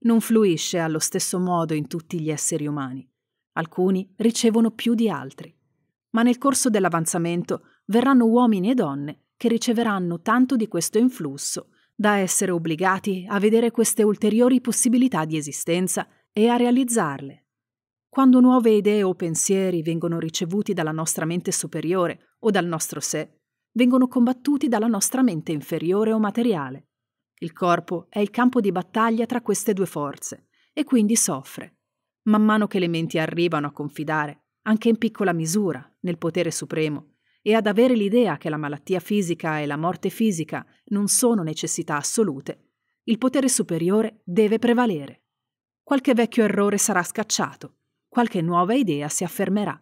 non fluisce allo stesso modo in tutti gli esseri umani. Alcuni ricevono più di altri. Ma nel corso dell'avanzamento verranno uomini e donne che riceveranno tanto di questo influsso da essere obbligati a vedere queste ulteriori possibilità di esistenza e a realizzarle. Quando nuove idee o pensieri vengono ricevuti dalla nostra mente superiore o dal nostro sé, vengono combattuti dalla nostra mente inferiore o materiale il corpo è il campo di battaglia tra queste due forze e quindi soffre. Man mano che le menti arrivano a confidare, anche in piccola misura, nel potere supremo e ad avere l'idea che la malattia fisica e la morte fisica non sono necessità assolute, il potere superiore deve prevalere. Qualche vecchio errore sarà scacciato, qualche nuova idea si affermerà.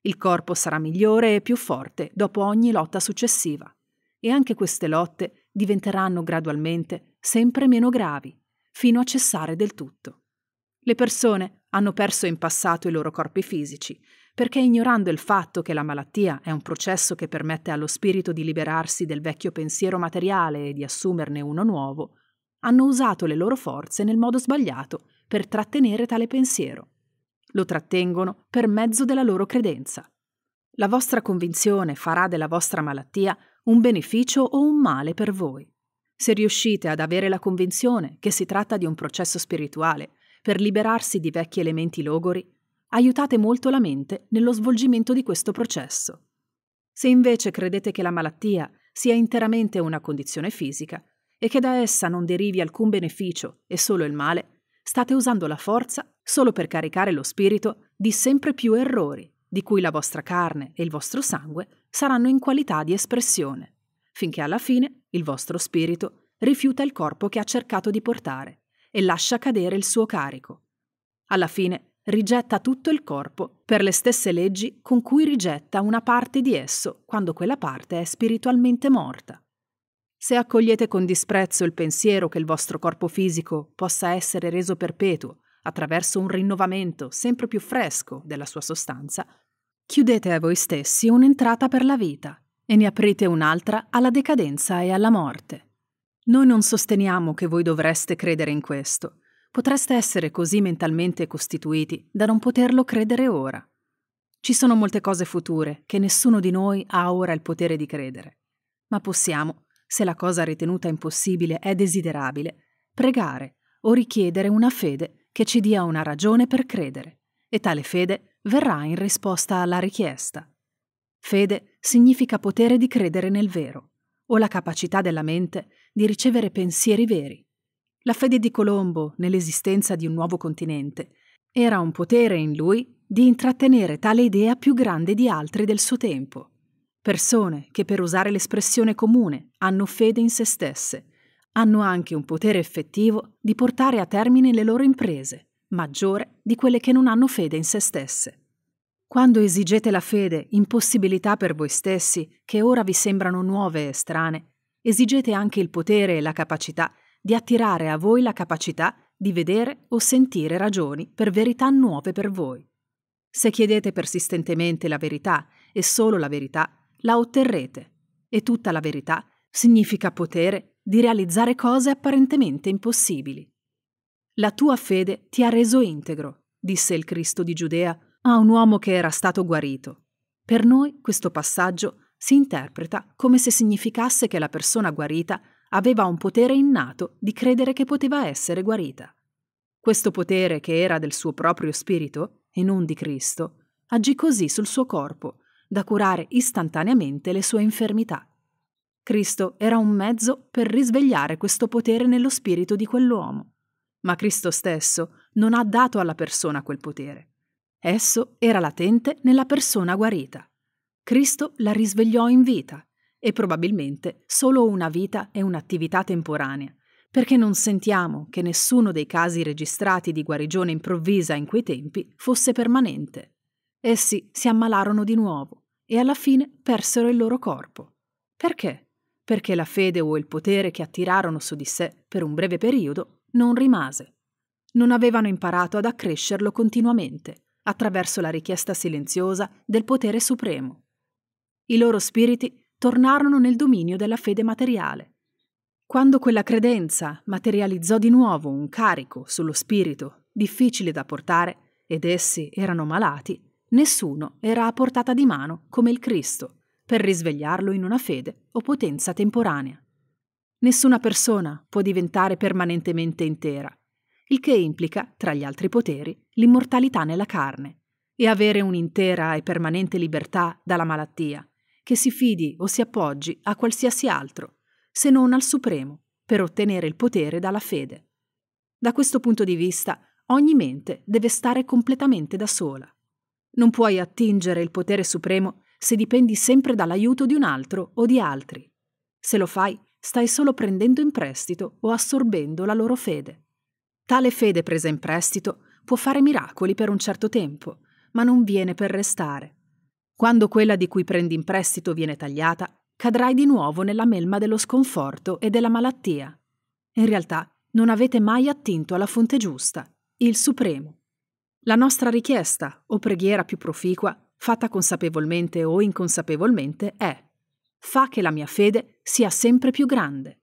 Il corpo sarà migliore e più forte dopo ogni lotta successiva. E anche queste lotte diventeranno gradualmente sempre meno gravi, fino a cessare del tutto. Le persone hanno perso in passato i loro corpi fisici, perché ignorando il fatto che la malattia è un processo che permette allo spirito di liberarsi del vecchio pensiero materiale e di assumerne uno nuovo, hanno usato le loro forze nel modo sbagliato per trattenere tale pensiero. Lo trattengono per mezzo della loro credenza. La vostra convinzione farà della vostra malattia un beneficio o un male per voi. Se riuscite ad avere la convinzione che si tratta di un processo spirituale per liberarsi di vecchi elementi logori, aiutate molto la mente nello svolgimento di questo processo. Se invece credete che la malattia sia interamente una condizione fisica e che da essa non derivi alcun beneficio e solo il male, state usando la forza solo per caricare lo spirito di sempre più errori, di cui la vostra carne e il vostro sangue saranno in qualità di espressione, finché alla fine il vostro spirito rifiuta il corpo che ha cercato di portare e lascia cadere il suo carico. Alla fine rigetta tutto il corpo per le stesse leggi con cui rigetta una parte di esso quando quella parte è spiritualmente morta. Se accogliete con disprezzo il pensiero che il vostro corpo fisico possa essere reso perpetuo attraverso un rinnovamento sempre più fresco della sua sostanza, Chiudete a voi stessi un'entrata per la vita e ne aprite un'altra alla decadenza e alla morte. Noi non sosteniamo che voi dovreste credere in questo. Potreste essere così mentalmente costituiti da non poterlo credere ora. Ci sono molte cose future che nessuno di noi ha ora il potere di credere, ma possiamo, se la cosa ritenuta impossibile è desiderabile, pregare o richiedere una fede che ci dia una ragione per credere, e tale fede verrà in risposta alla richiesta. Fede significa potere di credere nel vero, o la capacità della mente di ricevere pensieri veri. La fede di Colombo nell'esistenza di un nuovo continente era un potere in lui di intrattenere tale idea più grande di altri del suo tempo. Persone che, per usare l'espressione comune, hanno fede in se stesse, hanno anche un potere effettivo di portare a termine le loro imprese, maggiore di quelle che non hanno fede in se stesse. Quando esigete la fede in possibilità per voi stessi, che ora vi sembrano nuove e strane, esigete anche il potere e la capacità di attirare a voi la capacità di vedere o sentire ragioni per verità nuove per voi. Se chiedete persistentemente la verità e solo la verità, la otterrete. E tutta la verità significa potere di realizzare cose apparentemente impossibili. La tua fede ti ha reso integro, disse il Cristo di Giudea a un uomo che era stato guarito. Per noi questo passaggio si interpreta come se significasse che la persona guarita aveva un potere innato di credere che poteva essere guarita. Questo potere che era del suo proprio spirito e non di Cristo, agì così sul suo corpo, da curare istantaneamente le sue infermità. Cristo era un mezzo per risvegliare questo potere nello spirito di quell'uomo ma Cristo stesso non ha dato alla persona quel potere. Esso era latente nella persona guarita. Cristo la risvegliò in vita e probabilmente solo una vita è un'attività temporanea, perché non sentiamo che nessuno dei casi registrati di guarigione improvvisa in quei tempi fosse permanente. Essi si ammalarono di nuovo e alla fine persero il loro corpo. Perché? Perché la fede o il potere che attirarono su di sé per un breve periodo non rimase. Non avevano imparato ad accrescerlo continuamente, attraverso la richiesta silenziosa del potere supremo. I loro spiriti tornarono nel dominio della fede materiale. Quando quella credenza materializzò di nuovo un carico sullo spirito difficile da portare, ed essi erano malati, nessuno era a portata di mano come il Cristo, per risvegliarlo in una fede o potenza temporanea nessuna persona può diventare permanentemente intera, il che implica, tra gli altri poteri, l'immortalità nella carne e avere un'intera e permanente libertà dalla malattia, che si fidi o si appoggi a qualsiasi altro, se non al Supremo, per ottenere il potere dalla fede. Da questo punto di vista, ogni mente deve stare completamente da sola. Non puoi attingere il potere supremo se dipendi sempre dall'aiuto di un altro o di altri. Se lo fai, stai solo prendendo in prestito o assorbendo la loro fede. Tale fede presa in prestito può fare miracoli per un certo tempo, ma non viene per restare. Quando quella di cui prendi in prestito viene tagliata, cadrai di nuovo nella melma dello sconforto e della malattia. In realtà non avete mai attinto alla fonte giusta, il Supremo. La nostra richiesta o preghiera più proficua, fatta consapevolmente o inconsapevolmente, è fa che la mia fede sia sempre più grande.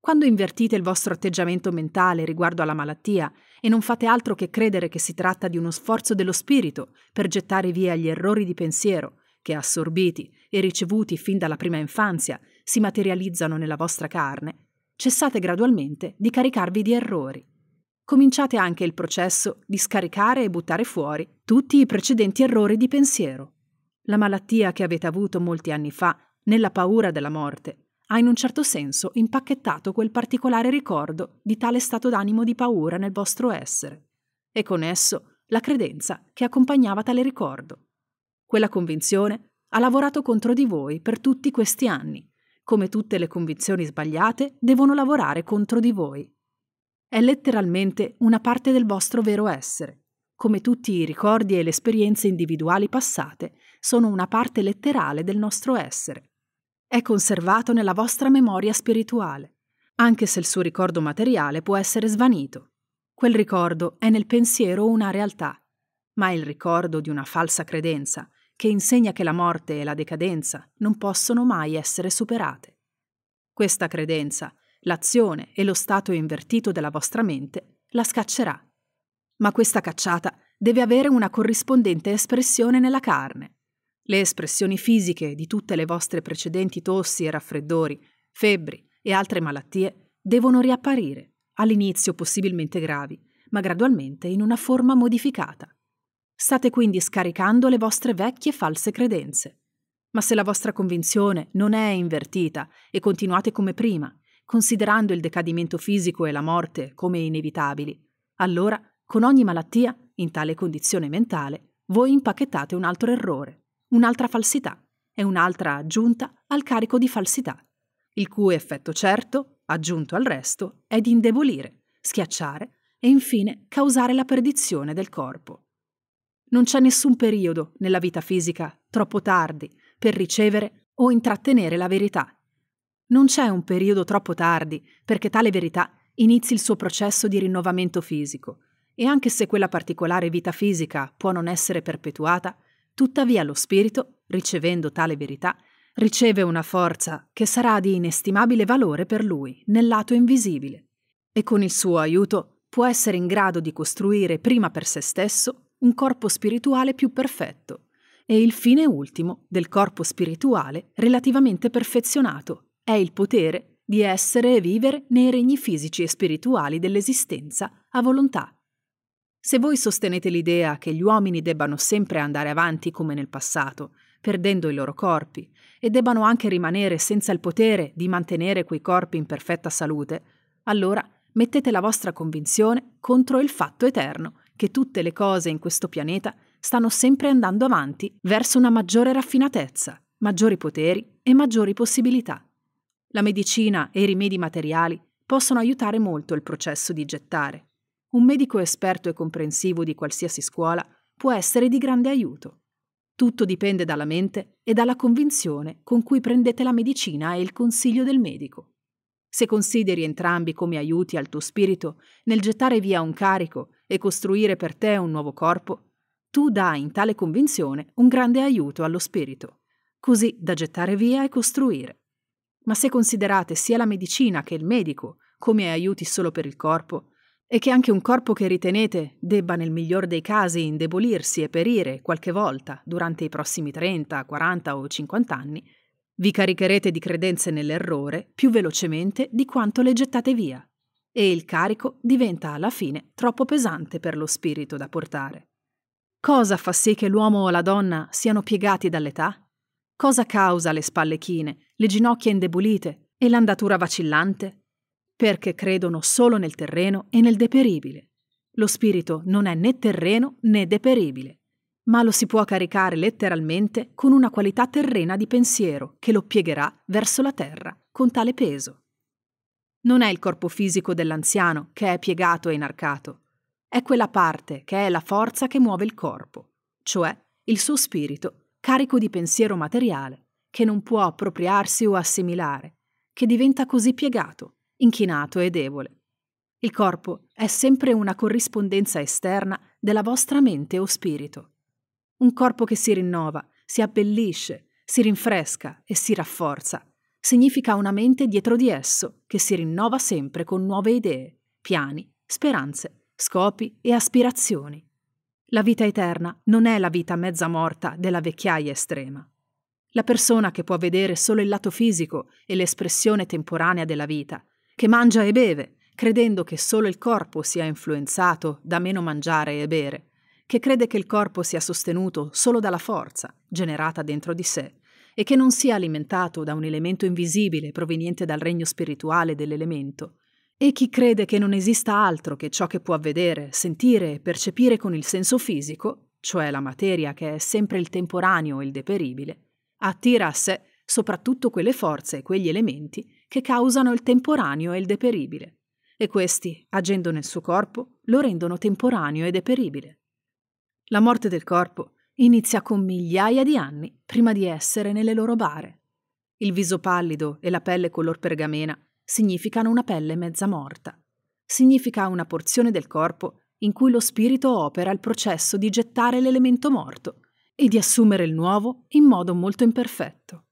Quando invertite il vostro atteggiamento mentale riguardo alla malattia e non fate altro che credere che si tratta di uno sforzo dello spirito per gettare via gli errori di pensiero che assorbiti e ricevuti fin dalla prima infanzia si materializzano nella vostra carne, cessate gradualmente di caricarvi di errori. Cominciate anche il processo di scaricare e buttare fuori tutti i precedenti errori di pensiero. La malattia che avete avuto molti anni fa nella paura della morte, ha in un certo senso impacchettato quel particolare ricordo di tale stato d'animo di paura nel vostro essere, e con esso la credenza che accompagnava tale ricordo. Quella convinzione ha lavorato contro di voi per tutti questi anni, come tutte le convinzioni sbagliate devono lavorare contro di voi. È letteralmente una parte del vostro vero essere, come tutti i ricordi e le esperienze individuali passate sono una parte letterale del nostro essere è conservato nella vostra memoria spirituale, anche se il suo ricordo materiale può essere svanito. Quel ricordo è nel pensiero una realtà, ma è il ricordo di una falsa credenza che insegna che la morte e la decadenza non possono mai essere superate. Questa credenza, l'azione e lo stato invertito della vostra mente la scaccerà. Ma questa cacciata deve avere una corrispondente espressione nella carne. Le espressioni fisiche di tutte le vostre precedenti tossi e raffreddori, febbri e altre malattie devono riapparire, all'inizio possibilmente gravi, ma gradualmente in una forma modificata. State quindi scaricando le vostre vecchie false credenze. Ma se la vostra convinzione non è invertita e continuate come prima, considerando il decadimento fisico e la morte come inevitabili, allora, con ogni malattia, in tale condizione mentale, voi impacchettate un altro errore un'altra falsità e un'altra aggiunta al carico di falsità, il cui effetto certo, aggiunto al resto, è di indebolire, schiacciare e infine causare la perdizione del corpo. Non c'è nessun periodo nella vita fisica troppo tardi per ricevere o intrattenere la verità. Non c'è un periodo troppo tardi perché tale verità inizi il suo processo di rinnovamento fisico e anche se quella particolare vita fisica può non essere perpetuata, Tuttavia lo spirito, ricevendo tale verità, riceve una forza che sarà di inestimabile valore per lui nel lato invisibile e con il suo aiuto può essere in grado di costruire prima per se stesso un corpo spirituale più perfetto e il fine ultimo del corpo spirituale relativamente perfezionato è il potere di essere e vivere nei regni fisici e spirituali dell'esistenza a volontà se voi sostenete l'idea che gli uomini debbano sempre andare avanti come nel passato, perdendo i loro corpi, e debbano anche rimanere senza il potere di mantenere quei corpi in perfetta salute, allora mettete la vostra convinzione contro il fatto eterno che tutte le cose in questo pianeta stanno sempre andando avanti verso una maggiore raffinatezza, maggiori poteri e maggiori possibilità. La medicina e i rimedi materiali possono aiutare molto il processo di gettare, un medico esperto e comprensivo di qualsiasi scuola può essere di grande aiuto. Tutto dipende dalla mente e dalla convinzione con cui prendete la medicina e il consiglio del medico. Se consideri entrambi come aiuti al tuo spirito nel gettare via un carico e costruire per te un nuovo corpo, tu dai in tale convinzione un grande aiuto allo spirito, così da gettare via e costruire. Ma se considerate sia la medicina che il medico come aiuti solo per il corpo, e che anche un corpo che ritenete debba nel miglior dei casi indebolirsi e perire qualche volta durante i prossimi 30, 40 o 50 anni, vi caricherete di credenze nell'errore più velocemente di quanto le gettate via e il carico diventa alla fine troppo pesante per lo spirito da portare. Cosa fa sì che l'uomo o la donna siano piegati dall'età? Cosa causa le spalle chine, le ginocchia indebolite e l'andatura vacillante? perché credono solo nel terreno e nel deperibile. Lo spirito non è né terreno né deperibile, ma lo si può caricare letteralmente con una qualità terrena di pensiero che lo piegherà verso la terra con tale peso. Non è il corpo fisico dell'anziano che è piegato e inarcato, è quella parte che è la forza che muove il corpo, cioè il suo spirito carico di pensiero materiale che non può appropriarsi o assimilare, che diventa così piegato inchinato e debole. Il corpo è sempre una corrispondenza esterna della vostra mente o spirito. Un corpo che si rinnova, si abbellisce, si rinfresca e si rafforza, significa una mente dietro di esso che si rinnova sempre con nuove idee, piani, speranze, scopi e aspirazioni. La vita eterna non è la vita mezza morta della vecchiaia estrema. La persona che può vedere solo il lato fisico e l'espressione temporanea della vita che mangia e beve, credendo che solo il corpo sia influenzato da meno mangiare e bere, che crede che il corpo sia sostenuto solo dalla forza generata dentro di sé e che non sia alimentato da un elemento invisibile proveniente dal regno spirituale dell'elemento, e chi crede che non esista altro che ciò che può vedere, sentire e percepire con il senso fisico, cioè la materia che è sempre il temporaneo e il deperibile, attira a sé soprattutto quelle forze e quegli elementi che causano il temporaneo e il deperibile, e questi, agendo nel suo corpo, lo rendono temporaneo e deperibile. La morte del corpo inizia con migliaia di anni prima di essere nelle loro bare. Il viso pallido e la pelle color pergamena significano una pelle mezza morta. Significa una porzione del corpo in cui lo spirito opera il processo di gettare l'elemento morto e di assumere il nuovo in modo molto imperfetto.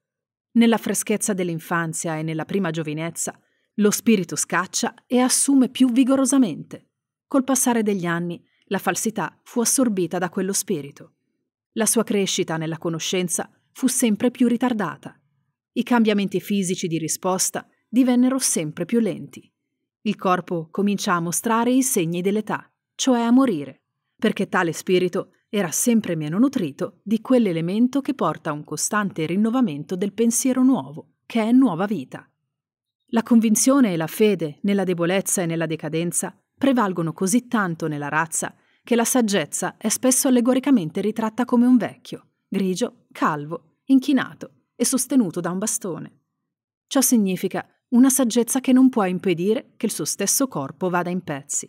Nella freschezza dell'infanzia e nella prima giovinezza, lo spirito scaccia e assume più vigorosamente. Col passare degli anni, la falsità fu assorbita da quello spirito. La sua crescita nella conoscenza fu sempre più ritardata. I cambiamenti fisici di risposta divennero sempre più lenti. Il corpo comincia a mostrare i segni dell'età, cioè a morire, perché tale spirito era sempre meno nutrito di quell'elemento che porta a un costante rinnovamento del pensiero nuovo, che è nuova vita. La convinzione e la fede nella debolezza e nella decadenza prevalgono così tanto nella razza che la saggezza è spesso allegoricamente ritratta come un vecchio, grigio, calvo, inchinato e sostenuto da un bastone. Ciò significa una saggezza che non può impedire che il suo stesso corpo vada in pezzi.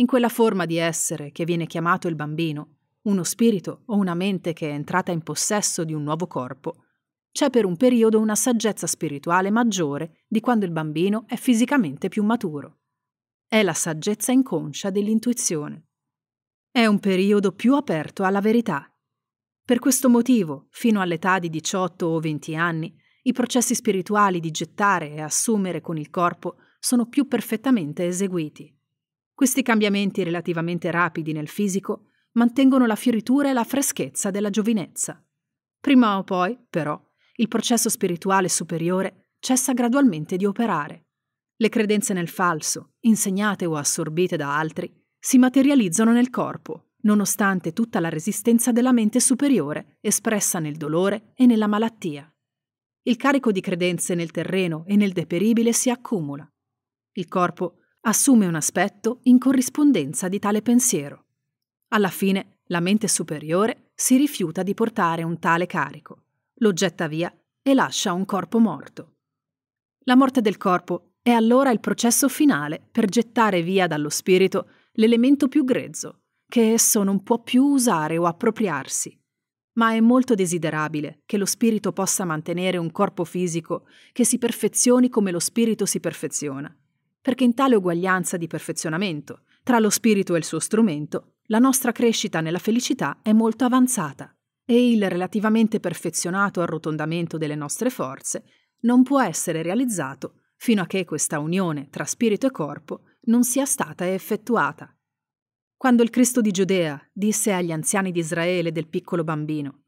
In quella forma di essere che viene chiamato il bambino, uno spirito o una mente che è entrata in possesso di un nuovo corpo, c'è per un periodo una saggezza spirituale maggiore di quando il bambino è fisicamente più maturo. È la saggezza inconscia dell'intuizione. È un periodo più aperto alla verità. Per questo motivo, fino all'età di 18 o 20 anni, i processi spirituali di gettare e assumere con il corpo sono più perfettamente eseguiti. Questi cambiamenti relativamente rapidi nel fisico mantengono la fioritura e la freschezza della giovinezza. Prima o poi, però, il processo spirituale superiore cessa gradualmente di operare. Le credenze nel falso, insegnate o assorbite da altri, si materializzano nel corpo, nonostante tutta la resistenza della mente superiore espressa nel dolore e nella malattia. Il carico di credenze nel terreno e nel deperibile si accumula. Il corpo assume un aspetto in corrispondenza di tale pensiero. Alla fine la mente superiore si rifiuta di portare un tale carico, lo getta via e lascia un corpo morto. La morte del corpo è allora il processo finale per gettare via dallo spirito l'elemento più grezzo, che esso non può più usare o appropriarsi. Ma è molto desiderabile che lo spirito possa mantenere un corpo fisico che si perfezioni come lo spirito si perfeziona, perché in tale uguaglianza di perfezionamento tra lo spirito e il suo strumento la nostra crescita nella felicità è molto avanzata e il relativamente perfezionato arrotondamento delle nostre forze non può essere realizzato fino a che questa unione tra spirito e corpo non sia stata effettuata. Quando il Cristo di Giudea disse agli anziani di Israele del piccolo bambino,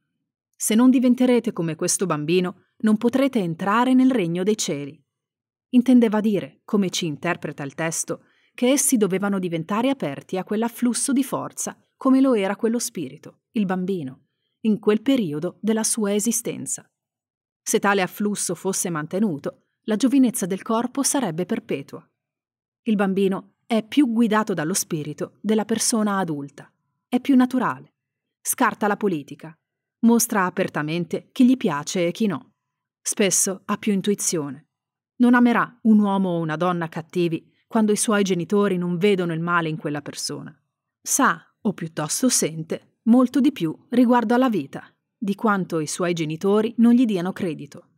Se non diventerete come questo bambino, non potrete entrare nel regno dei cieli. Intendeva dire, come ci interpreta il testo, che essi dovevano diventare aperti a quell'afflusso di forza, come lo era quello spirito, il bambino, in quel periodo della sua esistenza. Se tale afflusso fosse mantenuto, la giovinezza del corpo sarebbe perpetua. Il bambino è più guidato dallo spirito della persona adulta, è più naturale, scarta la politica, mostra apertamente chi gli piace e chi no. Spesso ha più intuizione. Non amerà un uomo o una donna cattivi quando i suoi genitori non vedono il male in quella persona. Sa, o piuttosto sente, molto di più riguardo alla vita, di quanto i suoi genitori non gli diano credito.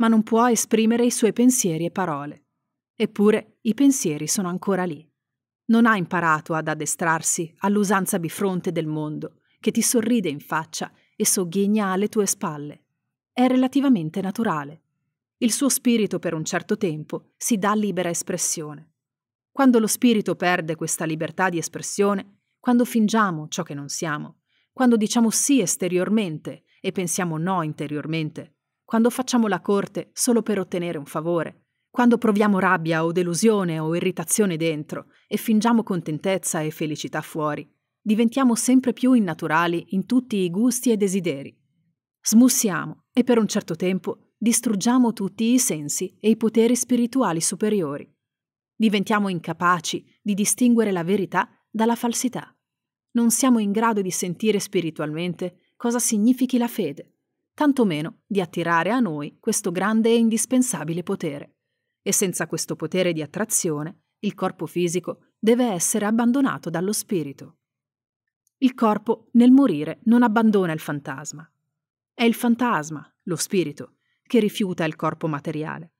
Ma non può esprimere i suoi pensieri e parole. Eppure i pensieri sono ancora lì. Non ha imparato ad addestrarsi all'usanza bifronte del mondo, che ti sorride in faccia e sogghigna alle tue spalle. È relativamente naturale. Il suo spirito per un certo tempo si dà libera espressione. Quando lo spirito perde questa libertà di espressione, quando fingiamo ciò che non siamo, quando diciamo sì esteriormente e pensiamo no interiormente, quando facciamo la corte solo per ottenere un favore, quando proviamo rabbia o delusione o irritazione dentro e fingiamo contentezza e felicità fuori, diventiamo sempre più innaturali in tutti i gusti e desideri. Smussiamo e per un certo tempo distruggiamo tutti i sensi e i poteri spirituali superiori. Diventiamo incapaci di distinguere la verità dalla falsità. Non siamo in grado di sentire spiritualmente cosa significhi la fede, tantomeno di attirare a noi questo grande e indispensabile potere. E senza questo potere di attrazione, il corpo fisico deve essere abbandonato dallo spirito. Il corpo nel morire non abbandona il fantasma. È il fantasma, lo spirito, che rifiuta il corpo materiale.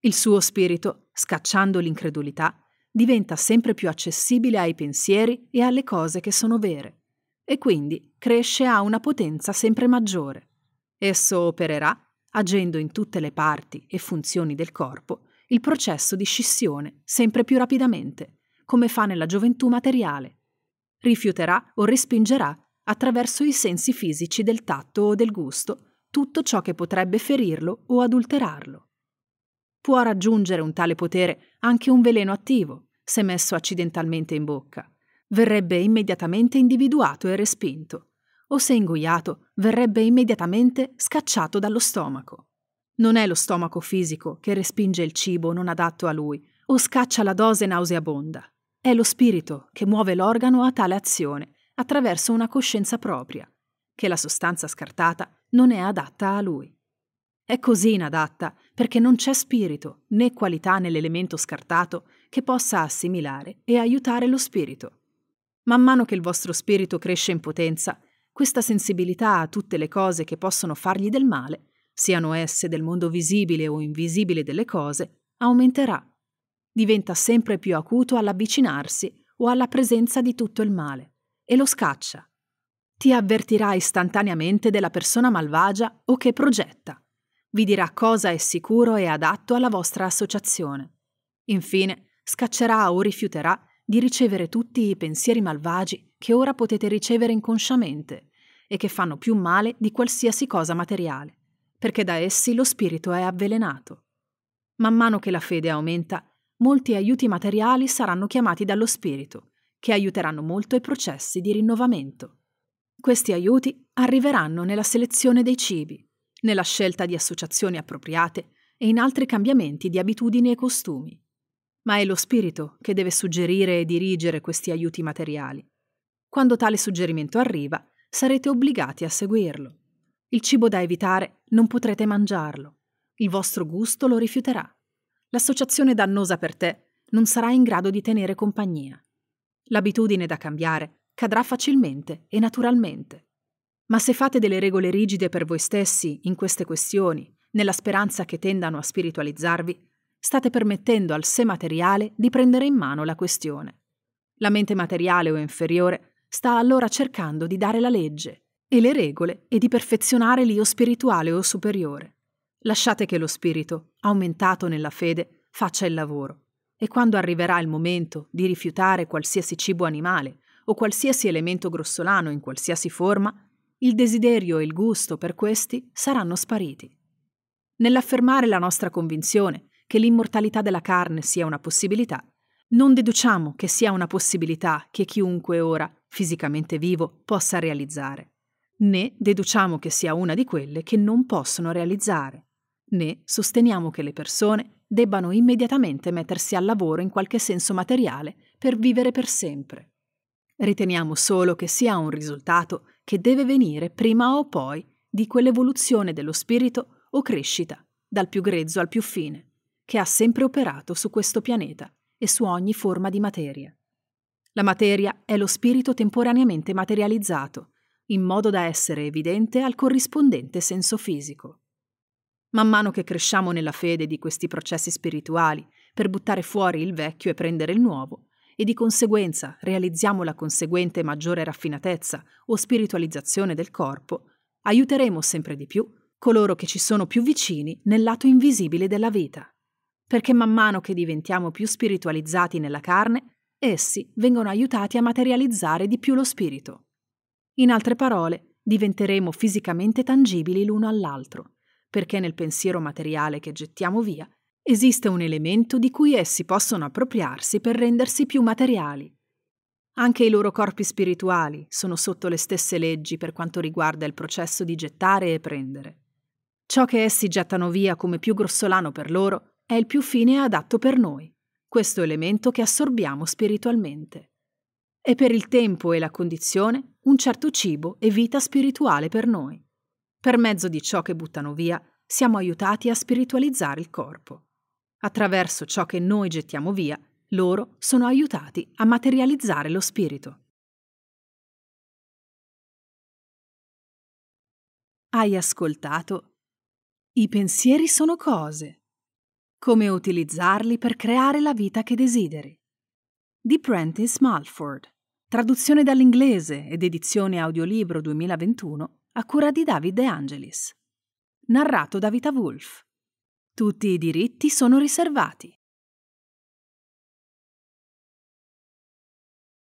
Il suo spirito scacciando l'incredulità, diventa sempre più accessibile ai pensieri e alle cose che sono vere, e quindi cresce a una potenza sempre maggiore. Esso opererà, agendo in tutte le parti e funzioni del corpo, il processo di scissione sempre più rapidamente, come fa nella gioventù materiale. Rifiuterà o respingerà, attraverso i sensi fisici del tatto o del gusto, tutto ciò che potrebbe ferirlo o adulterarlo. Può raggiungere un tale potere anche un veleno attivo, se messo accidentalmente in bocca. Verrebbe immediatamente individuato e respinto, o se ingoiato, verrebbe immediatamente scacciato dallo stomaco. Non è lo stomaco fisico che respinge il cibo non adatto a lui o scaccia la dose nauseabonda. È lo spirito che muove l'organo a tale azione attraverso una coscienza propria, che la sostanza scartata non è adatta a lui. È così inadatta perché non c'è spirito né qualità nell'elemento scartato che possa assimilare e aiutare lo spirito. Man mano che il vostro spirito cresce in potenza, questa sensibilità a tutte le cose che possono fargli del male, siano esse del mondo visibile o invisibile delle cose, aumenterà. Diventa sempre più acuto all'avvicinarsi o alla presenza di tutto il male e lo scaccia. Ti avvertirà istantaneamente della persona malvagia o che progetta vi dirà cosa è sicuro e adatto alla vostra associazione. Infine, scaccerà o rifiuterà di ricevere tutti i pensieri malvagi che ora potete ricevere inconsciamente e che fanno più male di qualsiasi cosa materiale, perché da essi lo spirito è avvelenato. Man mano che la fede aumenta, molti aiuti materiali saranno chiamati dallo spirito, che aiuteranno molto i processi di rinnovamento. Questi aiuti arriveranno nella selezione dei cibi, nella scelta di associazioni appropriate e in altri cambiamenti di abitudini e costumi. Ma è lo spirito che deve suggerire e dirigere questi aiuti materiali. Quando tale suggerimento arriva, sarete obbligati a seguirlo. Il cibo da evitare non potrete mangiarlo. Il vostro gusto lo rifiuterà. L'associazione dannosa per te non sarà in grado di tenere compagnia. L'abitudine da cambiare cadrà facilmente e naturalmente. Ma se fate delle regole rigide per voi stessi in queste questioni, nella speranza che tendano a spiritualizzarvi, state permettendo al sé materiale di prendere in mano la questione. La mente materiale o inferiore sta allora cercando di dare la legge e le regole e di perfezionare l'io spirituale o superiore. Lasciate che lo spirito, aumentato nella fede, faccia il lavoro e quando arriverà il momento di rifiutare qualsiasi cibo animale o qualsiasi elemento grossolano in qualsiasi forma, il desiderio e il gusto per questi saranno spariti. Nell'affermare la nostra convinzione che l'immortalità della carne sia una possibilità, non deduciamo che sia una possibilità che chiunque ora, fisicamente vivo, possa realizzare, né deduciamo che sia una di quelle che non possono realizzare, né sosteniamo che le persone debbano immediatamente mettersi al lavoro in qualche senso materiale per vivere per sempre. Riteniamo solo che sia un risultato che deve venire prima o poi di quell'evoluzione dello spirito o crescita, dal più grezzo al più fine, che ha sempre operato su questo pianeta e su ogni forma di materia. La materia è lo spirito temporaneamente materializzato, in modo da essere evidente al corrispondente senso fisico. Man mano che cresciamo nella fede di questi processi spirituali per buttare fuori il vecchio e prendere il nuovo, e di conseguenza realizziamo la conseguente maggiore raffinatezza o spiritualizzazione del corpo, aiuteremo sempre di più coloro che ci sono più vicini nel lato invisibile della vita. Perché man mano che diventiamo più spiritualizzati nella carne, essi vengono aiutati a materializzare di più lo spirito. In altre parole, diventeremo fisicamente tangibili l'uno all'altro, perché nel pensiero materiale che gettiamo via esiste un elemento di cui essi possono appropriarsi per rendersi più materiali. Anche i loro corpi spirituali sono sotto le stesse leggi per quanto riguarda il processo di gettare e prendere. Ciò che essi gettano via come più grossolano per loro è il più fine e adatto per noi, questo elemento che assorbiamo spiritualmente. E per il tempo e la condizione, un certo cibo e vita spirituale per noi. Per mezzo di ciò che buttano via, siamo aiutati a spiritualizzare il corpo. Attraverso ciò che noi gettiamo via, loro sono aiutati a materializzare lo spirito. Hai ascoltato? I pensieri sono cose. Come utilizzarli per creare la vita che desideri? Di Prentice Malford. Traduzione dall'inglese ed edizione audiolibro 2021 a cura di David De Angelis. Narrato da Vita Wolf. Tutti i diritti sono riservati.